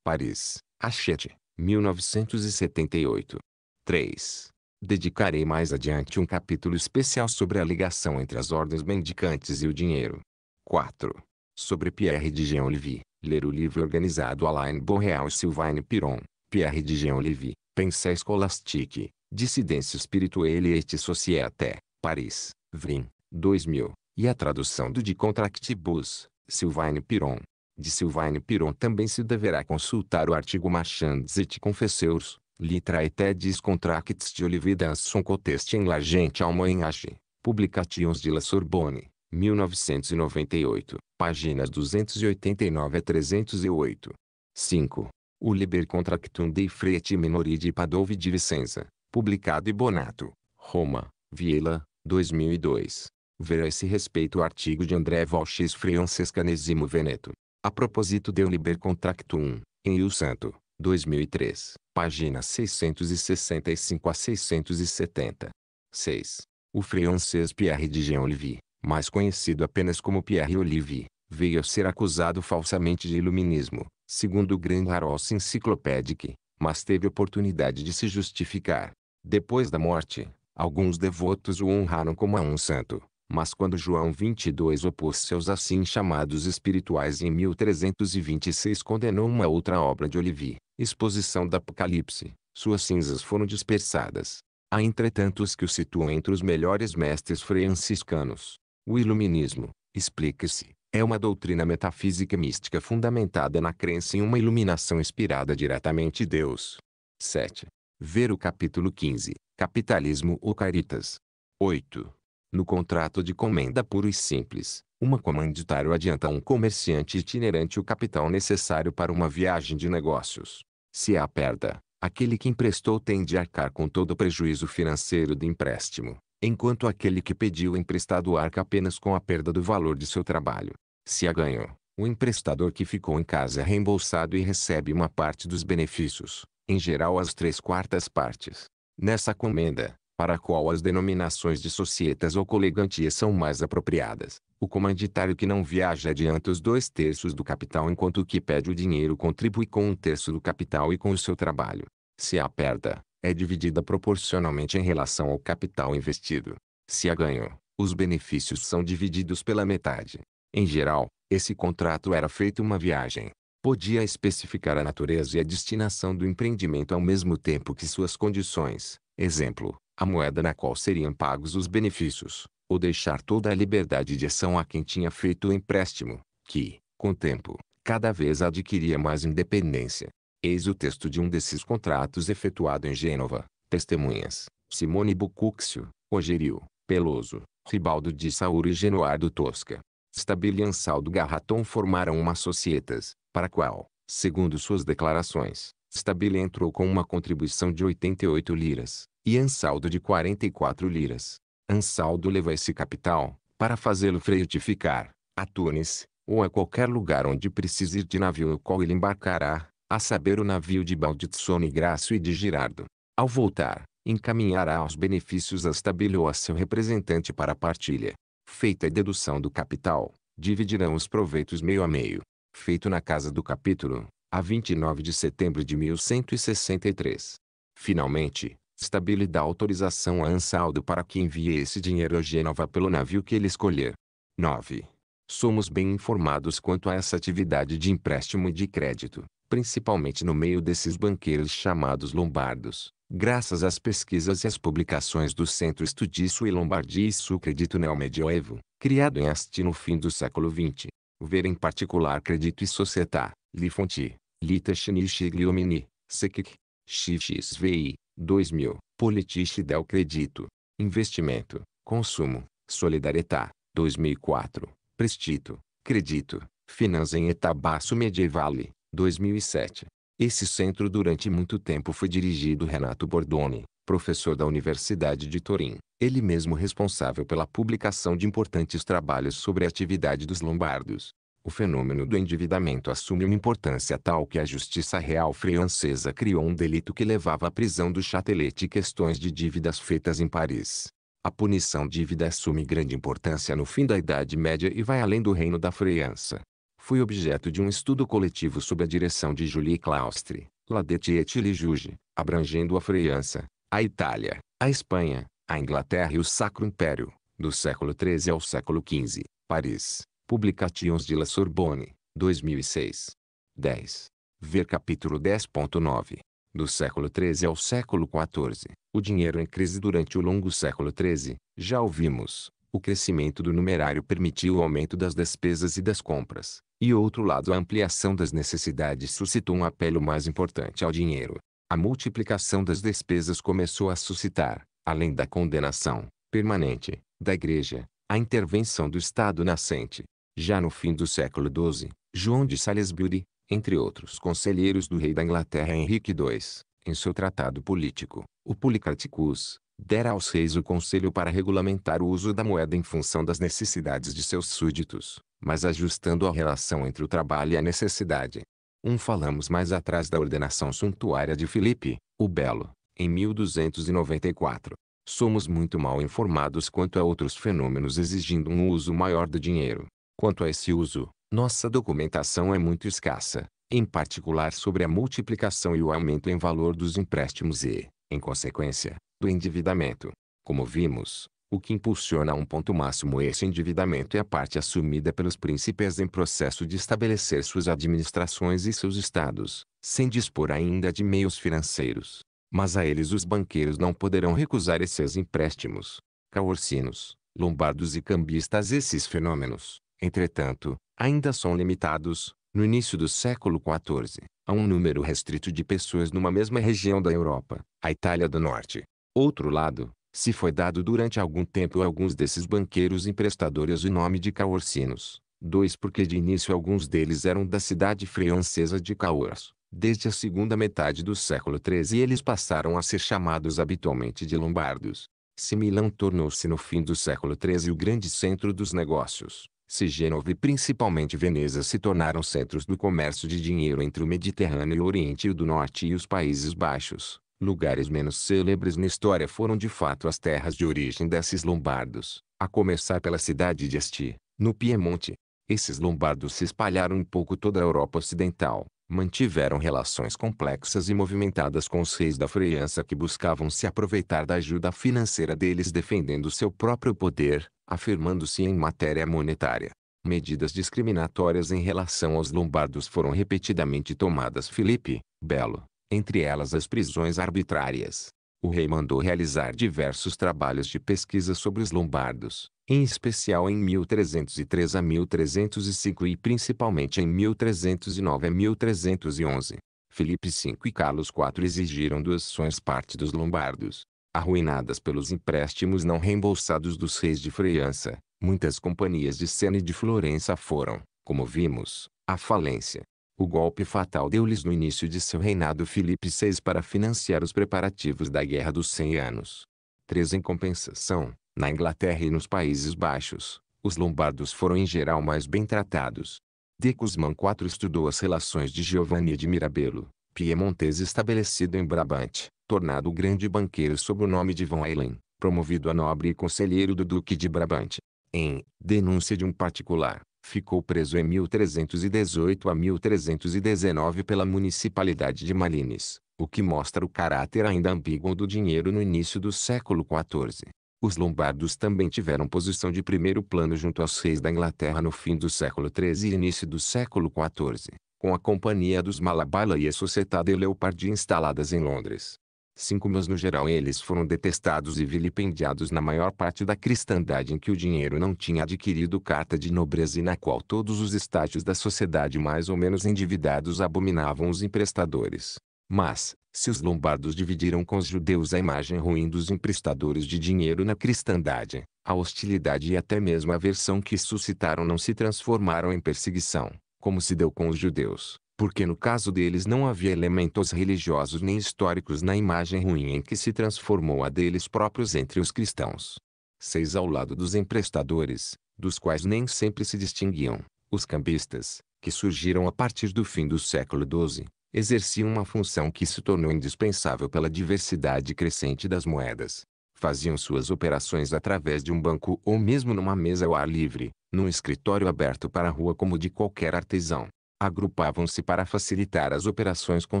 Paris, Hachette, 1978. 3. Dedicarei mais adiante um capítulo especial sobre a ligação entre as ordens mendicantes e o dinheiro. 4. Sobre Pierre de Jean-Olivier, ler o livro organizado Alain Borreal e Sylvain Piron, Pierre de Jean-Olivier, Pensée Scolastique, Dissidência Spirituelle et Société, Paris, Vrim, 2000, e a tradução do De Contractibus, Sylvain Piron. De Sylvain Piron também se deverá consultar o artigo Machandes et Confesseurs, Litraetedes contracts de olividans son largente em lagente almoenage. Publications de la Sorbonne, 1998, páginas 289 a 308. 5. O Liber Contractum dei Freti Minori de Padovi de Vicenza, publicado e Bonato, Roma, Viela, 2002. Ver a esse respeito o artigo de André Valches Francescanesimo Veneto. A propósito de Liber Contractum, em Il Santo, 2003, páginas 665 a 670. 6. O francês Pierre de Jean Olivier, mais conhecido apenas como Pierre Olivier, veio a ser acusado falsamente de iluminismo, segundo o Grand Haros Encyclopédique, mas teve oportunidade de se justificar. Depois da morte, alguns devotos o honraram como a um santo, mas quando João 22 opôs-se aos assim chamados espirituais em 1326 condenou uma outra obra de Olivier, exposição do Apocalipse, suas cinzas foram dispersadas. Há entretanto os que o situam entre os melhores mestres franciscanos. O iluminismo, explica-se, é uma doutrina metafísica mística fundamentada na crença em uma iluminação inspirada diretamente de Deus. 7. Ver o capítulo 15, Capitalismo ou Caritas. 8. No contrato de comenda puro e simples, uma comanditário adianta a um comerciante itinerante o capital necessário para uma viagem de negócios. Se há perda, aquele que emprestou tem de arcar com todo o prejuízo financeiro do empréstimo, enquanto aquele que pediu emprestado arca apenas com a perda do valor de seu trabalho. Se há ganho, o emprestador que ficou em casa é reembolsado e recebe uma parte dos benefícios, em geral as três quartas partes. Nessa comenda, para a qual as denominações de societas ou colegantias são mais apropriadas. O comanditário que não viaja adianta os dois terços do capital enquanto o que pede o dinheiro contribui com um terço do capital e com o seu trabalho. Se a perda, é dividida proporcionalmente em relação ao capital investido. Se a ganho, os benefícios são divididos pela metade. Em geral, esse contrato era feito uma viagem. Podia especificar a natureza e a destinação do empreendimento ao mesmo tempo que suas condições, Exemplo, a moeda na qual seriam pagos os benefícios, ou deixar toda a liberdade de ação a quem tinha feito o empréstimo, que, com o tempo, cada vez adquiria mais independência. Eis o texto de um desses contratos efetuado em Gênova. Testemunhas, Simone Bucúxio, Rogerio, Peloso, Ribaldo de Sauro e Genoardo Tosca. Stabilian Saldo Garraton formaram uma societas, para a qual, segundo suas declarações, Stabile entrou com uma contribuição de 88 liras, e Ansaldo de 44 liras. Ansaldo leva esse capital, para fazê-lo fretificar, a Tunis, ou a qualquer lugar onde precise ir de navio no qual ele embarcará, a saber o navio de Baldizzone Graço e de Girardo. Ao voltar, encaminhará os benefícios a Stabile ou a seu representante para a partilha. Feita a dedução do capital, dividirão os proveitos meio a meio. Feito na casa do capítulo, a 29 de setembro de 1163. Finalmente, Stabile dá autorização a Ansaldo para que envie esse dinheiro a Gênova pelo navio que ele escolher. 9. Somos bem informados quanto a essa atividade de empréstimo e de crédito, principalmente no meio desses banqueiros chamados lombardos, graças às pesquisas e às publicações do Centro Estudiço e Lombardiço neo Neomedioevo, criado em Asti no fim do século XX. Ver em particular Crédito e Societá, Lifonti. Lita Litashnichigliomini, Sekik. XXVI, 2000. Politiche del Credito. Investimento, Consumo, Solidarietà, 2004. Prestito, Credito, Finanza em Etabaço Medievale, 2007. Esse centro durante muito tempo foi dirigido Renato Bordoni, professor da Universidade de Turim, ele mesmo responsável pela publicação de importantes trabalhos sobre a atividade dos lombardos o fenômeno do endividamento assume uma importância tal que a justiça real francesa criou um delito que levava à prisão do Chatelet e questões de dívidas feitas em Paris. A punição dívida assume grande importância no fim da Idade Média e vai além do reino da França. Foi objeto de um estudo coletivo sob a direção de Julie Claustre, Ladete et Etile Juge, abrangendo a França, a Itália, a Espanha, a Inglaterra e o Sacro Império, do século XIII ao século XV, Paris, Publications de La Sorbonne, 2006. 10. Ver capítulo 10.9. Do século XIII ao século XIV, o dinheiro em crise durante o longo século XIII, já ouvimos, o crescimento do numerário permitiu o aumento das despesas e das compras, e outro lado a ampliação das necessidades suscitou um apelo mais importante ao dinheiro. A multiplicação das despesas começou a suscitar, além da condenação, permanente, da Igreja, a intervenção do Estado nascente, já no fim do século XII, João de Salisbury, entre outros conselheiros do rei da Inglaterra Henrique II, em seu tratado político, o Policarticus, dera aos reis o conselho para regulamentar o uso da moeda em função das necessidades de seus súditos, mas ajustando a relação entre o trabalho e a necessidade. Um falamos mais atrás da ordenação suntuária de Filipe, o Belo, em 1294. Somos muito mal informados quanto a outros fenômenos exigindo um uso maior do dinheiro, Quanto a esse uso, nossa documentação é muito escassa, em particular sobre a multiplicação e o aumento em valor dos empréstimos e, em consequência, do endividamento. Como vimos, o que impulsiona a um ponto máximo esse endividamento é a parte assumida pelos príncipes em processo de estabelecer suas administrações e seus estados, sem dispor ainda de meios financeiros. Mas a eles os banqueiros não poderão recusar esses empréstimos. Caorcinos, lombardos e cambistas esses fenômenos Entretanto, ainda são limitados, no início do século XIV, a um número restrito de pessoas numa mesma região da Europa, a Itália do Norte. Outro lado, se foi dado durante algum tempo a alguns desses banqueiros emprestadores o nome de caorcinos. Dois porque de início alguns deles eram da cidade francesa de Cahors. Desde a segunda metade do século XIII eles passaram a ser chamados habitualmente de lombardos. Se Milão tornou-se no fim do século XIII o grande centro dos negócios, se Gênova e principalmente Veneza se tornaram centros do comércio de dinheiro entre o Mediterrâneo e o Oriente e o do Norte e os Países Baixos. Lugares menos célebres na história foram de fato as terras de origem desses lombardos, a começar pela cidade de Asti, no Piemonte. Esses lombardos se espalharam um pouco toda a Europa Ocidental, mantiveram relações complexas e movimentadas com os reis da França que buscavam se aproveitar da ajuda financeira deles defendendo seu próprio poder, afirmando-se em matéria monetária. Medidas discriminatórias em relação aos lombardos foram repetidamente tomadas Felipe, Belo, entre elas as prisões arbitrárias. O rei mandou realizar diversos trabalhos de pesquisa sobre os lombardos, em especial em 1303 a 1305 e principalmente em 1309 a 1311. Filipe V e Carlos IV exigiram doações parte dos lombardos, arruinadas pelos empréstimos não reembolsados dos reis de França. Muitas companhias de Sena e de Florença foram, como vimos, à falência. O golpe fatal deu-lhes no início de seu reinado Filipe VI para financiar os preparativos da Guerra dos Cem Anos. Três Em compensação, na Inglaterra e nos Países Baixos, os lombardos foram em geral mais bem tratados. De Guzmão IV estudou as relações de Giovanni de Mirabello, piemontês estabelecido em Brabante, tornado grande banqueiro sob o nome de Von Eilen, promovido a nobre e conselheiro do Duque de Brabante. Em denúncia de um particular, ficou preso em 1318 a 1319 pela municipalidade de Malines, o que mostra o caráter ainda ambíguo do dinheiro no início do século XIV. Os lombardos também tiveram posição de primeiro plano junto aos reis da Inglaterra no fim do século XIII e início do século XIV, com a Companhia dos Malabala e a Sociedade Leopardi instaladas em Londres. Cinco mas no geral eles foram detestados e vilipendiados na maior parte da cristandade em que o dinheiro não tinha adquirido carta de nobreza e na qual todos os estágios da sociedade mais ou menos endividados abominavam os emprestadores. Mas, se os lombardos dividiram com os judeus a imagem ruim dos emprestadores de dinheiro na cristandade, a hostilidade e até mesmo a aversão que suscitaram não se transformaram em perseguição, como se deu com os judeus, porque no caso deles não havia elementos religiosos nem históricos na imagem ruim em que se transformou a deles próprios entre os cristãos. Seis ao lado dos emprestadores, dos quais nem sempre se distinguiam, os cambistas, que surgiram a partir do fim do século XII, exerciam uma função que se tornou indispensável pela diversidade crescente das moedas. Faziam suas operações através de um banco ou mesmo numa mesa ao ar livre, num escritório aberto para a rua como de qualquer artesão. Agrupavam-se para facilitar as operações com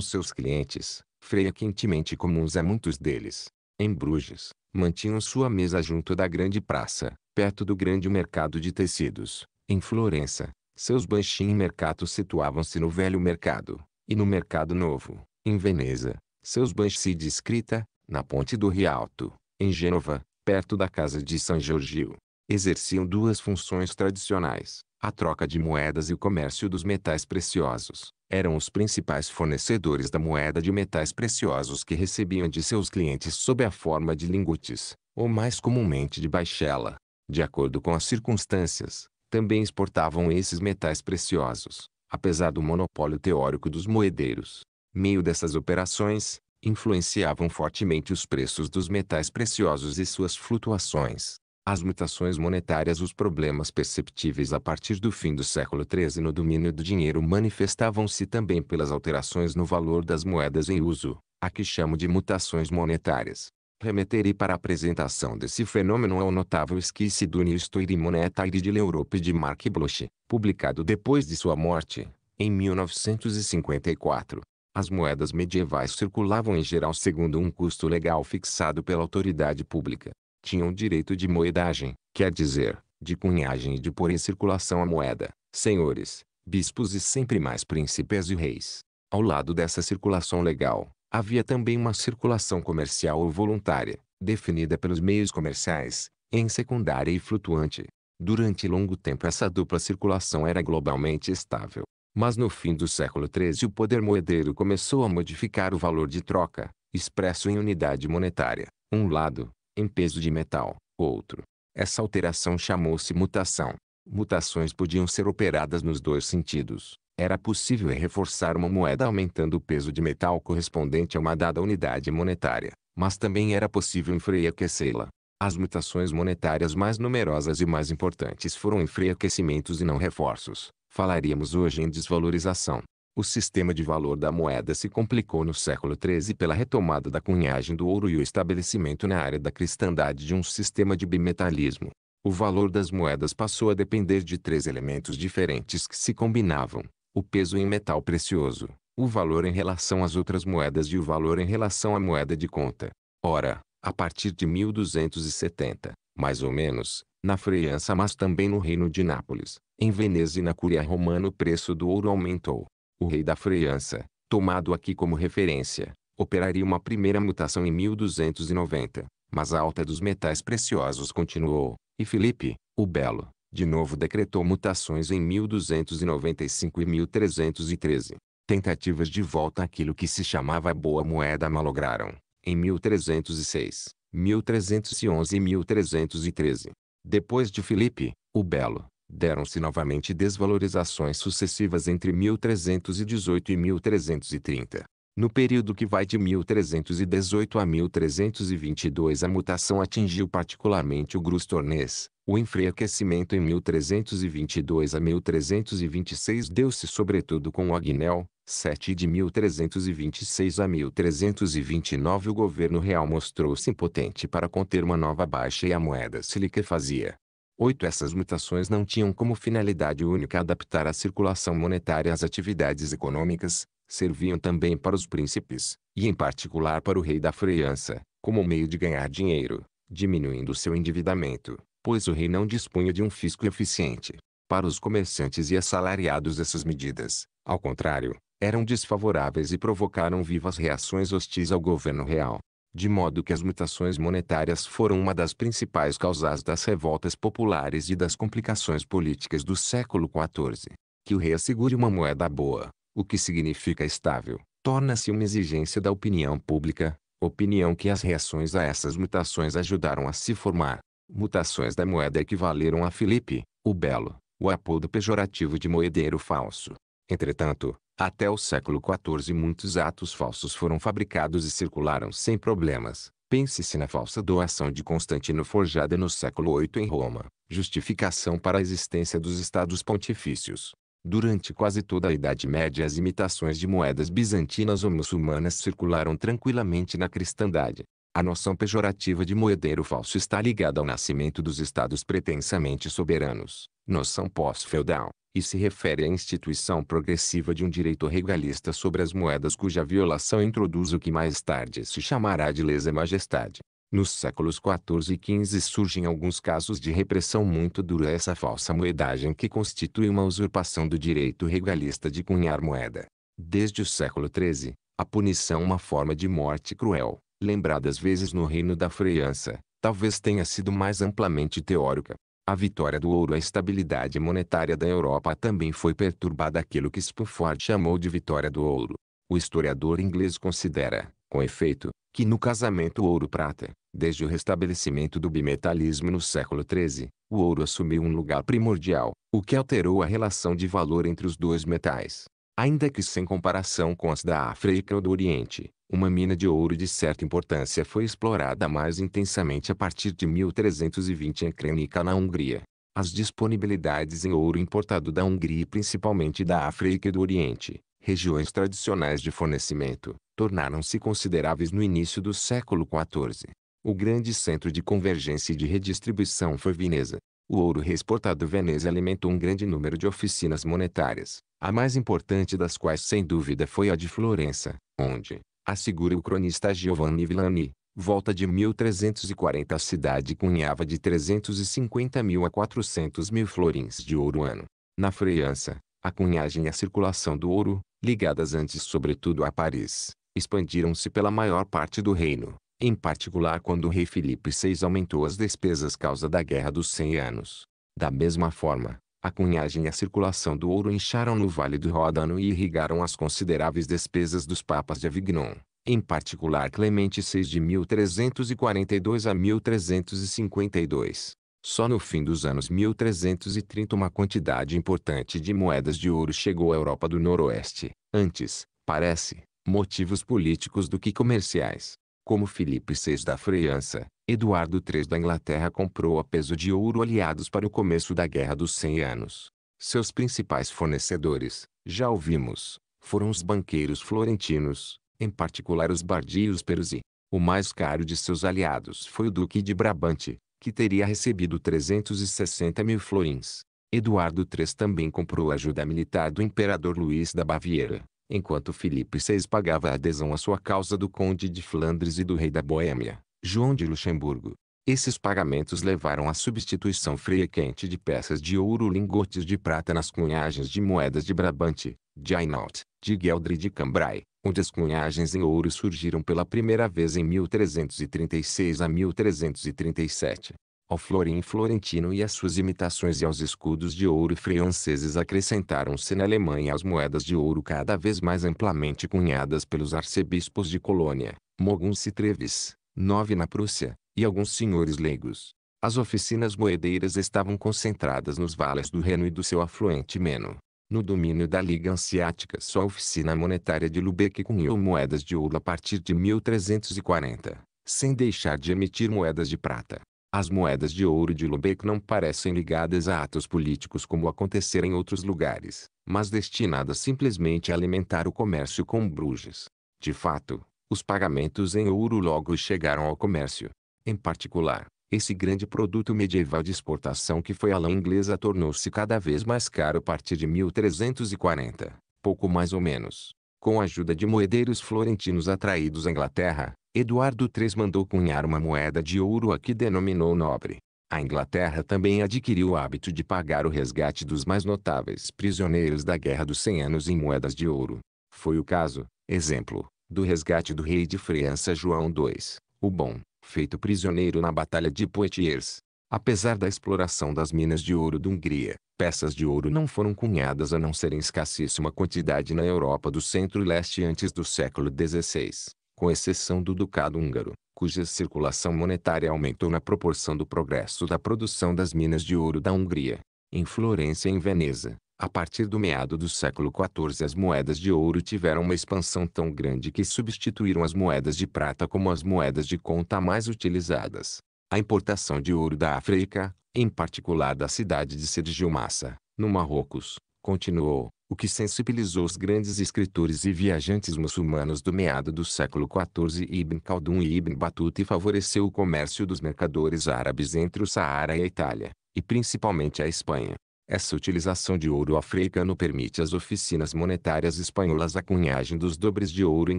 seus clientes, freia quentemente comuns a muitos deles. Em Bruges, mantinham sua mesa junto da grande praça, perto do grande mercado de tecidos. Em Florença, seus banchin mercados situavam-se no velho mercado, e no Mercado Novo, em Veneza, seus bens se descrita, na Ponte do Rialto, em Gênova, perto da Casa de São Giorgio. Exerciam duas funções tradicionais, a troca de moedas e o comércio dos metais preciosos. Eram os principais fornecedores da moeda de metais preciosos que recebiam de seus clientes sob a forma de lingotes, ou mais comumente de baixela. De acordo com as circunstâncias, também exportavam esses metais preciosos, apesar do monopólio teórico dos moedeiros. Meio dessas operações, influenciavam fortemente os preços dos metais preciosos e suas flutuações. As mutações monetárias os problemas perceptíveis a partir do fim do século XIII no domínio do dinheiro manifestavam-se também pelas alterações no valor das moedas em uso, a que chamo de mutações monetárias remeter para a apresentação desse fenômeno ao é notável esquisse do Nistoiri Monetaire de l'Europe de Marc Bloch, publicado depois de sua morte, em 1954. As moedas medievais circulavam em geral segundo um custo legal fixado pela autoridade pública. Tinham direito de moedagem, quer dizer, de cunhagem e de pôr em circulação a moeda, senhores, bispos e sempre mais príncipes e reis. Ao lado dessa circulação legal, Havia também uma circulação comercial ou voluntária, definida pelos meios comerciais, em secundária e flutuante. Durante longo tempo essa dupla circulação era globalmente estável. Mas no fim do século XIII o poder moedeiro começou a modificar o valor de troca, expresso em unidade monetária, um lado, em peso de metal, outro. Essa alteração chamou-se mutação. Mutações podiam ser operadas nos dois sentidos, era possível reforçar uma moeda aumentando o peso de metal correspondente a uma dada unidade monetária, mas também era possível enfraquecê-la. As mutações monetárias mais numerosas e mais importantes foram enfraquecimentos e não reforços. Falaríamos hoje em desvalorização. O sistema de valor da moeda se complicou no século XIII pela retomada da cunhagem do ouro e o estabelecimento na área da cristandade de um sistema de bimetalismo. O valor das moedas passou a depender de três elementos diferentes que se combinavam: o peso em metal precioso, o valor em relação às outras moedas e o valor em relação à moeda de conta. Ora, a partir de 1270, mais ou menos, na França mas também no Reino de Nápoles, em Veneza e na Cúria Romana o preço do ouro aumentou. O rei da França, tomado aqui como referência, operaria uma primeira mutação em 1290, mas a alta dos metais preciosos continuou, e Filipe, o Belo, de novo decretou mutações em 1295 e 1313. Tentativas de volta àquilo que se chamava boa moeda malograram, em 1306, 1311 e 1313. Depois de Filipe, o Belo, deram-se novamente desvalorizações sucessivas entre 1318 e 1330. No período que vai de 1318 a 1322 a mutação atingiu particularmente o Grostornês. O enfraquecimento em 1322 a 1326 deu-se sobretudo com o Agnel. 7 de 1326 a 1329 o governo real mostrou-se impotente para conter uma nova baixa e a moeda se liquefazia. 8. Essas mutações não tinham como finalidade única adaptar a circulação monetária às atividades econômicas, serviam também para os príncipes, e em particular para o rei da França, como meio de ganhar dinheiro, diminuindo seu endividamento, pois o rei não dispunha de um fisco eficiente. Para os comerciantes e assalariados essas medidas, ao contrário, eram desfavoráveis e provocaram vivas reações hostis ao governo real. De modo que as mutações monetárias foram uma das principais causas das revoltas populares e das complicações políticas do século XIV. Que o rei assegure uma moeda boa, o que significa estável, torna-se uma exigência da opinião pública, opinião que as reações a essas mutações ajudaram a se formar. Mutações da moeda equivaleram a Felipe, o Belo, o apodo pejorativo de moedeiro falso. Entretanto, até o século XIV muitos atos falsos foram fabricados e circularam sem problemas. Pense-se na falsa doação de Constantino forjada no século VIII em Roma, justificação para a existência dos estados pontifícios. Durante quase toda a Idade Média as imitações de moedas bizantinas ou muçulmanas circularam tranquilamente na cristandade. A noção pejorativa de moedeiro falso está ligada ao nascimento dos estados pretensamente soberanos, noção pós-feudal, e se refere à instituição progressiva de um direito regalista sobre as moedas cuja violação introduz o que mais tarde se chamará de lesa majestade. Nos séculos XIV e XV surgem alguns casos de repressão muito dura a essa falsa moedagem que constitui uma usurpação do direito regalista de cunhar moeda. Desde o século XIII, a punição é uma forma de morte cruel, lembrada às vezes no reino da França, talvez tenha sido mais amplamente teórica. A vitória do ouro à estabilidade monetária da Europa também foi perturbada aquilo que Spufford chamou de vitória do ouro. O historiador inglês considera, com efeito, que no casamento ouro-prata, desde o restabelecimento do bimetalismo no século XIII, o ouro assumiu um lugar primordial, o que alterou a relação de valor entre os dois metais. Ainda que sem comparação com as da África ou do Oriente, uma mina de ouro de certa importância foi explorada mais intensamente a partir de 1320 em Krenica, na Hungria. As disponibilidades em ouro importado da Hungria e principalmente da África e do Oriente, regiões tradicionais de fornecimento, tornaram-se consideráveis no início do século XIV. O grande centro de convergência e de redistribuição foi Veneza. O ouro reexportado Veneza alimentou um grande número de oficinas monetárias, a mais importante das quais sem dúvida foi a de Florença, onde, assegura o cronista Giovanni Villani, volta de 1340 a cidade cunhava de 350 mil a 400 mil florins de ouro ano. Na França, a cunhagem e a circulação do ouro, ligadas antes sobretudo a Paris, expandiram-se pela maior parte do reino, em particular quando o rei Filipe VI aumentou as despesas causa da Guerra dos Cem Anos. Da mesma forma, a cunhagem e a circulação do ouro incharam no Vale do Ródano e irrigaram as consideráveis despesas dos papas de Avignon, em particular Clemente VI de 1342 a 1352. Só no fim dos anos 1330 uma quantidade importante de moedas de ouro chegou à Europa do Noroeste, antes, parece, motivos políticos do que comerciais. Como Filipe VI da França, Eduardo III da Inglaterra comprou a peso de ouro aliados para o começo da Guerra dos Cem Anos. Seus principais fornecedores, já ouvimos, foram os banqueiros florentinos, em particular os Bardi e os perusi. O mais caro de seus aliados foi o Duque de Brabante, que teria recebido 360 mil florins. Eduardo III também comprou ajuda militar do imperador Luís da Baviera, enquanto Filipe VI pagava adesão à sua causa do conde de Flandres e do rei da Boêmia, João de Luxemburgo. Esses pagamentos levaram à substituição frequente de peças de ouro lingotes de prata nas cunhagens de moedas de Brabante, de Hainaut, de Gueldre e de Cambrai, onde as cunhagens em ouro surgiram pela primeira vez em 1336 a 1337. Ao florim florentino e às suas imitações e aos escudos de ouro franceses acrescentaram-se na Alemanha as moedas de ouro cada vez mais amplamente cunhadas pelos arcebispos de Colônia, Moguns e Treves, nove na Prússia, e alguns senhores leigos. As oficinas moedeiras estavam concentradas nos vales do Reno e do seu afluente Meno. No domínio da Liga Hanseática só a oficina monetária de Lubeck cunhou moedas de ouro a partir de 1340, sem deixar de emitir moedas de prata. As moedas de ouro de Lubeck não parecem ligadas a atos políticos como acontecer em outros lugares, mas destinadas simplesmente a alimentar o comércio com Bruges. De fato, os pagamentos em ouro logo chegaram ao comércio. Em particular, esse grande produto medieval de exportação que foi a lã inglesa tornou-se cada vez mais caro a partir de 1340, pouco mais ou menos. Com a ajuda de moedeiros florentinos atraídos à Inglaterra, Eduardo III mandou cunhar uma moeda de ouro a que denominou nobre. A Inglaterra também adquiriu o hábito de pagar o resgate dos mais notáveis prisioneiros da Guerra dos Cem Anos em moedas de ouro. Foi o caso, exemplo, do resgate do rei de França João II, o Bom, feito prisioneiro na Batalha de Poitiers. Apesar da exploração das minas de ouro da Hungria, peças de ouro não foram cunhadas a não ser em escassíssima quantidade na Europa do centro e leste antes do século XVI, com exceção do Ducado Húngaro, cuja circulação monetária aumentou na proporção do progresso da produção das minas de ouro da Hungria. Em Florença e em Veneza, a partir do meado do século XIV as moedas de ouro tiveram uma expansão tão grande que substituíram as moedas de prata como as moedas de conta mais utilizadas. A importação de ouro da África, em particular da cidade de Massa, no Marrocos, continuou, o que sensibilizou os grandes escritores e viajantes muçulmanos do meado do século XIV Ibn Khaldun e Ibn Battuta e favoreceu o comércio dos mercadores árabes entre o Saara e a Itália, e principalmente a Espanha. Essa utilização de ouro africano permite às oficinas monetárias espanholas a cunhagem dos dobres de ouro em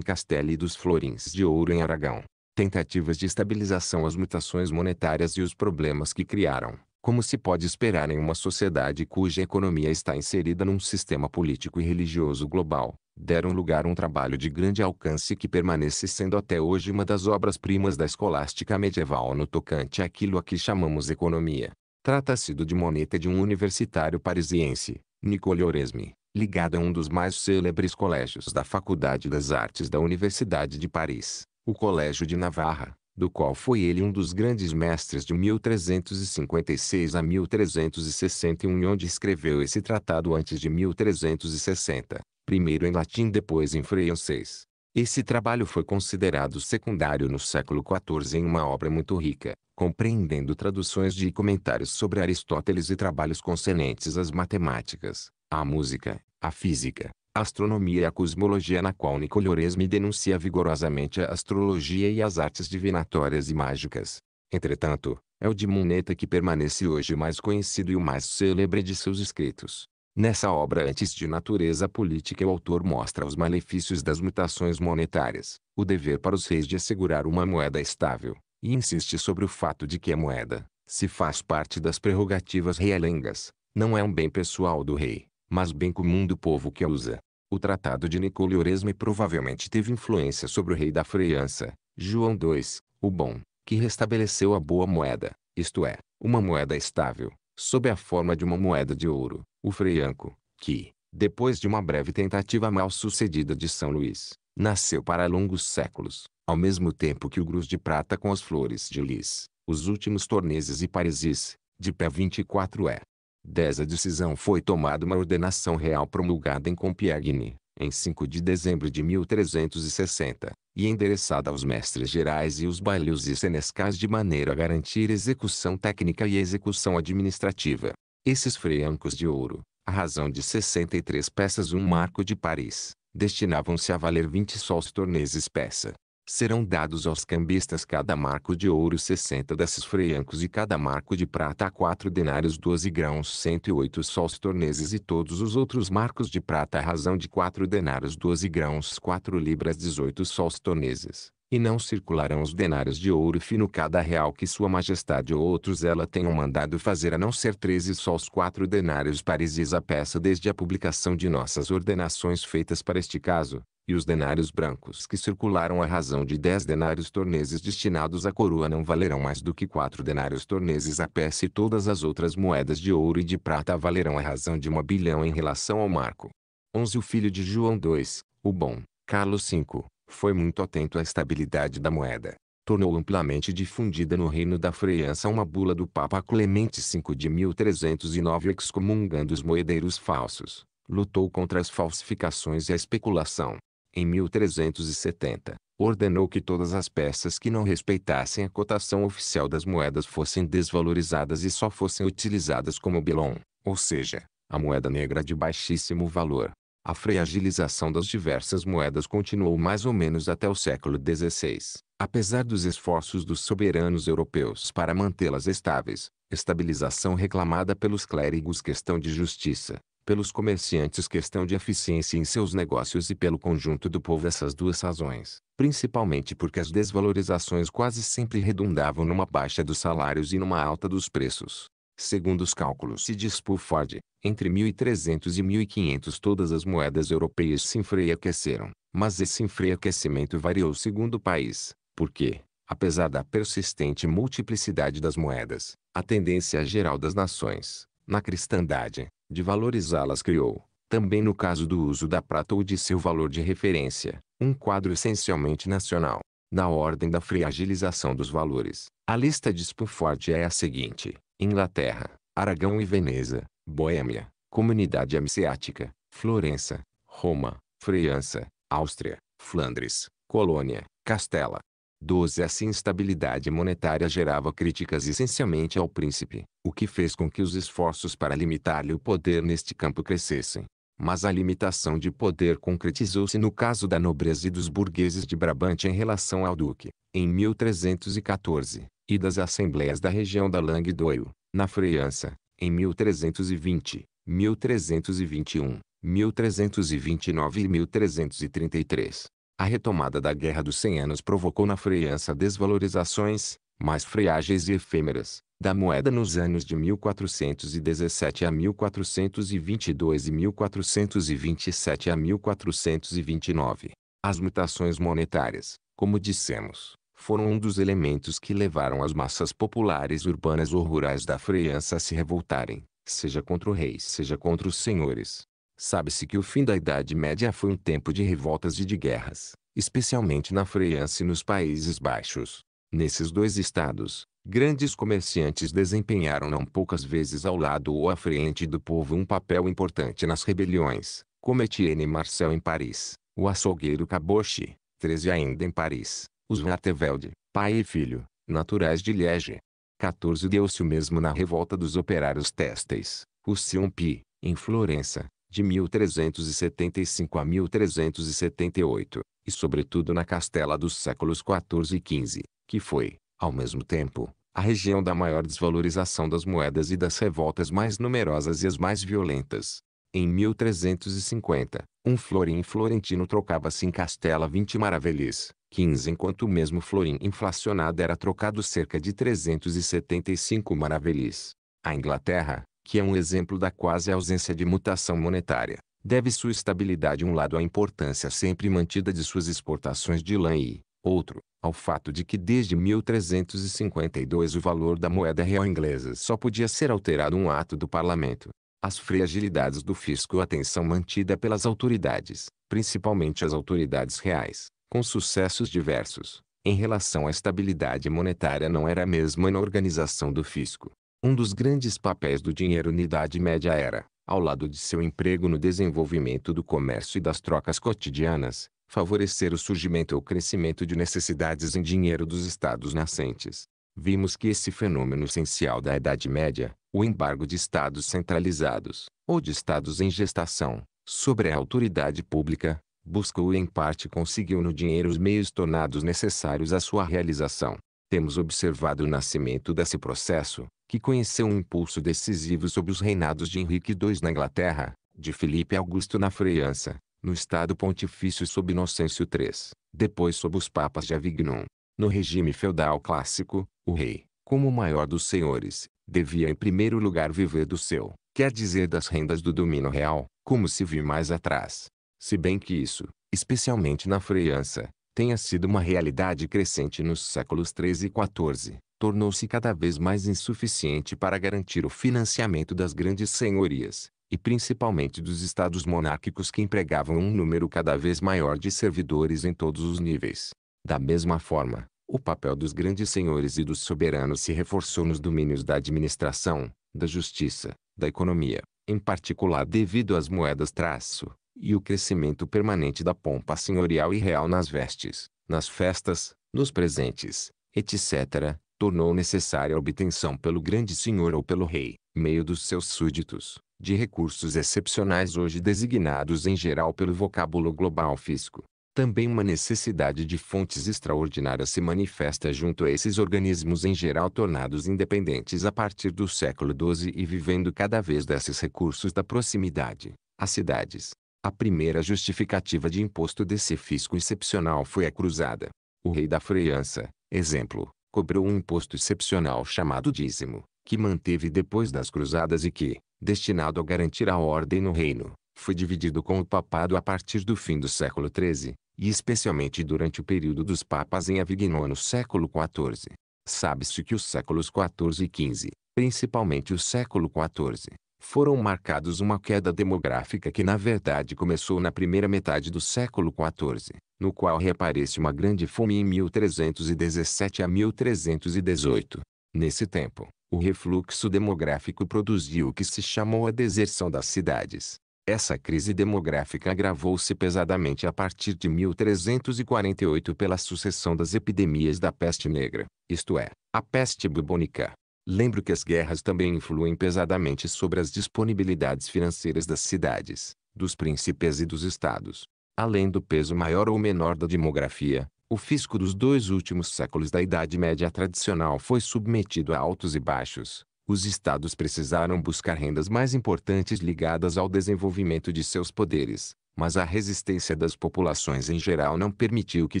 Castela e dos florins de ouro em Aragão. Tentativas de estabilização às mutações monetárias e os problemas que criaram. Como se pode esperar em uma sociedade cuja economia está inserida num sistema político e religioso global, deram lugar a um trabalho de grande alcance que permanece sendo até hoje uma das obras-primas da escolástica medieval no tocante àquilo a que chamamos economia. Trata-se do de moneta de um universitário parisiense, Nicole Oresme, ligado a um dos mais célebres colégios da Faculdade das Artes da Universidade de Paris, o Colégio de Navarra, do qual foi ele um dos grandes mestres de 1356 a 1361 e onde escreveu esse tratado antes de 1360, primeiro em latim depois em francês. Esse trabalho foi considerado secundário no século XIV em uma obra muito rica, compreendendo traduções de comentários sobre Aristóteles e trabalhos concernentes às matemáticas, à música, à física, à astronomia e à cosmologia na qual Niccolò denuncia vigorosamente a astrologia e as artes divinatórias e mágicas. Entretanto, é o de Muneta que permanece hoje o mais conhecido e o mais célebre de seus escritos. Nessa obra antes de natureza política o autor mostra os malefícios das mutações monetárias, o dever para os reis de assegurar uma moeda estável, e insiste sobre o fato de que a moeda, se faz parte das prerrogativas realengas, não é um bem pessoal do rei, mas bem comum do povo que a usa. O tratado de Nicole Oresme provavelmente teve influência sobre o rei da França, João II, o Bom, que restabeleceu a boa moeda, isto é, uma moeda estável, sob a forma de uma moeda de ouro, o freianco, que, depois de uma breve tentativa mal sucedida de São Luís, nasceu para longos séculos, ao mesmo tempo que o Gruz de prata com as flores de lis, os últimos torneses e parisis, de pé 24 é. 10 A decisão foi tomada uma ordenação real promulgada em Compiègne, em 5 de dezembro de 1360, e endereçada aos mestres gerais e os bailios e senescais de maneira a garantir execução técnica e execução administrativa. Esses freancos de ouro, a razão de 63 peças um marco de Paris, destinavam-se a valer 20 sols torneses peça, serão dados aos cambistas cada marco de ouro 60 desses freiancos e cada marco de prata 4 denários 12 grãos 108 sols torneses e todos os outros marcos de prata à razão de 4 denários 12 grãos 4 libras 18 sols torneses. E não circularão os denários de ouro fino cada real que sua majestade ou outros ela tenham mandado fazer a não ser treze sols quatro denários parisis a peça desde a publicação de nossas ordenações feitas para este caso, e os denários brancos que circularam a razão de dez denários torneses destinados à coroa não valerão mais do que quatro denários torneses a peça e todas as outras moedas de ouro e de prata valerão a razão de uma bilhão em relação ao marco. 11 O filho de João II, o bom, Carlos V, foi muito atento à estabilidade da moeda. Tornou amplamente difundida no reino da França uma bula do Papa Clemente V de 1309 excomungando os moedeiros falsos. Lutou contra as falsificações e a especulação em 1370, ordenou que todas as peças que não respeitassem a cotação oficial das moedas fossem desvalorizadas e só fossem utilizadas como bilon, ou seja, a moeda negra de baixíssimo valor. A fragilização das diversas moedas continuou mais ou menos até o século XVI. Apesar dos esforços dos soberanos europeus para mantê-las estáveis, estabilização reclamada pelos clérigos questão de justiça, pelos comerciantes questão de eficiência em seus negócios e pelo conjunto do povo essas duas razões, principalmente porque as desvalorizações quase sempre redundavam numa baixa dos salários e numa alta dos preços. Segundo os cálculos de Spuford, entre 1300 e 1500 todas as moedas europeias se enfraqueceram, mas esse enfraquecimento variou segundo o país, porque, apesar da persistente multiplicidade das moedas, a tendência geral das nações, na cristandade, de valorizá-las criou, também no caso do uso da prata ou de seu valor de referência, um quadro essencialmente nacional. Na ordem da fragilização dos valores, a lista de Spofford é a seguinte: Inglaterra, Aragão e Veneza, Boêmia, Comunidade Amiciática, Florença, Roma, França, Áustria, Flandres, Colônia, Castela, 12. Assim, Essa instabilidade monetária gerava críticas essencialmente ao príncipe, o que fez com que os esforços para limitar-lhe o poder neste campo crescessem. Mas a limitação de poder concretizou-se no caso da nobreza e dos burgueses de Brabante em relação ao duque, em 1314, e das assembleias da região da Languedoio, na França, em 1320, 1321, 1329 e 1333. A retomada da Guerra dos Cem Anos provocou na França desvalorizações, mais freágeis e efêmeras, da moeda nos anos de 1417 a 1422 e 1427 a 1429. As mutações monetárias, como dissemos, foram um dos elementos que levaram as massas populares urbanas ou rurais da França a se revoltarem, seja contra o rei, seja contra os senhores, Sabe-se que o fim da Idade Média foi um tempo de revoltas e de guerras, especialmente na França e nos Países Baixos. Nesses dois estados, grandes comerciantes desempenharam não poucas vezes ao lado ou à frente do povo um papel importante nas rebeliões, como Etienne Marcel em Paris, o açougueiro Caboche, 13 ainda em Paris, os Watervelde, pai e filho, naturais de Liege. 14 deu-se o mesmo na revolta dos operários têxteis, o Siompi, em Florença, de 1375 a 1378, e sobretudo na Castela dos séculos XIV e XV, que foi, ao mesmo tempo, a região da maior desvalorização das moedas e das revoltas mais numerosas e as mais violentas. Em 1350, um florim florentino trocava-se em Castela 20 maravelis, 15 enquanto o mesmo florim inflacionado era trocado cerca de 375 maravelis. A Inglaterra, que é um exemplo da quase ausência de mutação monetária. Deve sua estabilidade um lado à importância sempre mantida de suas exportações de lã e, outro, ao fato de que desde 1352 o valor da moeda real inglesa só podia ser alterado um ato do parlamento. As fragilidades do fisco e a tensão mantida pelas autoridades, principalmente as autoridades reais, com sucessos diversos, em relação à estabilidade monetária não era a mesma na organização do fisco. Um dos grandes papéis do dinheiro na Idade Média era, ao lado de seu emprego no desenvolvimento do comércio e das trocas cotidianas, favorecer o surgimento ou crescimento de necessidades em dinheiro dos estados nascentes. Vimos que esse fenômeno essencial da Idade Média, o embargo de estados centralizados, ou de estados em gestação, sobre a autoridade pública, buscou e em parte conseguiu no dinheiro os meios tornados necessários à sua realização. Temos observado o nascimento desse processo, que conheceu um impulso decisivo sob os reinados de Henrique II na Inglaterra, de Filipe Augusto na França, no Estado Pontifício sob Inocêncio III, depois sob os papas de Avignon. No regime feudal clássico, o rei, como o maior dos senhores, devia em primeiro lugar viver do seu, quer dizer das rendas do domínio real, como se viu mais atrás. Se bem que isso, especialmente na França, tenha sido uma realidade crescente nos séculos XIII e XIV, tornou-se cada vez mais insuficiente para garantir o financiamento das grandes senhorias, e principalmente dos estados monárquicos que empregavam um número cada vez maior de servidores em todos os níveis. Da mesma forma, o papel dos grandes senhores e dos soberanos se reforçou nos domínios da administração, da justiça, da economia, em particular devido às moedas traço, e o crescimento permanente da pompa senhorial e real nas vestes, nas festas, nos presentes, etc., tornou necessária a obtenção pelo grande senhor ou pelo rei, meio dos seus súditos, de recursos excepcionais hoje designados em geral pelo vocábulo global fisco. Também uma necessidade de fontes extraordinárias se manifesta junto a esses organismos em geral tornados independentes a partir do século XII e vivendo cada vez desses recursos da proximidade, as cidades. A primeira justificativa de imposto desse fisco excepcional foi a cruzada. O rei da França, exemplo, cobrou um imposto excepcional chamado dízimo, que manteve depois das cruzadas e que, destinado a garantir a ordem no reino, foi dividido com o papado a partir do fim do século XIII, e especialmente durante o período dos papas em Avignon no século XIV. Sabe-se que os séculos XIV e XV, principalmente o século XIV, foram marcados uma queda demográfica que na verdade começou na primeira metade do século XIV, no qual reaparece uma grande fome em 1317 a 1318. Nesse tempo, o refluxo demográfico produziu o que se chamou a deserção das cidades. Essa crise demográfica agravou-se pesadamente a partir de 1348 pela sucessão das epidemias da peste negra, isto é, a peste bubônica, Lembro que as guerras também influem pesadamente sobre as disponibilidades financeiras das cidades, dos príncipes e dos estados. Além do peso maior ou menor da demografia, o fisco dos dois últimos séculos da Idade Média tradicional foi submetido a altos e baixos. Os estados precisaram buscar rendas mais importantes ligadas ao desenvolvimento de seus poderes, mas a resistência das populações em geral não permitiu que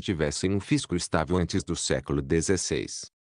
tivessem um fisco estável antes do século XVI.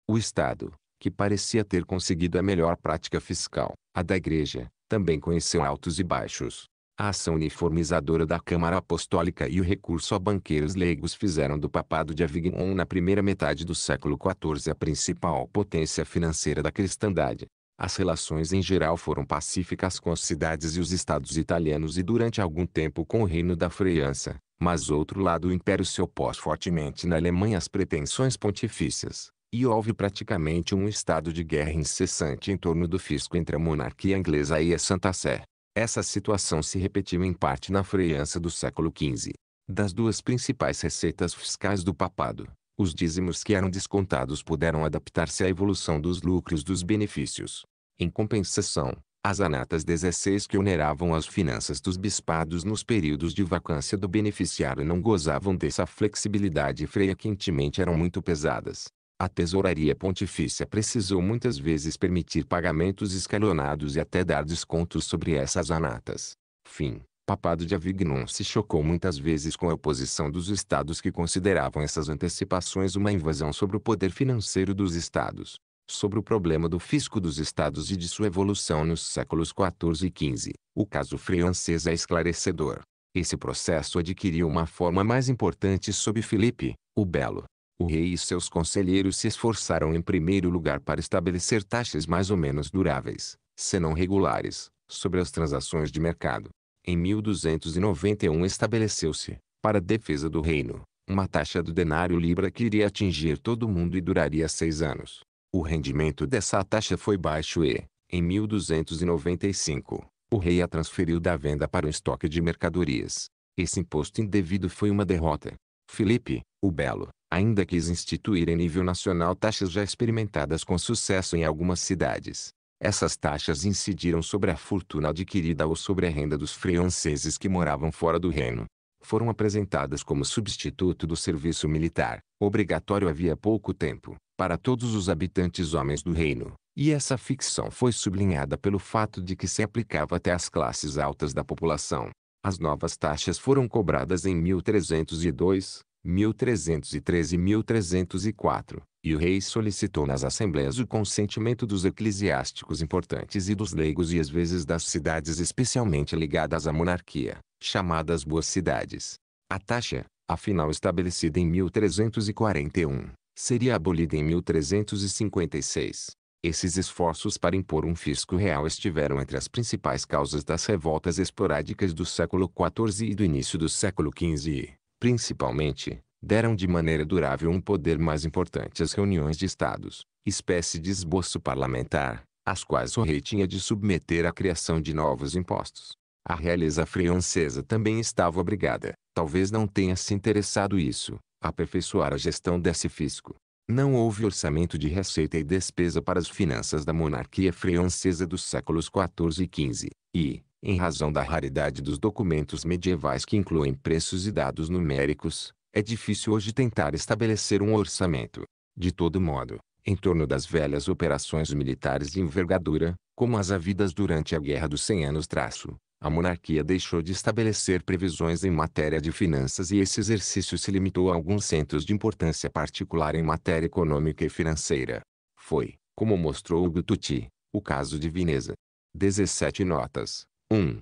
O Estado, que parecia ter conseguido a melhor prática fiscal, a da Igreja, também conheceu altos e baixos. A ação uniformizadora da Câmara Apostólica e o recurso a banqueiros leigos fizeram do Papado de Avignon na primeira metade do século XIV a principal potência financeira da cristandade. As relações em geral foram pacíficas com as cidades e os estados italianos e durante algum tempo com o Reino da França, mas outro lado o império se opôs fortemente na Alemanha às pretensões pontifícias e houve praticamente um estado de guerra incessante em torno do fisco entre a monarquia inglesa e a Santa Sé. Essa situação se repetiu em parte na França do século XV. Das duas principais receitas fiscais do papado, os dízimos que eram descontados puderam adaptar-se à evolução dos lucros dos benefícios. Em compensação, as anatas 16 que oneravam as finanças dos bispados nos períodos de vacância do beneficiário não gozavam dessa flexibilidade e frequentemente eram muito pesadas a tesouraria pontifícia precisou muitas vezes permitir pagamentos escalonados e até dar descontos sobre essas anatas. Fim. Papado de Avignon se chocou muitas vezes com a oposição dos estados que consideravam essas antecipações uma invasão sobre o poder financeiro dos estados, sobre o problema do fisco dos estados e de sua evolução nos séculos XIV e XV. O caso francês é esclarecedor. Esse processo adquiriu uma forma mais importante sob Filipe, o Belo, o rei e seus conselheiros se esforçaram em primeiro lugar para estabelecer taxas mais ou menos duráveis, senão regulares, sobre as transações de mercado. Em 1291 estabeleceu-se, para defesa do reino, uma taxa do denário libra que iria atingir todo mundo e duraria seis anos. O rendimento dessa taxa foi baixo e, em 1295, o rei a transferiu da venda para o estoque de mercadorias. Esse imposto indevido foi uma derrota. Filipe, o Belo, ainda quis instituir em nível nacional taxas já experimentadas com sucesso em algumas cidades. Essas taxas incidiram sobre a fortuna adquirida ou sobre a renda dos franceses que moravam fora do reino. Foram apresentadas como substituto do serviço militar, obrigatório havia pouco tempo, para todos os habitantes homens do reino, e essa ficção foi sublinhada pelo fato de que se aplicava até às classes altas da população. As novas taxas foram cobradas em 1302, 1313 1304, e o rei solicitou nas assembleias o consentimento dos eclesiásticos importantes e dos leigos e às vezes das cidades especialmente ligadas à monarquia, chamadas boas cidades. A taxa, afinal estabelecida em 1341, seria abolida em 1356. Esses esforços para impor um fisco real estiveram entre as principais causas das revoltas esporádicas do século XIV e do início do século XV principalmente, deram de maneira durável um poder mais importante às reuniões de estados, espécie de esboço parlamentar, às quais o rei tinha de submeter a criação de novos impostos. A realeza francesa também estava obrigada, talvez não tenha se interessado isso, a aperfeiçoar a gestão desse fisco. Não houve orçamento de receita e despesa para as finanças da monarquia francesa dos séculos XIV e XV, e, em razão da raridade dos documentos medievais que incluem preços e dados numéricos, é difícil hoje tentar estabelecer um orçamento. De todo modo, em torno das velhas operações militares de envergadura, como as havidas durante a Guerra dos Cem Anos traço, a monarquia deixou de estabelecer previsões em matéria de finanças e esse exercício se limitou a alguns centros de importância particular em matéria econômica e financeira. Foi, como mostrou Hugo Tuti, o caso de Veneza. 17 notas. 1.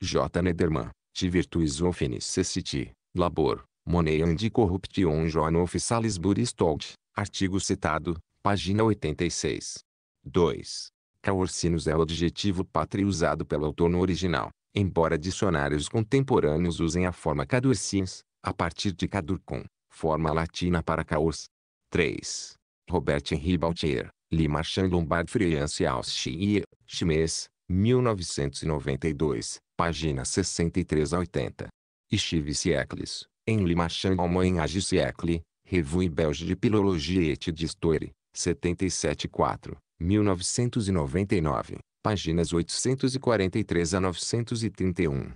J. Nederman, de virtuis of necessity, labor, money and corruption John of Salisbury Stolt, artigo citado, página 86. 2. Caorcinos é o adjetivo pátrio usado pelo autor no original, embora dicionários contemporâneos usem a forma cadurcins, a partir de cadurcum, forma latina para caos. 3. Robert Henri Baltier, Limarchand Lombard Friance Auschier, chinês, 1992, páginas 63 a 80. Steve siècles, em Limachan ao Moenage siècle, Revue Belge de Pilologie et d'Histoire, 77 4, 1999, páginas 843 a 931.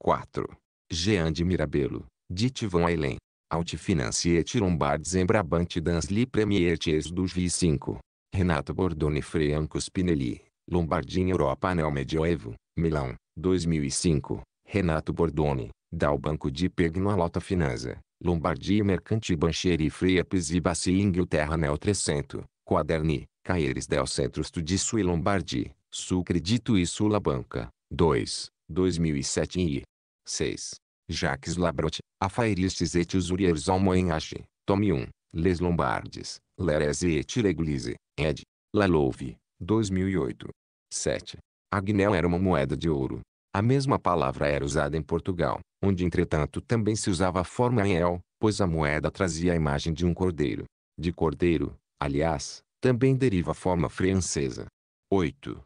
4. Jean de Mirabelo, Dit Van Halen, Altifinance et Lombards em Brabant dans le Premier Ties du V5. Renato Bordone Franco Spinelli, Lombardia Europa Anel Medioevo, Milão, 2005. Renato Bordoni, Dal o Banco de Pegno à Lota Finanza, Lombardia Mercante e Friepes e Bassi Inglaterra Anel 300, Quaderni, Caeres del Centro Studi e Lombardi, Sul Credito e Sula Banca, 2, 2007 e 6. Jacques Labrote, Afairistes et Usuriers au Moyen Moenage, Tome 1, Les Lombardes, Lerese et Tireglise, ed. La Louve, 2008. 7. Agnel era uma moeda de ouro. A mesma palavra era usada em Portugal, onde entretanto também se usava a forma anel, pois a moeda trazia a imagem de um cordeiro. De cordeiro, aliás, também deriva a forma francesa. 8.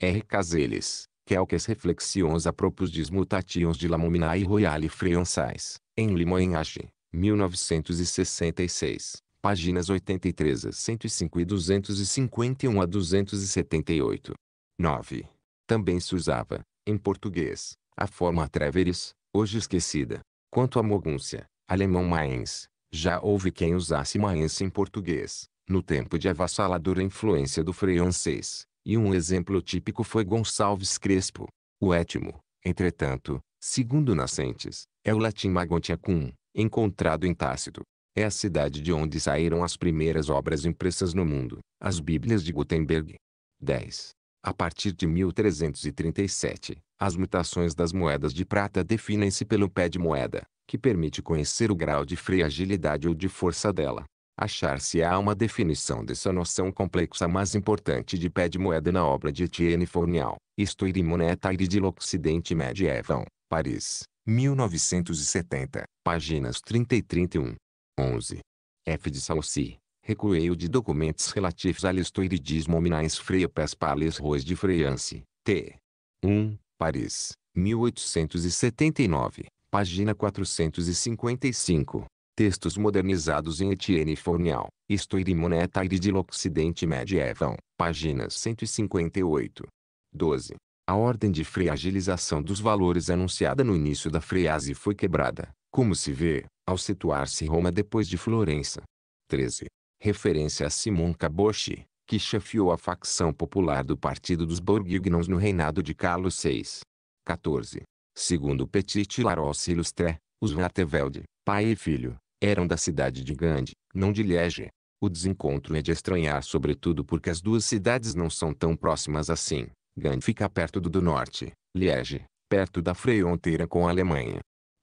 R. Caseles, quelques reflexions a propos des mutations de la momina e royale français, em Limoges, 1966 páginas 83 a 105 e 251 a 278. 9. Também se usava, em português, a forma Treveris, hoje esquecida. Quanto à mogúncia, alemão Maens, já houve quem usasse Maens em português, no tempo de avassaladora influência do francês, e um exemplo típico foi Gonçalves Crespo. O étimo, entretanto, segundo Nascentes, é o latim magontiacum, encontrado em Tácito. É a cidade de onde saíram as primeiras obras impressas no mundo, as Bíblias de Gutenberg. 10. A partir de 1337, as mutações das moedas de prata definem-se pelo pé de moeda, que permite conhecer o grau de fragilidade ou de força dela. Achar-se-á uma definição dessa noção complexa mais importante de pé de moeda na obra de Etienne Fournial, Histoire monetaire de l'Occidente medieval, Paris, 1970, páginas 30 e 31. 11. F de Salsi, recueio de documentos relativos à listoiridismo nominais Freipas Pales Rois de Freiance, T. 1, Paris, 1879, página 455. Textos modernizados em Etienne Fournial. Fornial, monetaire de l'Occidente Medieval, página 158. 12. A ordem de freagilização dos valores anunciada no início da frease foi quebrada, como se vê, ao situar-se Roma depois de Florença. 13. Referência a Simon Caboche, que chefiou a facção popular do Partido dos Borghignons no reinado de Carlos VI. 14. Segundo Petit Larosse Illustre, os Vatevelde, pai e filho, eram da cidade de Gand, não de Liege. O desencontro é de estranhar sobretudo porque as duas cidades não são tão próximas assim. Gand fica perto do, do norte, Liege, perto da fronteira com a Alemanha.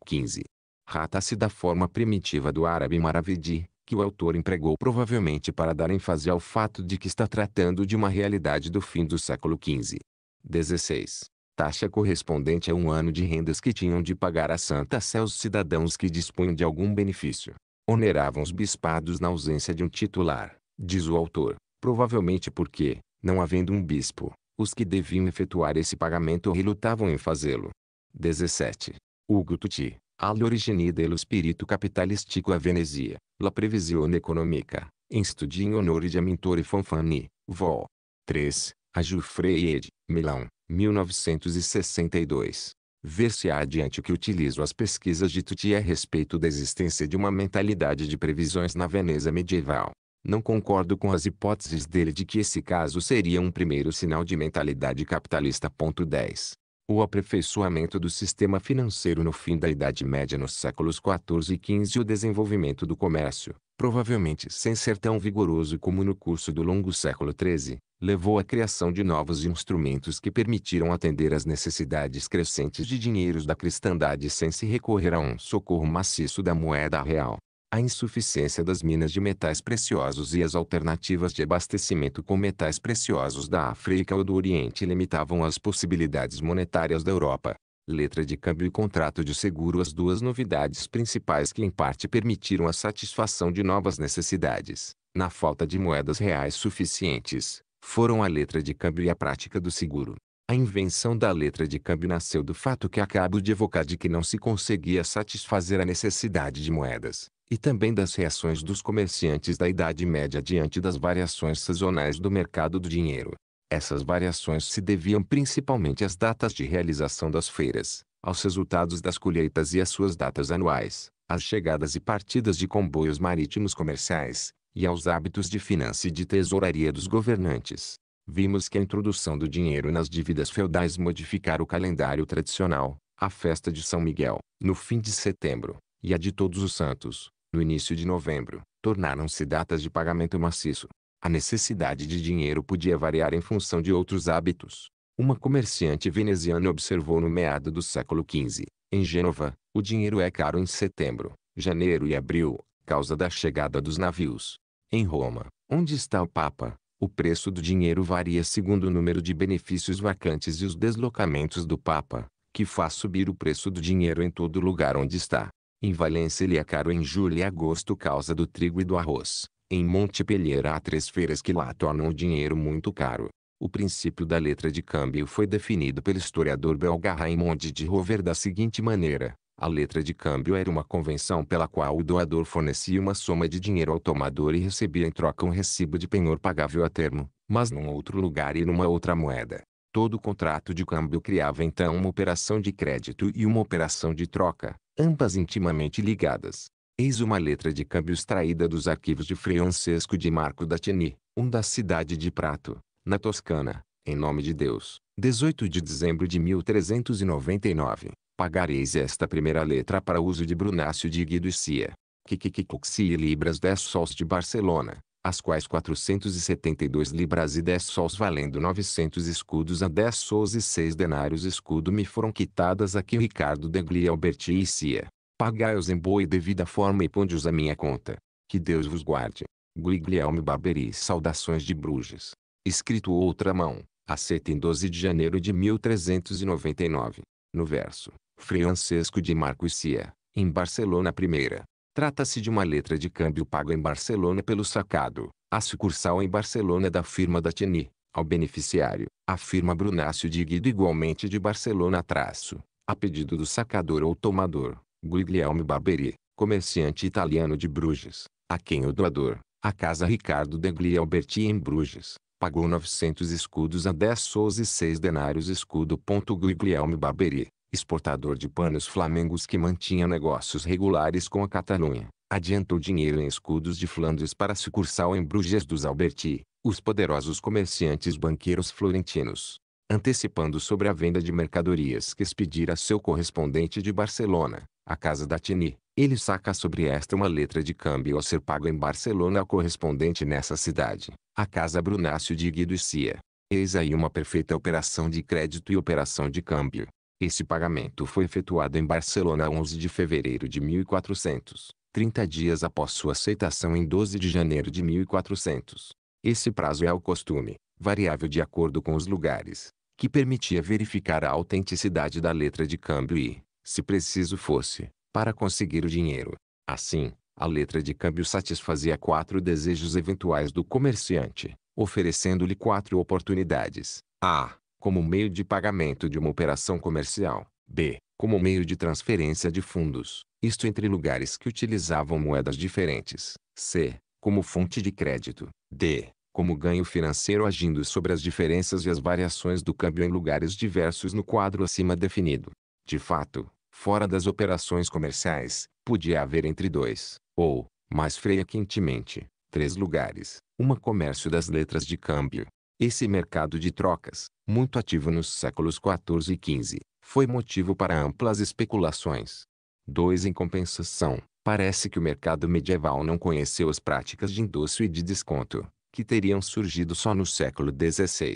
15. Trata-se da forma primitiva do árabe maravidi, que o autor empregou provavelmente para dar ênfase ao fato de que está tratando de uma realidade do fim do século XV. 16. Taxa correspondente a um ano de rendas que tinham de pagar a Santa Sé os cidadãos que dispunham de algum benefício. Oneravam os bispados na ausência de um titular, diz o autor, provavelmente porque, não havendo um bispo, os que deviam efetuar esse pagamento relutavam em fazê-lo. 17. Hugo Tuti, all'origine dello spirito capitalistico a Venezia, la previsione economica, em studi in onore di Amintore Fanfani, Vol. 3, a Giuffre ed, Milão, 1962. Ver-se adiante que utilizo as pesquisas de Tuti a respeito da existência de uma mentalidade de previsões na Veneza medieval. Não concordo com as hipóteses dele de que esse caso seria um primeiro sinal de mentalidade capitalista. 10. O aperfeiçoamento do sistema financeiro no fim da Idade Média nos séculos XIV e XV e o desenvolvimento do comércio, provavelmente sem ser tão vigoroso como no curso do longo século XIII, levou à criação de novos instrumentos que permitiram atender às necessidades crescentes de dinheiros da cristandade sem se recorrer a um socorro maciço da moeda real a insuficiência das minas de metais preciosos e as alternativas de abastecimento com metais preciosos da África ou do Oriente limitavam as possibilidades monetárias da Europa. Letra de câmbio e contrato de seguro as duas novidades principais que em parte permitiram a satisfação de novas necessidades, na falta de moedas reais suficientes, foram a letra de câmbio e a prática do seguro. A invenção da letra de câmbio nasceu do fato que acabo de evocar de que não se conseguia satisfazer a necessidade de moedas e também das reações dos comerciantes da Idade Média diante das variações sazonais do mercado do dinheiro. Essas variações se deviam principalmente às datas de realização das feiras, aos resultados das colheitas e às suas datas anuais, às chegadas e partidas de comboios marítimos comerciais, e aos hábitos de finança e de tesouraria dos governantes. Vimos que a introdução do dinheiro nas dívidas feudais modificara o calendário tradicional, a festa de São Miguel, no fim de setembro, e a de Todos os Santos, no início de novembro, tornaram-se datas de pagamento maciço. A necessidade de dinheiro podia variar em função de outros hábitos. Uma comerciante veneziana observou no meado do século XV, em Gênova, o dinheiro é caro em setembro, janeiro e abril, causa da chegada dos navios. Em Roma, onde está o Papa, o preço do dinheiro varia segundo o número de benefícios vacantes e os deslocamentos do Papa, que faz subir o preço do dinheiro em todo lugar onde está. Em Valência ele é caro em julho e agosto causa do trigo e do arroz. Em Montpellier há três feiras que lá tornam o dinheiro muito caro. O princípio da letra de câmbio foi definido pelo historiador belga Raymond de Rover da seguinte maneira. A letra de câmbio era uma convenção pela qual o doador fornecia uma soma de dinheiro ao tomador e recebia em troca um recibo de penhor pagável a termo, mas num outro lugar e numa outra moeda. Todo contrato de câmbio criava então uma operação de crédito e uma operação de troca, ambas intimamente ligadas. Eis uma letra de câmbio extraída dos arquivos de Francesco de Marco da Tini, um da cidade de Prato, na Toscana, em nome de Deus, 18 de dezembro de 1399. Pagareis esta primeira letra para uso de Brunácio de Guido e Cia, Quiquicoxi e Libras 10 Sols de Barcelona, as quais 472 libras e 10 sols valendo 900 escudos a 10 sols e 6 denários escudo me foram quitadas a que Ricardo de Glielberti e Cia. Pagai-os em boa e devida forma e ponde-os à minha conta. Que Deus vos guarde. Guiglielme Barberi Saudações de Bruges. Escrito outra mão, aceita em 12 de janeiro de 1399. No verso, Francisco de e Cia, em Barcelona primeira. Trata-se de uma letra de câmbio paga em Barcelona pelo sacado, a sucursal em Barcelona é da firma da TNI, ao beneficiário, firma Brunácio de Guido igualmente de Barcelona traço, a pedido do sacador ou tomador, Guglielmo Barberi, comerciante italiano de Bruges, a quem o doador, a casa Ricardo degli Alberti em Bruges, pagou 900 escudos a 10 sous e 6 denários escudo. Guglielmo Barberi, exportador de panos flamengos que mantinha negócios regulares com a Catalunha, adiantou dinheiro em escudos de Flandres para sucursal em Bruges dos Alberti, os poderosos comerciantes banqueiros florentinos, antecipando sobre a venda de mercadorias que expedira seu correspondente de Barcelona, a casa da Tini. Ele saca sobre esta uma letra de câmbio a ser pago em Barcelona ao correspondente nessa cidade, a Casa Brunácio de Guido e Cia. Eis aí uma perfeita operação de crédito e operação de câmbio. Esse pagamento foi efetuado em Barcelona 11 de fevereiro de 1400, 30 dias após sua aceitação em 12 de janeiro de 1400. Esse prazo é o costume, variável de acordo com os lugares, que permitia verificar a autenticidade da letra de câmbio e, se preciso fosse, para conseguir o dinheiro. Assim, a letra de câmbio satisfazia quatro desejos eventuais do comerciante, oferecendo-lhe quatro oportunidades: a como meio de pagamento de uma operação comercial, b. como meio de transferência de fundos, isto entre lugares que utilizavam moedas diferentes, c. como fonte de crédito, d. como ganho financeiro agindo sobre as diferenças e as variações do câmbio em lugares diversos no quadro acima definido. De fato, fora das operações comerciais, podia haver entre dois, ou, mais frequentemente, três lugares, uma comércio das letras de câmbio, esse mercado de trocas, muito ativo nos séculos XIV e XV, foi motivo para amplas especulações. 2. Em compensação, parece que o mercado medieval não conheceu as práticas de indústria e de desconto, que teriam surgido só no século XVI.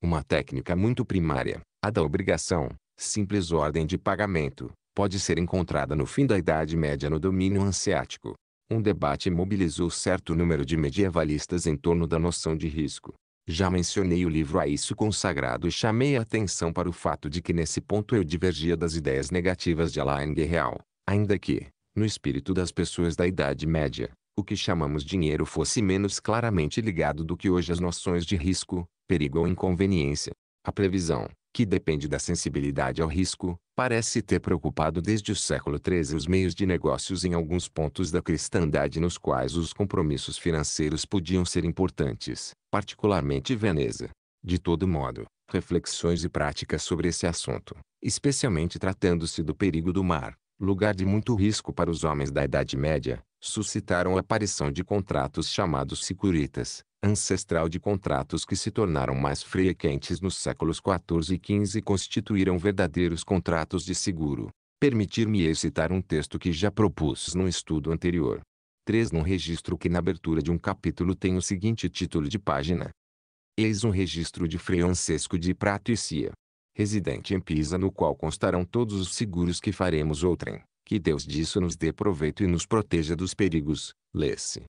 Uma técnica muito primária, a da obrigação, simples ordem de pagamento, pode ser encontrada no fim da Idade Média no domínio anciático. Um debate mobilizou certo número de medievalistas em torno da noção de risco. Já mencionei o livro A Isso Consagrado e chamei a atenção para o fato de que nesse ponto eu divergia das ideias negativas de Alain Guerreal, ainda que, no espírito das pessoas da Idade Média, o que chamamos dinheiro fosse menos claramente ligado do que hoje às noções de risco, perigo ou inconveniência. A previsão, que depende da sensibilidade ao risco, parece ter preocupado desde o século XIII os meios de negócios em alguns pontos da cristandade nos quais os compromissos financeiros podiam ser importantes, particularmente Veneza. De todo modo, reflexões e práticas sobre esse assunto, especialmente tratando-se do perigo do mar, lugar de muito risco para os homens da Idade Média, suscitaram a aparição de contratos chamados securitas, ancestral de contratos que se tornaram mais frequentes nos séculos XIV e XV e constituíram verdadeiros contratos de seguro. Permitir-me citar um texto que já propus num estudo anterior. 3. Num registro que na abertura de um capítulo tem o seguinte título de página. Eis um registro de Francesco de Prato e Cia, residente em Pisa no qual constarão todos os seguros que faremos outrem. Que Deus disso nos dê proveito e nos proteja dos perigos. Lê-se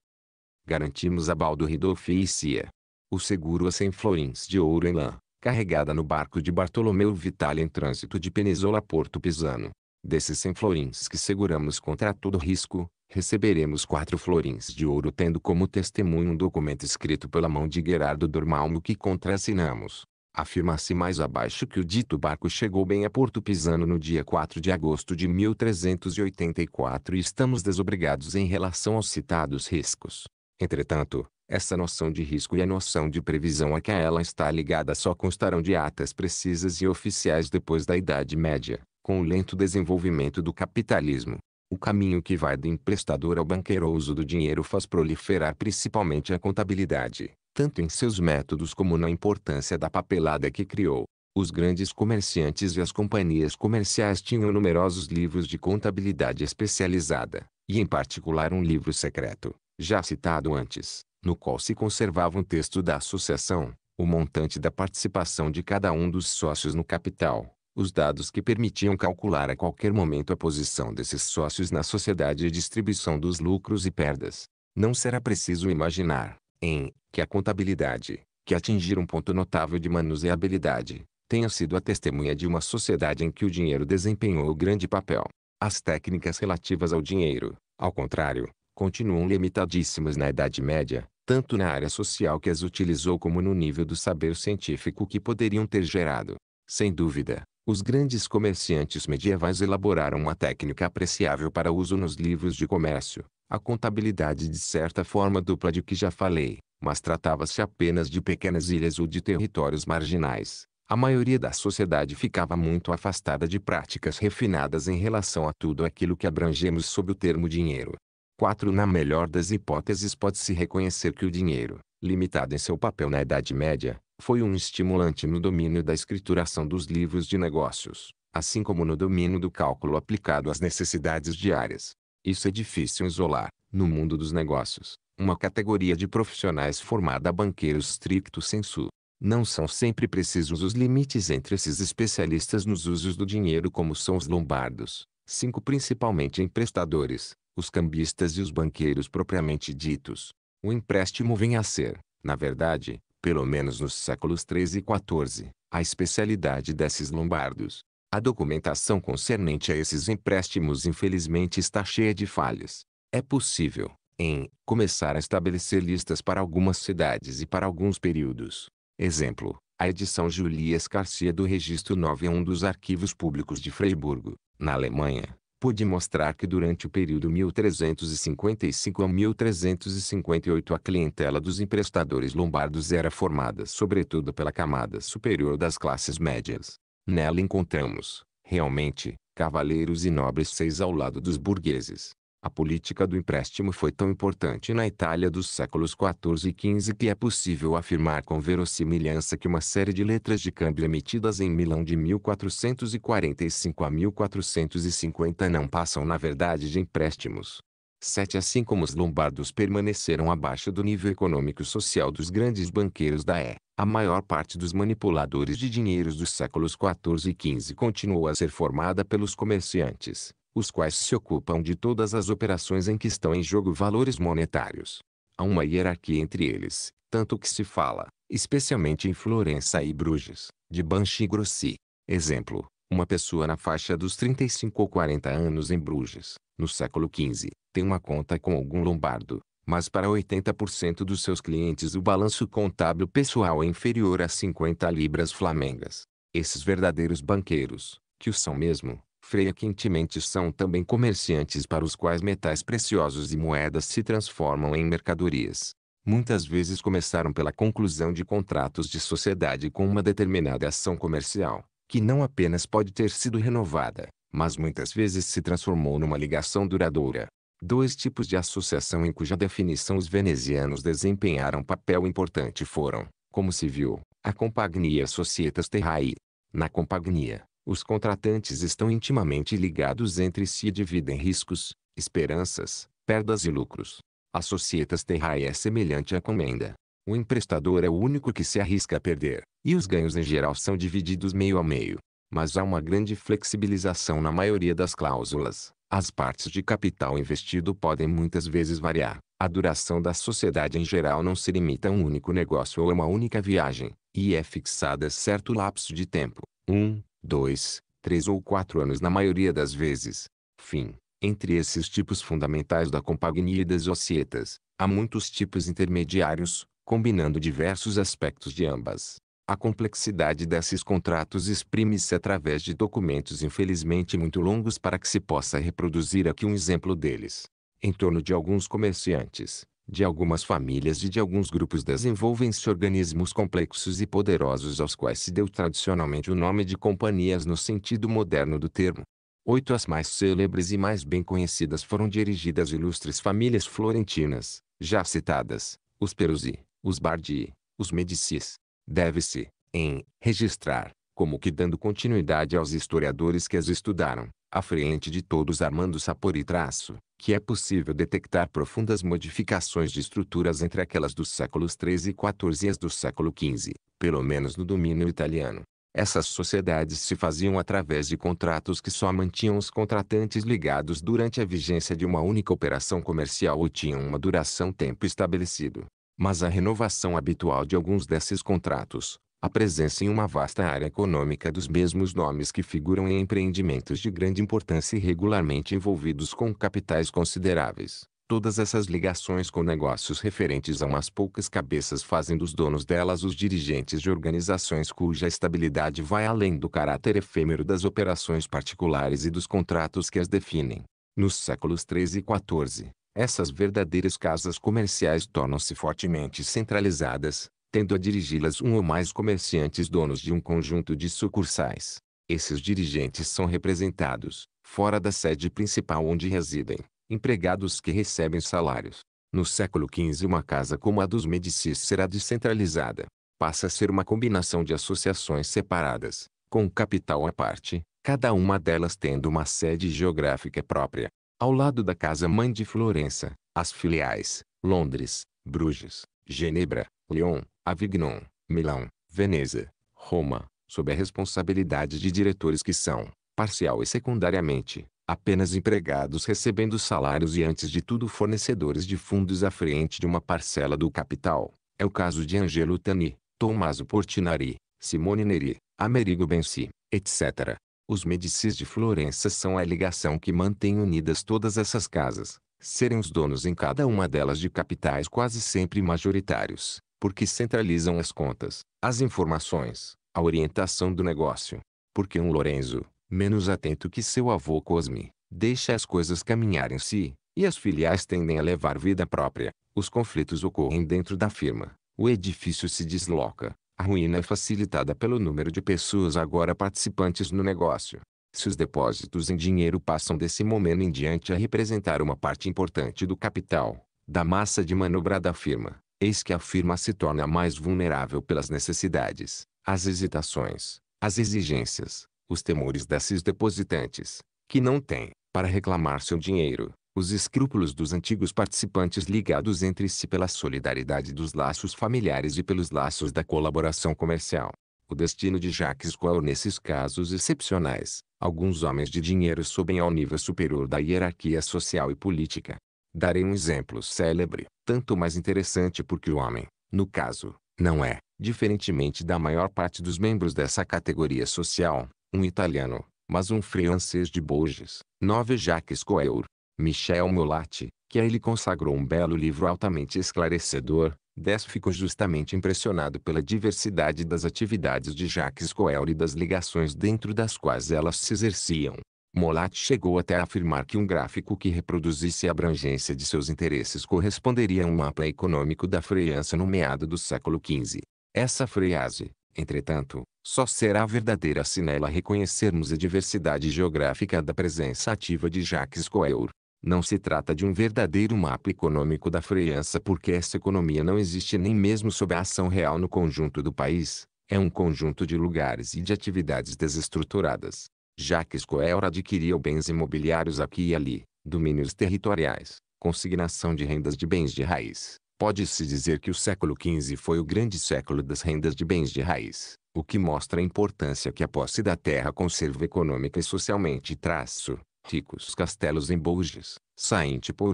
garantimos a baldo Ridolfi e Cia. O seguro a é 100 florins de ouro em lã, carregada no barco de Bartolomeu Vitale em trânsito de Penezola a Porto Pisano. Desses 100 florins que seguramos contra todo risco, receberemos quatro florins de ouro tendo como testemunho um documento escrito pela mão de Gerardo Dormalmo que contrassinamos. Afirma-se mais abaixo que o dito barco chegou bem a Porto Pisano no dia 4 de agosto de 1384 e estamos desobrigados em relação aos citados riscos. Entretanto, essa noção de risco e a noção de previsão a que ela está ligada só constarão de atas precisas e oficiais depois da Idade Média, com o lento desenvolvimento do capitalismo. O caminho que vai do emprestador ao banqueiro ao uso do dinheiro faz proliferar principalmente a contabilidade, tanto em seus métodos como na importância da papelada que criou. Os grandes comerciantes e as companhias comerciais tinham numerosos livros de contabilidade especializada, e em particular um livro secreto, já citado antes, no qual se conservava um texto da associação, o montante da participação de cada um dos sócios no capital, os dados que permitiam calcular a qualquer momento a posição desses sócios na sociedade e distribuição dos lucros e perdas. Não será preciso imaginar, em, que a contabilidade, que atingir um ponto notável de manuseabilidade, tenha sido a testemunha de uma sociedade em que o dinheiro desempenhou o grande papel. As técnicas relativas ao dinheiro, ao contrário, continuam limitadíssimas na Idade Média, tanto na área social que as utilizou como no nível do saber científico que poderiam ter gerado. Sem dúvida, os grandes comerciantes medievais elaboraram uma técnica apreciável para uso nos livros de comércio, a contabilidade de certa forma dupla de que já falei, mas tratava-se apenas de pequenas ilhas ou de territórios marginais. A maioria da sociedade ficava muito afastada de práticas refinadas em relação a tudo aquilo que abrangemos sob o termo dinheiro. 4. Na melhor das hipóteses pode-se reconhecer que o dinheiro, limitado em seu papel na Idade Média, foi um estimulante no domínio da escrituração dos livros de negócios, assim como no domínio do cálculo aplicado às necessidades diárias. Isso é difícil isolar, no mundo dos negócios, uma categoria de profissionais formada a banqueiros stricto sensu. Não são sempre precisos os limites entre esses especialistas nos usos do dinheiro como são os lombardos, cinco principalmente emprestadores, os cambistas e os banqueiros propriamente ditos. O empréstimo vem a ser, na verdade, pelo menos nos séculos XIII e XIV, a especialidade desses lombardos. A documentação concernente a esses empréstimos infelizmente está cheia de falhas. É possível, em, começar a estabelecer listas para algumas cidades e para alguns períodos. Exemplo, a edição Julias Garcia do Registro 9 é um dos arquivos públicos de Freiburgo, na Alemanha, pôde mostrar que durante o período 1355 a 1358 a clientela dos emprestadores lombardos era formada sobretudo pela camada superior das classes médias. Nela encontramos, realmente, cavaleiros e nobres seis ao lado dos burgueses, a política do empréstimo foi tão importante na Itália dos séculos XIV e XV que é possível afirmar com verossimilhança que uma série de letras de câmbio emitidas em Milão de 1445 a 1450 não passam na verdade de empréstimos. Sete Assim como os lombardos permaneceram abaixo do nível econômico e social dos grandes banqueiros da E, a maior parte dos manipuladores de dinheiros dos séculos XIV e XV continuou a ser formada pelos comerciantes os quais se ocupam de todas as operações em que estão em jogo valores monetários. Há uma hierarquia entre eles, tanto que se fala, especialmente em Florença e Bruges, de Banchi Grossi. Exemplo, uma pessoa na faixa dos 35 ou 40 anos em Bruges, no século XV, tem uma conta com algum lombardo, mas para 80% dos seus clientes o balanço contábil pessoal é inferior a 50 libras flamengas. Esses verdadeiros banqueiros, que o são mesmo, refreia quentemente são também comerciantes para os quais metais preciosos e moedas se transformam em mercadorias. Muitas vezes começaram pela conclusão de contratos de sociedade com uma determinada ação comercial, que não apenas pode ter sido renovada, mas muitas vezes se transformou numa ligação duradoura. Dois tipos de associação em cuja definição os venezianos desempenharam papel importante foram, como se viu, a Compagnia Societas Terrae. Na Compagnia, os contratantes estão intimamente ligados entre si e dividem riscos, esperanças, perdas e lucros. A societas terrae é semelhante à comenda. O emprestador é o único que se arrisca a perder, e os ganhos em geral são divididos meio a meio. Mas há uma grande flexibilização na maioria das cláusulas. As partes de capital investido podem muitas vezes variar. A duração da sociedade em geral não se limita a um único negócio ou a uma única viagem, e é fixada certo lapso de tempo, 1, dois, três ou quatro anos na maioria das vezes. Fim. Entre esses tipos fundamentais da compagnia e das ocietas, há muitos tipos intermediários, combinando diversos aspectos de ambas. A complexidade desses contratos exprime-se através de documentos infelizmente muito longos para que se possa reproduzir aqui um exemplo deles. Em torno de alguns comerciantes, de algumas famílias e de alguns grupos desenvolvem-se organismos complexos e poderosos aos quais se deu tradicionalmente o nome de companhias no sentido moderno do termo. Oito as mais célebres e mais bem conhecidas foram dirigidas ilustres famílias florentinas, já citadas, os Peruzzi, os Bardi, os Medicis. Deve-se, em, registrar, como que dando continuidade aos historiadores que as estudaram, à frente de todos Armando Sapori traço, que é possível detectar profundas modificações de estruturas entre aquelas dos séculos XIII e XIV e as do século XV, pelo menos no domínio italiano. Essas sociedades se faziam através de contratos que só mantinham os contratantes ligados durante a vigência de uma única operação comercial ou tinham uma duração tempo estabelecido. Mas a renovação habitual de alguns desses contratos, a presença em uma vasta área econômica dos mesmos nomes que figuram em empreendimentos de grande importância e regularmente envolvidos com capitais consideráveis. Todas essas ligações com negócios referentes a umas poucas cabeças fazem dos donos delas os dirigentes de organizações cuja estabilidade vai além do caráter efêmero das operações particulares e dos contratos que as definem. Nos séculos 13 e 14, essas verdadeiras casas comerciais tornam-se fortemente centralizadas, tendo a dirigi-las um ou mais comerciantes donos de um conjunto de sucursais. Esses dirigentes são representados, fora da sede principal onde residem, empregados que recebem salários. No século XV uma casa como a dos Medicis será descentralizada. Passa a ser uma combinação de associações separadas, com capital à parte, cada uma delas tendo uma sede geográfica própria. Ao lado da casa-mãe de Florença, as filiais, Londres, Bruges, Genebra, Lyon, Avignon, Milão, Veneza, Roma, sob a responsabilidade de diretores que são, parcial e secundariamente, apenas empregados recebendo salários e antes de tudo fornecedores de fundos à frente de uma parcela do capital. É o caso de Angelo Tani, Tommaso Portinari, Simone Neri, Amerigo Benci, etc. Os Medicis de Florença são a ligação que mantém unidas todas essas casas, serem os donos em cada uma delas de capitais quase sempre majoritários, porque centralizam as contas, as informações, a orientação do negócio. Porque um Lorenzo, menos atento que seu avô Cosme, deixa as coisas caminharem si, e as filiais tendem a levar vida própria. Os conflitos ocorrem dentro da firma, o edifício se desloca, a ruína é facilitada pelo número de pessoas agora participantes no negócio. Se os depósitos em dinheiro passam desse momento em diante a representar uma parte importante do capital, da massa de manobra da firma, eis que a firma se torna mais vulnerável pelas necessidades, as hesitações, as exigências, os temores desses depositantes, que não têm, para reclamar seu dinheiro, os escrúpulos dos antigos participantes ligados entre si pela solidariedade dos laços familiares e pelos laços da colaboração comercial. O destino de Jacques Coel nesses casos excepcionais, alguns homens de dinheiro sobem ao nível superior da hierarquia social e política, Darei um exemplo célebre, tanto mais interessante porque o homem, no caso, não é, diferentemente da maior parte dos membros dessa categoria social, um italiano, mas um francês de Bourges, nove Jacques Coeur, Michel Molat, que a ele consagrou um belo livro altamente esclarecedor, 10 ficou justamente impressionado pela diversidade das atividades de Jacques Coeur e das ligações dentro das quais elas se exerciam. Molat chegou até a afirmar que um gráfico que reproduzisse a abrangência de seus interesses corresponderia a um mapa econômico da França no meado do século XV. Essa frase, entretanto, só será verdadeira se nela reconhecermos a diversidade geográfica da presença ativa de Jacques Coeur. Não se trata de um verdadeiro mapa econômico da França porque essa economia não existe nem mesmo sob a ação real no conjunto do país. É um conjunto de lugares e de atividades desestruturadas. Jacques Coeur adquiriu bens imobiliários aqui e ali, domínios territoriais, consignação de rendas de bens de raiz. Pode-se dizer que o século XV foi o grande século das rendas de bens de raiz, o que mostra a importância que a posse da terra conserva econômica e socialmente. Traço, ricos castelos em Bourges, saint paul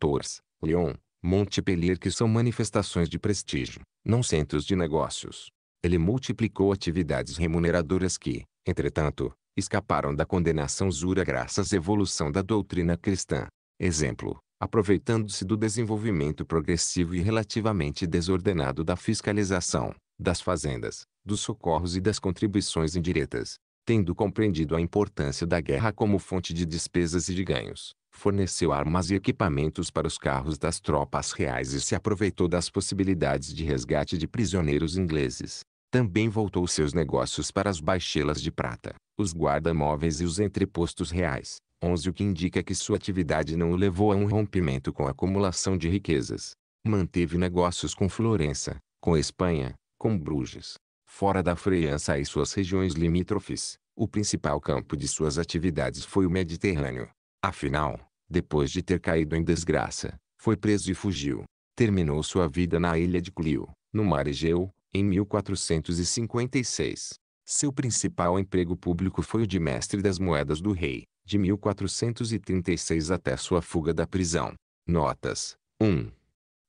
Tours, Lyon, Montpellier que são manifestações de prestígio, não centros de negócios. Ele multiplicou atividades remuneradoras que, entretanto, escaparam da condenação zura graças à evolução da doutrina cristã. Exemplo, aproveitando-se do desenvolvimento progressivo e relativamente desordenado da fiscalização, das fazendas, dos socorros e das contribuições indiretas, tendo compreendido a importância da guerra como fonte de despesas e de ganhos, forneceu armas e equipamentos para os carros das tropas reais e se aproveitou das possibilidades de resgate de prisioneiros ingleses, também voltou seus negócios para as baixelas de prata, os guarda-móveis e os entrepostos reais, 11 o que indica que sua atividade não o levou a um rompimento com a acumulação de riquezas. Manteve negócios com Florença, com Espanha, com Bruges, fora da França e suas regiões limítrofes. O principal campo de suas atividades foi o Mediterrâneo. Afinal, depois de ter caído em desgraça, foi preso e fugiu. Terminou sua vida na ilha de Clio, no mar Egeu, em 1456, seu principal emprego público foi o de mestre das moedas do rei, de 1436 até sua fuga da prisão. Notas 1.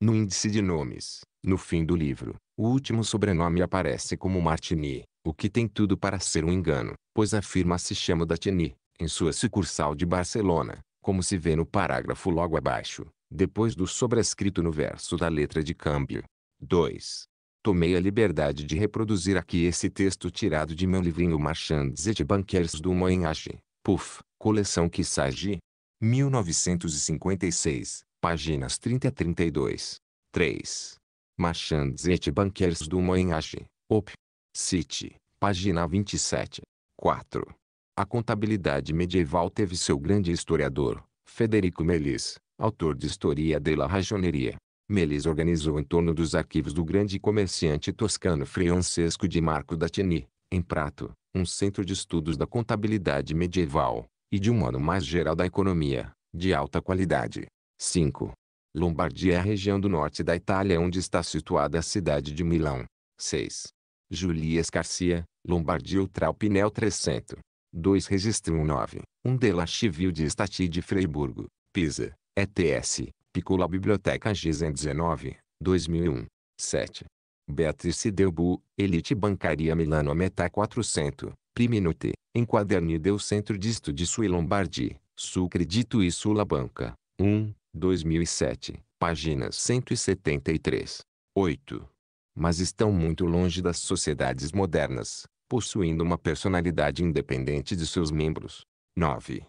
No índice de nomes, no fim do livro, o último sobrenome aparece como Martini, o que tem tudo para ser um engano, pois a firma se chama Datini, em sua sucursal de Barcelona, como se vê no parágrafo logo abaixo, depois do sobrescrito no verso da letra de câmbio. 2 tomei a liberdade de reproduzir aqui esse texto tirado de meu livrinho Marchands et Banquers do Moenage, puf, coleção que sai de 1956, páginas 30 a 32. 3. Marchands et Banquers do Moenage, Op. City, página 27. 4. A contabilidade medieval teve seu grande historiador, Federico Melis, autor de Historia de la Rajoneria, Melis organizou em torno dos arquivos do grande comerciante toscano Francesco di Marco da Tini, em Prato, um centro de estudos da contabilidade medieval, e de um ano mais geral da economia, de alta qualidade. 5. Lombardia é a região do norte da Itália onde está situada a cidade de Milão. 6. Julias Garcia, Lombardia Pinel 300. 2 Registro 9. Um della Civil de Stati de Freiburgo, Pisa, ETS, Piccola Biblioteca Gizem 19, 2001. 7. Beatrice Deubu Elite Bancaria Milano Meta 400, Priminute, Enquaderni del Centro de Studi sui Lombardi, Sul Credito e Sula Banca, 1, 2007, páginas 173. 8. Mas estão muito longe das sociedades modernas, possuindo uma personalidade independente de seus membros. 9.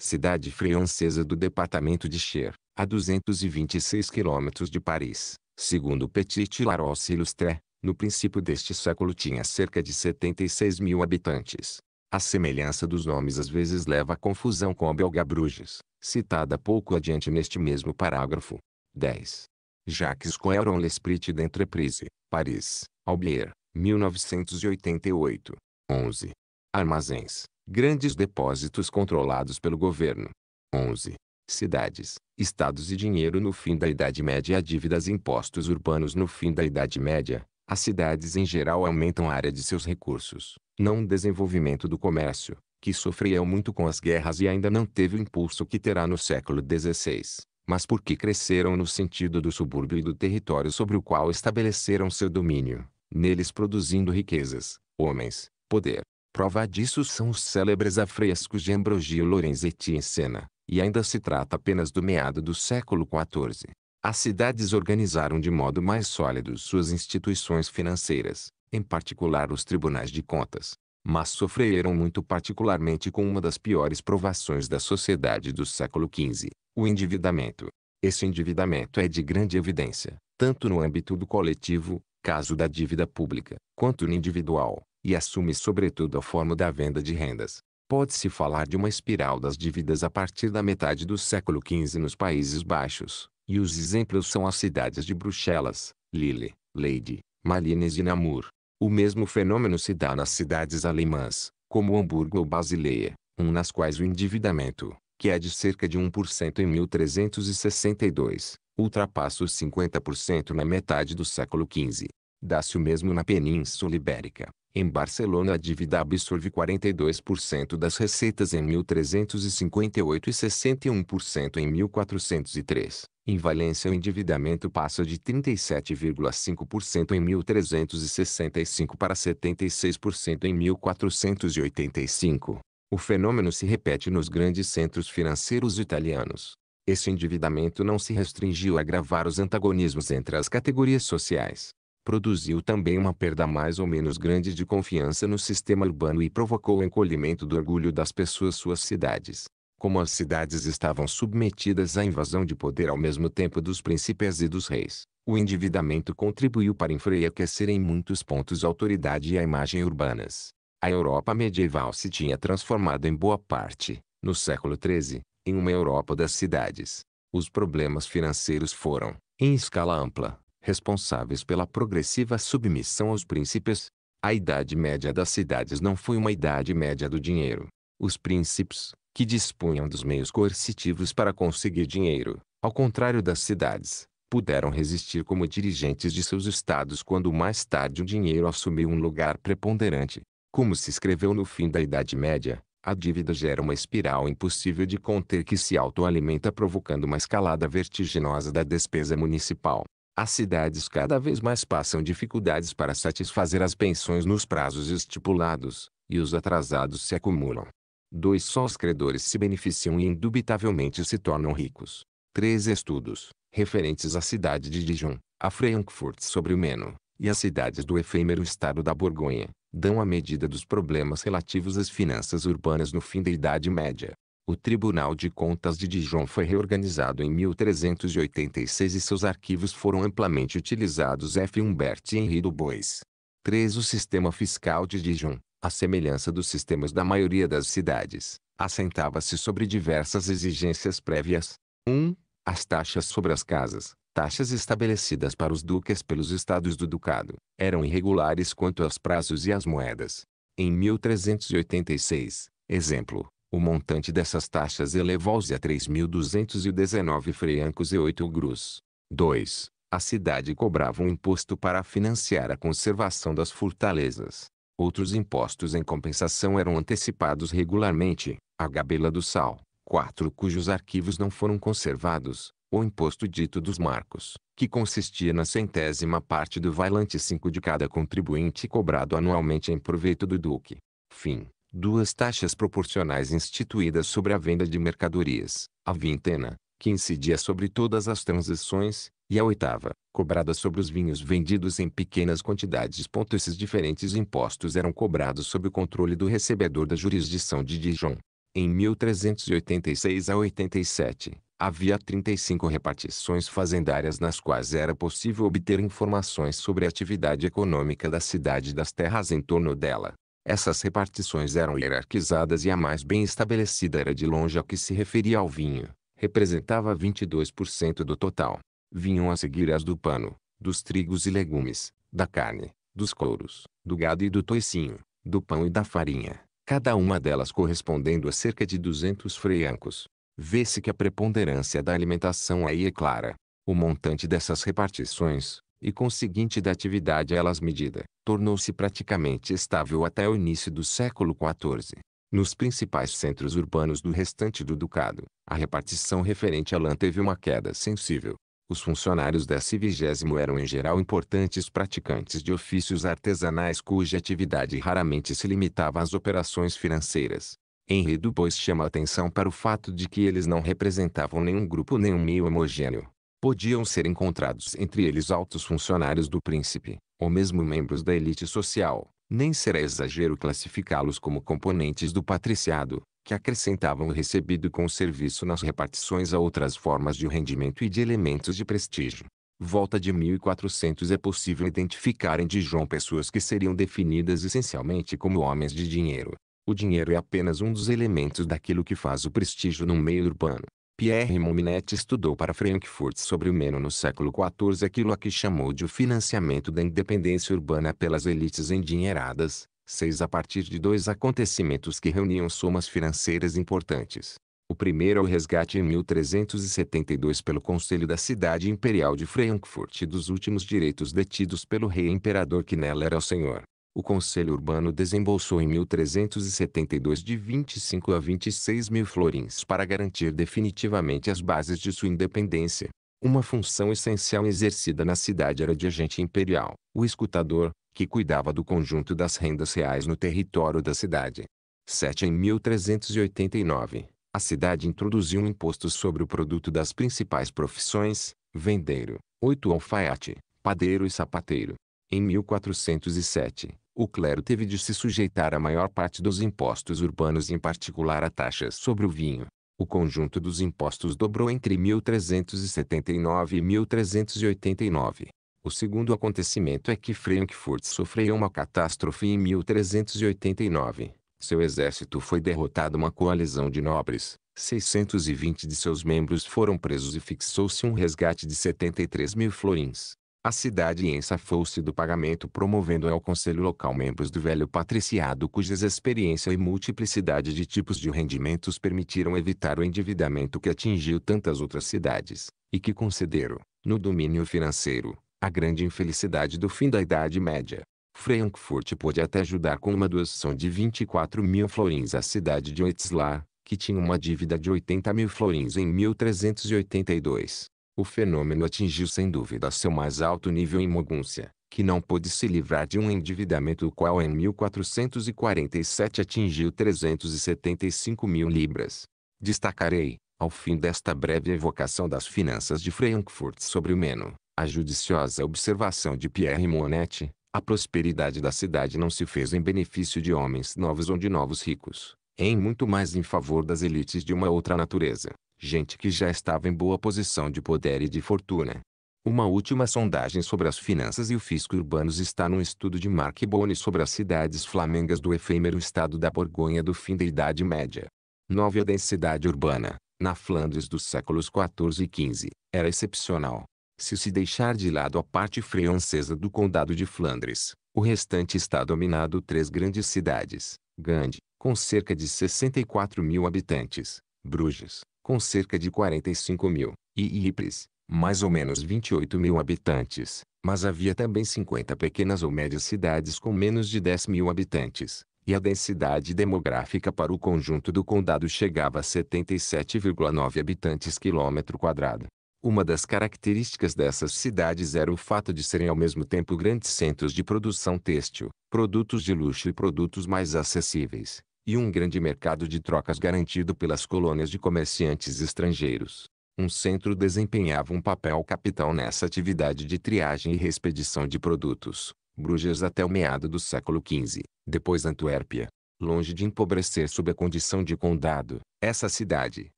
Cidade francesa do departamento de Cher, a 226 quilômetros de Paris. Segundo Petit Larosse Illustre, no princípio deste século tinha cerca de 76 mil habitantes. A semelhança dos nomes às vezes leva à confusão com a belga Bruges, citada pouco adiante neste mesmo parágrafo. 10. Jacques Coeuron L'Esprit d'Entreprise, Paris, Aubier, 1988. 11. Armazéns, grandes depósitos controlados pelo governo. 11 cidades, estados e dinheiro no fim da Idade Média dívidas e impostos urbanos no fim da Idade Média, as cidades em geral aumentam a área de seus recursos, não o desenvolvimento do comércio, que sofreu muito com as guerras e ainda não teve o impulso que terá no século XVI, mas porque cresceram no sentido do subúrbio e do território sobre o qual estabeleceram seu domínio, neles produzindo riquezas, homens, poder. Prova disso são os célebres afrescos de Ambrogio Lorenzetti em cena e ainda se trata apenas do meado do século XIV. As cidades organizaram de modo mais sólido suas instituições financeiras, em particular os tribunais de contas, mas sofreram muito particularmente com uma das piores provações da sociedade do século XV, o endividamento. Esse endividamento é de grande evidência, tanto no âmbito do coletivo, caso da dívida pública, quanto no individual, e assume sobretudo a forma da venda de rendas, Pode-se falar de uma espiral das dívidas a partir da metade do século XV nos Países Baixos, e os exemplos são as cidades de Bruxelas, Lille, Leyde, Malines e Namur. O mesmo fenômeno se dá nas cidades alemãs, como Hamburgo ou Basileia, um nas quais o endividamento, que é de cerca de 1% em 1362, ultrapassa os 50% na metade do século XV. Dá-se o mesmo na Península Ibérica, em Barcelona a dívida absorve 42% das receitas em 1358 e 61% em 1403. Em Valência o endividamento passa de 37,5% em 1365 para 76% em 1485. O fenômeno se repete nos grandes centros financeiros italianos. Esse endividamento não se restringiu a agravar os antagonismos entre as categorias sociais produziu também uma perda mais ou menos grande de confiança no sistema urbano e provocou o encolhimento do orgulho das pessoas suas cidades. Como as cidades estavam submetidas à invasão de poder ao mesmo tempo dos príncipes e dos reis, o endividamento contribuiu para enfraquecer em muitos pontos a autoridade e a imagem urbanas. A Europa medieval se tinha transformado em boa parte, no século XIII, em uma Europa das cidades. Os problemas financeiros foram, em escala ampla, responsáveis pela progressiva submissão aos príncipes, a Idade Média das cidades não foi uma Idade Média do dinheiro. Os príncipes, que dispunham dos meios coercitivos para conseguir dinheiro, ao contrário das cidades, puderam resistir como dirigentes de seus estados quando mais tarde o dinheiro assumiu um lugar preponderante. Como se escreveu no fim da Idade Média, a dívida gera uma espiral impossível de conter que se autoalimenta provocando uma escalada vertiginosa da despesa municipal. As cidades cada vez mais passam dificuldades para satisfazer as pensões nos prazos estipulados, e os atrasados se acumulam. Dois só os credores se beneficiam e indubitavelmente se tornam ricos. Três estudos, referentes à cidade de Dijon, a Frankfurt sobre o Meno, e as cidades do efêmero estado da Borgonha, dão a medida dos problemas relativos às finanças urbanas no fim da Idade Média. O Tribunal de Contas de Dijon foi reorganizado em 1386 e seus arquivos foram amplamente utilizados F. Humbert e Henri Dubois. 3. O sistema fiscal de Dijon, à semelhança dos sistemas da maioria das cidades, assentava-se sobre diversas exigências prévias. 1. Um, as taxas sobre as casas, taxas estabelecidas para os duques pelos estados do ducado, eram irregulares quanto aos prazos e às moedas. Em 1386, exemplo, o montante dessas taxas elevou-se a 3.219 francos e 8 grus. 2. A cidade cobrava um imposto para financiar a conservação das fortalezas. Outros impostos em compensação eram antecipados regularmente, a gabela do sal, 4 cujos arquivos não foram conservados, o imposto dito dos marcos, que consistia na centésima parte do valente 5 de cada contribuinte cobrado anualmente em proveito do duque. Fim duas taxas proporcionais instituídas sobre a venda de mercadorias, a vintena, que incidia sobre todas as transações, e a oitava, cobrada sobre os vinhos vendidos em pequenas quantidades. Esses diferentes impostos eram cobrados sob o controle do recebedor da jurisdição de Dijon. Em 1386 a 87, havia 35 repartições fazendárias nas quais era possível obter informações sobre a atividade econômica da cidade e das terras em torno dela. Essas repartições eram hierarquizadas e a mais bem estabelecida era de longe a que se referia ao vinho, representava 22% do total. Vinham a seguir as do pano, dos trigos e legumes, da carne, dos couros, do gado e do toicinho, do pão e da farinha, cada uma delas correspondendo a cerca de 200 freiancos. Vê-se que a preponderância da alimentação aí é clara. O montante dessas repartições, e conseguinte da atividade a elas medida, tornou-se praticamente estável até o início do século XIV. Nos principais centros urbanos do restante do ducado, a repartição referente a lã teve uma queda sensível. Os funcionários desse vigésimo eram em geral importantes praticantes de ofícios artesanais cuja atividade raramente se limitava às operações financeiras. Henri Dubois chama atenção para o fato de que eles não representavam nenhum grupo nem um meio homogêneo. Podiam ser encontrados entre eles altos funcionários do príncipe, ou mesmo membros da elite social. Nem será exagero classificá-los como componentes do patriciado, que acrescentavam o recebido com o serviço nas repartições a outras formas de rendimento e de elementos de prestígio. Volta de 1400 é possível identificar em Dijon pessoas que seriam definidas essencialmente como homens de dinheiro. O dinheiro é apenas um dos elementos daquilo que faz o prestígio no meio urbano. Pierre Monnet estudou para Frankfurt sobre o Meno no século XIV aquilo a que chamou de o financiamento da independência urbana pelas elites endinheiradas, seis a partir de dois acontecimentos que reuniam somas financeiras importantes. O primeiro é o resgate em 1372 pelo Conselho da Cidade Imperial de Frankfurt dos últimos direitos detidos pelo rei imperador que nela era o senhor o Conselho Urbano desembolsou em 1372 de 25 a 26 mil florins para garantir definitivamente as bases de sua independência. Uma função essencial exercida na cidade era de agente imperial, o escutador, que cuidava do conjunto das rendas reais no território da cidade. 7. Em 1389, a cidade introduziu um imposto sobre o produto das principais profissões, vendeiro, oito alfaiate, padeiro e sapateiro. Em 1407, o clero teve de se sujeitar à maior parte dos impostos urbanos em particular a taxas sobre o vinho. O conjunto dos impostos dobrou entre 1379 e 1389. O segundo acontecimento é que Frankfurt sofreu uma catástrofe em 1389. Seu exército foi derrotado uma coalizão de nobres, 620 de seus membros foram presos e fixou-se um resgate de 73 mil florins. A cidade ensafou-se do pagamento promovendo ao conselho local membros do velho patriciado cujas experiência e multiplicidade de tipos de rendimentos permitiram evitar o endividamento que atingiu tantas outras cidades, e que concederam, no domínio financeiro, a grande infelicidade do fim da Idade Média. Frankfurt pôde até ajudar com uma doação de 24 mil florins à cidade de Wetzlar, que tinha uma dívida de 80 mil florins em 1382. O fenômeno atingiu sem dúvida seu mais alto nível em Mogúncia, que não pôde se livrar de um endividamento o qual em 1447 atingiu 375 mil libras. Destacarei, ao fim desta breve evocação das finanças de Frankfurt sobre o Meno, a judiciosa observação de Pierre Monnet: a prosperidade da cidade não se fez em benefício de homens novos ou de novos ricos, em muito mais em favor das elites de uma outra natureza, gente que já estava em boa posição de poder e de fortuna. Uma última sondagem sobre as finanças e o fisco urbanos está num estudo de Mark Boni sobre as cidades flamengas do efêmero estado da Borgonha do fim da Idade Média. Nove A densidade urbana, na Flandres dos séculos XIV e XV, era excepcional. Se se deixar de lado a parte francesa do Condado de Flandres, o restante está dominado três grandes cidades, Gand, com cerca de 64 mil habitantes, Bruges, com cerca de 45 mil, e Ypres, mais ou menos 28 mil habitantes, mas havia também 50 pequenas ou médias cidades com menos de 10 mil habitantes, e a densidade demográfica para o conjunto do condado chegava a 77,9 habitantes quilômetro quadrado. Uma das características dessas cidades era o fato de serem ao mesmo tempo grandes centros de produção têxtil, produtos de luxo e produtos mais acessíveis, e um grande mercado de trocas garantido pelas colônias de comerciantes estrangeiros. Um centro desempenhava um papel capital nessa atividade de triagem e expedição de produtos, Bruges até o meado do século XV, depois Antuérpia. Longe de empobrecer sob a condição de condado, essa cidade,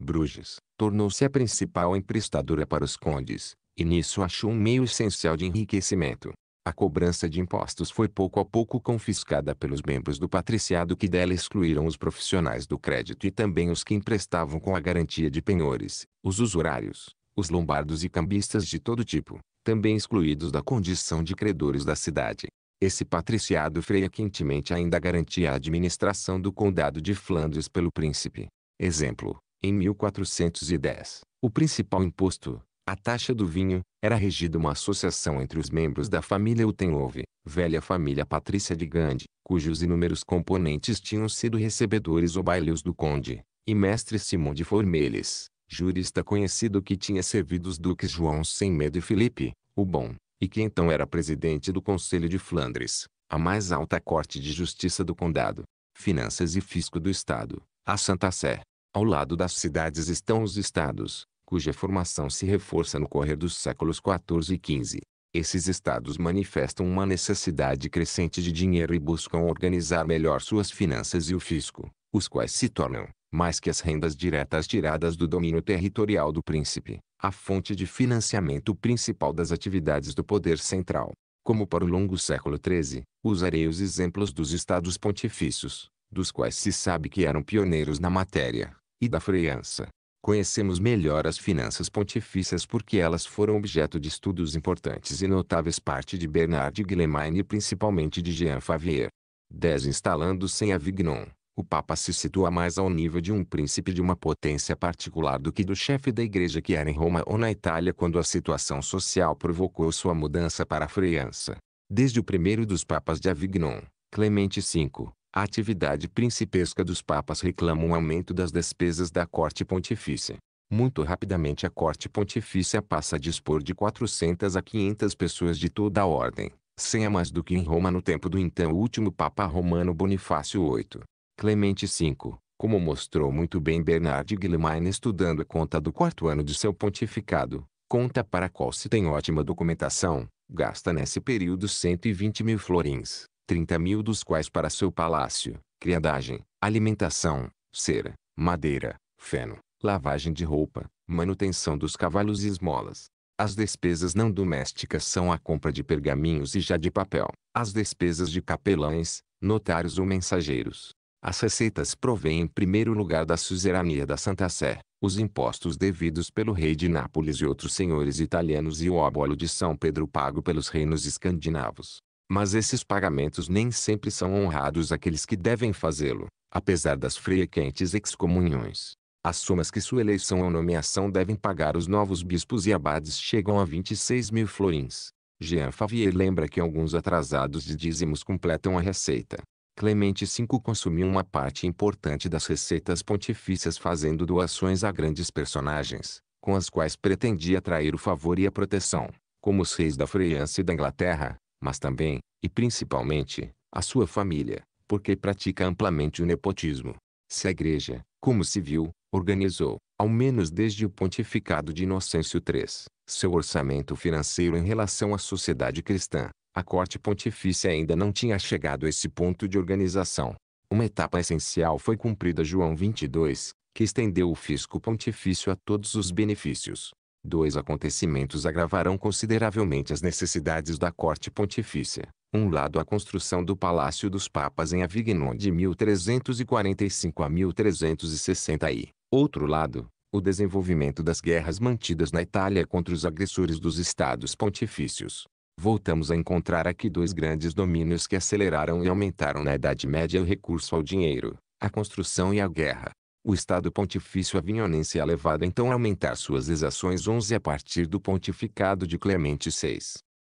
Bruges, tornou-se a principal emprestadora para os condes, e nisso achou um meio essencial de enriquecimento. A cobrança de impostos foi pouco a pouco confiscada pelos membros do patriciado que dela excluíram os profissionais do crédito e também os que emprestavam com a garantia de penhores, os usurários, os lombardos e cambistas de todo tipo, também excluídos da condição de credores da cidade. Esse patriciado freia quentemente ainda garantia a administração do condado de Flandres pelo príncipe. Exemplo, em 1410, o principal imposto, a taxa do vinho, era regida uma associação entre os membros da família Utenhove, velha família patrícia de Gandhi, cujos inúmeros componentes tinham sido recebedores ou baileus do conde, e mestre Simão de Formeles, jurista conhecido que tinha servido os duques João sem medo e Felipe, o Bom, e que então era presidente do Conselho de Flandres, a mais alta corte de justiça do condado, finanças e fisco do estado, a Santa Sé. Ao lado das cidades estão os estados, cuja formação se reforça no correr dos séculos XIV e XV. Esses estados manifestam uma necessidade crescente de dinheiro e buscam organizar melhor suas finanças e o fisco, os quais se tornam, mais que as rendas diretas tiradas do domínio territorial do príncipe, a fonte de financiamento principal das atividades do poder central. Como para o longo século XIII, usarei os exemplos dos estados pontifícios, dos quais se sabe que eram pioneiros na matéria, e da França, Conhecemos melhor as finanças pontifícias porque elas foram objeto de estudos importantes e notáveis parte de Bernard Guilemaine e principalmente de Jean Favier. 10. Instalando-se em Avignon, o Papa se situa mais ao nível de um príncipe de uma potência particular do que do chefe da igreja que era em Roma ou na Itália quando a situação social provocou sua mudança para a França. Desde o primeiro dos papas de Avignon, Clemente V, a atividade principesca dos papas reclama um aumento das despesas da corte pontifícia. Muito rapidamente a corte pontifícia passa a dispor de 400 a 500 pessoas de toda a ordem, sem a mais do que em Roma no tempo do então último papa romano Bonifácio VIII. Clemente V, como mostrou muito bem Bernard Guilherme estudando a conta do quarto ano de seu pontificado, conta para a qual se tem ótima documentação, gasta nesse período 120 mil florins, trinta mil dos quais para seu palácio, criadagem, alimentação, cera, madeira, feno, lavagem de roupa, manutenção dos cavalos e esmolas. As despesas não domésticas são a compra de pergaminhos e já de papel, as despesas de capelães, notários ou mensageiros. As receitas provêm em primeiro lugar da suzerania da Santa Sé, os impostos devidos pelo rei de Nápoles e outros senhores italianos e o óbolo de São Pedro pago pelos reinos escandinavos. Mas esses pagamentos nem sempre são honrados aqueles que devem fazê-lo, apesar das frequentes excomunhões. As somas que sua eleição ou nomeação devem pagar os novos bispos e abades chegam a 26 mil florins. Jean Favier lembra que alguns atrasados de dízimos completam a receita. Clemente V consumiu uma parte importante das receitas pontifícias fazendo doações a grandes personagens, com as quais pretendia atrair o favor e a proteção, como os reis da França e da Inglaterra, mas também, e principalmente, a sua família, porque pratica amplamente o nepotismo. Se a Igreja, como se viu, organizou, ao menos desde o pontificado de Inocêncio III, seu orçamento financeiro em relação à sociedade cristã, a corte pontifícia ainda não tinha chegado a esse ponto de organização. Uma etapa essencial foi cumprida João 22, que estendeu o fisco pontifício a todos os benefícios, Dois acontecimentos agravarão consideravelmente as necessidades da corte pontifícia. Um lado a construção do Palácio dos Papas em Avignon de 1345 a 1360 e, outro lado, o desenvolvimento das guerras mantidas na Itália contra os agressores dos estados pontifícios. Voltamos a encontrar aqui dois grandes domínios que aceleraram e aumentaram na Idade Média o recurso ao dinheiro, a construção e a guerra. O Estado Pontifício Avinhonense é levado então a aumentar suas exações 11 a partir do pontificado de Clemente VI.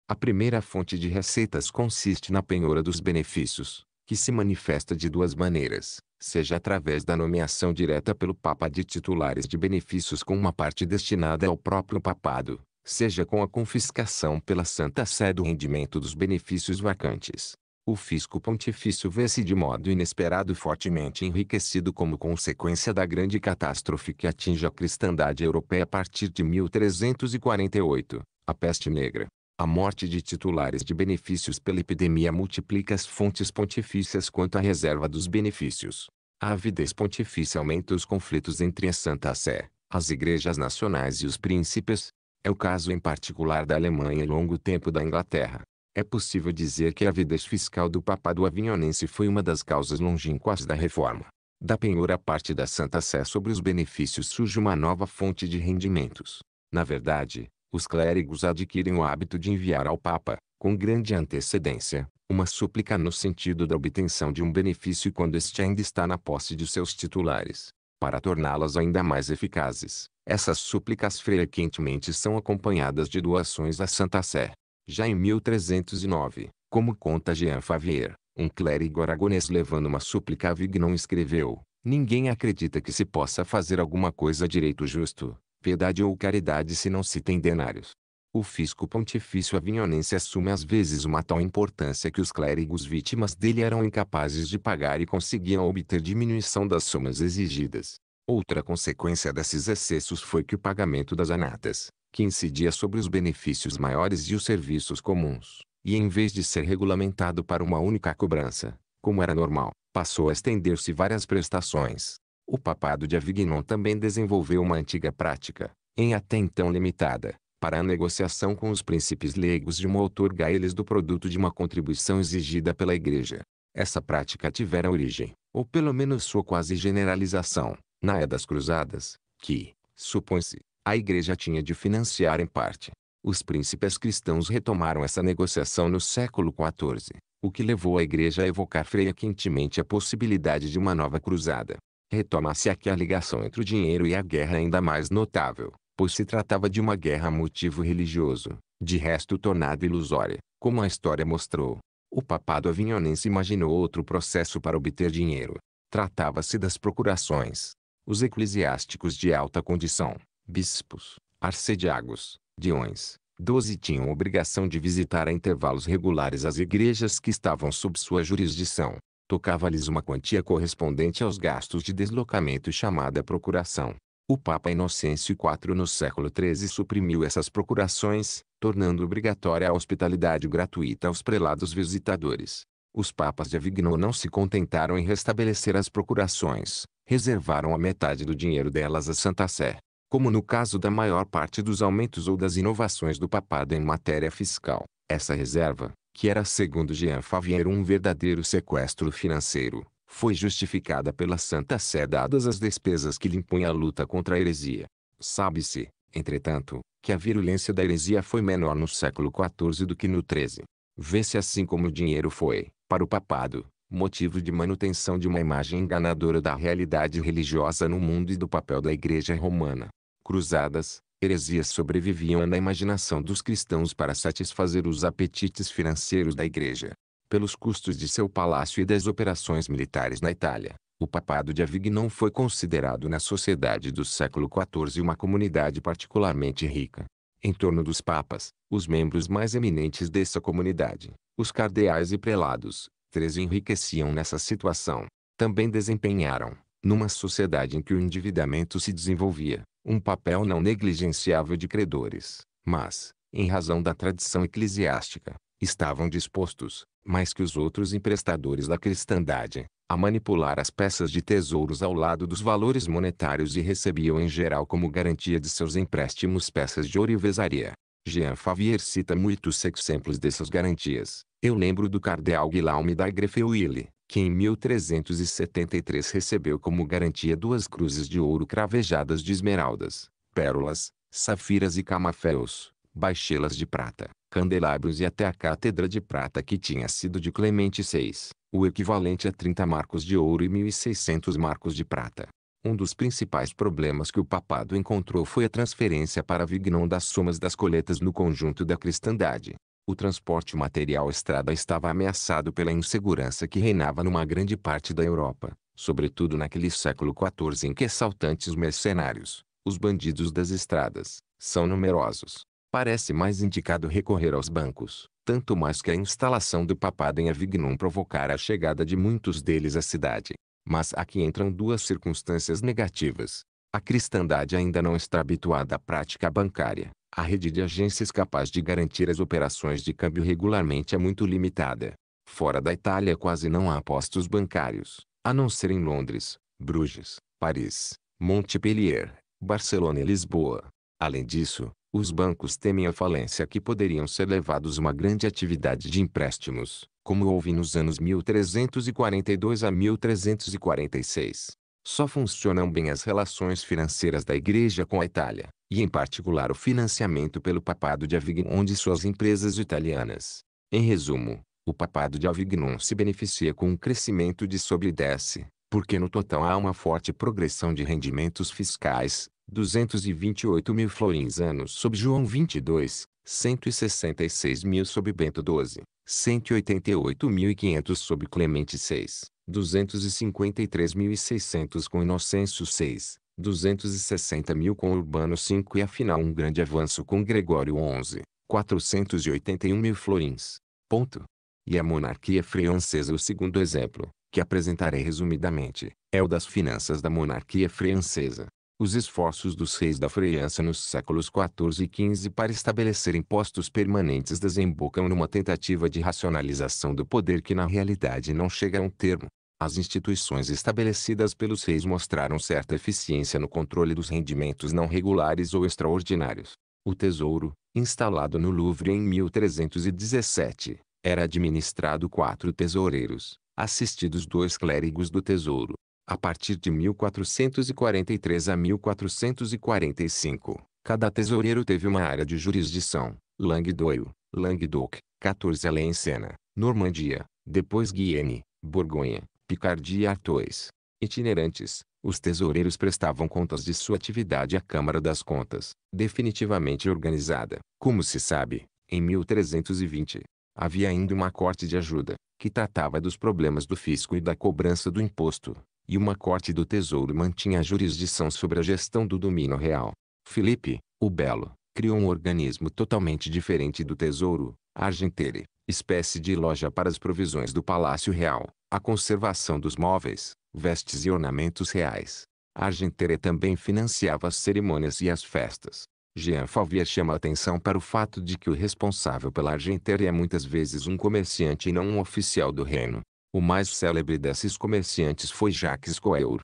A primeira fonte de receitas consiste na penhora dos benefícios, que se manifesta de duas maneiras, seja através da nomeação direta pelo Papa de titulares de benefícios com uma parte destinada ao próprio papado, seja com a confiscação pela Santa Sé do rendimento dos benefícios vacantes o fisco pontifício vê-se de modo inesperado fortemente enriquecido como consequência da grande catástrofe que atinge a cristandade europeia a partir de 1348, a peste negra. A morte de titulares de benefícios pela epidemia multiplica as fontes pontifícias quanto à reserva dos benefícios. A avidez pontifícia aumenta os conflitos entre a Santa Sé, as igrejas nacionais e os príncipes. É o caso em particular da Alemanha e longo tempo da Inglaterra. É possível dizer que a vida fiscal do Papa do avignonense foi uma das causas longínquas da reforma. Da penhora parte da Santa Sé sobre os benefícios surge uma nova fonte de rendimentos. Na verdade, os clérigos adquirem o hábito de enviar ao Papa, com grande antecedência, uma súplica no sentido da obtenção de um benefício quando este ainda está na posse de seus titulares. Para torná-las ainda mais eficazes, essas súplicas frequentemente são acompanhadas de doações à Santa Sé. Já em 1309, como conta Jean Favier, um clérigo aragonês levando uma súplica a Vignon escreveu, Ninguém acredita que se possa fazer alguma coisa direito justo, piedade ou caridade se não se tem denários. O fisco pontifício avignonense assume às vezes uma tal importância que os clérigos vítimas dele eram incapazes de pagar e conseguiam obter diminuição das somas exigidas. Outra consequência desses excessos foi que o pagamento das anatas, que incidia sobre os benefícios maiores e os serviços comuns, e em vez de ser regulamentado para uma única cobrança, como era normal, passou a estender-se várias prestações. O papado de Avignon também desenvolveu uma antiga prática, em até então limitada, para a negociação com os príncipes leigos de uma outorga eles do produto de uma contribuição exigida pela Igreja. Essa prática tivera origem, ou pelo menos sua quase generalização, na Era das Cruzadas, que, supõe-se, a igreja tinha de financiar em parte. Os príncipes cristãos retomaram essa negociação no século XIV, o que levou a igreja a evocar frequentemente a possibilidade de uma nova cruzada. Retoma-se aqui a ligação entre o dinheiro e a guerra ainda mais notável, pois se tratava de uma guerra a motivo religioso, de resto tornada ilusória, como a história mostrou. O papado avignonense imaginou outro processo para obter dinheiro. Tratava-se das procurações. Os eclesiásticos de alta condição, bispos, arcediagos, diões, doze tinham obrigação de visitar a intervalos regulares as igrejas que estavam sob sua jurisdição. Tocava-lhes uma quantia correspondente aos gastos de deslocamento chamada procuração. O Papa Inocêncio IV no século XIII suprimiu essas procurações, tornando obrigatória a hospitalidade gratuita aos prelados visitadores. Os papas de Avignon não se contentaram em restabelecer as procurações, reservaram a metade do dinheiro delas à Santa Sé como no caso da maior parte dos aumentos ou das inovações do papado em matéria fiscal. Essa reserva, que era segundo Jean Favier um verdadeiro sequestro financeiro, foi justificada pela Santa Sé dadas as despesas que lhe impunha a luta contra a heresia. Sabe-se, entretanto, que a virulência da heresia foi menor no século XIV do que no XIII. Vê-se assim como o dinheiro foi, para o papado, motivo de manutenção de uma imagem enganadora da realidade religiosa no mundo e do papel da Igreja Romana cruzadas, heresias sobreviviam na imaginação dos cristãos para satisfazer os apetites financeiros da Igreja. Pelos custos de seu palácio e das operações militares na Itália, o papado de Avignon foi considerado na sociedade do século XIV uma comunidade particularmente rica. Em torno dos papas, os membros mais eminentes dessa comunidade, os cardeais e prelados, três enriqueciam nessa situação. Também desempenharam, numa sociedade em que o endividamento se desenvolvia, um papel não negligenciável de credores, mas, em razão da tradição eclesiástica, estavam dispostos, mais que os outros emprestadores da cristandade, a manipular as peças de tesouros ao lado dos valores monetários e recebiam em geral como garantia de seus empréstimos peças de ouro e ourivesaria. Jean Favier cita muitos exemplos dessas garantias. Eu lembro do cardeal Guillaume da Grefeuille, que em 1373 recebeu como garantia duas cruzes de ouro cravejadas de esmeraldas, pérolas, safiras e camaféus, baixelas de prata, candelabros e até a cátedra de prata que tinha sido de Clemente VI, o equivalente a 30 marcos de ouro e 1.600 marcos de prata. Um dos principais problemas que o papado encontrou foi a transferência para Vignon das somas das coletas no conjunto da cristandade, o transporte material estrada estava ameaçado pela insegurança que reinava numa grande parte da Europa, sobretudo naquele século XIV em que assaltantes mercenários, os bandidos das estradas, são numerosos. Parece mais indicado recorrer aos bancos, tanto mais que a instalação do papado em Avignon provocara a chegada de muitos deles à cidade. Mas aqui entram duas circunstâncias negativas. A cristandade ainda não está habituada à prática bancária, a rede de agências capaz de garantir as operações de câmbio regularmente é muito limitada. Fora da Itália quase não há postos bancários, a não ser em Londres, Bruges, Paris, Montpellier, Barcelona e Lisboa. Além disso, os bancos temem a falência que poderiam ser levados uma grande atividade de empréstimos, como houve nos anos 1342 a 1346. Só funcionam bem as relações financeiras da Igreja com a Itália, e em particular o financiamento pelo Papado de Avignon de suas empresas italianas. Em resumo, o Papado de Avignon se beneficia com um crescimento de sobre 10, porque no total há uma forte progressão de rendimentos fiscais, 228 mil florins anos sob João 22, 166 mil sob Bento 12, 188.500 sob Clemente 6, 253.600 com Inocêncio VI, 260.000 com Urbano V e afinal um grande avanço com Gregório XI, 481.000 florins. Ponto. E a monarquia francesa o segundo exemplo, que apresentarei resumidamente, é o das finanças da monarquia francesa os esforços dos reis da França nos séculos XIV e XV para estabelecer impostos permanentes desembocam numa tentativa de racionalização do poder que na realidade não chega a um termo. As instituições estabelecidas pelos reis mostraram certa eficiência no controle dos rendimentos não regulares ou extraordinários. O tesouro, instalado no Louvre em 1317, era administrado quatro tesoureiros, assistidos dois clérigos do tesouro, a partir de 1443 a 1445, cada tesoureiro teve uma área de jurisdição, Languedoio, Languedoc, 14 Sena, Normandia, depois Guienne, Borgonha, Picardia e Artois. Itinerantes, os tesoureiros prestavam contas de sua atividade à Câmara das Contas, definitivamente organizada, como se sabe, em 1320, Havia ainda uma corte de ajuda, que tratava dos problemas do fisco e da cobrança do imposto, e uma corte do tesouro mantinha a jurisdição sobre a gestão do domínio real. Felipe, o Belo, criou um organismo totalmente diferente do tesouro, Argentere, espécie de loja para as provisões do Palácio Real, a conservação dos móveis, vestes e ornamentos reais. A Argentere também financiava as cerimônias e as festas. Jean Favier chama atenção para o fato de que o responsável pela Argenteira é muitas vezes um comerciante e não um oficial do reino. O mais célebre desses comerciantes foi Jacques Coeur.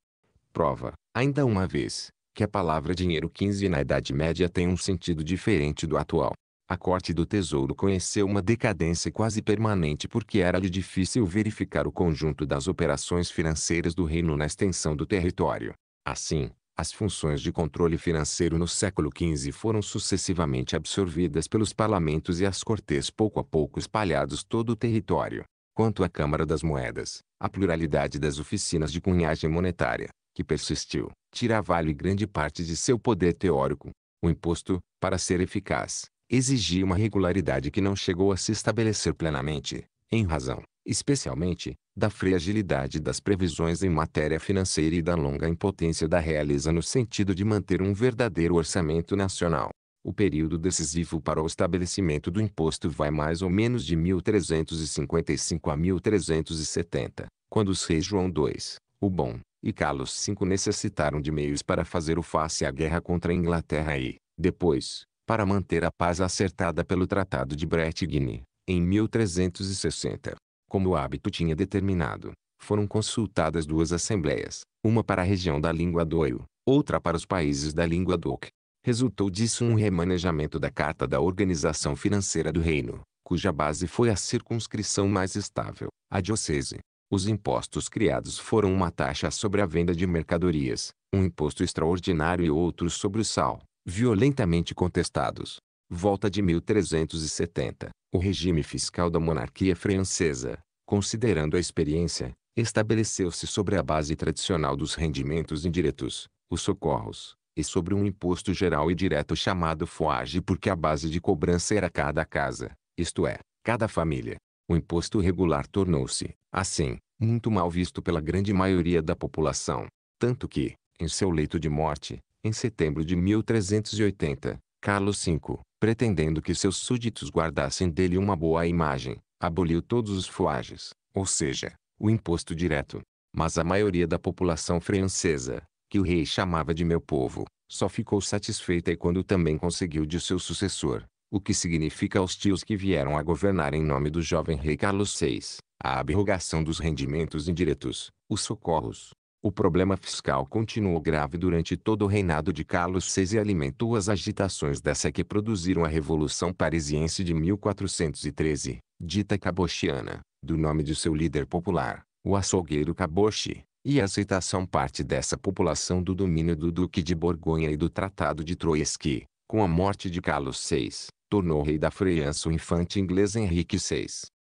Prova, ainda uma vez, que a palavra dinheiro 15 na Idade Média tem um sentido diferente do atual. A corte do tesouro conheceu uma decadência quase permanente porque era-lhe difícil verificar o conjunto das operações financeiras do reino na extensão do território. Assim, as funções de controle financeiro no século XV foram sucessivamente absorvidas pelos parlamentos e as cortes pouco a pouco espalhados todo o território. Quanto à Câmara das Moedas, a pluralidade das oficinas de cunhagem monetária, que persistiu, tirava-lhe grande parte de seu poder teórico. O imposto, para ser eficaz, exigia uma regularidade que não chegou a se estabelecer plenamente, em razão, especialmente, da fragilidade das previsões em matéria financeira e da longa impotência da realiza no sentido de manter um verdadeiro orçamento nacional. O período decisivo para o estabelecimento do imposto vai mais ou menos de 1355 a 1370, quando os reis João II, o Bom, e Carlos V necessitaram de meios para fazer o face à guerra contra a Inglaterra e, depois, para manter a paz acertada pelo Tratado de Bretigny, em 1360 como o hábito tinha determinado, foram consultadas duas assembleias, uma para a região da língua doio, outra para os países da língua doc. Resultou disso um remanejamento da Carta da Organização Financeira do Reino, cuja base foi a circunscrição mais estável, a diocese. Os impostos criados foram uma taxa sobre a venda de mercadorias, um imposto extraordinário e outros sobre o sal, violentamente contestados, volta de 1370, o regime fiscal da monarquia francesa, considerando a experiência, estabeleceu-se sobre a base tradicional dos rendimentos indiretos, os socorros, e sobre um imposto geral e direto chamado foage porque a base de cobrança era cada casa, isto é, cada família. O imposto regular tornou-se, assim, muito mal visto pela grande maioria da população, tanto que, em seu leito de morte, em setembro de 1380, Carlos V, pretendendo que seus súditos guardassem dele uma boa imagem, aboliu todos os foages, ou seja, o imposto direto. Mas a maioria da população francesa, que o rei chamava de meu povo, só ficou satisfeita quando também conseguiu de seu sucessor, o que significa aos tios que vieram a governar em nome do jovem rei Carlos VI, a abrogação dos rendimentos indiretos, os socorros, o problema fiscal continuou grave durante todo o reinado de Carlos VI e alimentou as agitações dessa que produziram a Revolução Parisiense de 1413, dita cabochiana, do nome de seu líder popular, o açougueiro Caboche, e a aceitação parte dessa população do domínio do Duque de Borgonha e do Tratado de Troyes que, com a morte de Carlos VI, tornou rei da França o infante inglês Henrique VI.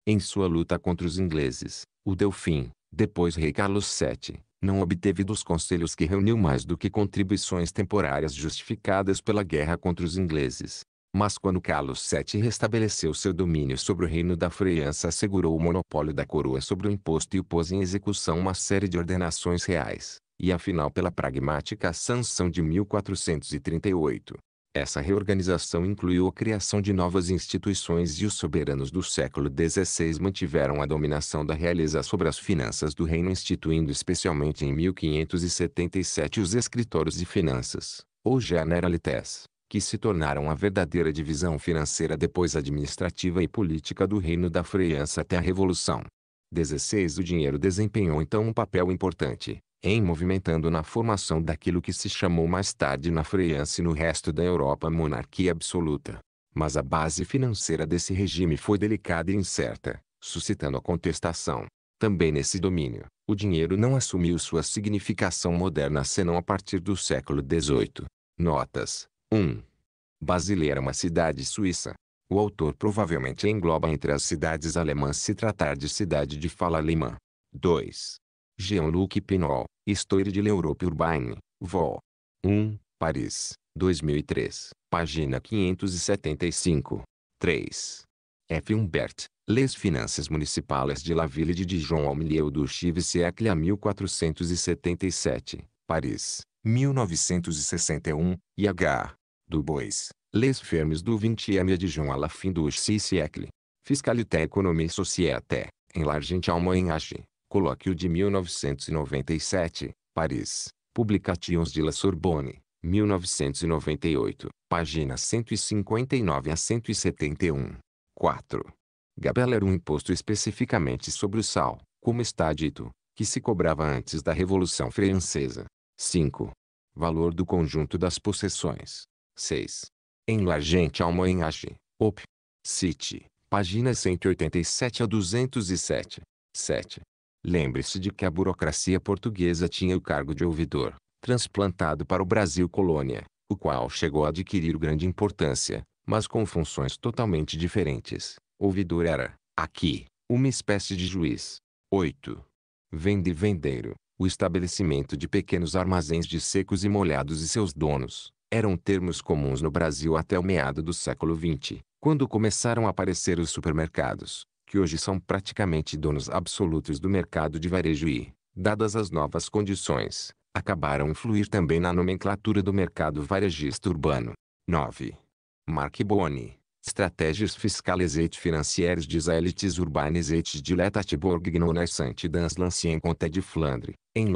Em sua luta contra os ingleses, o Delfim, depois rei Carlos VII, não obteve dos conselhos que reuniu mais do que contribuições temporárias justificadas pela guerra contra os ingleses. Mas quando Carlos VII restabeleceu seu domínio sobre o reino da França, assegurou o monopólio da coroa sobre o imposto e pôs em execução uma série de ordenações reais, e afinal pela pragmática sanção de 1438, essa reorganização incluiu a criação de novas instituições e os soberanos do século XVI mantiveram a dominação da realeza sobre as finanças do reino instituindo especialmente em 1577 os escritórios de finanças, ou generalités, que se tornaram a verdadeira divisão financeira depois administrativa e política do reino da França até a Revolução. 16 O dinheiro desempenhou então um papel importante, em movimentando na formação daquilo que se chamou mais tarde na França e no resto da Europa monarquia absoluta. Mas a base financeira desse regime foi delicada e incerta, suscitando a contestação. Também nesse domínio, o dinheiro não assumiu sua significação moderna senão a partir do século XVIII. Notas 1. Basileia é uma cidade suíça. O autor provavelmente engloba entre as cidades alemãs se tratar de cidade de fala alemã. 2. Jean-Luc Pinol, Histoire de l'Europe Urbaine, Vol. 1, Paris, 2003, página 575. 3. F. Humbert, Les Finanças Municipales de la Ville de Dijon au milieu du Chive siècle à 1477, Paris, 1961, e H. Dubois, Les Fermes du XXe à Dijon à la fin du siècle. Fiscalité Economie Société, Enlargente Almoinage, Colóquio de 1997, Paris. Publications de la Sorbonne, 1998, páginas 159 a 171. 4. Gabela era um imposto especificamente sobre o sal, como está dito, que se cobrava antes da Revolução Francesa. 5. Valor do conjunto das possessões. 6. Enlargente almoenage, op. City, páginas 187 a 207. 7. Lembre-se de que a burocracia portuguesa tinha o cargo de ouvidor, transplantado para o Brasil colônia, o qual chegou a adquirir grande importância, mas com funções totalmente diferentes. Ouvidor era, aqui, uma espécie de juiz. 8. Vende vendeiro. O estabelecimento de pequenos armazéns de secos e molhados e seus donos eram termos comuns no Brasil até o meado do século XX, quando começaram a aparecer os supermercados, que hoje são praticamente donos absolutos do mercado de varejo e, dadas as novas condições, acabaram influir também na nomenclatura do mercado varejista urbano. 9. Mark Boni, Estratégias fiscales et financeiras des elites urbanas et de l'état gnaissante dans l'ancien conte de Flandre, em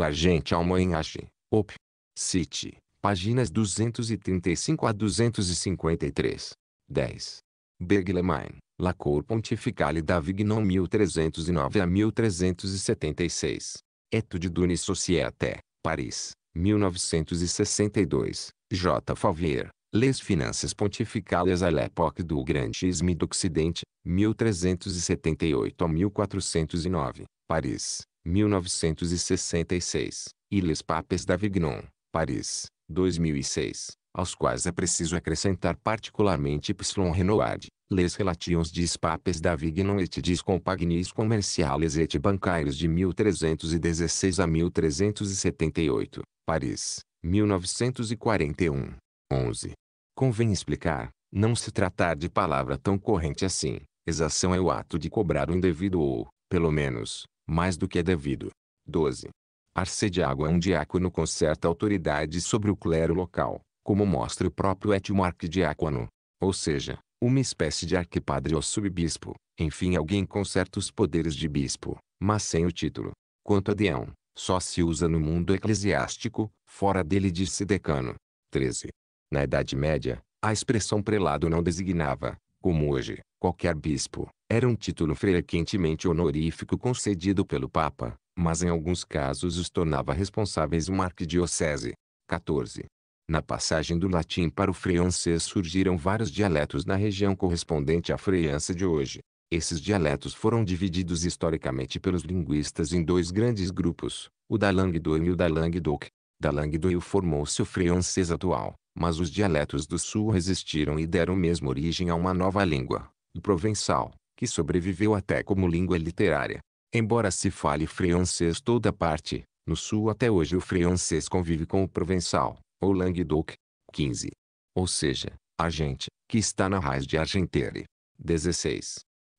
ao moinage, op. City, páginas 235 a 253. 10. Beglemain, La Cor Pontificale da Vignon 1309 a 1376. Etude d'une Société, Paris, 1962. J. Favier, Les Finanças Pontificales à l'époque du Grandisme d'Occidente, 1378 a 1409, Paris, 1966. Illes Papes da Vignon, Paris, 2006 aos quais é preciso acrescentar particularmente y Renoir les relations de papes da vignon et dis compagnies commerciales et bancários de 1316 a 1378, Paris, 1941. 11. Convém explicar, não se tratar de palavra tão corrente assim. Exação é o ato de cobrar o indevido ou, pelo menos, mais do que é devido. 12. Arcediago é um diácono com certa autoridade sobre o clero local, como mostra o próprio Étimo arquidiácono, ou seja, uma espécie de arquipadre ou subbispo, enfim alguém com certos poderes de bispo, mas sem o título. Quanto a deão, só se usa no mundo eclesiástico, fora dele disse decano. 13. Na Idade Média, a expressão prelado não designava, como hoje, qualquer bispo. Era um título frequentemente honorífico concedido pelo Papa, mas em alguns casos os tornava responsáveis uma arquidiocese. 14. Na passagem do latim para o francês surgiram vários dialetos na região correspondente à França de hoje. Esses dialetos foram divididos historicamente pelos linguistas em dois grandes grupos, o da Languedoc e o da Languedoc. Da Languedoc formou-se o francês atual, mas os dialetos do sul resistiram e deram mesmo origem a uma nova língua, o provençal, que sobreviveu até como língua literária. Embora se fale francês toda parte, no sul até hoje o francês convive com o provençal, ou Languedoc, 15. Ou seja, a gente, que está na raiz de Argentere. 16.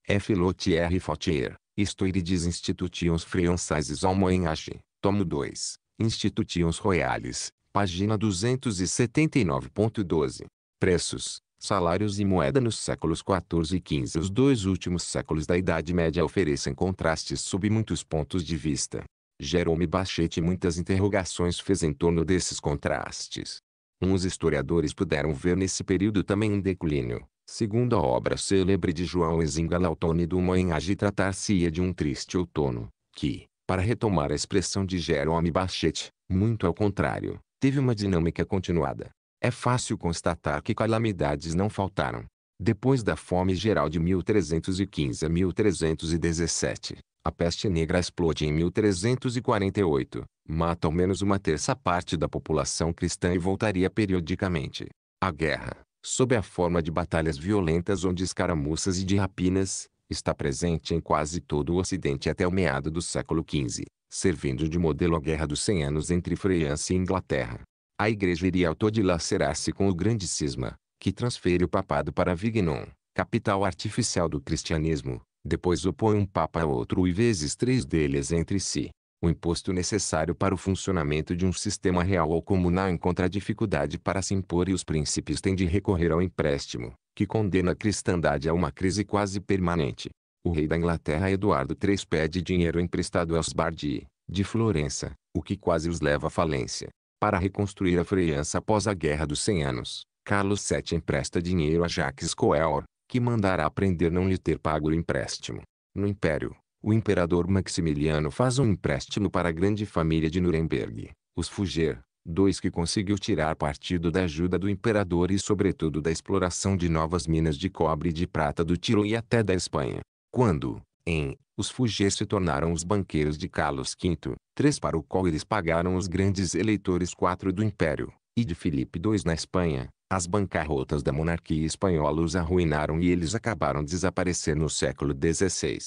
F. Lothier Fautier, Estuirides Institutions Françaises au Moyen-Âge, tomo 2, Institutions Royales, página 279.12. Preços, salários e moeda nos séculos XIV e XV. Os dois últimos séculos da Idade Média oferecem contrastes sob muitos pontos de vista. Jerome Bachete muitas interrogações fez em torno desses contrastes. Uns historiadores puderam ver nesse período também um declínio, segundo a obra célebre de João Ezingala Autone do Moenage tratar-se-ia de um triste outono, que, para retomar a expressão de Jerome Bachete, muito ao contrário, teve uma dinâmica continuada. É fácil constatar que calamidades não faltaram. Depois da fome geral de 1315 a 1317, a peste negra explode em 1348, mata ao menos uma terça parte da população cristã e voltaria periodicamente. A guerra, sob a forma de batalhas violentas ou de escaramuças e de rapinas, está presente em quase todo o Ocidente até o meado do século XV, servindo de modelo à Guerra dos Cem Anos entre França e Inglaterra. A Igreja iria autodilacerar-se com o Grande Cisma, que transfere o papado para Vignon, capital artificial do cristianismo, depois opõe um papa a outro e vezes três deles entre si. O imposto necessário para o funcionamento de um sistema real ou comunal encontra dificuldade para se impor e os príncipes têm de recorrer ao empréstimo, que condena a cristandade a uma crise quase permanente. O rei da Inglaterra Eduardo III pede dinheiro emprestado aos Bardi, de Florença, o que quase os leva à falência. Para reconstruir a França após a Guerra dos Cem Anos, Carlos VII empresta dinheiro a Jacques Coeur, que mandará prender não lhe ter pago o empréstimo. No império, o imperador Maximiliano faz um empréstimo para a grande família de Nuremberg, os Fugger, dois que conseguiu tirar partido da ajuda do imperador e sobretudo da exploração de novas minas de cobre e de prata do Tiro e até da Espanha. Quando, em, os Fugger se tornaram os banqueiros de Carlos V, três para o qual eles pagaram os grandes eleitores quatro do Império, e de Filipe II na Espanha, as bancarrotas da monarquia espanhola os arruinaram e eles acabaram desaparecer no século XVI.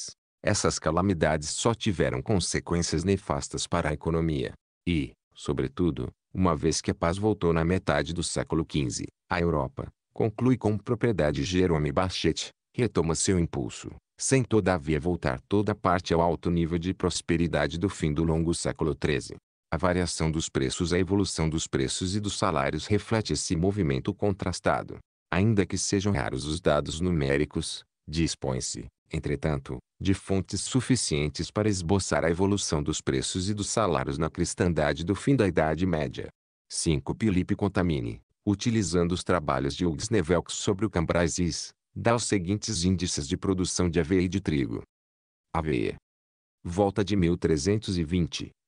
Essas calamidades só tiveram consequências nefastas para a economia. E, sobretudo, uma vez que a paz voltou na metade do século XV, a Europa, conclui com propriedade Jerome Bachet, retoma seu impulso, sem todavia voltar toda parte ao alto nível de prosperidade do fim do longo século XIII. A variação dos preços A evolução dos preços e dos salários reflete esse movimento contrastado. Ainda que sejam raros os dados numéricos, dispõe-se, entretanto, de fontes suficientes para esboçar a evolução dos preços e dos salários na cristandade do fim da Idade Média. 5. Pilipe Contamine, utilizando os trabalhos de Hugues Nevelk sobre o Cambrasis, dá os seguintes índices de produção de aveia e de trigo. Aveia. Volta de 1320,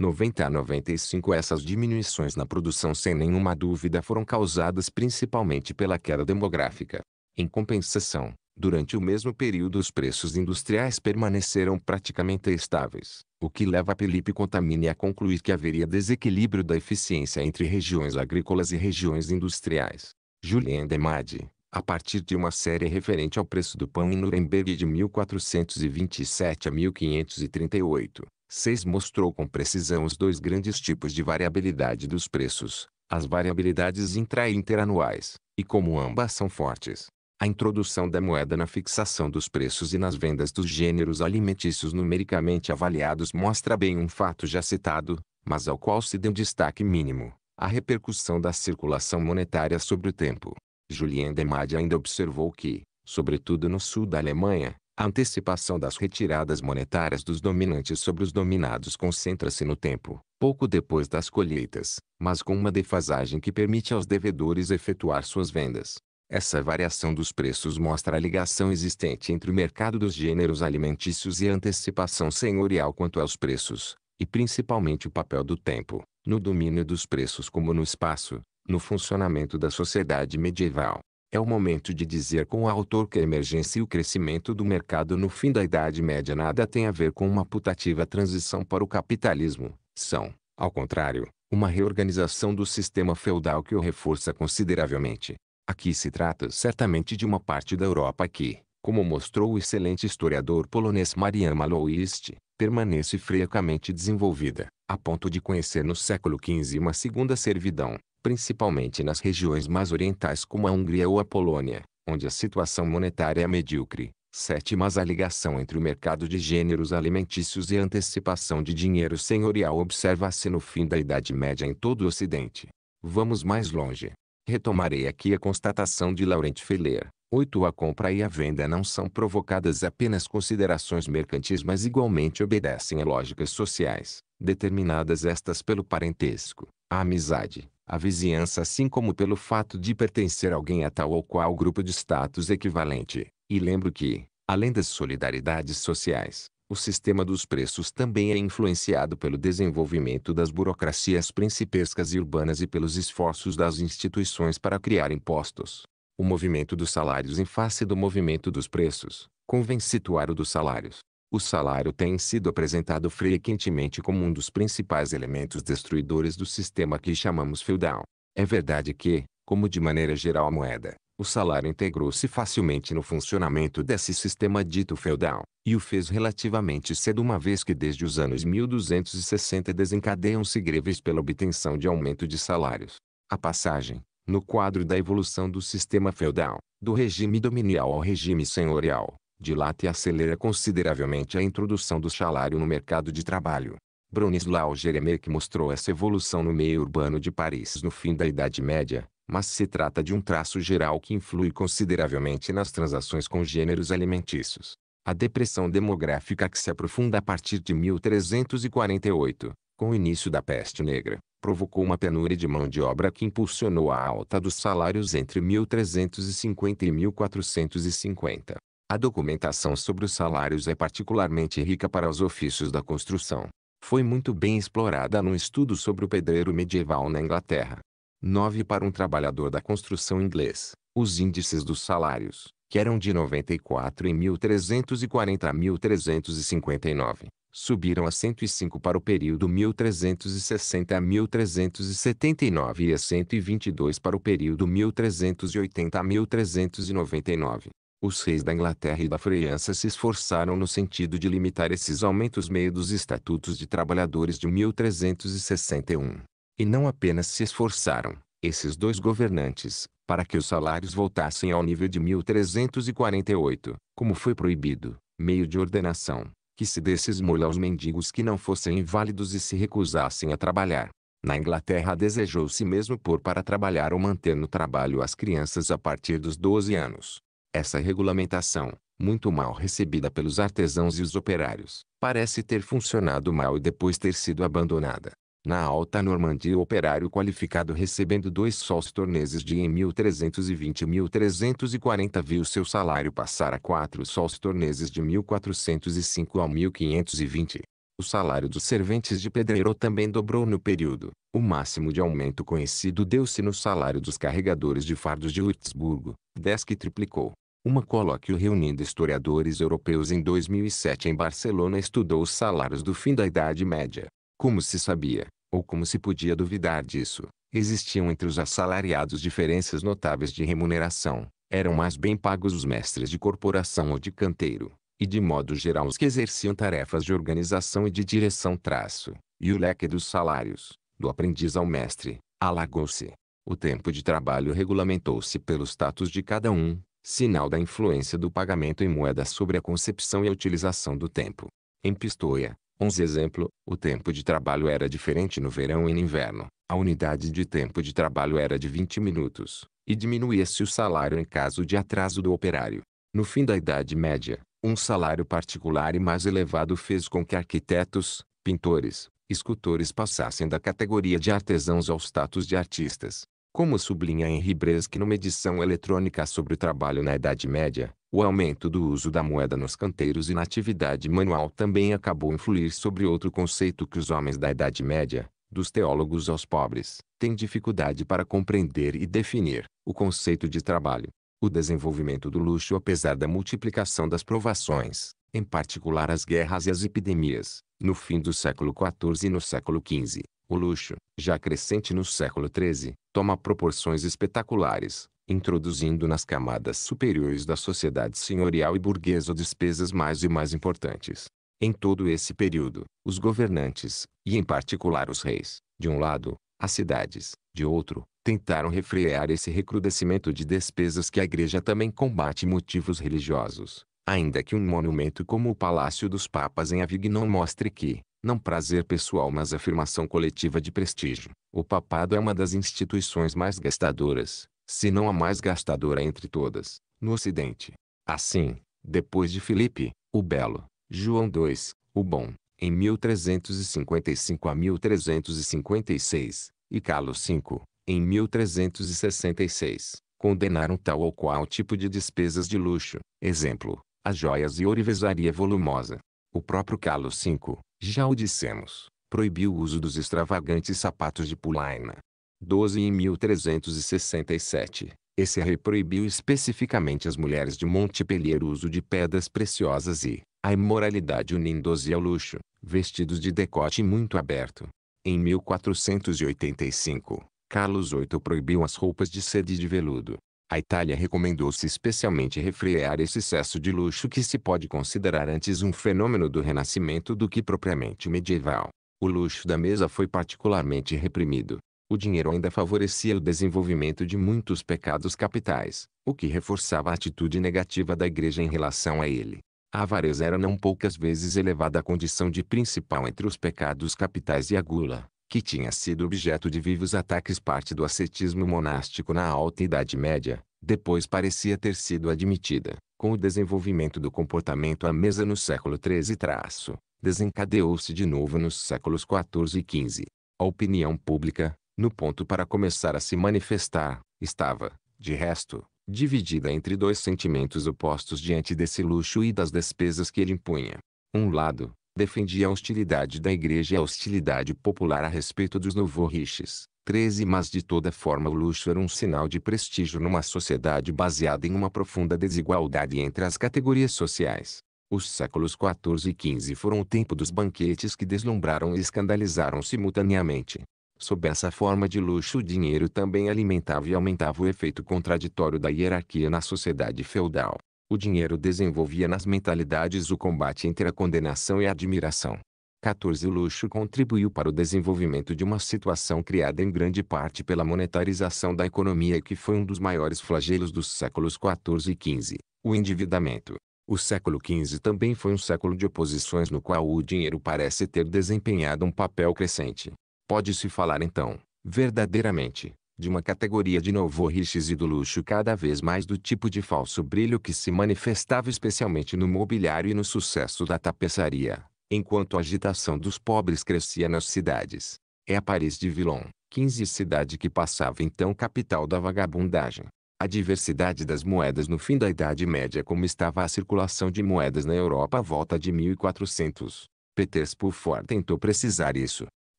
90 a 95 essas diminuições na produção sem nenhuma dúvida foram causadas principalmente pela queda demográfica. Em compensação, durante o mesmo período os preços industriais permaneceram praticamente estáveis, o que leva Felipe Contamine a concluir que haveria desequilíbrio da eficiência entre regiões agrícolas e regiões industriais. Julien Demade, a partir de uma série referente ao preço do pão em Nuremberg de 1427 a 1538, 6 mostrou com precisão os dois grandes tipos de variabilidade dos preços, as variabilidades intra e interanuais, e como ambas são fortes. A introdução da moeda na fixação dos preços e nas vendas dos gêneros alimentícios numericamente avaliados mostra bem um fato já citado, mas ao qual se deu destaque mínimo, a repercussão da circulação monetária sobre o tempo. Julien Demade ainda observou que, sobretudo no sul da Alemanha, a antecipação das retiradas monetárias dos dominantes sobre os dominados concentra-se no tempo, pouco depois das colheitas, mas com uma defasagem que permite aos devedores efetuar suas vendas. Essa variação dos preços mostra a ligação existente entre o mercado dos gêneros alimentícios e a antecipação senhorial quanto aos preços, e principalmente o papel do tempo, no domínio dos preços como no espaço, no funcionamento da sociedade medieval. É o momento de dizer com o autor que a emergência e o crescimento do mercado no fim da Idade Média nada tem a ver com uma putativa transição para o capitalismo. São, ao contrário, uma reorganização do sistema feudal que o reforça consideravelmente. Aqui se trata certamente de uma parte da Europa que, como mostrou o excelente historiador polonês Marian Maloist, permanece friamente desenvolvida, a ponto de conhecer no século XV uma segunda servidão, principalmente nas regiões mais orientais como a Hungria ou a Polônia, onde a situação monetária é medíocre. 7. Mas a ligação entre o mercado de gêneros alimentícios e a antecipação de dinheiro senhorial observa-se no fim da Idade Média em todo o Ocidente. Vamos mais longe. Retomarei aqui a constatação de Laurent Feller. 8. A compra e a venda não são provocadas apenas considerações mercantis, mas igualmente obedecem a lógicas sociais, determinadas estas pelo parentesco, a amizade, a vizinhança assim como pelo fato de pertencer alguém a tal ou qual grupo de status equivalente. E lembro que, além das solidariedades sociais, o sistema dos preços também é influenciado pelo desenvolvimento das burocracias principescas e urbanas e pelos esforços das instituições para criar impostos. O movimento dos salários em face do movimento dos preços convém situar o dos salários o salário tem sido apresentado frequentemente como um dos principais elementos destruidores do sistema que chamamos feudal. É verdade que, como de maneira geral a moeda, o salário integrou-se facilmente no funcionamento desse sistema dito feudal, e o fez relativamente cedo uma vez que desde os anos 1260 desencadeiam-se greves pela obtenção de aumento de salários. A passagem, no quadro da evolução do sistema feudal, do regime dominial ao regime senhorial, dilata e acelera consideravelmente a introdução do salário no mercado de trabalho. Bronislaw Jeremek mostrou essa evolução no meio urbano de Paris no fim da Idade Média, mas se trata de um traço geral que influi consideravelmente nas transações com gêneros alimentícios. A depressão demográfica que se aprofunda a partir de 1348, com o início da peste negra, provocou uma penúria de mão de obra que impulsionou a alta dos salários entre 1350 e 1450. A documentação sobre os salários é particularmente rica para os ofícios da construção. Foi muito bem explorada num estudo sobre o pedreiro medieval na Inglaterra. 9 para um trabalhador da construção inglês. Os índices dos salários, que eram de 94 em 1340 a 1359, subiram a 105 para o período 1360 a 1379 e a 122 para o período 1380 a 1399. Os reis da Inglaterra e da França se esforçaram no sentido de limitar esses aumentos meio dos Estatutos de Trabalhadores de 1361. E não apenas se esforçaram, esses dois governantes, para que os salários voltassem ao nível de 1348, como foi proibido, meio de ordenação, que se desse esmolho aos mendigos que não fossem inválidos e se recusassem a trabalhar. Na Inglaterra desejou-se mesmo pôr para trabalhar ou manter no trabalho as crianças a partir dos 12 anos. Essa regulamentação, muito mal recebida pelos artesãos e os operários, parece ter funcionado mal e depois ter sido abandonada. Na Alta Normandia o operário qualificado recebendo dois sols torneses de 1.320 e 1340 viu seu salário passar a quatro sols torneses de 1405 a 1520. O salário dos serventes de pedreiro também dobrou no período. O máximo de aumento conhecido deu-se no salário dos carregadores de fardos de Würzburgo, 10 que triplicou. Uma colóquio reunindo historiadores europeus em 2007 em Barcelona estudou os salários do fim da Idade Média. Como se sabia, ou como se podia duvidar disso, existiam entre os assalariados diferenças notáveis de remuneração. Eram mais bem pagos os mestres de corporação ou de canteiro, e de modo geral os que exerciam tarefas de organização e de direção traço, e o leque dos salários, do aprendiz ao mestre, alagou-se. O tempo de trabalho regulamentou-se pelo status de cada um, sinal da influência do pagamento em moeda sobre a concepção e a utilização do tempo. Em Pistoia, 11 exemplo, o tempo de trabalho era diferente no verão e no inverno. A unidade de tempo de trabalho era de 20 minutos, e diminuía-se o salário em caso de atraso do operário. No fim da Idade Média, um salário particular e mais elevado fez com que arquitetos, pintores, escultores passassem da categoria de artesãos ao status de artistas. Como sublinha Henri Bresque numa edição eletrônica sobre o trabalho na Idade Média, o aumento do uso da moeda nos canteiros e na atividade manual também acabou influir sobre outro conceito que os homens da Idade Média, dos teólogos aos pobres, têm dificuldade para compreender e definir, o conceito de trabalho. O desenvolvimento do luxo apesar da multiplicação das provações, em particular as guerras e as epidemias, no fim do século XIV e no século XV, o luxo, já crescente no século XIII, toma proporções espetaculares, introduzindo nas camadas superiores da sociedade senhorial e burguesa despesas mais e mais importantes. Em todo esse período, os governantes, e em particular os reis, de um lado, as cidades, de outro, tentaram refrear esse recrudescimento de despesas que a igreja também combate motivos religiosos, ainda que um monumento como o Palácio dos Papas em Avignon mostre que, não prazer pessoal mas afirmação coletiva de prestígio, o papado é uma das instituições mais gastadoras, se não a mais gastadora entre todas, no Ocidente. Assim, depois de Filipe, o Belo, João II, o Bom, em 1355 a 1356, e Carlos V, em 1366, condenaram tal ou qual tipo de despesas de luxo, exemplo, as joias e orivesaria volumosa. O próprio Carlos V, já o dissemos, proibiu o uso dos extravagantes sapatos de pulaina. 12 Em 1367, esse rei proibiu especificamente às mulheres de Montpellier o uso de pedras preciosas e, a imoralidade unindo-se ao luxo, vestidos de decote muito aberto. Em 1485, Carlos VIII proibiu as roupas de seda e de veludo, a Itália recomendou-se especialmente refrear esse excesso de luxo que se pode considerar antes um fenômeno do Renascimento do que propriamente medieval. O luxo da mesa foi particularmente reprimido. O dinheiro ainda favorecia o desenvolvimento de muitos pecados capitais, o que reforçava a atitude negativa da Igreja em relação a ele. A avareza era não poucas vezes elevada à condição de principal entre os pecados capitais e a gula, que tinha sido objeto de vivos ataques parte do ascetismo monástico na Alta Idade Média, depois parecia ter sido admitida, com o desenvolvimento do comportamento à mesa no século XIII desencadeou-se de novo nos séculos XIV e XV. A opinião pública, no ponto para começar a se manifestar, estava, de resto, dividida entre dois sentimentos opostos diante desse luxo e das despesas que ele impunha. Um lado, defendia a hostilidade da igreja e a hostilidade popular a respeito dos novoriches. 13 Mas de toda forma o luxo era um sinal de prestígio numa sociedade baseada em uma profunda desigualdade entre as categorias sociais. Os séculos XIV e XV foram o tempo dos banquetes que deslumbraram e escandalizaram simultaneamente. Sob essa forma de luxo o dinheiro também alimentava e aumentava o efeito contraditório da hierarquia na sociedade feudal. O dinheiro desenvolvia nas mentalidades o combate entre a condenação e a admiração. 14. O luxo contribuiu para o desenvolvimento de uma situação criada em grande parte pela monetarização da economia e que foi um dos maiores flagelos dos séculos XIV e XV, o endividamento. O século XV também foi um século de oposições no qual o dinheiro parece ter desempenhado um papel crescente. Pode-se falar então, verdadeiramente, de uma categoria de novoriches e do luxo cada vez mais do tipo de falso brilho que se manifestava especialmente no mobiliário e no sucesso da tapeçaria, enquanto a agitação dos pobres crescia nas cidades. É a Paris de Villon, 15 cidade que passava então capital da vagabundagem. A diversidade das moedas no fim da Idade Média como estava a circulação de moedas na Europa à volta de 1400. Peters Ford tentou precisar isso,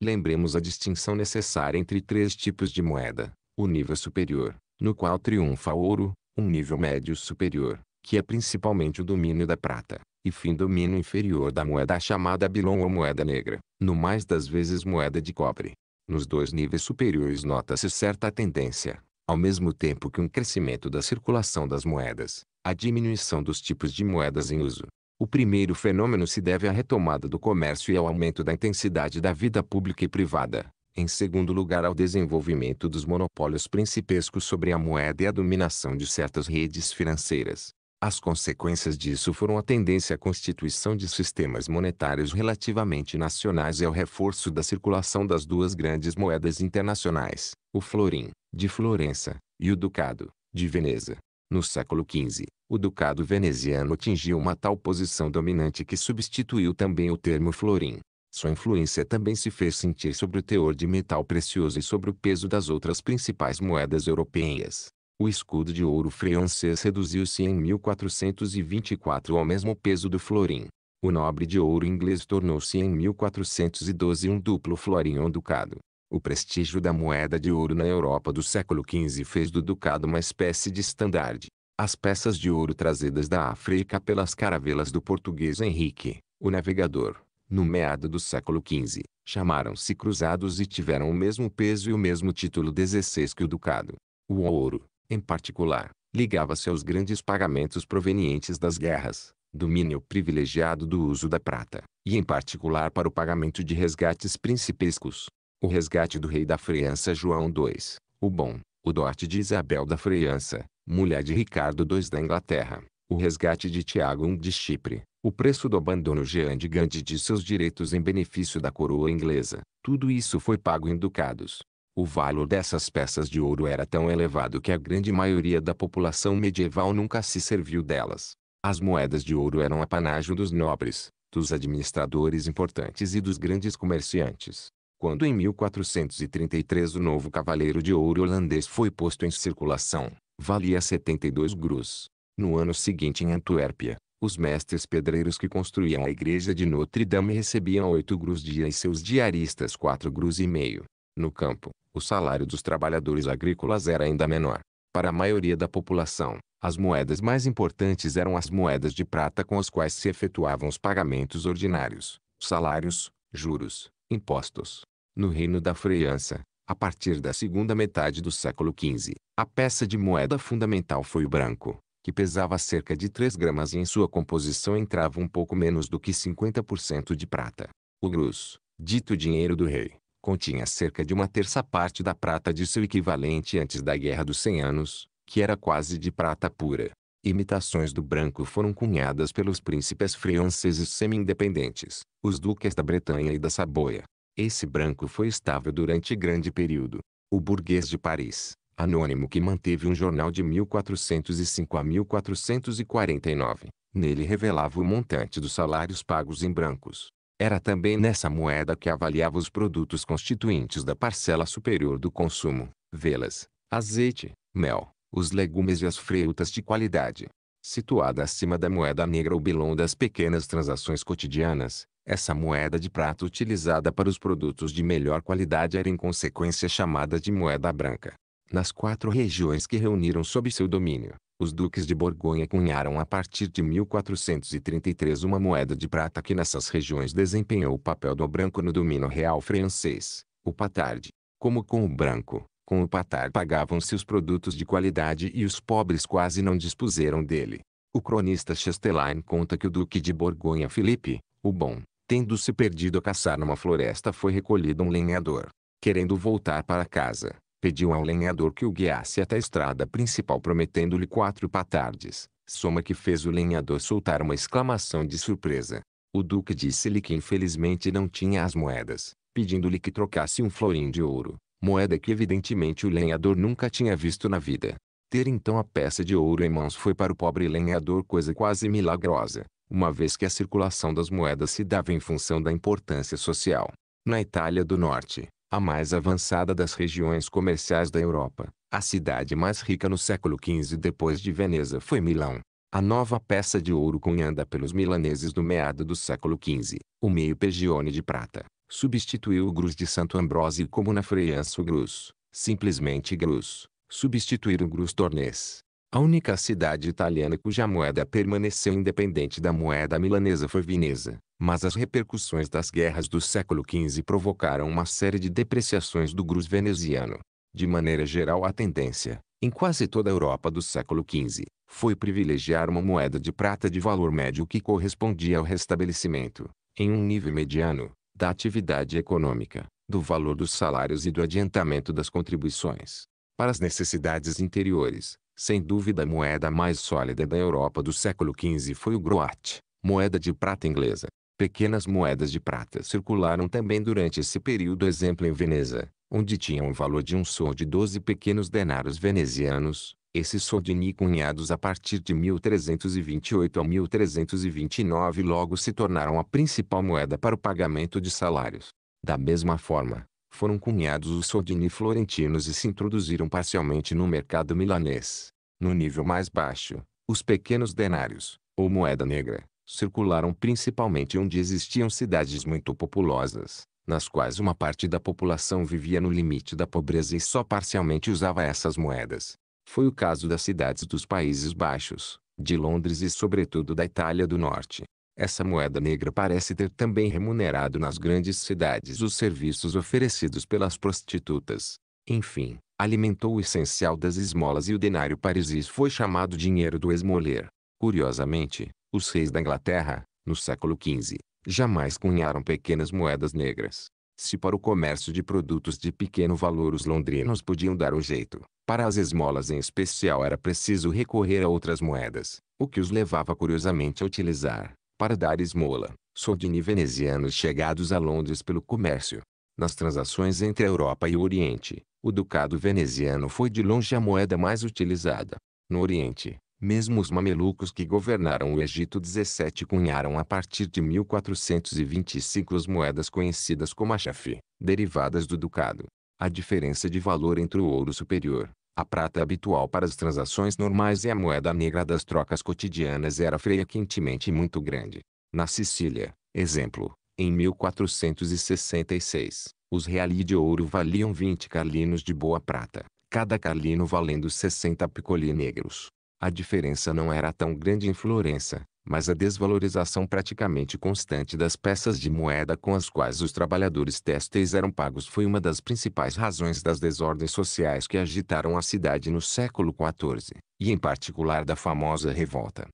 Lembremos a distinção necessária entre três tipos de moeda: o nível superior, no qual triunfa o ouro, um nível médio superior, que é principalmente o domínio da prata, e fim domínio inferior da moeda chamada bilon ou moeda negra, no mais das vezes moeda de cobre. Nos dois níveis superiores nota-se certa tendência, ao mesmo tempo que um crescimento da circulação das moedas, a diminuição dos tipos de moedas em uso, o primeiro fenômeno se deve à retomada do comércio e ao aumento da intensidade da vida pública e privada. Em segundo lugar, ao desenvolvimento dos monopólios principescos sobre a moeda e a dominação de certas redes financeiras. As consequências disso foram a tendência à constituição de sistemas monetários relativamente nacionais e ao reforço da circulação das duas grandes moedas internacionais, o florim, de Florença, e o ducado, de Veneza. No século XV, o ducado veneziano atingiu uma tal posição dominante que substituiu também o termo florim. Sua influência também se fez sentir sobre o teor de metal precioso e sobre o peso das outras principais moedas europeias. O escudo de ouro francês reduziu-se em 1424 ao mesmo peso do florim. O nobre de ouro inglês tornou-se em 1412 um duplo florim ou ducado. O prestígio da moeda de ouro na Europa do século XV fez do ducado uma espécie de estandarte as peças de ouro trazidas da África pelas caravelas do português Henrique, o navegador, no meado do século XV, chamaram-se cruzados e tiveram o mesmo peso e o mesmo título XVI que o ducado. O ouro, em particular, ligava-se aos grandes pagamentos provenientes das guerras, domínio privilegiado do uso da prata, e em particular para o pagamento de resgates principescos. O resgate do rei da França João II, o Bom, o dote de Isabel da França, mulher de Ricardo II da Inglaterra, o resgate de Tiago I de Chipre, o preço do abandono Jean de Gandhi de seus direitos em benefício da coroa inglesa, tudo isso foi pago em ducados. O valor dessas peças de ouro era tão elevado que a grande maioria da população medieval nunca se serviu delas. As moedas de ouro eram apanágio dos nobres, dos administradores importantes e dos grandes comerciantes. Quando em 1433 o novo cavaleiro de ouro holandês foi posto em circulação, valia é 72 grus. No ano seguinte em Antuérpia, os mestres pedreiros que construíam a igreja de Notre Dame recebiam 8 grus dia e seus diaristas 4 grus e meio. No campo, o salário dos trabalhadores agrícolas era ainda menor. Para a maioria da população, as moedas mais importantes eram as moedas de prata com as quais se efetuavam os pagamentos ordinários, salários, juros, impostos. No reino da França, a partir da segunda metade do século XV, a peça de moeda fundamental foi o branco, que pesava cerca de 3 gramas e em sua composição entrava um pouco menos do que 50% de prata. O grus, dito dinheiro do rei, continha cerca de uma terça parte da prata de seu equivalente antes da Guerra dos Cem Anos, que era quase de prata pura. Imitações do branco foram cunhadas pelos príncipes franceses semi-independentes, os duques da Bretanha e da Saboia, esse branco foi estável durante grande período. O burguês de Paris, anônimo que manteve um jornal de 1405 a 1449, nele revelava o montante dos salários pagos em brancos. Era também nessa moeda que avaliava os produtos constituintes da parcela superior do consumo, velas, azeite, mel, os legumes e as frutas de qualidade. Situada acima da moeda negra ou bilão das pequenas transações cotidianas, essa moeda de prata utilizada para os produtos de melhor qualidade era em consequência chamada de moeda branca. Nas quatro regiões que reuniram sob seu domínio, os duques de Borgonha cunharam a partir de 1433 uma moeda de prata que nessas regiões desempenhou o papel do branco no domínio real francês, o patard. Como com o branco, com o patard pagavam-se os produtos de qualidade e os pobres quase não dispuseram dele. O cronista Chastelain conta que o duque de Borgonha Felipe, o Bom, tendo-se perdido a caçar numa floresta foi recolhido um lenhador. Querendo voltar para casa, pediu ao lenhador que o guiasse até a estrada principal prometendo-lhe quatro patardes, soma que fez o lenhador soltar uma exclamação de surpresa. O duque disse-lhe que infelizmente não tinha as moedas, pedindo-lhe que trocasse um florim de ouro, moeda que evidentemente o lenhador nunca tinha visto na vida. Ter então a peça de ouro em mãos foi para o pobre lenhador coisa quase milagrosa, uma vez que a circulação das moedas se dava em função da importância social. Na Itália do Norte, a mais avançada das regiões comerciais da Europa, a cidade mais rica no século XV depois de Veneza foi Milão. A nova peça de ouro cunhada pelos milaneses no meado do século XV, o meio pergione de prata, substituiu o grus de Santo Ambrósio como na França o grus, simplesmente grus, substituir o grus tornês, a única cidade italiana cuja moeda permaneceu independente da moeda milanesa foi Veneza, mas as repercussões das guerras do século XV provocaram uma série de depreciações do grus veneziano. De maneira geral a tendência, em quase toda a Europa do século XV, foi privilegiar uma moeda de prata de valor médio que correspondia ao restabelecimento, em um nível mediano, da atividade econômica, do valor dos salários e do adiantamento das contribuições. Para as necessidades interiores, sem dúvida a moeda mais sólida da Europa do século XV foi o groat, moeda de prata inglesa. Pequenas moedas de prata circularam também durante esse período exemplo em Veneza, onde tinham um valor de um sol de 12 pequenos denários venezianos, esses soldini cunhados a partir de 1328 a 1329 logo se tornaram a principal moeda para o pagamento de salários. Da mesma forma, foram cunhados os soldini florentinos e se introduziram parcialmente no mercado milanês. No nível mais baixo, os pequenos denários, ou moeda negra, circularam principalmente onde existiam cidades muito populosas, nas quais uma parte da população vivia no limite da pobreza e só parcialmente usava essas moedas. Foi o caso das cidades dos Países Baixos, de Londres e sobretudo da Itália do Norte. Essa moeda negra parece ter também remunerado nas grandes cidades os serviços oferecidos pelas prostitutas. Enfim, alimentou o essencial das esmolas e o denário parisis foi chamado dinheiro do esmoler. Curiosamente, os reis da Inglaterra, no século XV, jamais cunharam pequenas moedas negras. Se para o comércio de produtos de pequeno valor os londrinos podiam dar um jeito, para as esmolas em especial era preciso recorrer a outras moedas, o que os levava curiosamente a utilizar, para dar esmola, sordini venezianos chegados a Londres pelo comércio. Nas transações entre a Europa e o Oriente, o ducado veneziano foi de longe a moeda mais utilizada. No Oriente, mesmo os mamelucos que governaram o Egito 17 cunharam a partir de 1425 as moedas conhecidas como achafi, derivadas do ducado. A diferença de valor entre o ouro superior, a prata habitual para as transações normais e a moeda negra das trocas cotidianas era frequentemente muito grande. Na Sicília, exemplo, em 1466, os reali de ouro valiam 20 carlinos de boa prata, cada carlino valendo 60 picoli negros. A diferença não era tão grande em Florença, mas a desvalorização praticamente constante das peças de moeda com as quais os trabalhadores têxteis eram pagos foi uma das principais razões das desordens sociais que agitaram a cidade no século XIV, e em particular da famosa revolta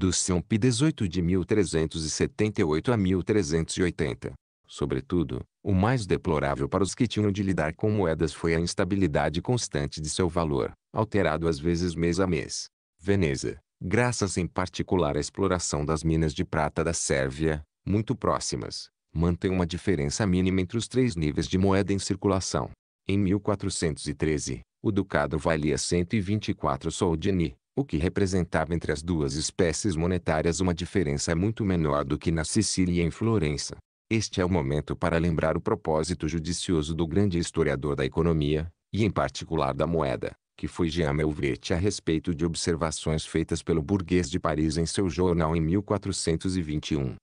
do Sionp 18 de 1378 a 1380. Sobretudo, o mais deplorável para os que tinham de lidar com moedas foi a instabilidade constante de seu valor, alterado às vezes mês a mês. Veneza, graças em particular à exploração das minas de prata da Sérvia, muito próximas, mantém uma diferença mínima entre os três níveis de moeda em circulação. Em 1413, o ducado valia 124 soldini, o que representava entre as duas espécies monetárias uma diferença muito menor do que na Sicília e em Florença. Este é o momento para lembrar o propósito judicioso do grande historiador da economia, e em particular da moeda, que foi Jean Melvete a respeito de observações feitas pelo burguês de Paris em seu jornal em 1421.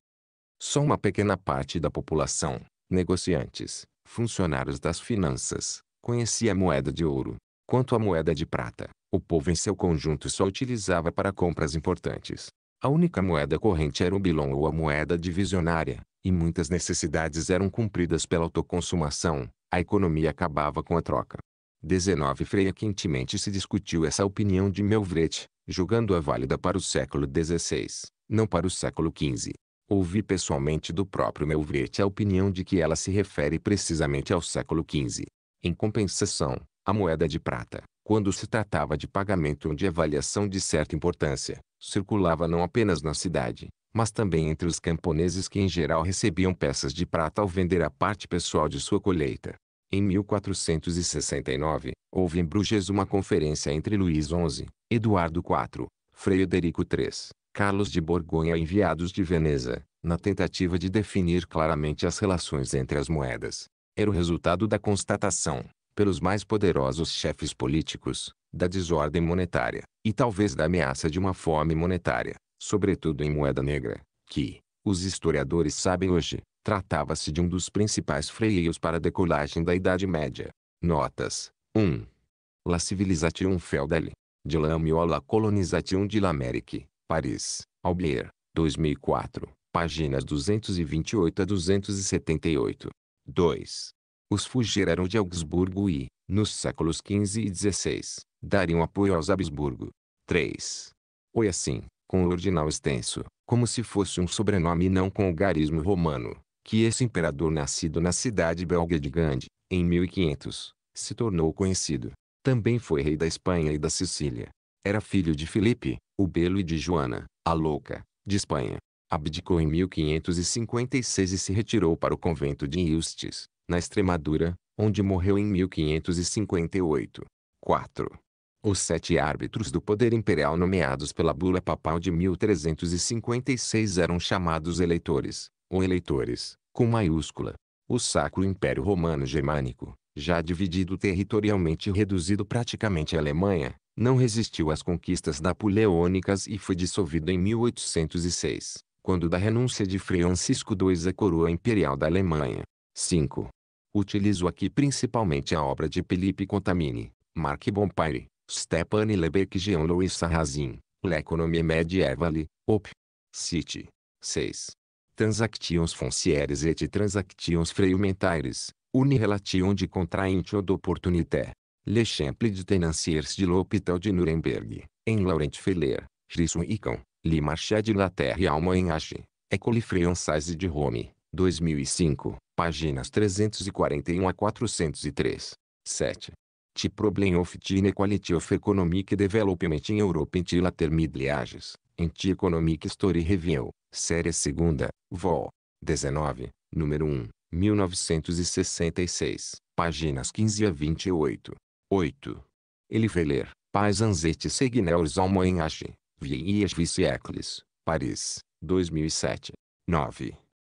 Só uma pequena parte da população, negociantes, funcionários das finanças, conhecia a moeda de ouro, quanto à moeda de prata. O povo em seu conjunto só utilizava para compras importantes. A única moeda corrente era o bilon ou a moeda divisionária, e muitas necessidades eram cumpridas pela autoconsumação, a economia acabava com a troca. 19 Freia quentemente se discutiu essa opinião de Melvret, julgando-a válida para o século XVI, não para o século XV. Ouvi pessoalmente do próprio Melvret a opinião de que ela se refere precisamente ao século XV. Em compensação, a moeda de prata, quando se tratava de pagamento ou de avaliação de certa importância, circulava não apenas na cidade, mas também entre os camponeses que em geral recebiam peças de prata ao vender a parte pessoal de sua colheita. Em 1469, houve em Bruges uma conferência entre Luís XI, Eduardo IV, Frederico III, Carlos de Borgonha enviados de Veneza, na tentativa de definir claramente as relações entre as moedas. Era o resultado da constatação, pelos mais poderosos chefes políticos, da desordem monetária, e talvez da ameaça de uma fome monetária, sobretudo em moeda negra, que, os historiadores sabem hoje, tratava-se de um dos principais freios para a decolagem da Idade Média. Notas 1. La Civilisation Feudale, de l'Amiola Colonisation de l'Amérique, Paris, Albier, 2004, páginas 228 a 278. 2. Os fugiram de Augsburgo e, nos séculos XV e XVI, dariam apoio aos Habsburgo. 3. Foi assim, com o ordinal extenso, como se fosse um sobrenome e não com o garismo romano, que esse imperador nascido na cidade belga de Gandhi, em 1500, se tornou conhecido. Também foi rei da Espanha e da Sicília. Era filho de Filipe, o Belo e de Joana, a Louca, de Espanha. Abdicou em 1556 e se retirou para o convento de Iustes, na Extremadura, onde morreu em 1558. 4. Os sete árbitros do poder imperial nomeados pela bula papal de 1356 eram chamados eleitores, ou eleitores, com maiúscula. O Sacro Império Romano Germânico, já dividido territorialmente e reduzido praticamente à Alemanha, não resistiu às conquistas napoleônicas e foi dissolvido em 1806, quando da renúncia de Francisco II à coroa imperial da Alemanha. 5. Utilizo aqui principalmente a obra de Felipe Contamini, Marc Bompire, Stepan Lebeck Jean-Louis Sarrazin, L'Economie Medievale, Op. City. 6. Transactions foncières et transactions freumentaires, unirelation de contrainte d'opportunité. L'exemple de tenanciers de l'hôpital de Nuremberg, em Laurent Feller, Risson Icon, Marché de la Terre Alma em Age, École Française de Rome. 2005, páginas 341 a 403. 7. The problem of the inequality of economic development in Europe until later middle ages, in the Economic Story Review, série 2, vol. 19, número 1, 1966, páginas 15 a 28. 8. Ele vai ler, Paisanzete Seguineurs ao Moenache, Vieias Viciecle, Paris, 2007. 9.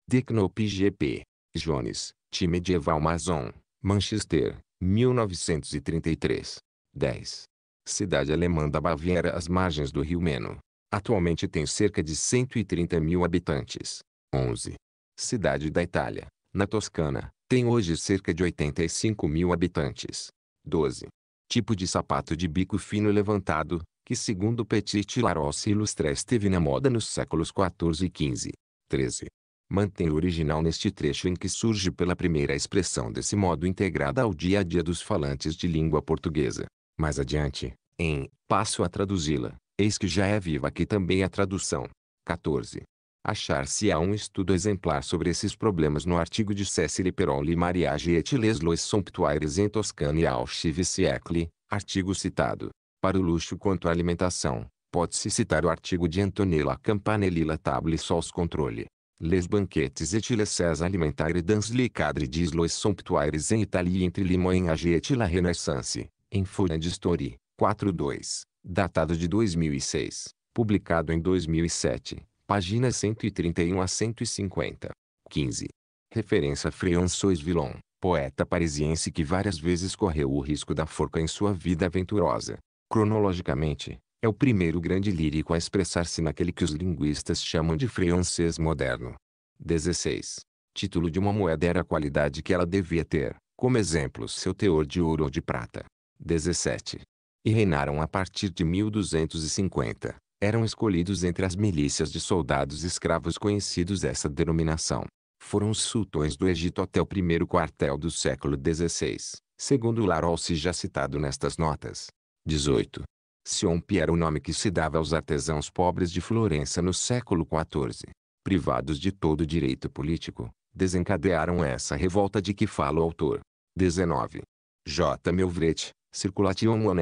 Decnop GP. Jones, T Medieval Amazon, Manchester, 1933. 10. Cidade alemã da Baviera às margens do rio Meno. Atualmente tem cerca de 130 mil habitantes. 11. Cidade da Itália, na Toscana, tem hoje cerca de 85 mil habitantes. 12. Tipo de sapato de bico fino levantado, que segundo Petit Larossi Ilustre esteve na moda nos séculos 14 e 15. 13 mantém o original neste trecho em que surge pela primeira expressão desse modo integrada ao dia a dia dos falantes de língua portuguesa. Mais adiante, em Passo a traduzi-la, eis que já é viva aqui também a tradução. 14. Achar-se-á um estudo exemplar sobre esses problemas no artigo de Cecily Peroli Mariage et les lois somptuaires en Toscane ao siècle", artigo citado. Para o luxo quanto à alimentação, pode-se citar o artigo de Antonella Campanelli La Table Sols Controle, Les banquetes et les sais alimentaires dans les cadres des lois somptuaires en Italie entre Limoges et la Renaissance, em Folha de Story, 4.2, datado de 2006, publicado em 2007, páginas 131 a 150. 15. Referência a François Villon, poeta parisiense que várias vezes correu o risco da forca em sua vida aventurosa. Cronologicamente, é o primeiro grande lírico a expressar-se naquele que os linguistas chamam de francês moderno. 16. Título de uma moeda era a qualidade que ela devia ter, como exemplo seu teor de ouro ou de prata. 17. E reinaram a partir de 1250. Eram escolhidos entre as milícias de soldados escravos conhecidos essa denominação. Foram os sultões do Egito até o primeiro quartel do século XVI, segundo Larol já citado nestas notas. 18. Siompi era o nome que se dava aos artesãos pobres de Florença no século XIV. Privados de todo direito político, desencadearam essa revolta de que fala o autor. 19. J. Melvret, Circulation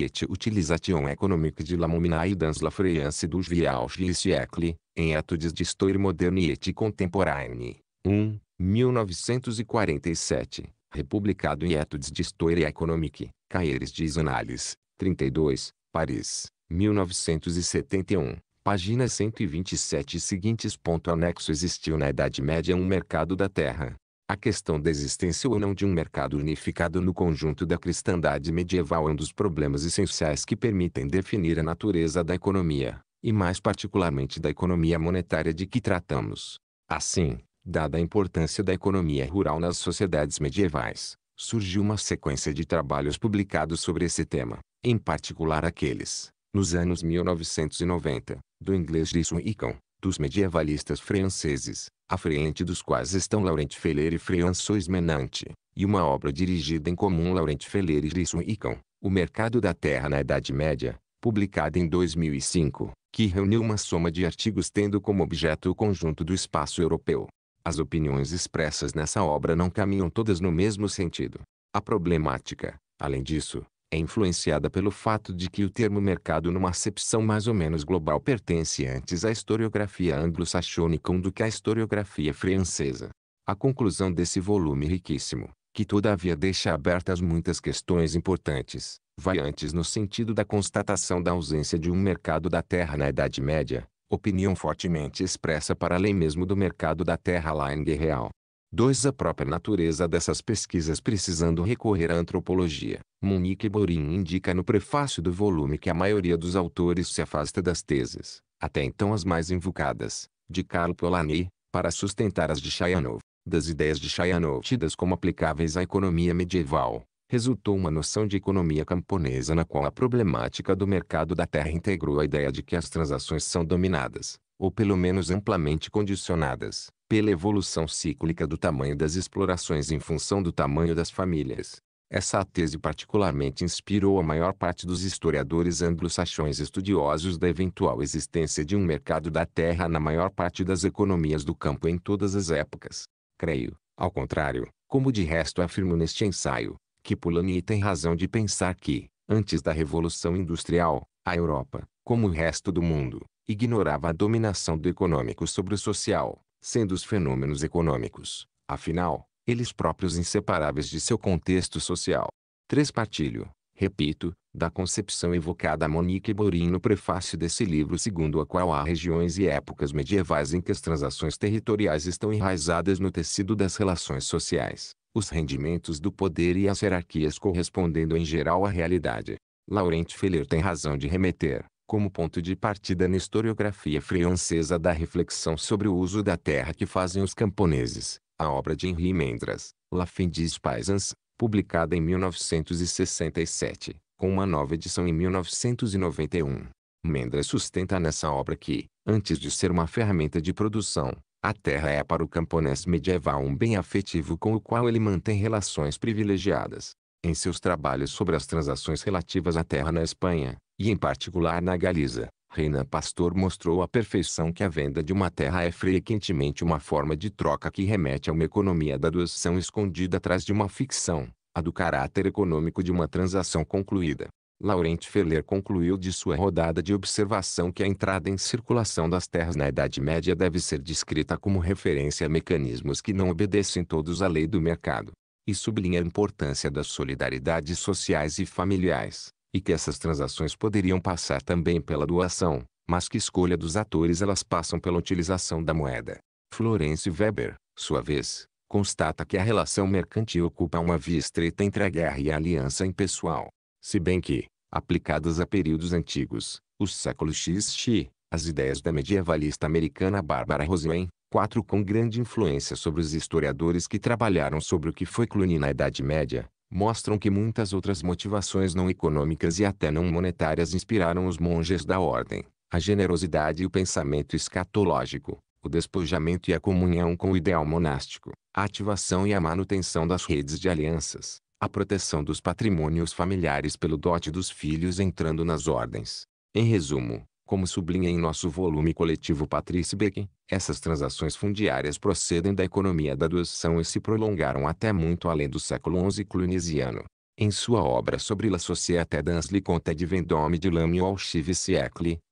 et utilisation Economique de la mominae dans la France du et siècle, em Etudes d'Histoire moderne et contemporaine. 1, 1947, republicado em Etudes d'Histoire économique, Caeres de Annales, 32, Paris, 1971, página 127 seguintes. Ponto anexo Existiu na Idade Média um mercado da terra. A questão da existência ou não de um mercado unificado no conjunto da cristandade medieval é um dos problemas essenciais que permitem definir a natureza da economia, e mais particularmente da economia monetária de que tratamos. Assim, dada a importância da economia rural nas sociedades medievais, surgiu uma sequência de trabalhos publicados sobre esse tema em particular aqueles, nos anos 1990, do inglês de Suicon, dos medievalistas franceses, à frente dos quais estão Laurent Feller e François Menant, e uma obra dirigida em comum Laurent Feller e Rissuicon, O Mercado da Terra na Idade Média, publicada em 2005, que reuniu uma soma de artigos tendo como objeto o conjunto do espaço europeu. As opiniões expressas nessa obra não caminham todas no mesmo sentido. A problemática, além disso, é influenciada pelo fato de que o termo mercado numa acepção mais ou menos global pertence antes à historiografia anglo-saxônica do que à historiografia francesa. A conclusão desse volume riquíssimo, que todavia deixa abertas muitas questões importantes, vai antes no sentido da constatação da ausência de um mercado da terra na Idade Média, opinião fortemente expressa para além mesmo do mercado da terra lá em Guerreal. 2. A própria natureza dessas pesquisas precisando recorrer à antropologia. Monique Borin indica no prefácio do volume que a maioria dos autores se afasta das teses, até então as mais invocadas, de Karl Polanyi, para sustentar as de Chayanov. Das ideias de Chayanov tidas como aplicáveis à economia medieval, resultou uma noção de economia camponesa na qual a problemática do mercado da terra integrou a ideia de que as transações são dominadas, ou pelo menos amplamente condicionadas, pela evolução cíclica do tamanho das explorações em função do tamanho das famílias. Essa tese particularmente inspirou a maior parte dos historiadores anglo-saxões estudiosos da eventual existência de um mercado da terra na maior parte das economias do campo em todas as épocas. Creio, ao contrário, como de resto afirmo neste ensaio, que Polanyi tem razão de pensar que, antes da Revolução Industrial, a Europa, como o resto do mundo, ignorava a dominação do econômico sobre o social, sendo os fenômenos econômicos, afinal, eles próprios inseparáveis de seu contexto social. Trespartilho, repito, da concepção evocada a Monique Borin no prefácio desse livro segundo a qual há regiões e épocas medievais em que as transações territoriais estão enraizadas no tecido das relações sociais, os rendimentos do poder e as hierarquias correspondendo em geral à realidade. Laurent Feller tem razão de remeter, como ponto de partida na historiografia francesa da reflexão sobre o uso da terra que fazem os camponeses, a obra de Henri Mendras, La fin des paysans, publicada em 1967, com uma nova edição em 1991. Mendras sustenta nessa obra que, antes de ser uma ferramenta de produção, a terra é para o camponês medieval um bem afetivo com o qual ele mantém relações privilegiadas. Em seus trabalhos sobre as transações relativas à terra na Espanha, e em particular na Galiza, Reina Pastor mostrou à perfeição que a venda de uma terra é frequentemente uma forma de troca que remete a uma economia da doação escondida atrás de uma ficção, a do caráter econômico de uma transação concluída. Laurent Ferler concluiu de sua rodada de observação que a entrada em circulação das terras na Idade Média deve ser descrita como referência a mecanismos que não obedecem todos à lei do mercado, e sublinha a importância das solidariedades sociais e familiares e que essas transações poderiam passar também pela doação, mas que escolha dos atores elas passam pela utilização da moeda. Florence Weber, sua vez, constata que a relação mercantil ocupa uma via estreita entre a guerra e a aliança impessoal. Se bem que, aplicadas a períodos antigos, os séculos XX, as ideias da medievalista americana Barbara Rosen, quatro com grande influência sobre os historiadores que trabalharam sobre o que foi Cluny na Idade Média, mostram que muitas outras motivações não econômicas e até não monetárias inspiraram os monges da ordem, a generosidade e o pensamento escatológico, o despojamento e a comunhão com o ideal monástico, a ativação e a manutenção das redes de alianças, a proteção dos patrimônios familiares pelo dote dos filhos entrando nas ordens. Em resumo, como sublinha em nosso volume coletivo Patrice Becken, essas transações fundiárias procedem da economia da doação e se prolongaram até muito além do século XI clunisiano. Em sua obra sobre La Société d'Ansley Conte de Vendôme de l'Ami au Chive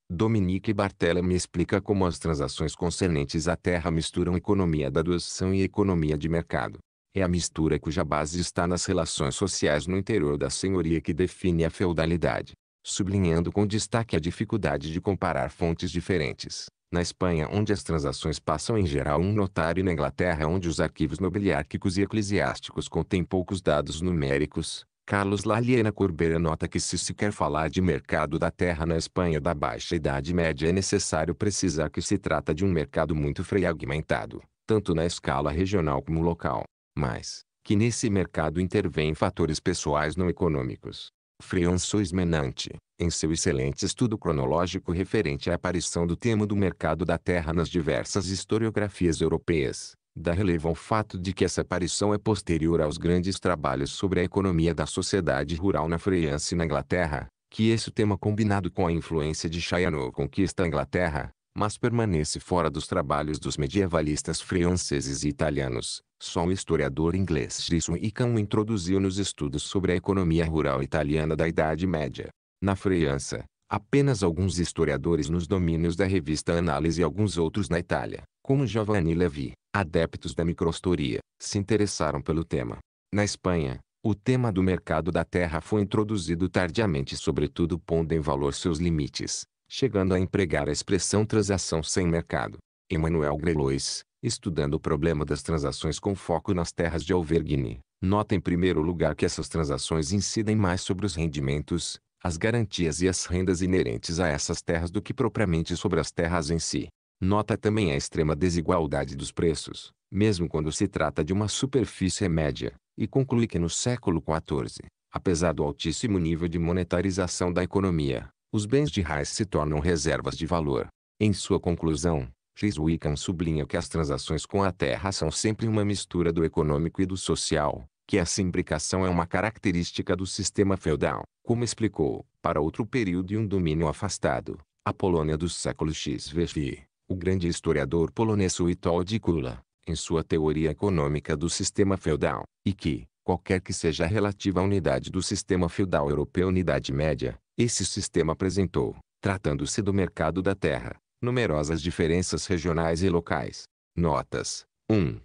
Dominique Bartella me explica como as transações concernentes à terra misturam economia da doação e economia de mercado. É a mistura cuja base está nas relações sociais no interior da senhoria que define a feudalidade sublinhando com destaque a dificuldade de comparar fontes diferentes. Na Espanha onde as transações passam em geral um notário e na Inglaterra onde os arquivos nobiliárquicos e eclesiásticos contêm poucos dados numéricos, Carlos Laliena Corbeira nota que se se quer falar de mercado da terra na Espanha da Baixa Idade Média é necessário precisar que se trata de um mercado muito fragmentado, tanto na escala regional como local, mas que nesse mercado intervêm fatores pessoais não econômicos, Freon Menante, em seu excelente estudo cronológico referente à aparição do tema do mercado da terra nas diversas historiografias europeias, dá relevo ao fato de que essa aparição é posterior aos grandes trabalhos sobre a economia da sociedade rural na França e na Inglaterra, que esse tema combinado com a influência de Chayano conquista a Inglaterra, mas permanece fora dos trabalhos dos medievalistas franceses e italianos. Só o historiador inglês Chisholm Icahn o introduziu nos estudos sobre a economia rural italiana da Idade Média. Na França, apenas alguns historiadores nos domínios da revista Análise e alguns outros na Itália, como Giovanni Levi, adeptos da microhistoria, se interessaram pelo tema. Na Espanha, o tema do mercado da terra foi introduzido tardiamente, sobretudo pondo em valor seus limites, chegando a empregar a expressão transação sem mercado. Emmanuel Grelois, estudando o problema das transações com foco nas terras de Alvergne, nota em primeiro lugar que essas transações incidem mais sobre os rendimentos, as garantias e as rendas inerentes a essas terras do que propriamente sobre as terras em si. Nota também a extrema desigualdade dos preços, mesmo quando se trata de uma superfície média, e conclui que no século XIV, apesar do altíssimo nível de monetarização da economia, os bens de Reis se tornam reservas de valor. Em sua conclusão, Chris sublinha que as transações com a terra são sempre uma mistura do econômico e do social, que essa imbricação é uma característica do sistema feudal, como explicou, para outro período e um domínio afastado, a Polônia do século XVI, o grande historiador polonês Witold Kula, em sua teoria econômica do sistema feudal, e que, qualquer que seja a relativa unidade do sistema feudal europeu Unidade Média, esse sistema apresentou, tratando-se do mercado da terra, numerosas diferenças regionais e locais. Notas 1.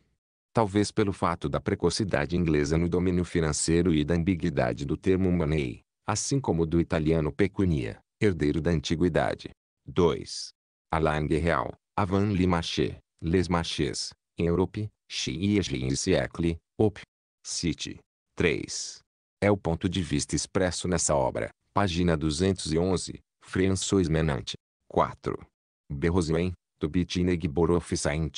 Talvez pelo fato da precocidade inglesa no domínio financeiro e da ambiguidade do termo money, assim como do italiano pecunia, herdeiro da antiguidade. 2. A langue real, avant les marchés, les marchés, em Europe, Chiege e siècle, Op. City. 3. É o ponto de vista expresso nessa obra, Página 211, François Menant. 4. Berrosien, Tubitinig Borof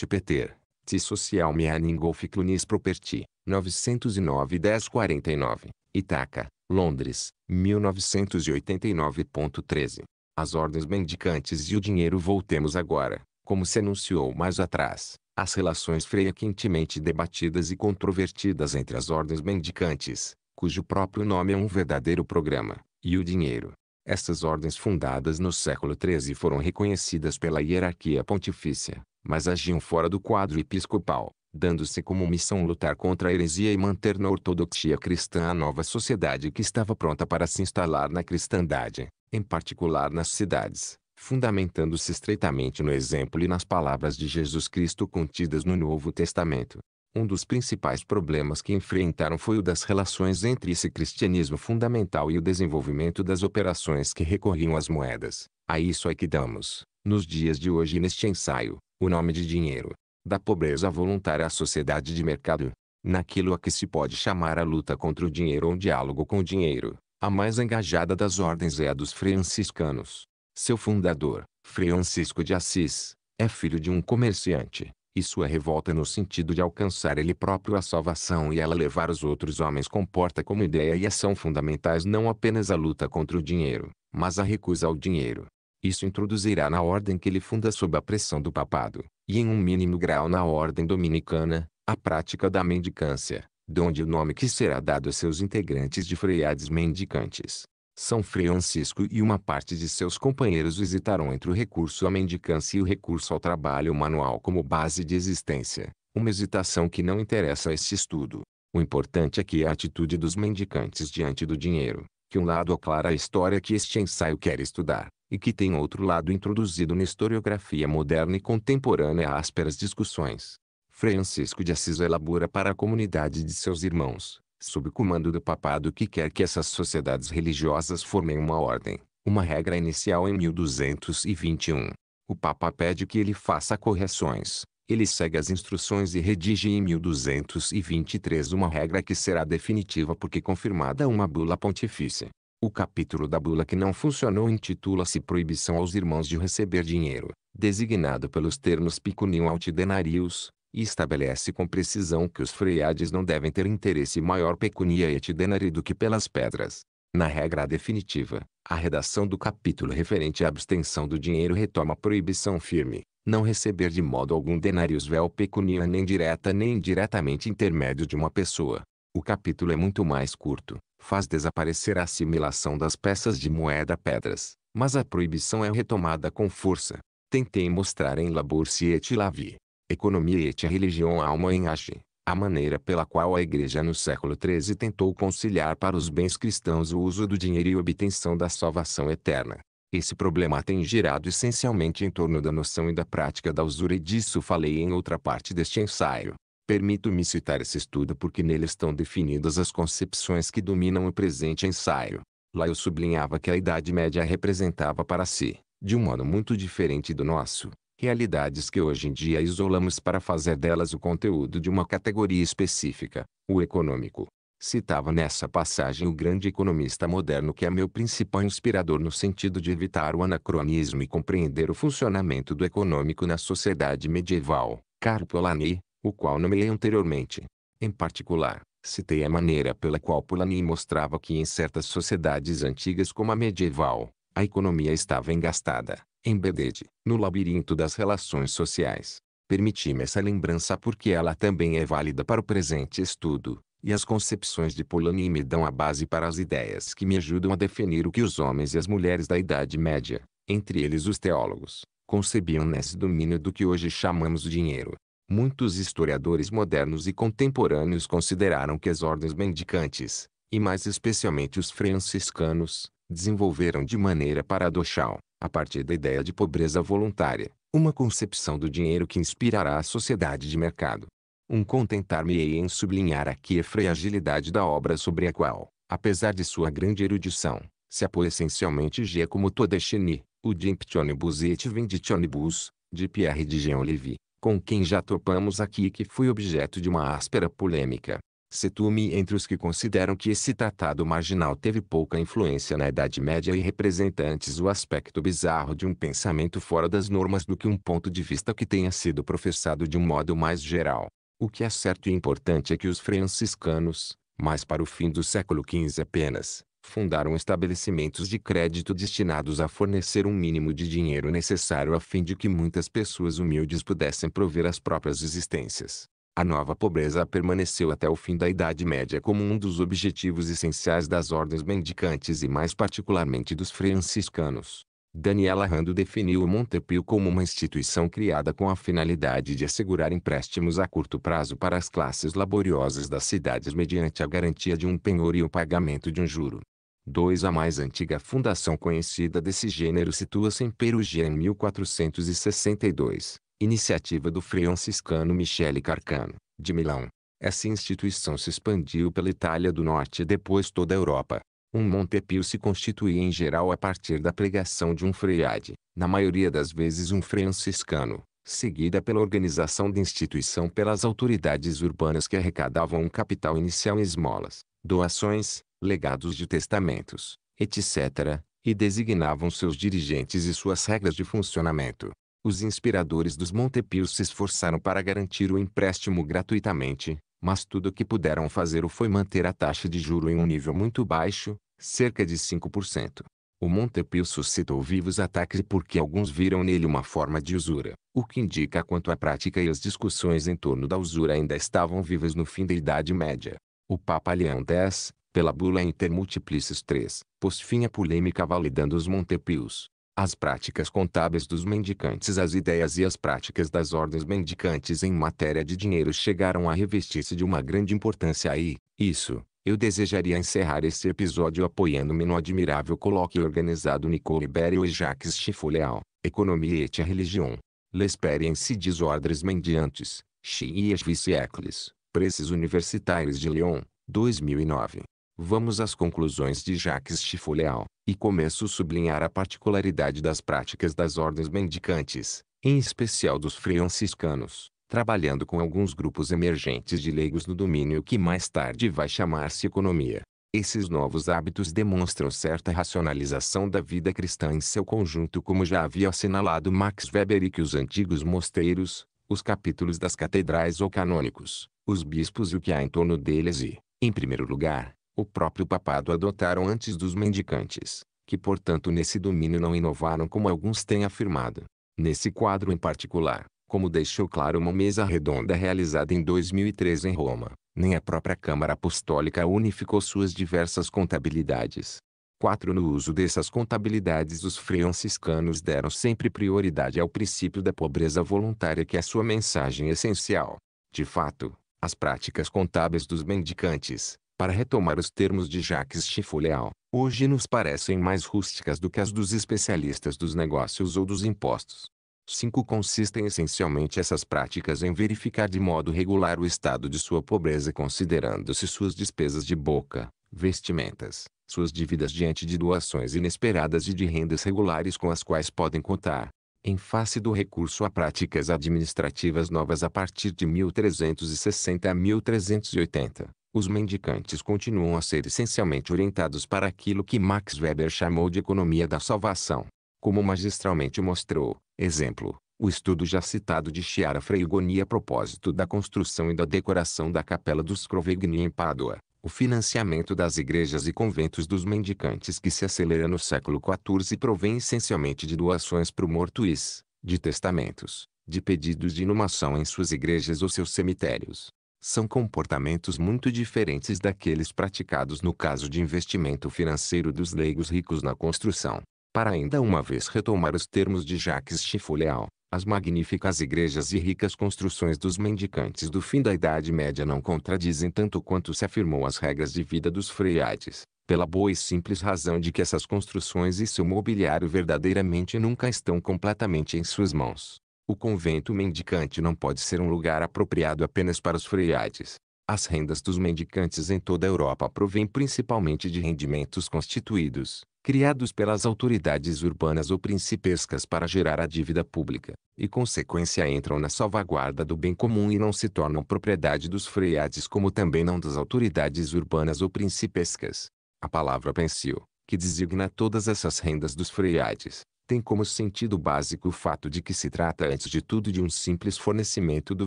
Peter, T. Social Mianing Golf Clunis Property, 909-1049, Itaca, Londres, 1989.13. As ordens mendicantes e o dinheiro voltemos agora, como se anunciou mais atrás, às relações freia quentemente debatidas e controvertidas entre as ordens mendicantes, cujo próprio nome é um verdadeiro programa e o dinheiro. Estas ordens fundadas no século XIII foram reconhecidas pela hierarquia pontifícia, mas agiam fora do quadro episcopal, dando-se como missão lutar contra a heresia e manter na ortodoxia cristã a nova sociedade que estava pronta para se instalar na cristandade, em particular nas cidades, fundamentando-se estreitamente no exemplo e nas palavras de Jesus Cristo contidas no Novo Testamento. Um dos principais problemas que enfrentaram foi o das relações entre esse cristianismo fundamental e o desenvolvimento das operações que recorriam às moedas. A isso é que damos, nos dias de hoje neste ensaio, o nome de dinheiro. Da pobreza voluntária à sociedade de mercado. Naquilo a que se pode chamar a luta contra o dinheiro ou um diálogo com o dinheiro, a mais engajada das ordens é a dos franciscanos. Seu fundador, Francisco de Assis, é filho de um comerciante e sua revolta no sentido de alcançar ele próprio a salvação e ela levar os outros homens comporta como ideia e ação fundamentais não apenas a luta contra o dinheiro, mas a recusa ao dinheiro. Isso introduzirá na ordem que ele funda sob a pressão do papado, e em um mínimo grau na ordem dominicana, a prática da mendicância, donde o nome que será dado a seus integrantes de freiades mendicantes. São Francisco e uma parte de seus companheiros hesitaram entre o recurso à mendicância e o recurso ao trabalho manual como base de existência, uma hesitação que não interessa a este estudo. O importante é que a atitude dos mendicantes diante do dinheiro, que um lado aclara a história que este ensaio quer estudar, e que tem outro lado introduzido na historiografia moderna e contemporânea ásperas discussões. Francisco de Assis elabora para a comunidade de seus irmãos, sob o comando do papado que quer que essas sociedades religiosas formem uma ordem, uma regra inicial em 1221. O Papa pede que ele faça correções, ele segue as instruções e redige em 1223 uma regra que será definitiva porque confirmada uma bula pontifícia. O capítulo da bula que não funcionou intitula-se Proibição aos Irmãos de Receber Dinheiro, designado pelos termos picunium altidenarius, e estabelece com precisão que os freiades não devem ter interesse maior pecunia et denari do que pelas pedras. Na regra definitiva, a redação do capítulo referente à abstenção do dinheiro retoma a proibição firme, não receber de modo algum denários véu pecunia nem direta nem indiretamente intermédio de uma pessoa. O capítulo é muito mais curto, faz desaparecer a assimilação das peças de moeda a pedras, mas a proibição é retomada com força. Tentei mostrar em Labor Siet Lavi, Economia et religion alma em Ache, a maneira pela qual a Igreja no século XIII tentou conciliar para os bens cristãos o uso do dinheiro e a obtenção da salvação eterna. Esse problema tem girado essencialmente em torno da noção e da prática da usura e disso falei em outra parte deste ensaio. Permito-me citar esse estudo porque nele estão definidas as concepções que dominam o presente ensaio. Lá eu sublinhava que a Idade Média representava para si, de um modo muito diferente do nosso, realidades que hoje em dia isolamos para fazer delas o conteúdo de uma categoria específica, o econômico. Citava nessa passagem o grande economista moderno que é meu principal inspirador no sentido de evitar o anacronismo e compreender o funcionamento do econômico na sociedade medieval, Carl Polanyi, o qual nomeei anteriormente. Em particular, citei a maneira pela qual Polanyi mostrava que em certas sociedades antigas como a medieval, a economia estava engastada, Embedded, no labirinto das relações sociais. Permiti-me essa lembrança porque ela também é válida para o presente estudo, e as concepções de Polanyi me dão a base para as ideias que me ajudam a definir o que os homens e as mulheres da Idade Média, entre eles os teólogos, concebiam nesse domínio do que hoje chamamos dinheiro. Muitos historiadores modernos e contemporâneos consideraram que as ordens mendicantes, e mais especialmente os franciscanos, desenvolveram de maneira paradoxal, a partir da ideia de pobreza voluntária, uma concepção do dinheiro que inspirará a sociedade de mercado. Um contentar-me-ei em sublinhar aqui a fragilidade da obra sobre a qual, apesar de sua grande erudição, se apoia essencialmente Giacomo Todescini, o Dimptionibus et Vendictionibus, de Pierre de Jean Levy, com quem já topamos aqui e que foi objeto de uma áspera polêmica. Setume entre os que consideram que esse tratado marginal teve pouca influência na Idade Média e representantes o aspecto bizarro de um pensamento fora das normas do que um ponto de vista que tenha sido professado de um modo mais geral. O que é certo e importante é que os franciscanos, mais para o fim do século XV apenas, fundaram estabelecimentos de crédito destinados a fornecer um mínimo de dinheiro necessário a fim de que muitas pessoas humildes pudessem prover as próprias existências. A nova pobreza permaneceu até o fim da Idade Média como um dos objetivos essenciais das ordens mendicantes e mais particularmente dos franciscanos. Daniela Rando definiu o Montepio como uma instituição criada com a finalidade de assegurar empréstimos a curto prazo para as classes laboriosas das cidades mediante a garantia de um penhor e o pagamento de um juro. 2. A mais antiga fundação conhecida desse gênero situa-se em Perugia em 1462 iniciativa do franciscano Michele Carcano, de Milão. Essa instituição se expandiu pela Itália do Norte e depois toda a Europa. Um Montepio se constituía em geral a partir da pregação de um freiade, na maioria das vezes um franciscano, seguida pela organização da instituição pelas autoridades urbanas que arrecadavam um capital inicial em esmolas, doações, legados de testamentos, etc., e designavam seus dirigentes e suas regras de funcionamento. Os inspiradores dos Montepios se esforçaram para garantir o empréstimo gratuitamente, mas tudo o que puderam fazer foi manter a taxa de juro em um nível muito baixo, cerca de 5%. O Montepio suscitou vivos ataques porque alguns viram nele uma forma de usura, o que indica quanto a prática e as discussões em torno da usura ainda estavam vivas no fim da Idade Média. O Papa Leão X, pela bula Inter Multiplices III, pôs fim à polêmica validando os Montepios, as práticas contábeis dos mendicantes as ideias e as práticas das ordens mendicantes em matéria de dinheiro chegaram a revestir-se de uma grande importância aí. Isso, eu desejaria encerrar este episódio apoiando-me no admirável colóquio organizado Nicole Berio e Jacques Chifoleal, Economia et a Religion. L'Esperience des Ordres Mendiantes, Chien et Siècles, Preços Universitários de Lyon, 2009. Vamos às conclusões de Jacques Chifoleal e começo a sublinhar a particularidade das práticas das ordens mendicantes, em especial dos franciscanos, trabalhando com alguns grupos emergentes de leigos no domínio que mais tarde vai chamar-se economia. Esses novos hábitos demonstram certa racionalização da vida cristã em seu conjunto, como já havia assinalado Max Weber, e que os antigos mosteiros, os capítulos das catedrais ou canônicos, os bispos e o que há em torno deles, e, em primeiro lugar, o próprio papado adotaram antes dos mendicantes, que portanto nesse domínio não inovaram como alguns têm afirmado. Nesse quadro em particular, como deixou claro uma mesa redonda realizada em 2003 em Roma, nem a própria Câmara Apostólica unificou suas diversas contabilidades. 4. No uso dessas contabilidades os franciscanos deram sempre prioridade ao princípio da pobreza voluntária que é sua mensagem essencial. De fato, as práticas contábeis dos mendicantes, para retomar os termos de Jacques Chifoleal, hoje nos parecem mais rústicas do que as dos especialistas dos negócios ou dos impostos. 5. Consistem essencialmente essas práticas em verificar de modo regular o estado de sua pobreza considerando-se suas despesas de boca, vestimentas, suas dívidas diante de doações inesperadas e de rendas regulares com as quais podem contar, em face do recurso a práticas administrativas novas a partir de 1360 a 1380 os mendicantes continuam a ser essencialmente orientados para aquilo que Max Weber chamou de economia da salvação. Como magistralmente mostrou, exemplo, o estudo já citado de Chiara Freigoni a propósito da construção e da decoração da Capela dos Crovegni em Pádua, o financiamento das igrejas e conventos dos mendicantes que se acelera no século XIV provém essencialmente de doações para o mortuis, de testamentos, de pedidos de inumação em suas igrejas ou seus cemitérios são comportamentos muito diferentes daqueles praticados no caso de investimento financeiro dos leigos ricos na construção. Para ainda uma vez retomar os termos de Jacques Chifolial, as magníficas igrejas e ricas construções dos mendicantes do fim da Idade Média não contradizem tanto quanto se afirmou as regras de vida dos freiades, pela boa e simples razão de que essas construções e seu mobiliário verdadeiramente nunca estão completamente em suas mãos. O convento mendicante não pode ser um lugar apropriado apenas para os freiades. As rendas dos mendicantes em toda a Europa provêm principalmente de rendimentos constituídos, criados pelas autoridades urbanas ou principescas para gerar a dívida pública, e consequência entram na salvaguarda do bem comum e não se tornam propriedade dos freiades como também não das autoridades urbanas ou principescas. A palavra pensio, que designa todas essas rendas dos freiades, tem como sentido básico o fato de que se trata antes de tudo de um simples fornecimento do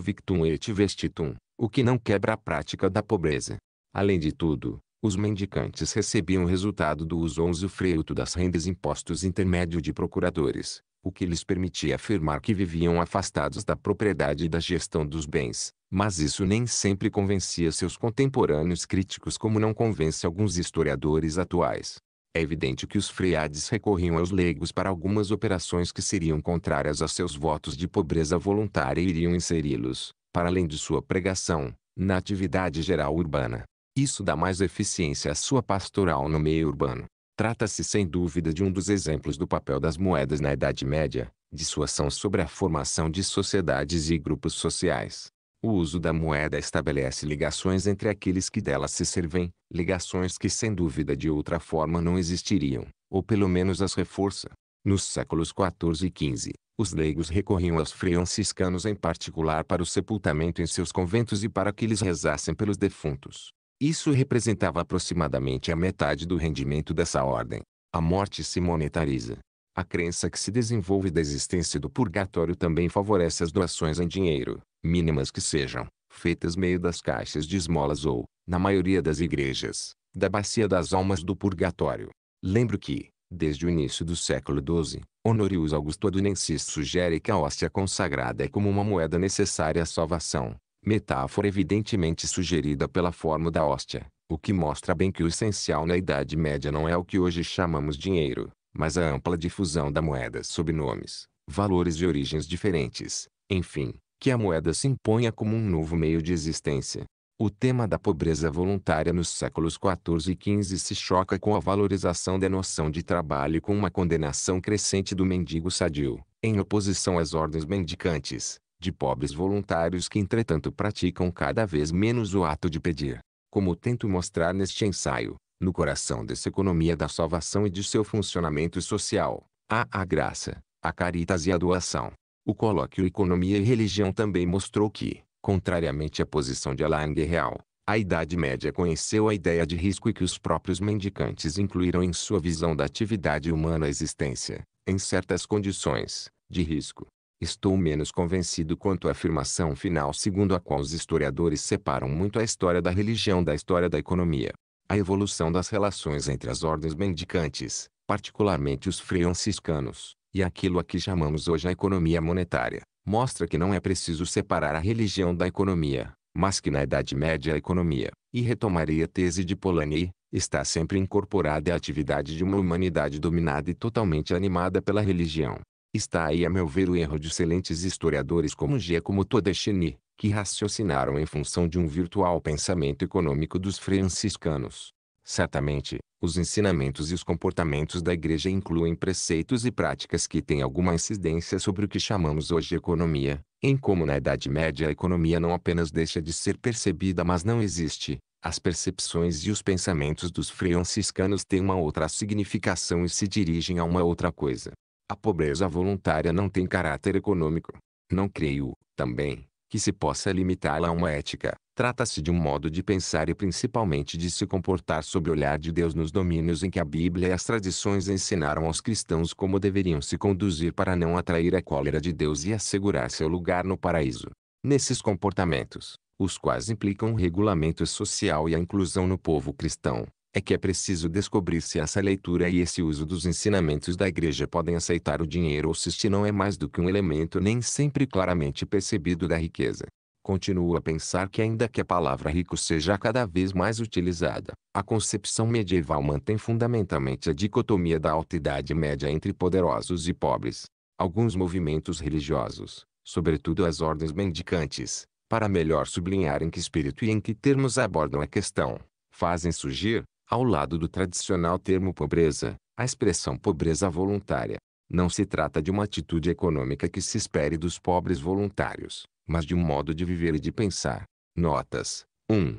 victum et vestitum, o que não quebra a prática da pobreza. Além de tudo, os mendicantes recebiam o resultado do uso usufruto das rendas impostos intermédio de procuradores, o que lhes permitia afirmar que viviam afastados da propriedade e da gestão dos bens, mas isso nem sempre convencia seus contemporâneos críticos como não convence alguns historiadores atuais. É evidente que os freades recorriam aos leigos para algumas operações que seriam contrárias a seus votos de pobreza voluntária e iriam inseri-los, para além de sua pregação, na atividade geral urbana. Isso dá mais eficiência à sua pastoral no meio urbano. Trata-se sem dúvida de um dos exemplos do papel das moedas na Idade Média, de sua ação sobre a formação de sociedades e grupos sociais. O uso da moeda estabelece ligações entre aqueles que dela se servem, ligações que sem dúvida de outra forma não existiriam, ou pelo menos as reforça. Nos séculos XIV e XV, os leigos recorriam aos franciscanos em particular para o sepultamento em seus conventos e para que eles rezassem pelos defuntos. Isso representava aproximadamente a metade do rendimento dessa ordem. A morte se monetariza. A crença que se desenvolve da existência do purgatório também favorece as doações em dinheiro mínimas que sejam, feitas meio das caixas de esmolas ou, na maioria das igrejas, da bacia das almas do purgatório. Lembro que, desde o início do século XII, Honorius Augusto Adunensis sugere que a hóstia consagrada é como uma moeda necessária à salvação, metáfora evidentemente sugerida pela forma da hóstia, o que mostra bem que o essencial na Idade Média não é o que hoje chamamos dinheiro, mas a ampla difusão da moeda sob nomes, valores e origens diferentes, enfim, que a moeda se imponha como um novo meio de existência. O tema da pobreza voluntária nos séculos XIV e XV se choca com a valorização da noção de trabalho e com uma condenação crescente do mendigo sadio, em oposição às ordens mendicantes, de pobres voluntários que entretanto praticam cada vez menos o ato de pedir. Como tento mostrar neste ensaio, no coração dessa economia da salvação e de seu funcionamento social, há a graça, a caritas e a doação. O colóquio Economia e Religião também mostrou que, contrariamente à posição de Alain de Real, a Idade Média conheceu a ideia de risco e que os próprios mendicantes incluíram em sua visão da atividade humana a existência, em certas condições, de risco. Estou menos convencido quanto à afirmação final segundo a qual os historiadores separam muito a história da religião da história da economia. A evolução das relações entre as ordens mendicantes, particularmente os franciscanos, e aquilo a que chamamos hoje a economia monetária, mostra que não é preciso separar a religião da economia, mas que na Idade Média a economia, e retomaria a tese de Polanyi, está sempre incorporada à atividade de uma humanidade dominada e totalmente animada pela religião. Está aí a meu ver o erro de excelentes historiadores como Giacomo Todeschini, que raciocinaram em função de um virtual pensamento econômico dos franciscanos, Certamente, os ensinamentos e os comportamentos da Igreja incluem preceitos e práticas que têm alguma incidência sobre o que chamamos hoje economia, em como na Idade Média a economia não apenas deixa de ser percebida mas não existe. As percepções e os pensamentos dos franciscanos têm uma outra significação e se dirigem a uma outra coisa. A pobreza voluntária não tem caráter econômico. Não creio, também, que se possa limitá-la a uma ética, Trata-se de um modo de pensar e principalmente de se comportar sob o olhar de Deus nos domínios em que a Bíblia e as tradições ensinaram aos cristãos como deveriam se conduzir para não atrair a cólera de Deus e assegurar seu lugar no paraíso. Nesses comportamentos, os quais implicam um regulamento social e a inclusão no povo cristão, é que é preciso descobrir se essa leitura e esse uso dos ensinamentos da igreja podem aceitar o dinheiro ou se este não é mais do que um elemento nem sempre claramente percebido da riqueza. Continuo a pensar que ainda que a palavra rico seja cada vez mais utilizada, a concepção medieval mantém fundamentalmente a dicotomia da alta idade média entre poderosos e pobres. Alguns movimentos religiosos, sobretudo as ordens mendicantes, para melhor sublinhar em que espírito e em que termos abordam a questão, fazem surgir, ao lado do tradicional termo pobreza, a expressão pobreza voluntária. Não se trata de uma atitude econômica que se espere dos pobres voluntários, mas de um modo de viver e de pensar. Notas 1.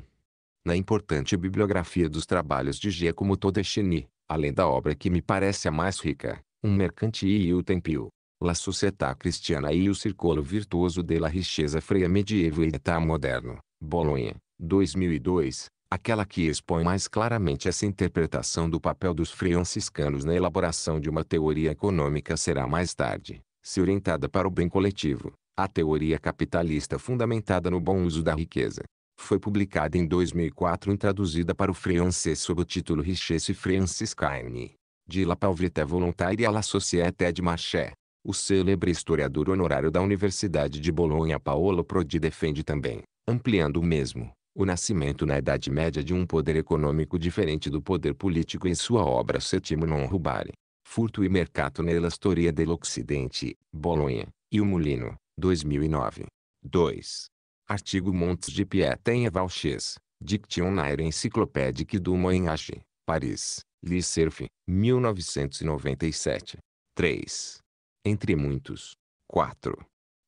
Na importante bibliografia dos trabalhos de Giacomo Todeschini, além da obra que me parece a mais rica, Um Mercante e o Tempio, La Società Cristiana e o Circolo Virtuoso della Richeza Freia Medievo e Età Moderno, Bolonha, 2002, aquela que expõe mais claramente essa interpretação do papel dos franciscanos na elaboração de uma teoria econômica será mais tarde, se orientada para o bem coletivo, a teoria capitalista fundamentada no bom uso da riqueza. Foi publicada em 2004 e traduzida para o francês sob o título Richesse Franciscaine. De la pauvreté volontaire à la société de marché. O célebre historiador honorário da Universidade de Bolonha Paolo Prodi defende também, ampliando o mesmo, o nascimento na Idade Média de um poder econômico diferente do poder político em sua obra Sétimo non rubare, Furto e Mercato nella Storia dell'Occidente, Bolonha, e o Mulino, 2009. 2. Artigo Montes de Pietem e Valches, Dictionnaire Encyclopédique du Moyen-Âge, Paris, Licerf, 1997. 3. Entre muitos. 4.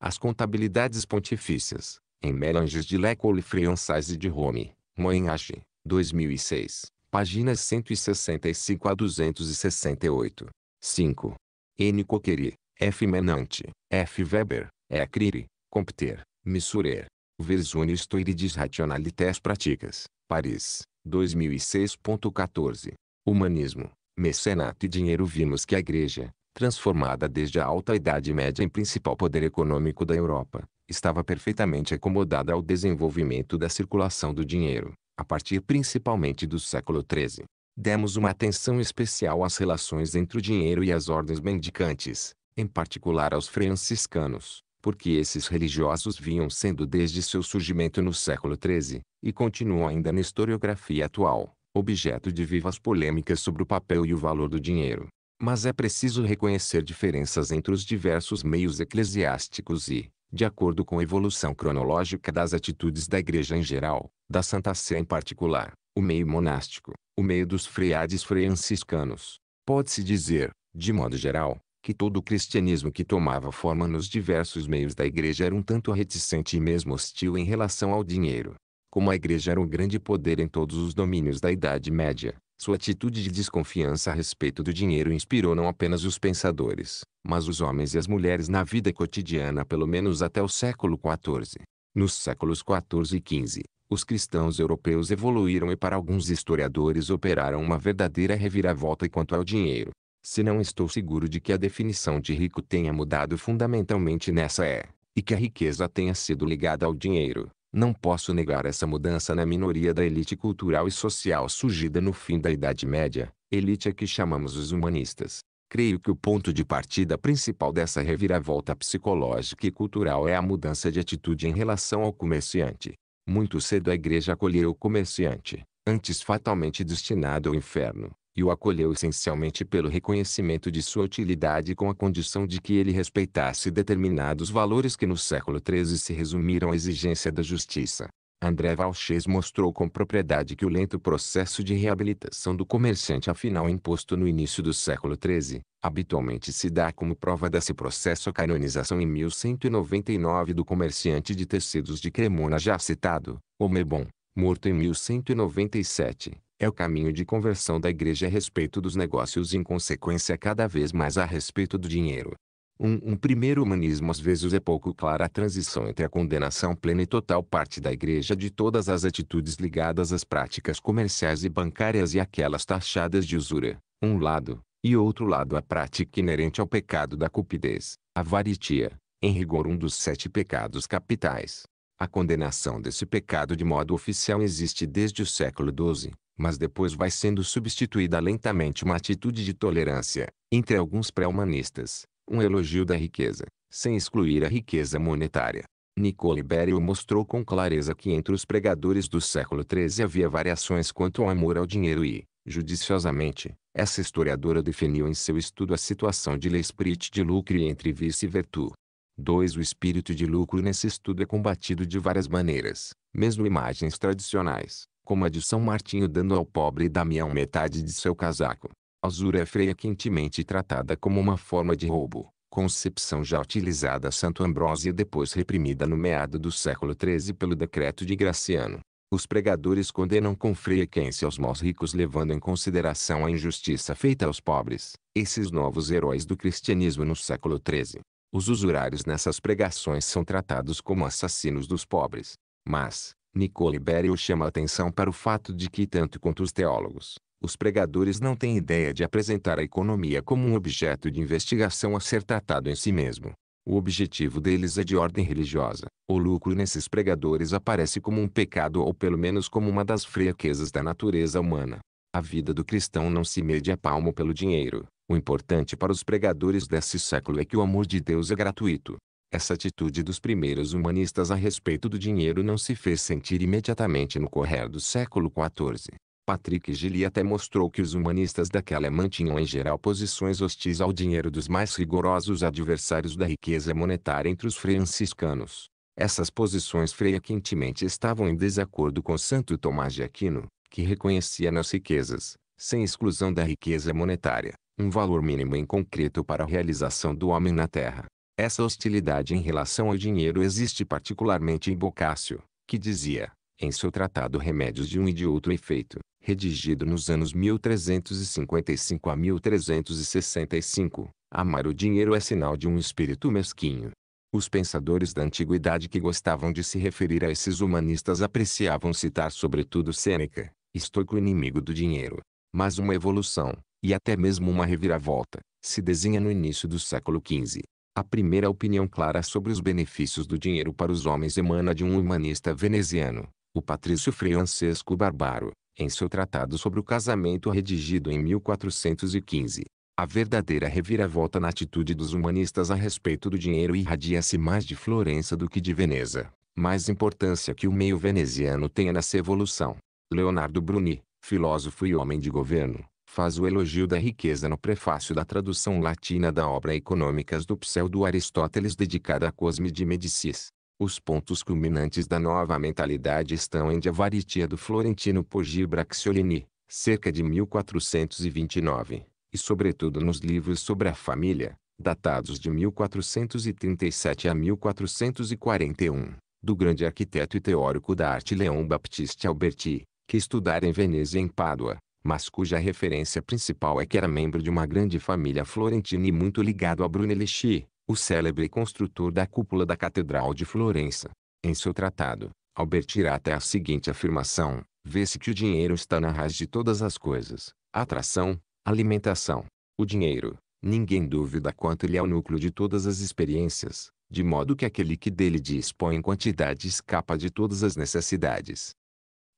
As contabilidades pontifícias, em Mélanges de L'École Française e de Rome, Moyen-Âge, 2006, páginas 165 a 268. 5. N. Coqueri, F. Menante, F. Weber, é acrire, compter, missurer. Versiones des Rationalites Práticas, Paris, 2006.14. Humanismo, mecenato e dinheiro Vimos que a igreja, transformada desde a alta idade média em principal poder econômico da Europa, estava perfeitamente acomodada ao desenvolvimento da circulação do dinheiro, a partir principalmente do século XIII. Demos uma atenção especial às relações entre o dinheiro e as ordens mendicantes, em particular aos franciscanos, porque esses religiosos vinham sendo desde seu surgimento no século XIII, e continuam ainda na historiografia atual, objeto de vivas polêmicas sobre o papel e o valor do dinheiro. Mas é preciso reconhecer diferenças entre os diversos meios eclesiásticos e, de acordo com a evolução cronológica das atitudes da Igreja em geral, da Santa Sé em particular, o meio monástico, o meio dos freades franciscanos. Pode-se dizer, de modo geral, que todo o cristianismo que tomava forma nos diversos meios da igreja era um tanto reticente e mesmo hostil em relação ao dinheiro. Como a igreja era um grande poder em todos os domínios da Idade Média, sua atitude de desconfiança a respeito do dinheiro inspirou não apenas os pensadores, mas os homens e as mulheres na vida cotidiana pelo menos até o século XIV. Nos séculos XIV e XV, os cristãos europeus evoluíram e para alguns historiadores operaram uma verdadeira reviravolta quanto ao dinheiro se não estou seguro de que a definição de rico tenha mudado fundamentalmente nessa é, e que a riqueza tenha sido ligada ao dinheiro. Não posso negar essa mudança na minoria da elite cultural e social surgida no fim da Idade Média, elite a que chamamos os humanistas. Creio que o ponto de partida principal dessa reviravolta psicológica e cultural é a mudança de atitude em relação ao comerciante. Muito cedo a igreja acolheu o comerciante, antes fatalmente destinado ao inferno, e o acolheu essencialmente pelo reconhecimento de sua utilidade com a condição de que ele respeitasse determinados valores que no século XIII se resumiram à exigência da justiça. André Valches mostrou com propriedade que o lento processo de reabilitação do comerciante afinal imposto no início do século XIII, habitualmente se dá como prova desse processo a canonização em 1199 do comerciante de tecidos de Cremona já citado, Omebon, morto em 1197, é o caminho de conversão da igreja a respeito dos negócios e em consequência cada vez mais a respeito do dinheiro. Um, um, primeiro humanismo às vezes é pouco clara a transição entre a condenação plena e total parte da igreja de todas as atitudes ligadas às práticas comerciais e bancárias e aquelas taxadas de usura, um lado, e outro lado a prática inerente ao pecado da cupidez, varitia, em rigor um dos sete pecados capitais. A condenação desse pecado de modo oficial existe desde o século XII, mas depois vai sendo substituída lentamente uma atitude de tolerância, entre alguns pré-humanistas, um elogio da riqueza, sem excluir a riqueza monetária. Nicole Berio mostrou com clareza que entre os pregadores do século XIII havia variações quanto ao amor ao dinheiro e, judiciosamente, essa historiadora definiu em seu estudo a situação de l'esprit de lucre entre vice e virtu. 2. O espírito de lucro nesse estudo é combatido de várias maneiras, mesmo imagens tradicionais, como a de São Martinho dando ao pobre Damião metade de seu casaco. A zurefreia é quentemente tratada como uma forma de roubo, concepção já utilizada a Santo Ambrósio e depois reprimida no meado do século XIII pelo decreto de Graciano. Os pregadores condenam com frequência os maus ricos levando em consideração a injustiça feita aos pobres, esses novos heróis do cristianismo no século XIII. Os usurários nessas pregações são tratados como assassinos dos pobres. Mas, Nicole Beryl chama atenção para o fato de que tanto quanto os teólogos, os pregadores não têm ideia de apresentar a economia como um objeto de investigação a ser tratado em si mesmo. O objetivo deles é de ordem religiosa. O lucro nesses pregadores aparece como um pecado ou pelo menos como uma das fraquezas da natureza humana. A vida do cristão não se mede a palmo pelo dinheiro. O importante para os pregadores desse século é que o amor de Deus é gratuito. Essa atitude dos primeiros humanistas a respeito do dinheiro não se fez sentir imediatamente no correr do século XIV. Patrick Gilly até mostrou que os humanistas daquela mantinham em geral posições hostis ao dinheiro dos mais rigorosos adversários da riqueza monetária entre os franciscanos. Essas posições frequentemente quentemente estavam em desacordo com Santo Tomás de Aquino, que reconhecia nas riquezas, sem exclusão da riqueza monetária, um valor mínimo em concreto para a realização do homem na terra. Essa hostilidade em relação ao dinheiro existe particularmente em Boccaccio, que dizia, em seu tratado Remédios de um e de outro efeito, redigido nos anos 1355 a 1365, amar o dinheiro é sinal de um espírito mesquinho. Os pensadores da antiguidade que gostavam de se referir a esses humanistas apreciavam citar sobretudo Sêneca, estoico inimigo do dinheiro. Mas uma evolução, e até mesmo uma reviravolta, se desenha no início do século XV, a primeira opinião clara sobre os benefícios do dinheiro para os homens emana de um humanista veneziano, o patrício Francesco Barbaro, em seu tratado sobre o casamento redigido em 1415. A verdadeira reviravolta na atitude dos humanistas a respeito do dinheiro irradia-se mais de Florença do que de Veneza, mais importância que o meio veneziano tenha nessa evolução. Leonardo Bruni, filósofo e homem de governo, faz o elogio da riqueza no prefácio da tradução latina da obra Econômicas do Pseudo Aristóteles dedicada a Cosme de Medicis. Os pontos culminantes da nova mentalidade estão em Diavaritia do Florentino Poggio Bracciolini, cerca de 1429, e sobretudo nos livros sobre a família, datados de 1437 a 1441, do grande arquiteto e teórico da arte Leon Baptiste Alberti, que estudara em Veneza e em Pádua mas cuja referência principal é que era membro de uma grande família florentina e muito ligado a Brunelleschi, o célebre construtor da cúpula da Catedral de Florença. Em seu tratado, Albert irá até a seguinte afirmação, vê-se que o dinheiro está na raiz de todas as coisas, atração, alimentação, o dinheiro, ninguém duvida quanto ele é o núcleo de todas as experiências, de modo que aquele que dele dispõe em quantidade escapa de todas as necessidades.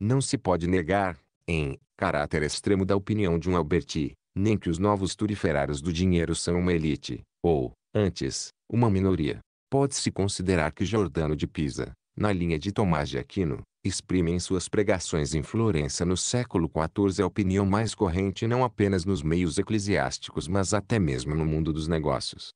Não se pode negar, em caráter extremo da opinião de um Alberti, nem que os novos turiferários do dinheiro são uma elite, ou, antes, uma minoria. Pode-se considerar que Giordano de Pisa, na linha de Tomás de Aquino, exprime em suas pregações em Florença no século XIV a opinião mais corrente não apenas nos meios eclesiásticos mas até mesmo no mundo dos negócios.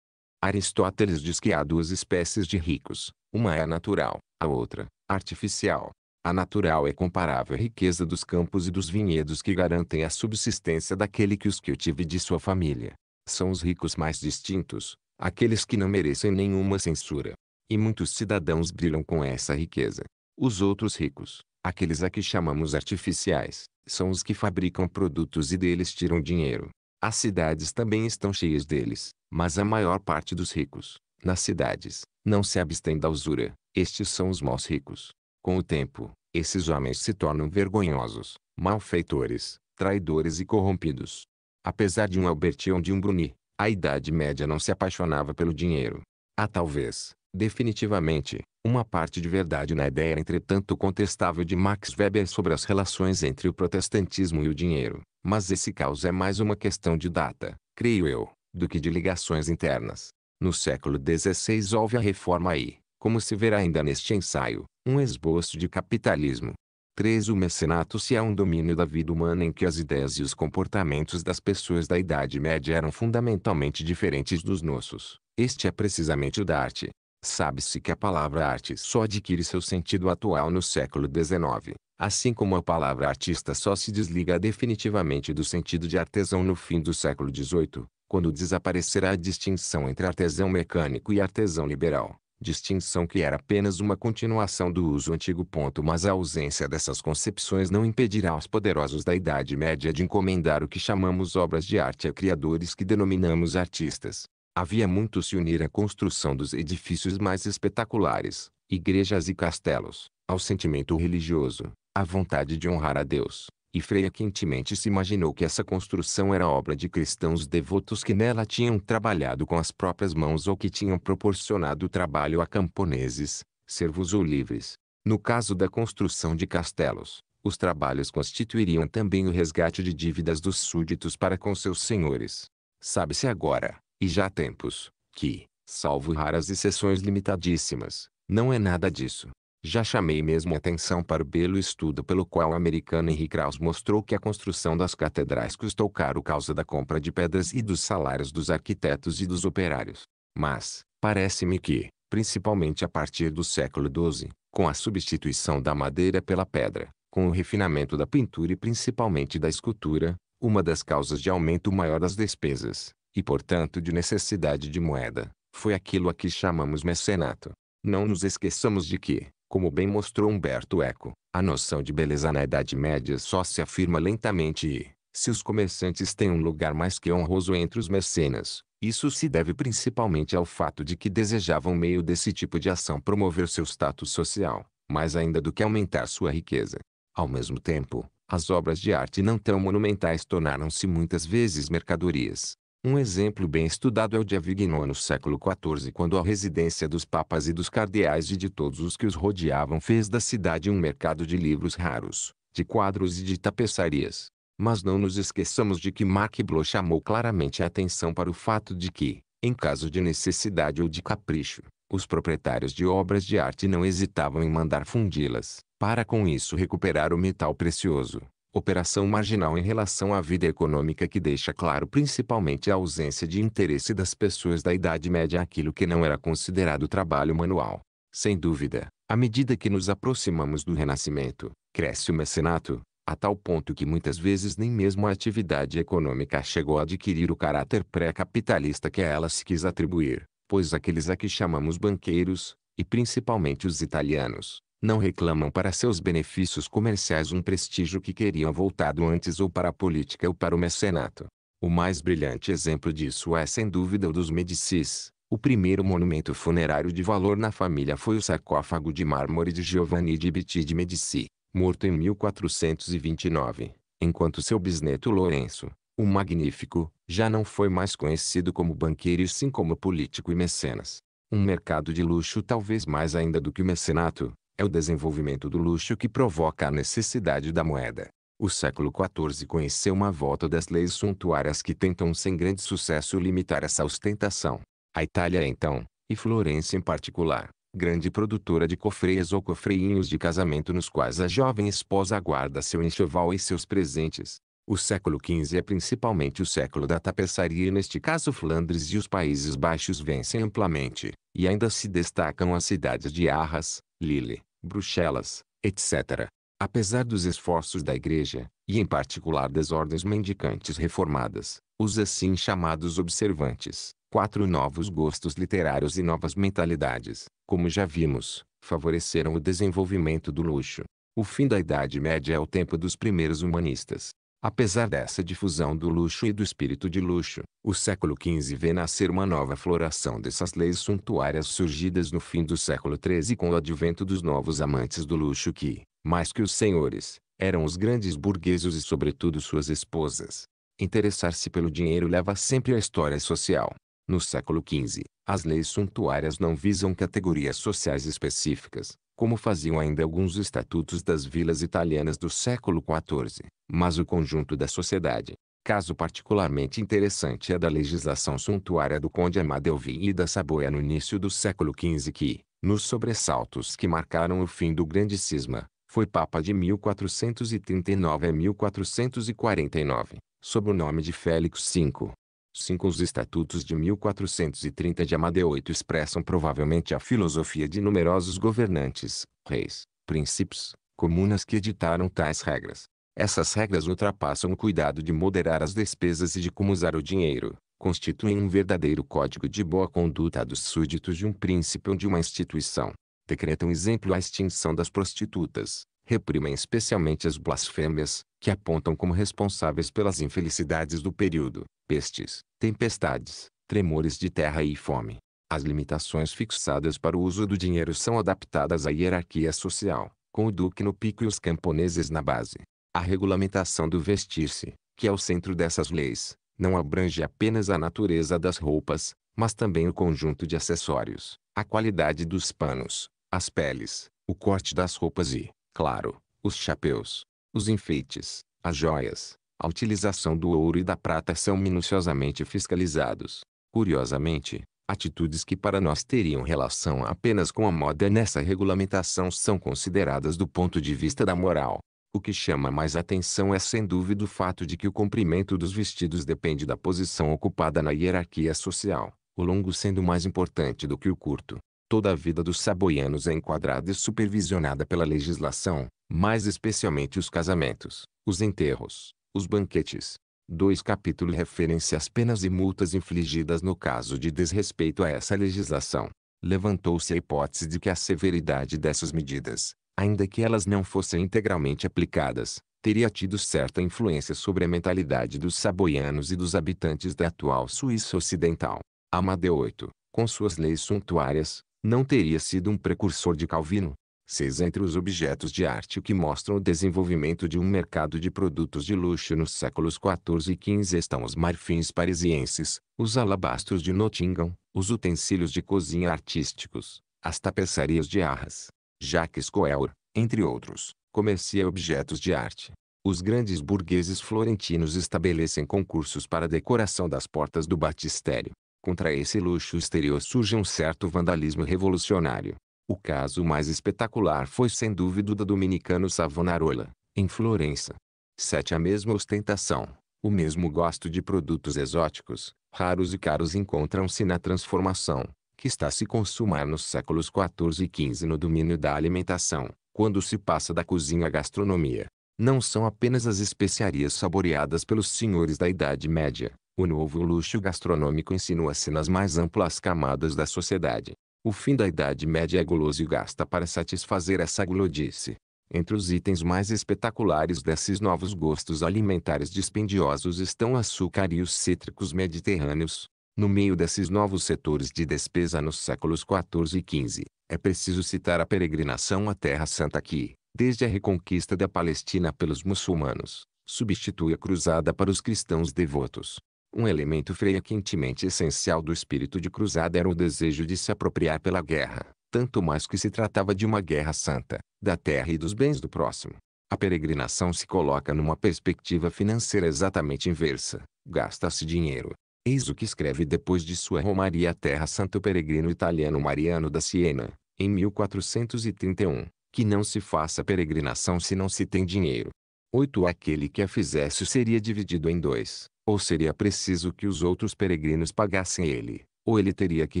Aristóteles diz que há duas espécies de ricos, uma é natural, a outra, artificial. A natural é comparável à riqueza dos campos e dos vinhedos que garantem a subsistência daquele que os cultiva de sua família. São os ricos mais distintos, aqueles que não merecem nenhuma censura. E muitos cidadãos brilham com essa riqueza. Os outros ricos, aqueles a que chamamos artificiais, são os que fabricam produtos e deles tiram dinheiro. As cidades também estão cheias deles, mas a maior parte dos ricos, nas cidades, não se abstém da usura. Estes são os maus ricos. Com o tempo, esses homens se tornam vergonhosos, malfeitores, traidores e corrompidos. Apesar de um Alberti ou de um Bruni, a Idade Média não se apaixonava pelo dinheiro. Há talvez, definitivamente, uma parte de verdade na ideia entretanto contestável de Max Weber sobre as relações entre o protestantismo e o dinheiro, mas esse caos é mais uma questão de data, creio eu, do que de ligações internas. No século XVI houve a reforma e, como se verá ainda neste ensaio, um esboço de capitalismo. 3. O mecenato se é um domínio da vida humana em que as ideias e os comportamentos das pessoas da Idade Média eram fundamentalmente diferentes dos nossos. Este é precisamente o da arte. Sabe-se que a palavra arte só adquire seu sentido atual no século XIX, assim como a palavra artista só se desliga definitivamente do sentido de artesão no fim do século XVIII, quando desaparecerá a distinção entre artesão mecânico e artesão liberal distinção que era apenas uma continuação do uso antigo. Ponto, mas a ausência dessas concepções não impedirá aos poderosos da Idade Média de encomendar o que chamamos obras de arte a criadores que denominamos artistas. Havia muito se unir à construção dos edifícios mais espetaculares, igrejas e castelos, ao sentimento religioso, à vontade de honrar a Deus, e Freia quentemente se imaginou que essa construção era obra de cristãos devotos que nela tinham trabalhado com as próprias mãos ou que tinham proporcionado trabalho a camponeses, servos ou livres. No caso da construção de castelos, os trabalhos constituiriam também o resgate de dívidas dos súditos para com seus senhores. Sabe-se agora, e já há tempos, que, salvo raras exceções limitadíssimas, não é nada disso. Já chamei mesmo atenção para o belo estudo pelo qual o americano Henry Krauss mostrou que a construção das catedrais custou caro causa da compra de pedras e dos salários dos arquitetos e dos operários. Mas, parece-me que, principalmente a partir do século XII, com a substituição da madeira pela pedra, com o refinamento da pintura e principalmente da escultura, uma das causas de aumento maior das despesas, e portanto de necessidade de moeda, foi aquilo a que chamamos mecenato. Não nos esqueçamos de que, como bem mostrou Humberto Eco, a noção de beleza na Idade Média só se afirma lentamente e, se os comerciantes têm um lugar mais que honroso entre os mercenas, isso se deve principalmente ao fato de que desejavam meio desse tipo de ação promover seu status social, mais ainda do que aumentar sua riqueza. Ao mesmo tempo, as obras de arte não tão monumentais tornaram-se muitas vezes mercadorias, um exemplo bem estudado é o de Avignon no século XIV quando a residência dos papas e dos cardeais e de todos os que os rodeavam fez da cidade um mercado de livros raros, de quadros e de tapeçarias. Mas não nos esqueçamos de que Marc Bloch chamou claramente a atenção para o fato de que, em caso de necessidade ou de capricho, os proprietários de obras de arte não hesitavam em mandar fundi-las, para com isso recuperar o metal precioso, operação marginal em relação à vida econômica que deixa claro principalmente a ausência de interesse das pessoas da Idade Média aquilo que não era considerado trabalho manual. Sem dúvida, à medida que nos aproximamos do Renascimento, cresce o mecenato, a tal ponto que muitas vezes nem mesmo a atividade econômica chegou a adquirir o caráter pré-capitalista que a ela se quis atribuir, pois aqueles a que chamamos banqueiros, e principalmente os italianos, não reclamam para seus benefícios comerciais um prestígio que queriam voltado antes ou para a política ou para o mecenato. O mais brilhante exemplo disso é sem dúvida o dos Medicis. O primeiro monumento funerário de valor na família foi o sarcófago de mármore de Giovanni de Bitti de Medici, morto em 1429, enquanto seu bisneto Lourenço, o Magnífico, já não foi mais conhecido como banqueiro e sim como político e mecenas. Um mercado de luxo talvez mais ainda do que o mecenato, é o desenvolvimento do luxo que provoca a necessidade da moeda. O século XIV conheceu uma volta das leis suntuárias que tentam sem grande sucesso limitar essa ostentação. A Itália então, e Florença em particular, grande produtora de cofreias ou cofreinhos de casamento nos quais a jovem esposa aguarda seu enxoval e seus presentes, o século XV é principalmente o século da tapeçaria e neste caso Flandres e os Países Baixos vencem amplamente, e ainda se destacam as cidades de Arras, Lille, Bruxelas, etc. Apesar dos esforços da Igreja, e em particular das ordens mendicantes reformadas, os assim chamados observantes, quatro novos gostos literários e novas mentalidades, como já vimos, favoreceram o desenvolvimento do luxo. O fim da Idade Média é o tempo dos primeiros humanistas, Apesar dessa difusão do luxo e do espírito de luxo, o século XV vê nascer uma nova floração dessas leis suntuárias surgidas no fim do século XIII com o advento dos novos amantes do luxo que, mais que os senhores, eram os grandes burgueses e sobretudo suas esposas. Interessar-se pelo dinheiro leva sempre à história social. No século XV, as leis suntuárias não visam categorias sociais específicas, como faziam ainda alguns estatutos das vilas italianas do século XIV, mas o conjunto da sociedade. Caso particularmente interessante é da legislação suntuária do conde Amadeu V e da Saboia no início do século XV que, nos sobressaltos que marcaram o fim do Grande Cisma, foi Papa de 1439 a 1449, sob o nome de Félix V. 5. Os estatutos de 1430 de Amadeu VIII expressam provavelmente a filosofia de numerosos governantes, reis, príncipes, comunas que editaram tais regras. Essas regras ultrapassam o cuidado de moderar as despesas e de como usar o dinheiro, constituem um verdadeiro código de boa conduta dos súditos de um príncipe ou de uma instituição. Decretam exemplo a extinção das prostitutas, reprimem especialmente as blasfêmias, que apontam como responsáveis pelas infelicidades do período, pestes, tempestades, tremores de terra e fome. As limitações fixadas para o uso do dinheiro são adaptadas à hierarquia social, com o duque no pico e os camponeses na base. A regulamentação do vestir-se, que é o centro dessas leis, não abrange apenas a natureza das roupas, mas também o conjunto de acessórios, a qualidade dos panos, as peles, o corte das roupas e, claro, os chapéus, os enfeites, as joias, a utilização do ouro e da prata são minuciosamente fiscalizados. Curiosamente, atitudes que para nós teriam relação apenas com a moda nessa regulamentação são consideradas do ponto de vista da moral. O que chama mais atenção é sem dúvida o fato de que o comprimento dos vestidos depende da posição ocupada na hierarquia social, o longo sendo mais importante do que o curto. Toda a vida dos saboianos é enquadrada e supervisionada pela legislação, mais especialmente os casamentos, os enterros, os banquetes. Dois capítulos referem-se às penas e multas infligidas no caso de desrespeito a essa legislação. Levantou-se a hipótese de que a severidade dessas medidas, ainda que elas não fossem integralmente aplicadas, teria tido certa influência sobre a mentalidade dos saboianos e dos habitantes da atual Suíça Ocidental. Amadeu 8, com suas leis suntuárias, não teria sido um precursor de Calvino. 6. Entre os objetos de arte que mostram o desenvolvimento de um mercado de produtos de luxo nos séculos XIV e XV estão os marfins parisienses, os alabastros de Nottingham, os utensílios de cozinha artísticos, as tapeçarias de Arras. Jacques Coeur, entre outros, comercia objetos de arte. Os grandes burgueses florentinos estabelecem concursos para a decoração das portas do batistério. Contra esse luxo exterior surge um certo vandalismo revolucionário. O caso mais espetacular foi sem dúvida do dominicano Savonarola, em Florença. Sete A mesma ostentação, o mesmo gosto de produtos exóticos, raros e caros encontram-se na transformação, que está a se consumar nos séculos XIV e XV no domínio da alimentação, quando se passa da cozinha à gastronomia. Não são apenas as especiarias saboreadas pelos senhores da Idade Média, o novo luxo gastronômico insinua-se nas mais amplas camadas da sociedade. O fim da Idade Média é guloso e gasta para satisfazer essa gulodice. Entre os itens mais espetaculares desses novos gostos alimentares dispendiosos estão açúcar e os cítricos mediterrâneos. No meio desses novos setores de despesa nos séculos XIV e XV, é preciso citar a peregrinação à Terra Santa que, desde a reconquista da Palestina pelos muçulmanos, substitui a cruzada para os cristãos devotos. Um elemento freia quentemente essencial do espírito de cruzada era o desejo de se apropriar pela guerra, tanto mais que se tratava de uma guerra santa, da terra e dos bens do próximo. A peregrinação se coloca numa perspectiva financeira exatamente inversa. Gasta-se dinheiro. Eis o que escreve depois de sua romaria à Terra Santo peregrino italiano Mariano da Siena, em 1431, que não se faça peregrinação se não se tem dinheiro. Oito Aquele que a fizesse seria dividido em dois, ou seria preciso que os outros peregrinos pagassem ele, ou ele teria que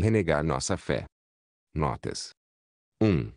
renegar nossa fé. Notas 1.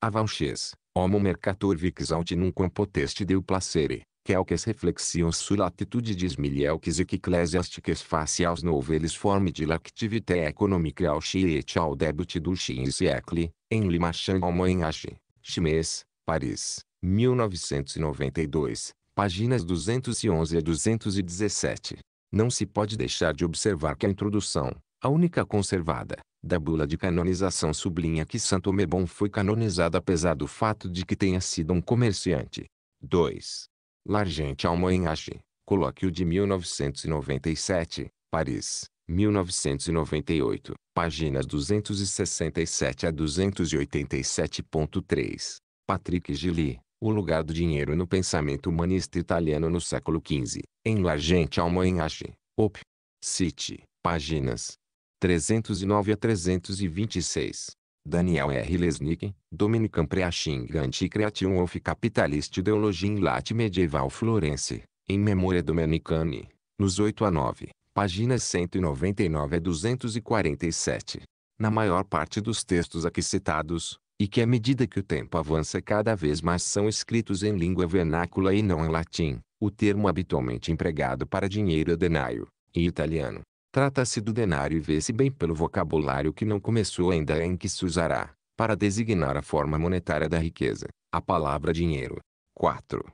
Avanches, homo mercator vix aut nunquam poteste deu placere, quelques reflexions sur latitudidis milielques e ecclesiastiques faciaus novelis forme de l'activité economique au et au debut du xin siècle, em Limachan Almanhage, Chimes, Paris, 1992, páginas 211 a 217. Não se pode deixar de observar que a introdução, a única conservada, da bula de canonização sublinha que Santo Mebon foi canonizado apesar do fato de que tenha sido um comerciante. 2. Largente Almoenage, Colóquio de 1997, Paris, 1998, páginas 267 a 287.3. Patrick Gilly, o lugar do dinheiro no pensamento humanista italiano no século XV, em Largente Almoenhache, Op. City, páginas 309 a 326. Daniel R. Lesnick, Dominican Preaching Anticreation of Capitalist Ideology in Latte Medieval Florence, em Memória Domenicani, nos 8 a 9, páginas 199 a 247. Na maior parte dos textos aqui citados, e que à medida que o tempo avança cada vez mais são escritos em língua vernácula e não em latim, o termo habitualmente empregado para dinheiro é denário em italiano. Trata-se do denário e vê-se bem pelo vocabulário que não começou ainda em que se usará, para designar a forma monetária da riqueza, a palavra dinheiro. 4.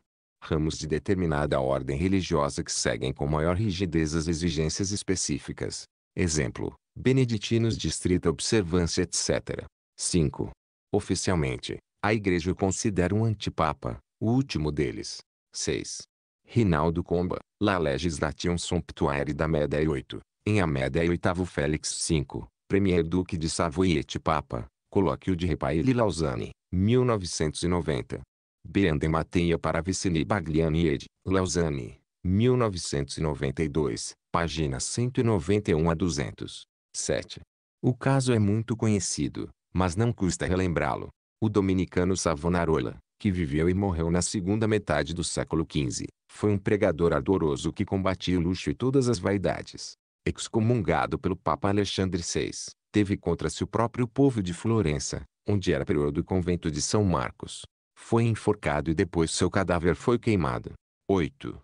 Ramos de determinada ordem religiosa que seguem com maior rigidez as exigências específicas. Exemplo, beneditinos de estrita observância etc. 5. Oficialmente, a Igreja o considera um antipapa, o último deles. 6. Rinaldo Comba, La Legislation Somptuaire da Média 8, em a Média 8 Félix 5, Premier Duque de Savoie et Papa, Colóquio de Repaille e Lausanne, 1990. Beanden Mateia para Vicini Bagliani ed. Lausanne, 1992, páginas 191 a 200. 7. O caso é muito conhecido, mas não custa relembrá-lo. O dominicano Savonarola, que viveu e morreu na segunda metade do século XV, foi um pregador ardoroso que combatia o luxo e todas as vaidades. Excomungado pelo Papa Alexandre VI, teve contra si o próprio povo de Florença, onde era prior do convento de São Marcos. Foi enforcado e depois seu cadáver foi queimado. 8.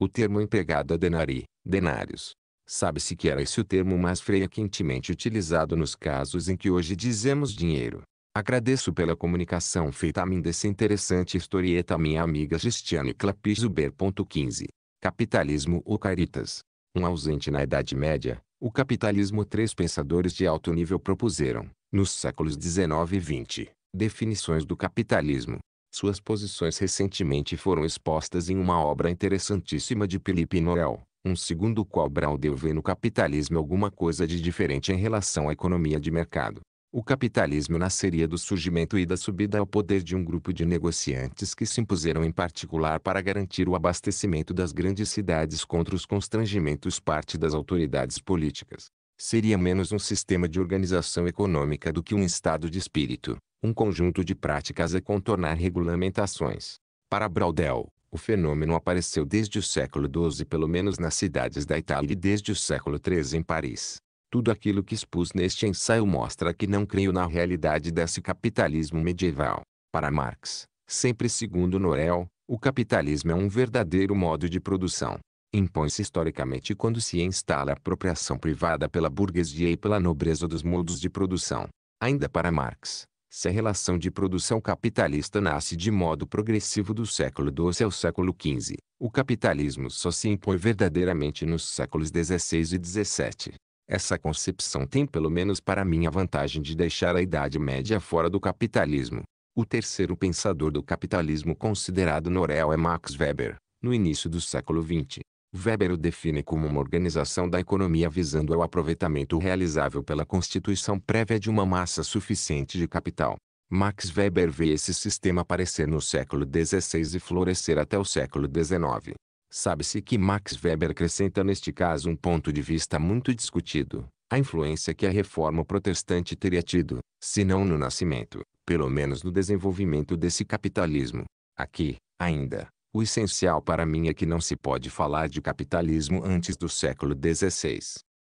O termo empregado a denari, denários, Sabe-se que era esse o termo mais frequentemente utilizado nos casos em que hoje dizemos dinheiro. Agradeço pela comunicação feita a mim dessa interessante historieta minha amiga Cristiane Clapizuber.15. Capitalismo ou Caritas. Um ausente na Idade Média, o capitalismo três pensadores de alto nível propuseram, nos séculos 19 e 20, definições do capitalismo. Suas posições recentemente foram expostas em uma obra interessantíssima de Felipe Noel, um segundo qual Braudel vê no capitalismo alguma coisa de diferente em relação à economia de mercado. O capitalismo nasceria do surgimento e da subida ao poder de um grupo de negociantes que se impuseram em particular para garantir o abastecimento das grandes cidades contra os constrangimentos parte das autoridades políticas. Seria menos um sistema de organização econômica do que um estado de espírito, um conjunto de práticas a contornar regulamentações. Para Braudel, o fenômeno apareceu desde o século XII pelo menos nas cidades da Itália e desde o século XIII em Paris. Tudo aquilo que expus neste ensaio mostra que não creio na realidade desse capitalismo medieval. Para Marx, sempre segundo Norel, o capitalismo é um verdadeiro modo de produção. Impõe-se historicamente quando se instala a apropriação privada pela burguesia e pela nobreza dos modos de produção. Ainda para Marx, se a relação de produção capitalista nasce de modo progressivo do século XII ao século XV, o capitalismo só se impõe verdadeiramente nos séculos XVI e XVII. Essa concepção tem pelo menos para mim a vantagem de deixar a Idade Média fora do capitalismo. O terceiro pensador do capitalismo considerado Norel é Max Weber, no início do século XX. Weber o define como uma organização da economia visando ao aproveitamento realizável pela constituição prévia de uma massa suficiente de capital. Max Weber vê esse sistema aparecer no século XVI e florescer até o século XIX. Sabe-se que Max Weber acrescenta neste caso um ponto de vista muito discutido, a influência que a reforma protestante teria tido, se não no nascimento, pelo menos no desenvolvimento desse capitalismo. Aqui, ainda, o essencial para mim é que não se pode falar de capitalismo antes do século XVI.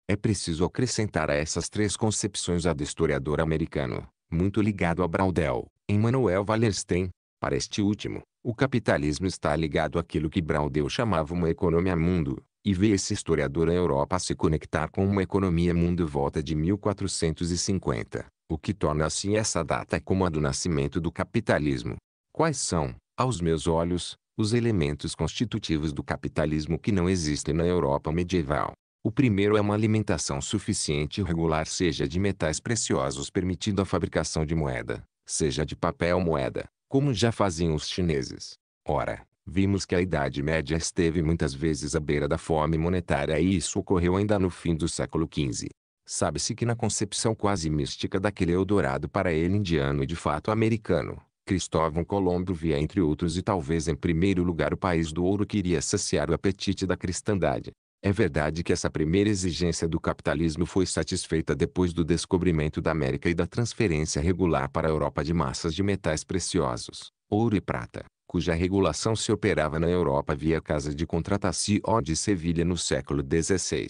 É preciso acrescentar a essas três concepções a do historiador americano, muito ligado a Braudel, em Manuel Wallerstein. Para este último, o capitalismo está ligado àquilo que Braudel chamava uma economia mundo, e vê esse historiador a Europa se conectar com uma economia mundo volta de 1450, o que torna assim essa data como a do nascimento do capitalismo. Quais são, aos meus olhos, os elementos constitutivos do capitalismo que não existem na Europa medieval. O primeiro é uma alimentação suficiente e regular seja de metais preciosos permitindo a fabricação de moeda, seja de papel moeda, como já faziam os chineses. Ora, vimos que a Idade Média esteve muitas vezes à beira da fome monetária e isso ocorreu ainda no fim do século XV. Sabe-se que na concepção quase mística daquele Eldorado para ele indiano e de fato americano, Cristóvão Colombo via entre outros e talvez em primeiro lugar o país do ouro que iria saciar o apetite da cristandade. É verdade que essa primeira exigência do capitalismo foi satisfeita depois do descobrimento da América e da transferência regular para a Europa de massas de metais preciosos, ouro e prata, cuja regulação se operava na Europa via Casa de Contratação de Sevilha no século XVI.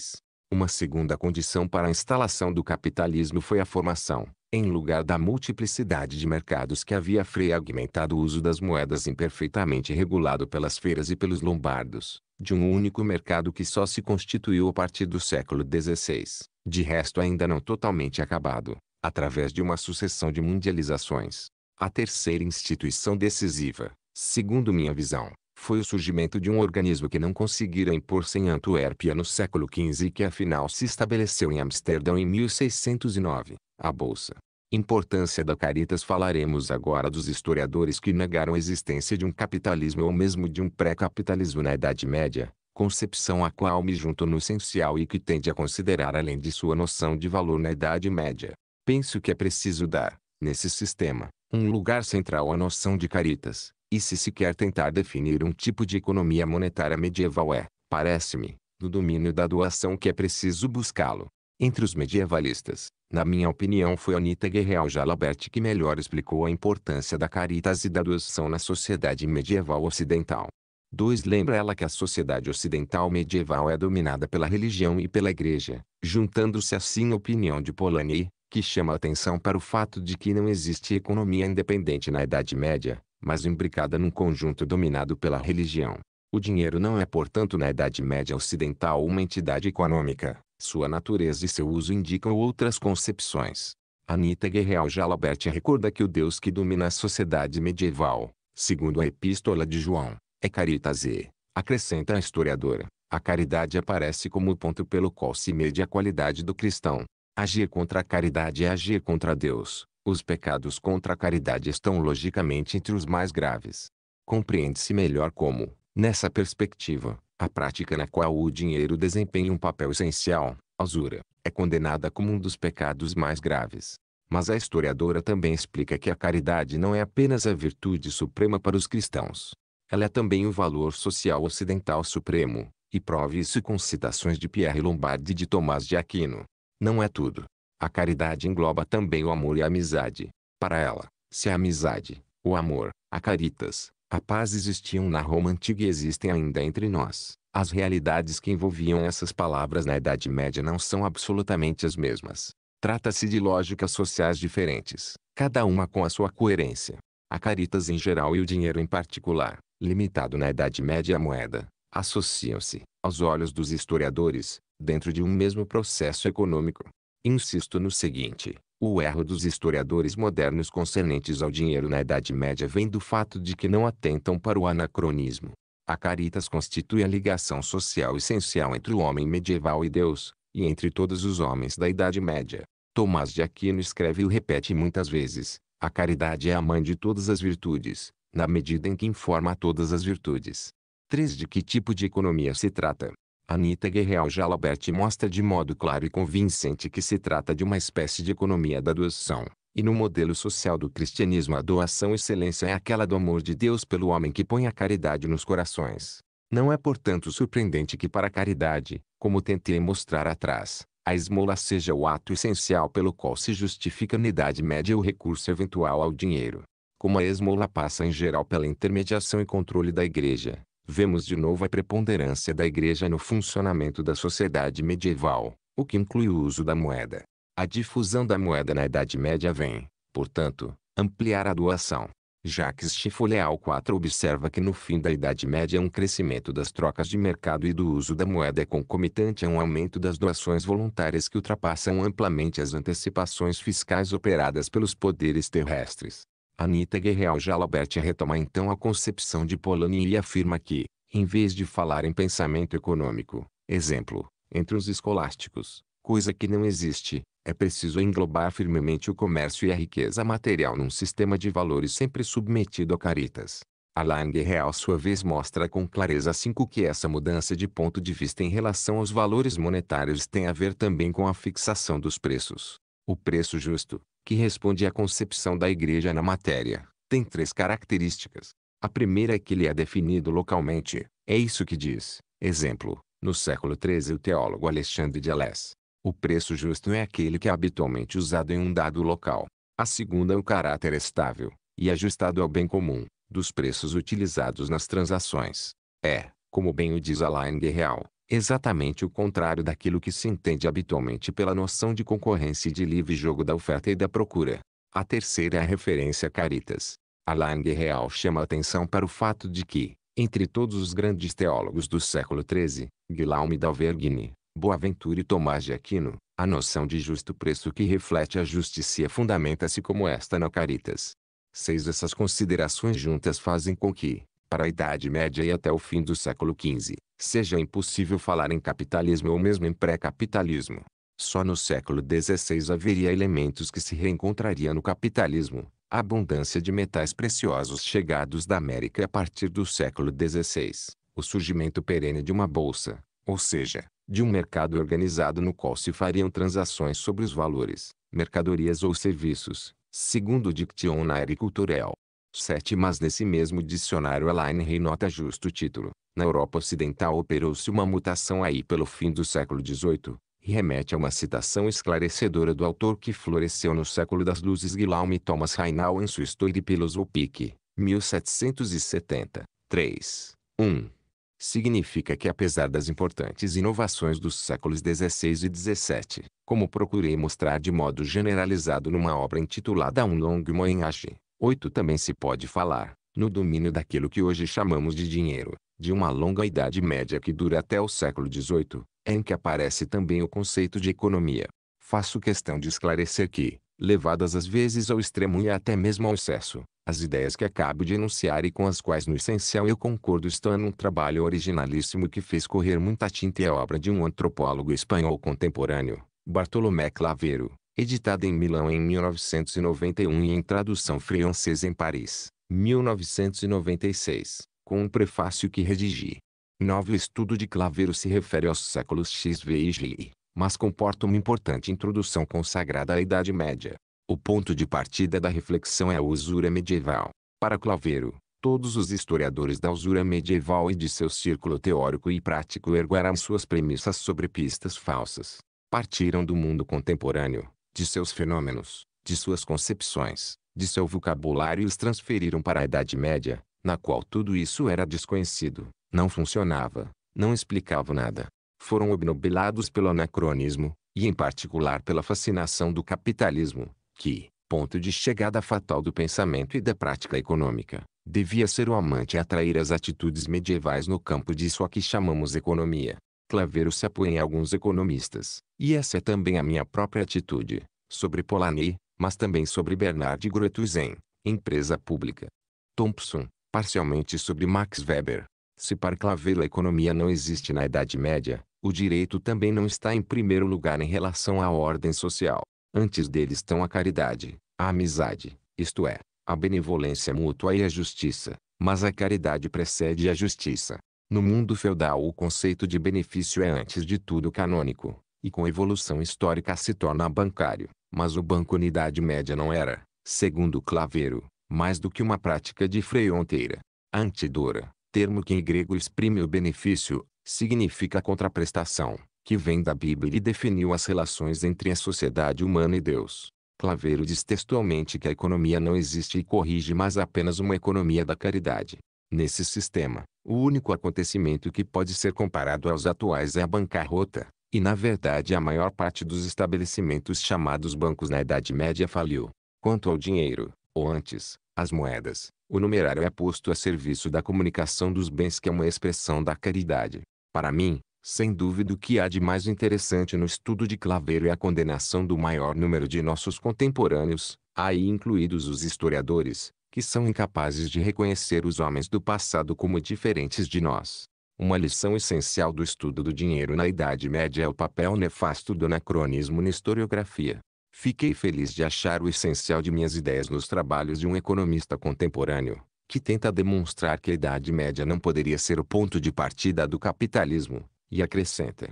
Uma segunda condição para a instalação do capitalismo foi a formação, em lugar da multiplicidade de mercados que havia fragmentado o uso das moedas imperfeitamente regulado pelas feiras e pelos lombardos, de um único mercado que só se constituiu a partir do século XVI, de resto ainda não totalmente acabado, através de uma sucessão de mundializações. A terceira instituição decisiva, segundo minha visão, foi o surgimento de um organismo que não conseguira impor-se em Antuérpia no século XV e que afinal se estabeleceu em Amsterdã em 1609. A bolsa. Importância da Caritas Falaremos agora dos historiadores que negaram a existência de um capitalismo ou mesmo de um pré-capitalismo na Idade Média, concepção a qual me junto no essencial e que tende a considerar além de sua noção de valor na Idade Média. Penso que é preciso dar, nesse sistema, um lugar central à noção de caritas, e se se quer tentar definir um tipo de economia monetária medieval é, parece-me, do domínio da doação que é preciso buscá-lo. Entre os medievalistas, na minha opinião foi Anita Guerreal Jalabert que melhor explicou a importância da caritas e da doação na sociedade medieval ocidental. 2. Lembra ela que a sociedade ocidental medieval é dominada pela religião e pela igreja, juntando-se assim a opinião de Polanyi, que chama atenção para o fato de que não existe economia independente na Idade Média, mas imbricada num conjunto dominado pela religião. O dinheiro não é portanto na Idade Média Ocidental uma entidade econômica, sua natureza e seu uso indicam outras concepções. Anita Guerreal Jalabert recorda que o Deus que domina a sociedade medieval, segundo a Epístola de João, é Caritas e, acrescenta a historiadora, a caridade aparece como o ponto pelo qual se mede a qualidade do cristão. Agir contra a caridade é agir contra Deus. Os pecados contra a caridade estão logicamente entre os mais graves. Compreende-se melhor como, nessa perspectiva, a prática na qual o dinheiro desempenha um papel essencial, usura, é condenada como um dos pecados mais graves. Mas a historiadora também explica que a caridade não é apenas a virtude suprema para os cristãos. Ela é também o valor social ocidental supremo, e prove isso com citações de Pierre Lombardi e de Tomás de Aquino. Não é tudo. A caridade engloba também o amor e a amizade. Para ela, se a amizade, o amor, a caritas, a paz existiam na Roma antiga e existem ainda entre nós. As realidades que envolviam essas palavras na Idade Média não são absolutamente as mesmas. Trata-se de lógicas sociais diferentes, cada uma com a sua coerência. A caritas em geral e o dinheiro em particular, limitado na Idade Média à moeda, associam-se, aos olhos dos historiadores, dentro de um mesmo processo econômico. Insisto no seguinte: o erro dos historiadores modernos concernentes ao dinheiro na Idade Média vem do fato de que não atentam para o anacronismo. A Caritas constitui a ligação social essencial entre o homem medieval e Deus, e entre todos os homens da Idade Média. Tomás de Aquino escreve e repete muitas vezes: a caridade é a mãe de todas as virtudes, na medida em que informa todas as virtudes. 3. De que tipo de economia se trata? Anita Guerreal Jalabert mostra de modo claro e convincente que se trata de uma espécie de economia da doação. E no modelo social do cristianismo a doação excelência é aquela do amor de Deus pelo homem que põe a caridade nos corações. Não é portanto surpreendente que para a caridade, como tentei mostrar atrás, a esmola seja o ato essencial pelo qual se justifica na Idade Média o recurso eventual ao dinheiro. Como a esmola passa em geral pela intermediação e controle da igreja, vemos de novo a preponderância da Igreja no funcionamento da sociedade medieval, o que inclui o uso da moeda. A difusão da moeda na Idade Média vem, portanto, ampliar a doação. Jacques Chifoleal 4 observa que no fim da Idade Média um crescimento das trocas de mercado e do uso da moeda é concomitante a um aumento das doações voluntárias que ultrapassam amplamente as antecipações fiscais operadas pelos poderes terrestres. Anita Guerreal Jalabert retoma então a concepção de Polanyi e afirma que, em vez de falar em pensamento econômico, exemplo, entre os escolásticos, coisa que não existe, é preciso englobar firmemente o comércio e a riqueza material num sistema de valores sempre submetido a caritas. Alain Guerreal sua vez mostra com clareza 5 que essa mudança de ponto de vista em relação aos valores monetários tem a ver também com a fixação dos preços. O preço justo, que responde à concepção da Igreja na matéria, tem três características. A primeira é que ele é definido localmente, é isso que diz, exemplo, no século XIII o teólogo Alexandre de Alès. O preço justo é aquele que é habitualmente usado em um dado local. A segunda é o caráter estável, e ajustado ao bem comum, dos preços utilizados nas transações. É, como bem o diz Alain de Real, Exatamente o contrário daquilo que se entende habitualmente pela noção de concorrência e de livre jogo da oferta e da procura. A terceira é a referência a Caritas. Alain de Real chama atenção para o fato de que, entre todos os grandes teólogos do século XIII, Guillaume d'Alvergne, Boaventura e Tomás de Aquino, a noção de justo preço que reflete a justiça fundamenta-se como esta na Caritas. Seis essas considerações juntas fazem com que, para a Idade Média e até o fim do século XV, seja impossível falar em capitalismo ou mesmo em pré-capitalismo. Só no século XVI haveria elementos que se reencontraria no capitalismo, a abundância de metais preciosos chegados da América a partir do século XVI, o surgimento perene de uma bolsa, ou seja, de um mercado organizado no qual se fariam transações sobre os valores, mercadorias ou serviços, segundo o Diction Agriculturel. Sete, Mas nesse mesmo dicionário Elaine Rey nota justo título, na Europa Ocidental operou-se uma mutação aí pelo fim do século XVIII, e remete a uma citação esclarecedora do autor que floresceu no século das luzes Guillaume Thomas Rainal em sua Histoire philosophique, 1770, 3, 1. Significa que apesar das importantes inovações dos séculos XVI e XVII, como procurei mostrar de modo generalizado numa obra intitulada Un long voyage, 8 também se pode falar, no domínio daquilo que hoje chamamos de dinheiro, de uma longa Idade Média que dura até o século XVIII, em que aparece também o conceito de economia. Faço questão de esclarecer que, levadas às vezes ao extremo e até mesmo ao excesso, as ideias que acabo de enunciar e com as quais no essencial eu concordo estão num trabalho originalíssimo que fez correr muita tinta e é obra de um antropólogo espanhol contemporâneo, Bartolomé Claveiro, editada em Milão em 1991 e em tradução francesa em Paris, 1996 com um prefácio que redigi. Novo estudo de Claveiro se refere aos séculos XV e XI, mas comporta uma importante introdução consagrada à Idade Média. O ponto de partida da reflexão é a usura medieval. Para Claveiro, todos os historiadores da usura medieval e de seu círculo teórico e prático ergueram suas premissas sobre pistas falsas. Partiram do mundo contemporâneo, de seus fenômenos, de suas concepções, de seu vocabulário e os transferiram para a Idade Média, na qual tudo isso era desconhecido, não funcionava, não explicava nada. Foram obnubilados pelo anacronismo, e em particular pela fascinação do capitalismo, que, ponto de chegada fatal do pensamento e da prática econômica, devia ser o amante a atrair as atitudes medievais no campo disso a que chamamos economia. Claveiro se apoia em alguns economistas, e essa é também a minha própria atitude, sobre Polanyi, mas também sobre Bernard Grutuisen, empresa pública. Thompson, parcialmente sobre Max Weber. Se para Clavel a economia não existe na Idade Média, o direito também não está em primeiro lugar em relação à ordem social. Antes dele estão a caridade, a amizade, isto é, a benevolência mútua e a justiça. Mas a caridade precede a justiça. No mundo feudal o conceito de benefício é antes de tudo canônico, e com evolução histórica se torna bancário, mas o banco na Idade Média não era, segundo Claveiro, mais do que uma prática de freionteira. Antidora, termo que em grego exprime o benefício, significa contraprestação, que vem da Bíblia e definiu as relações entre a sociedade humana e Deus. Claveiro diz textualmente que a economia não existe e corrige mas apenas uma economia da caridade. Nesse sistema, o único acontecimento que pode ser comparado aos atuais é a bancarrota, e na verdade a maior parte dos estabelecimentos chamados bancos na Idade Média faliu. Quanto ao dinheiro, ou antes, as moedas, o numerário é posto a serviço da comunicação dos bens que é uma expressão da caridade. Para mim, sem dúvida o que há de mais interessante no estudo de Claveiro é a condenação do maior número de nossos contemporâneos, aí incluídos os historiadores, que são incapazes de reconhecer os homens do passado como diferentes de nós. Uma lição essencial do estudo do dinheiro na Idade Média é o papel nefasto do anacronismo na historiografia. Fiquei feliz de achar o essencial de minhas ideias nos trabalhos de um economista contemporâneo, que tenta demonstrar que a Idade Média não poderia ser o ponto de partida do capitalismo, e acrescenta.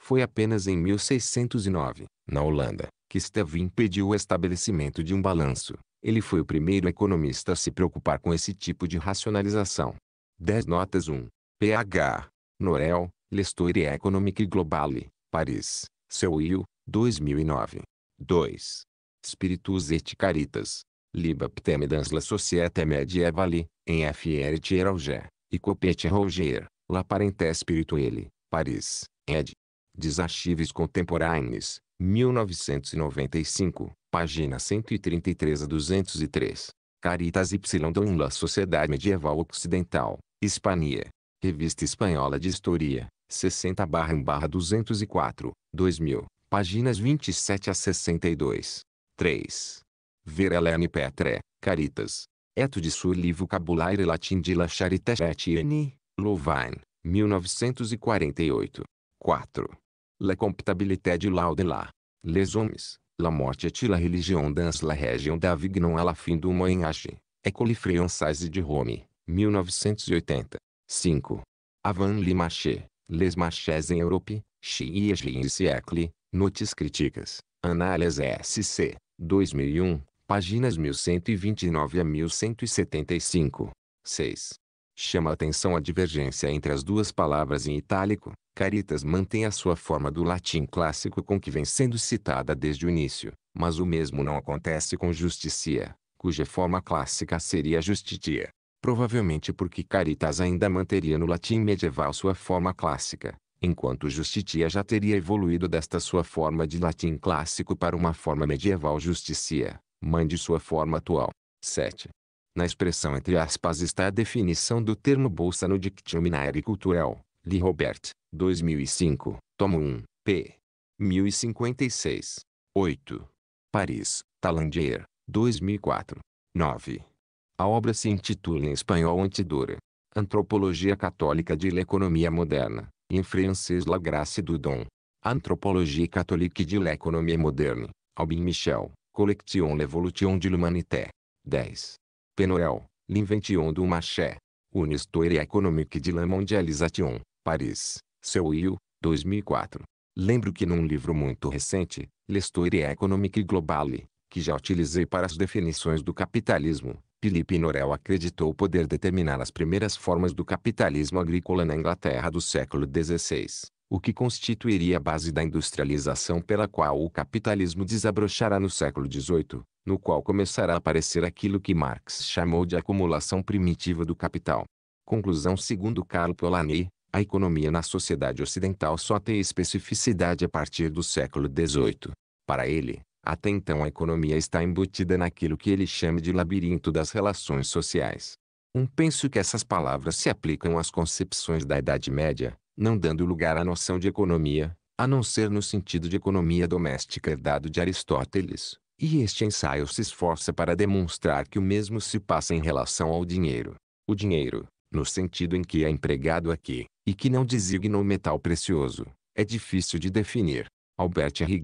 Foi apenas em 1609, na Holanda, que Stevin pediu o estabelecimento de um balanço. Ele foi o primeiro economista a se preocupar com esse tipo de racionalização. 10 notas 1. PH. Norel, L'Historie Economique Globale, Paris, Seuil, 2009. 2. Spiritus et Caritas. Liba dans la Societe medievali, em F.R. Tirauger, e Copete Roger, La parente Spirituelle, Paris, ed. Desarchives Contemporâneos, 1995, página 133 a 203. Caritas Y dans la Sociedade Medieval Occidental, Hispania. Revista Espanhola de Historia, 60-204, 2000 páginas 27 a 62. 3. Ver Helene Petre, Caritas. Eto de seu livro Cabulaire Latin de la Charité Chrétienne, Louvain, 1948. 4. La comptabilité de Laudela. Les hommes, la morte et la religion dans la région d'Avignon à la fin du Moyen-Âge. École française de Rome, 1980. 5. Avant le marché, les marchés en Europe, Chiege et siècle, Notes Críticas, Análise SC, 2001, páginas 1129 a 1175. 6. Chama atenção a divergência entre as duas palavras em itálico. Caritas mantém a sua forma do latim clássico com que vem sendo citada desde o início, mas o mesmo não acontece com justicia, cuja forma clássica seria justitia. Provavelmente porque Caritas ainda manteria no latim medieval sua forma clássica, enquanto justitia já teria evoluído desta sua forma de latim clássico para uma forma medieval justicia, mãe de sua forma atual. 7. Na expressão entre aspas está a definição do termo bolsa no Dictionary Cultural, Lee Robert, 2005, tomo 1, p. 1056. 8. Paris, Talandier, 2004. 9. A obra se intitula em espanhol Antidura. Antropologia Católica de Economia Moderna, em francês La Grâce du Don. Antropologie catholique de l'économie moderne, Albin Michel, Collection L'Evolution de l'Humanité. 10. Penorel, L'Invention du Marché. Une histoire économique de la mondialisation, Paris, Seuil, 2004. Lembro que num livro muito recente, L'Histoire économique globale, que já utilizei para as definições do capitalismo, Felipe Norel acreditou poder determinar as primeiras formas do capitalismo agrícola na Inglaterra do século XVI, o que constituiria a base da industrialização pela qual o capitalismo desabrochará no século XVIII, no qual começará a aparecer aquilo que Marx chamou de acumulação primitiva do capital. Conclusão segundo Carlo Polanyi, a economia na sociedade ocidental só tem especificidade a partir do século XVIII. Para ele, até então a economia está embutida naquilo que ele chama de labirinto das relações sociais. Um penso que essas palavras se aplicam às concepções da Idade Média, não dando lugar à noção de economia, a não ser no sentido de economia doméstica herdado de Aristóteles, e este ensaio se esforça para demonstrar que o mesmo se passa em relação ao dinheiro. O dinheiro, no sentido em que é empregado aqui, e que não designa o metal precioso, é difícil de definir. Albert R.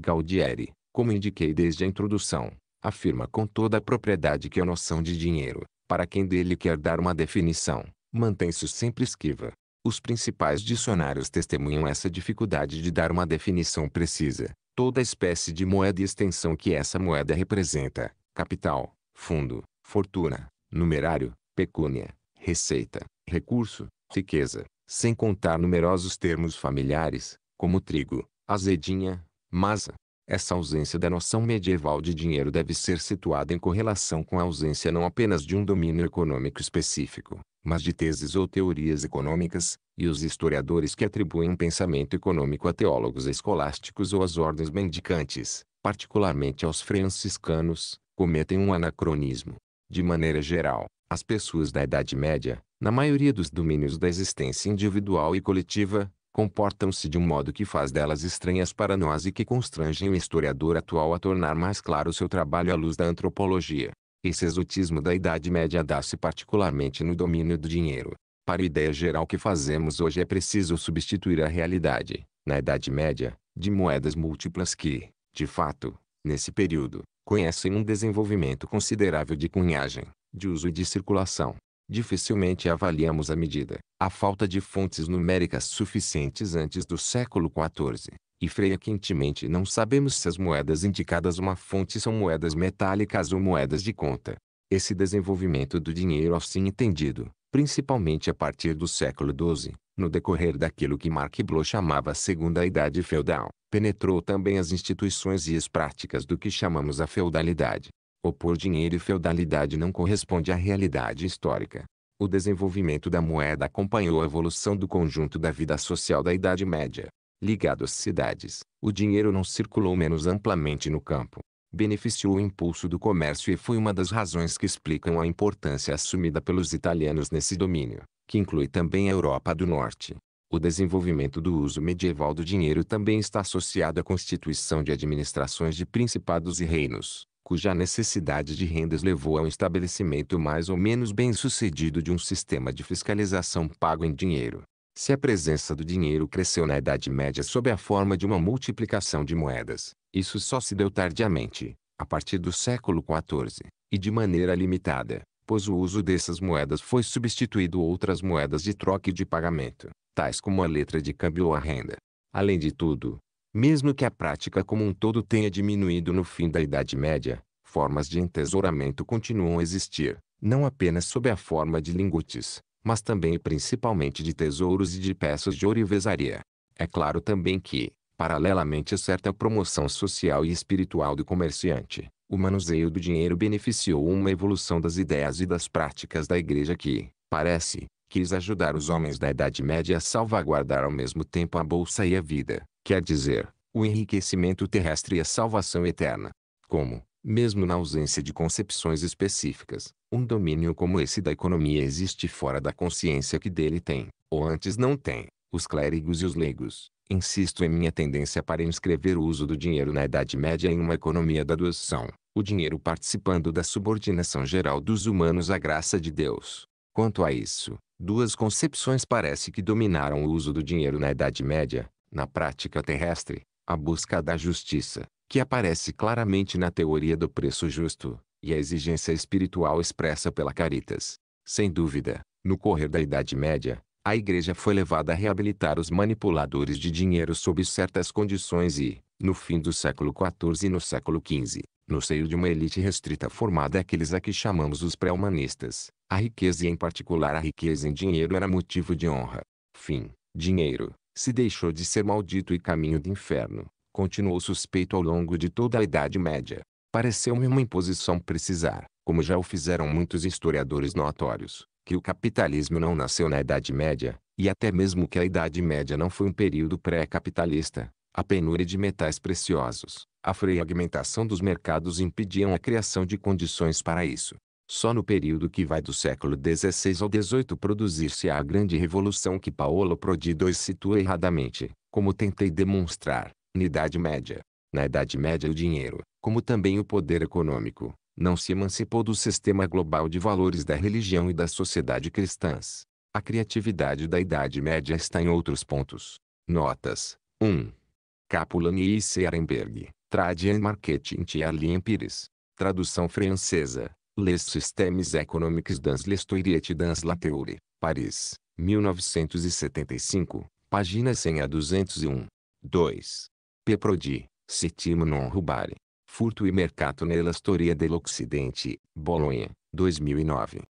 Como indiquei desde a introdução, afirma com toda a propriedade que a noção de dinheiro, para quem dele quer dar uma definição, mantém-se sempre esquiva. Os principais dicionários testemunham essa dificuldade de dar uma definição precisa. Toda espécie de moeda e extensão que essa moeda representa, capital, fundo, fortuna, numerário, pecúnia, receita, recurso, riqueza, sem contar numerosos termos familiares, como trigo, azedinha, masa, essa ausência da noção medieval de dinheiro deve ser situada em correlação com a ausência não apenas de um domínio econômico específico, mas de teses ou teorias econômicas, e os historiadores que atribuem um pensamento econômico a teólogos escolásticos ou às ordens mendicantes, particularmente aos franciscanos, cometem um anacronismo. De maneira geral, as pessoas da Idade Média, na maioria dos domínios da existência individual e coletiva, comportam-se de um modo que faz delas estranhas para nós e que constrangem o historiador atual a tornar mais claro seu trabalho à luz da antropologia. Esse exotismo da Idade Média dá-se particularmente no domínio do dinheiro. Para a ideia geral que fazemos hoje é preciso substituir a realidade, na Idade Média, de moedas múltiplas que, de fato, nesse período, conhecem um desenvolvimento considerável de cunhagem, de uso e de circulação dificilmente avaliamos a medida. A falta de fontes numéricas suficientes antes do século XIV, e freia quentemente não sabemos se as moedas indicadas uma fonte são moedas metálicas ou moedas de conta. Esse desenvolvimento do dinheiro assim entendido, principalmente a partir do século XII, no decorrer daquilo que Marc Bloch chamava a Segunda Idade Feudal, penetrou também as instituições e as práticas do que chamamos a feudalidade. Opor dinheiro e feudalidade não corresponde à realidade histórica. O desenvolvimento da moeda acompanhou a evolução do conjunto da vida social da Idade Média. Ligado às cidades, o dinheiro não circulou menos amplamente no campo. Beneficiou o impulso do comércio e foi uma das razões que explicam a importância assumida pelos italianos nesse domínio, que inclui também a Europa do Norte. O desenvolvimento do uso medieval do dinheiro também está associado à constituição de administrações de principados e reinos, cuja necessidade de rendas levou ao estabelecimento mais ou menos bem-sucedido de um sistema de fiscalização pago em dinheiro. Se a presença do dinheiro cresceu na Idade Média sob a forma de uma multiplicação de moedas, isso só se deu tardiamente, a partir do século XIV, e de maneira limitada, pois o uso dessas moedas foi substituído outras moedas de troca e de pagamento, tais como a letra de câmbio ou a renda. Além de tudo, mesmo que a prática como um todo tenha diminuído no fim da Idade Média, formas de entesouramento continuam a existir, não apenas sob a forma de lingotes, mas também e principalmente de tesouros e de peças de ouro e vezaria. É claro também que, paralelamente a certa promoção social e espiritual do comerciante, o manuseio do dinheiro beneficiou uma evolução das ideias e das práticas da igreja que, parece, quis ajudar os homens da Idade Média a salvaguardar ao mesmo tempo a bolsa e a vida. Quer dizer, o enriquecimento terrestre e a salvação eterna. Como, mesmo na ausência de concepções específicas, um domínio como esse da economia existe fora da consciência que dele tem, ou antes não tem, os clérigos e os leigos. Insisto em minha tendência para inscrever o uso do dinheiro na Idade Média em uma economia da doação, o dinheiro participando da subordinação geral dos humanos à graça de Deus. Quanto a isso, duas concepções parece que dominaram o uso do dinheiro na Idade Média, na prática terrestre, a busca da justiça, que aparece claramente na teoria do preço justo, e a exigência espiritual expressa pela Caritas. Sem dúvida, no correr da Idade Média, a Igreja foi levada a reabilitar os manipuladores de dinheiro sob certas condições e, no fim do século XIV e no século XV, no seio de uma elite restrita formada aqueles a que chamamos os pré-humanistas, a riqueza e em particular a riqueza em dinheiro era motivo de honra. Fim. Dinheiro, se deixou de ser maldito e caminho do inferno, continuou suspeito ao longo de toda a Idade Média. Pareceu-me uma imposição precisar, como já o fizeram muitos historiadores notórios, que o capitalismo não nasceu na Idade Média, e até mesmo que a Idade Média não foi um período pré-capitalista. A penúria de metais preciosos, a fragmentação dos mercados impediam a criação de condições para isso. Só no período que vai do século XVI ao XVIII produzir-se a grande revolução que Paolo Prodi II situa erradamente, como tentei demonstrar, na Idade Média. Na Idade Média o dinheiro, como também o poder econômico, não se emancipou do sistema global de valores da religião e da sociedade cristãs. A criatividade da Idade Média está em outros pontos. Notas 1. Capulani e Serenberg, Tradian Marketing e Arlene Pires. Tradução francesa, Les Systèmes économiques dans et dans la théorie, Paris, 1975, páginas 100 a 201. 2. Prodi, Citimo non rubare. Furto e mercato nella storia dell'Occidente, Bologna, 2009.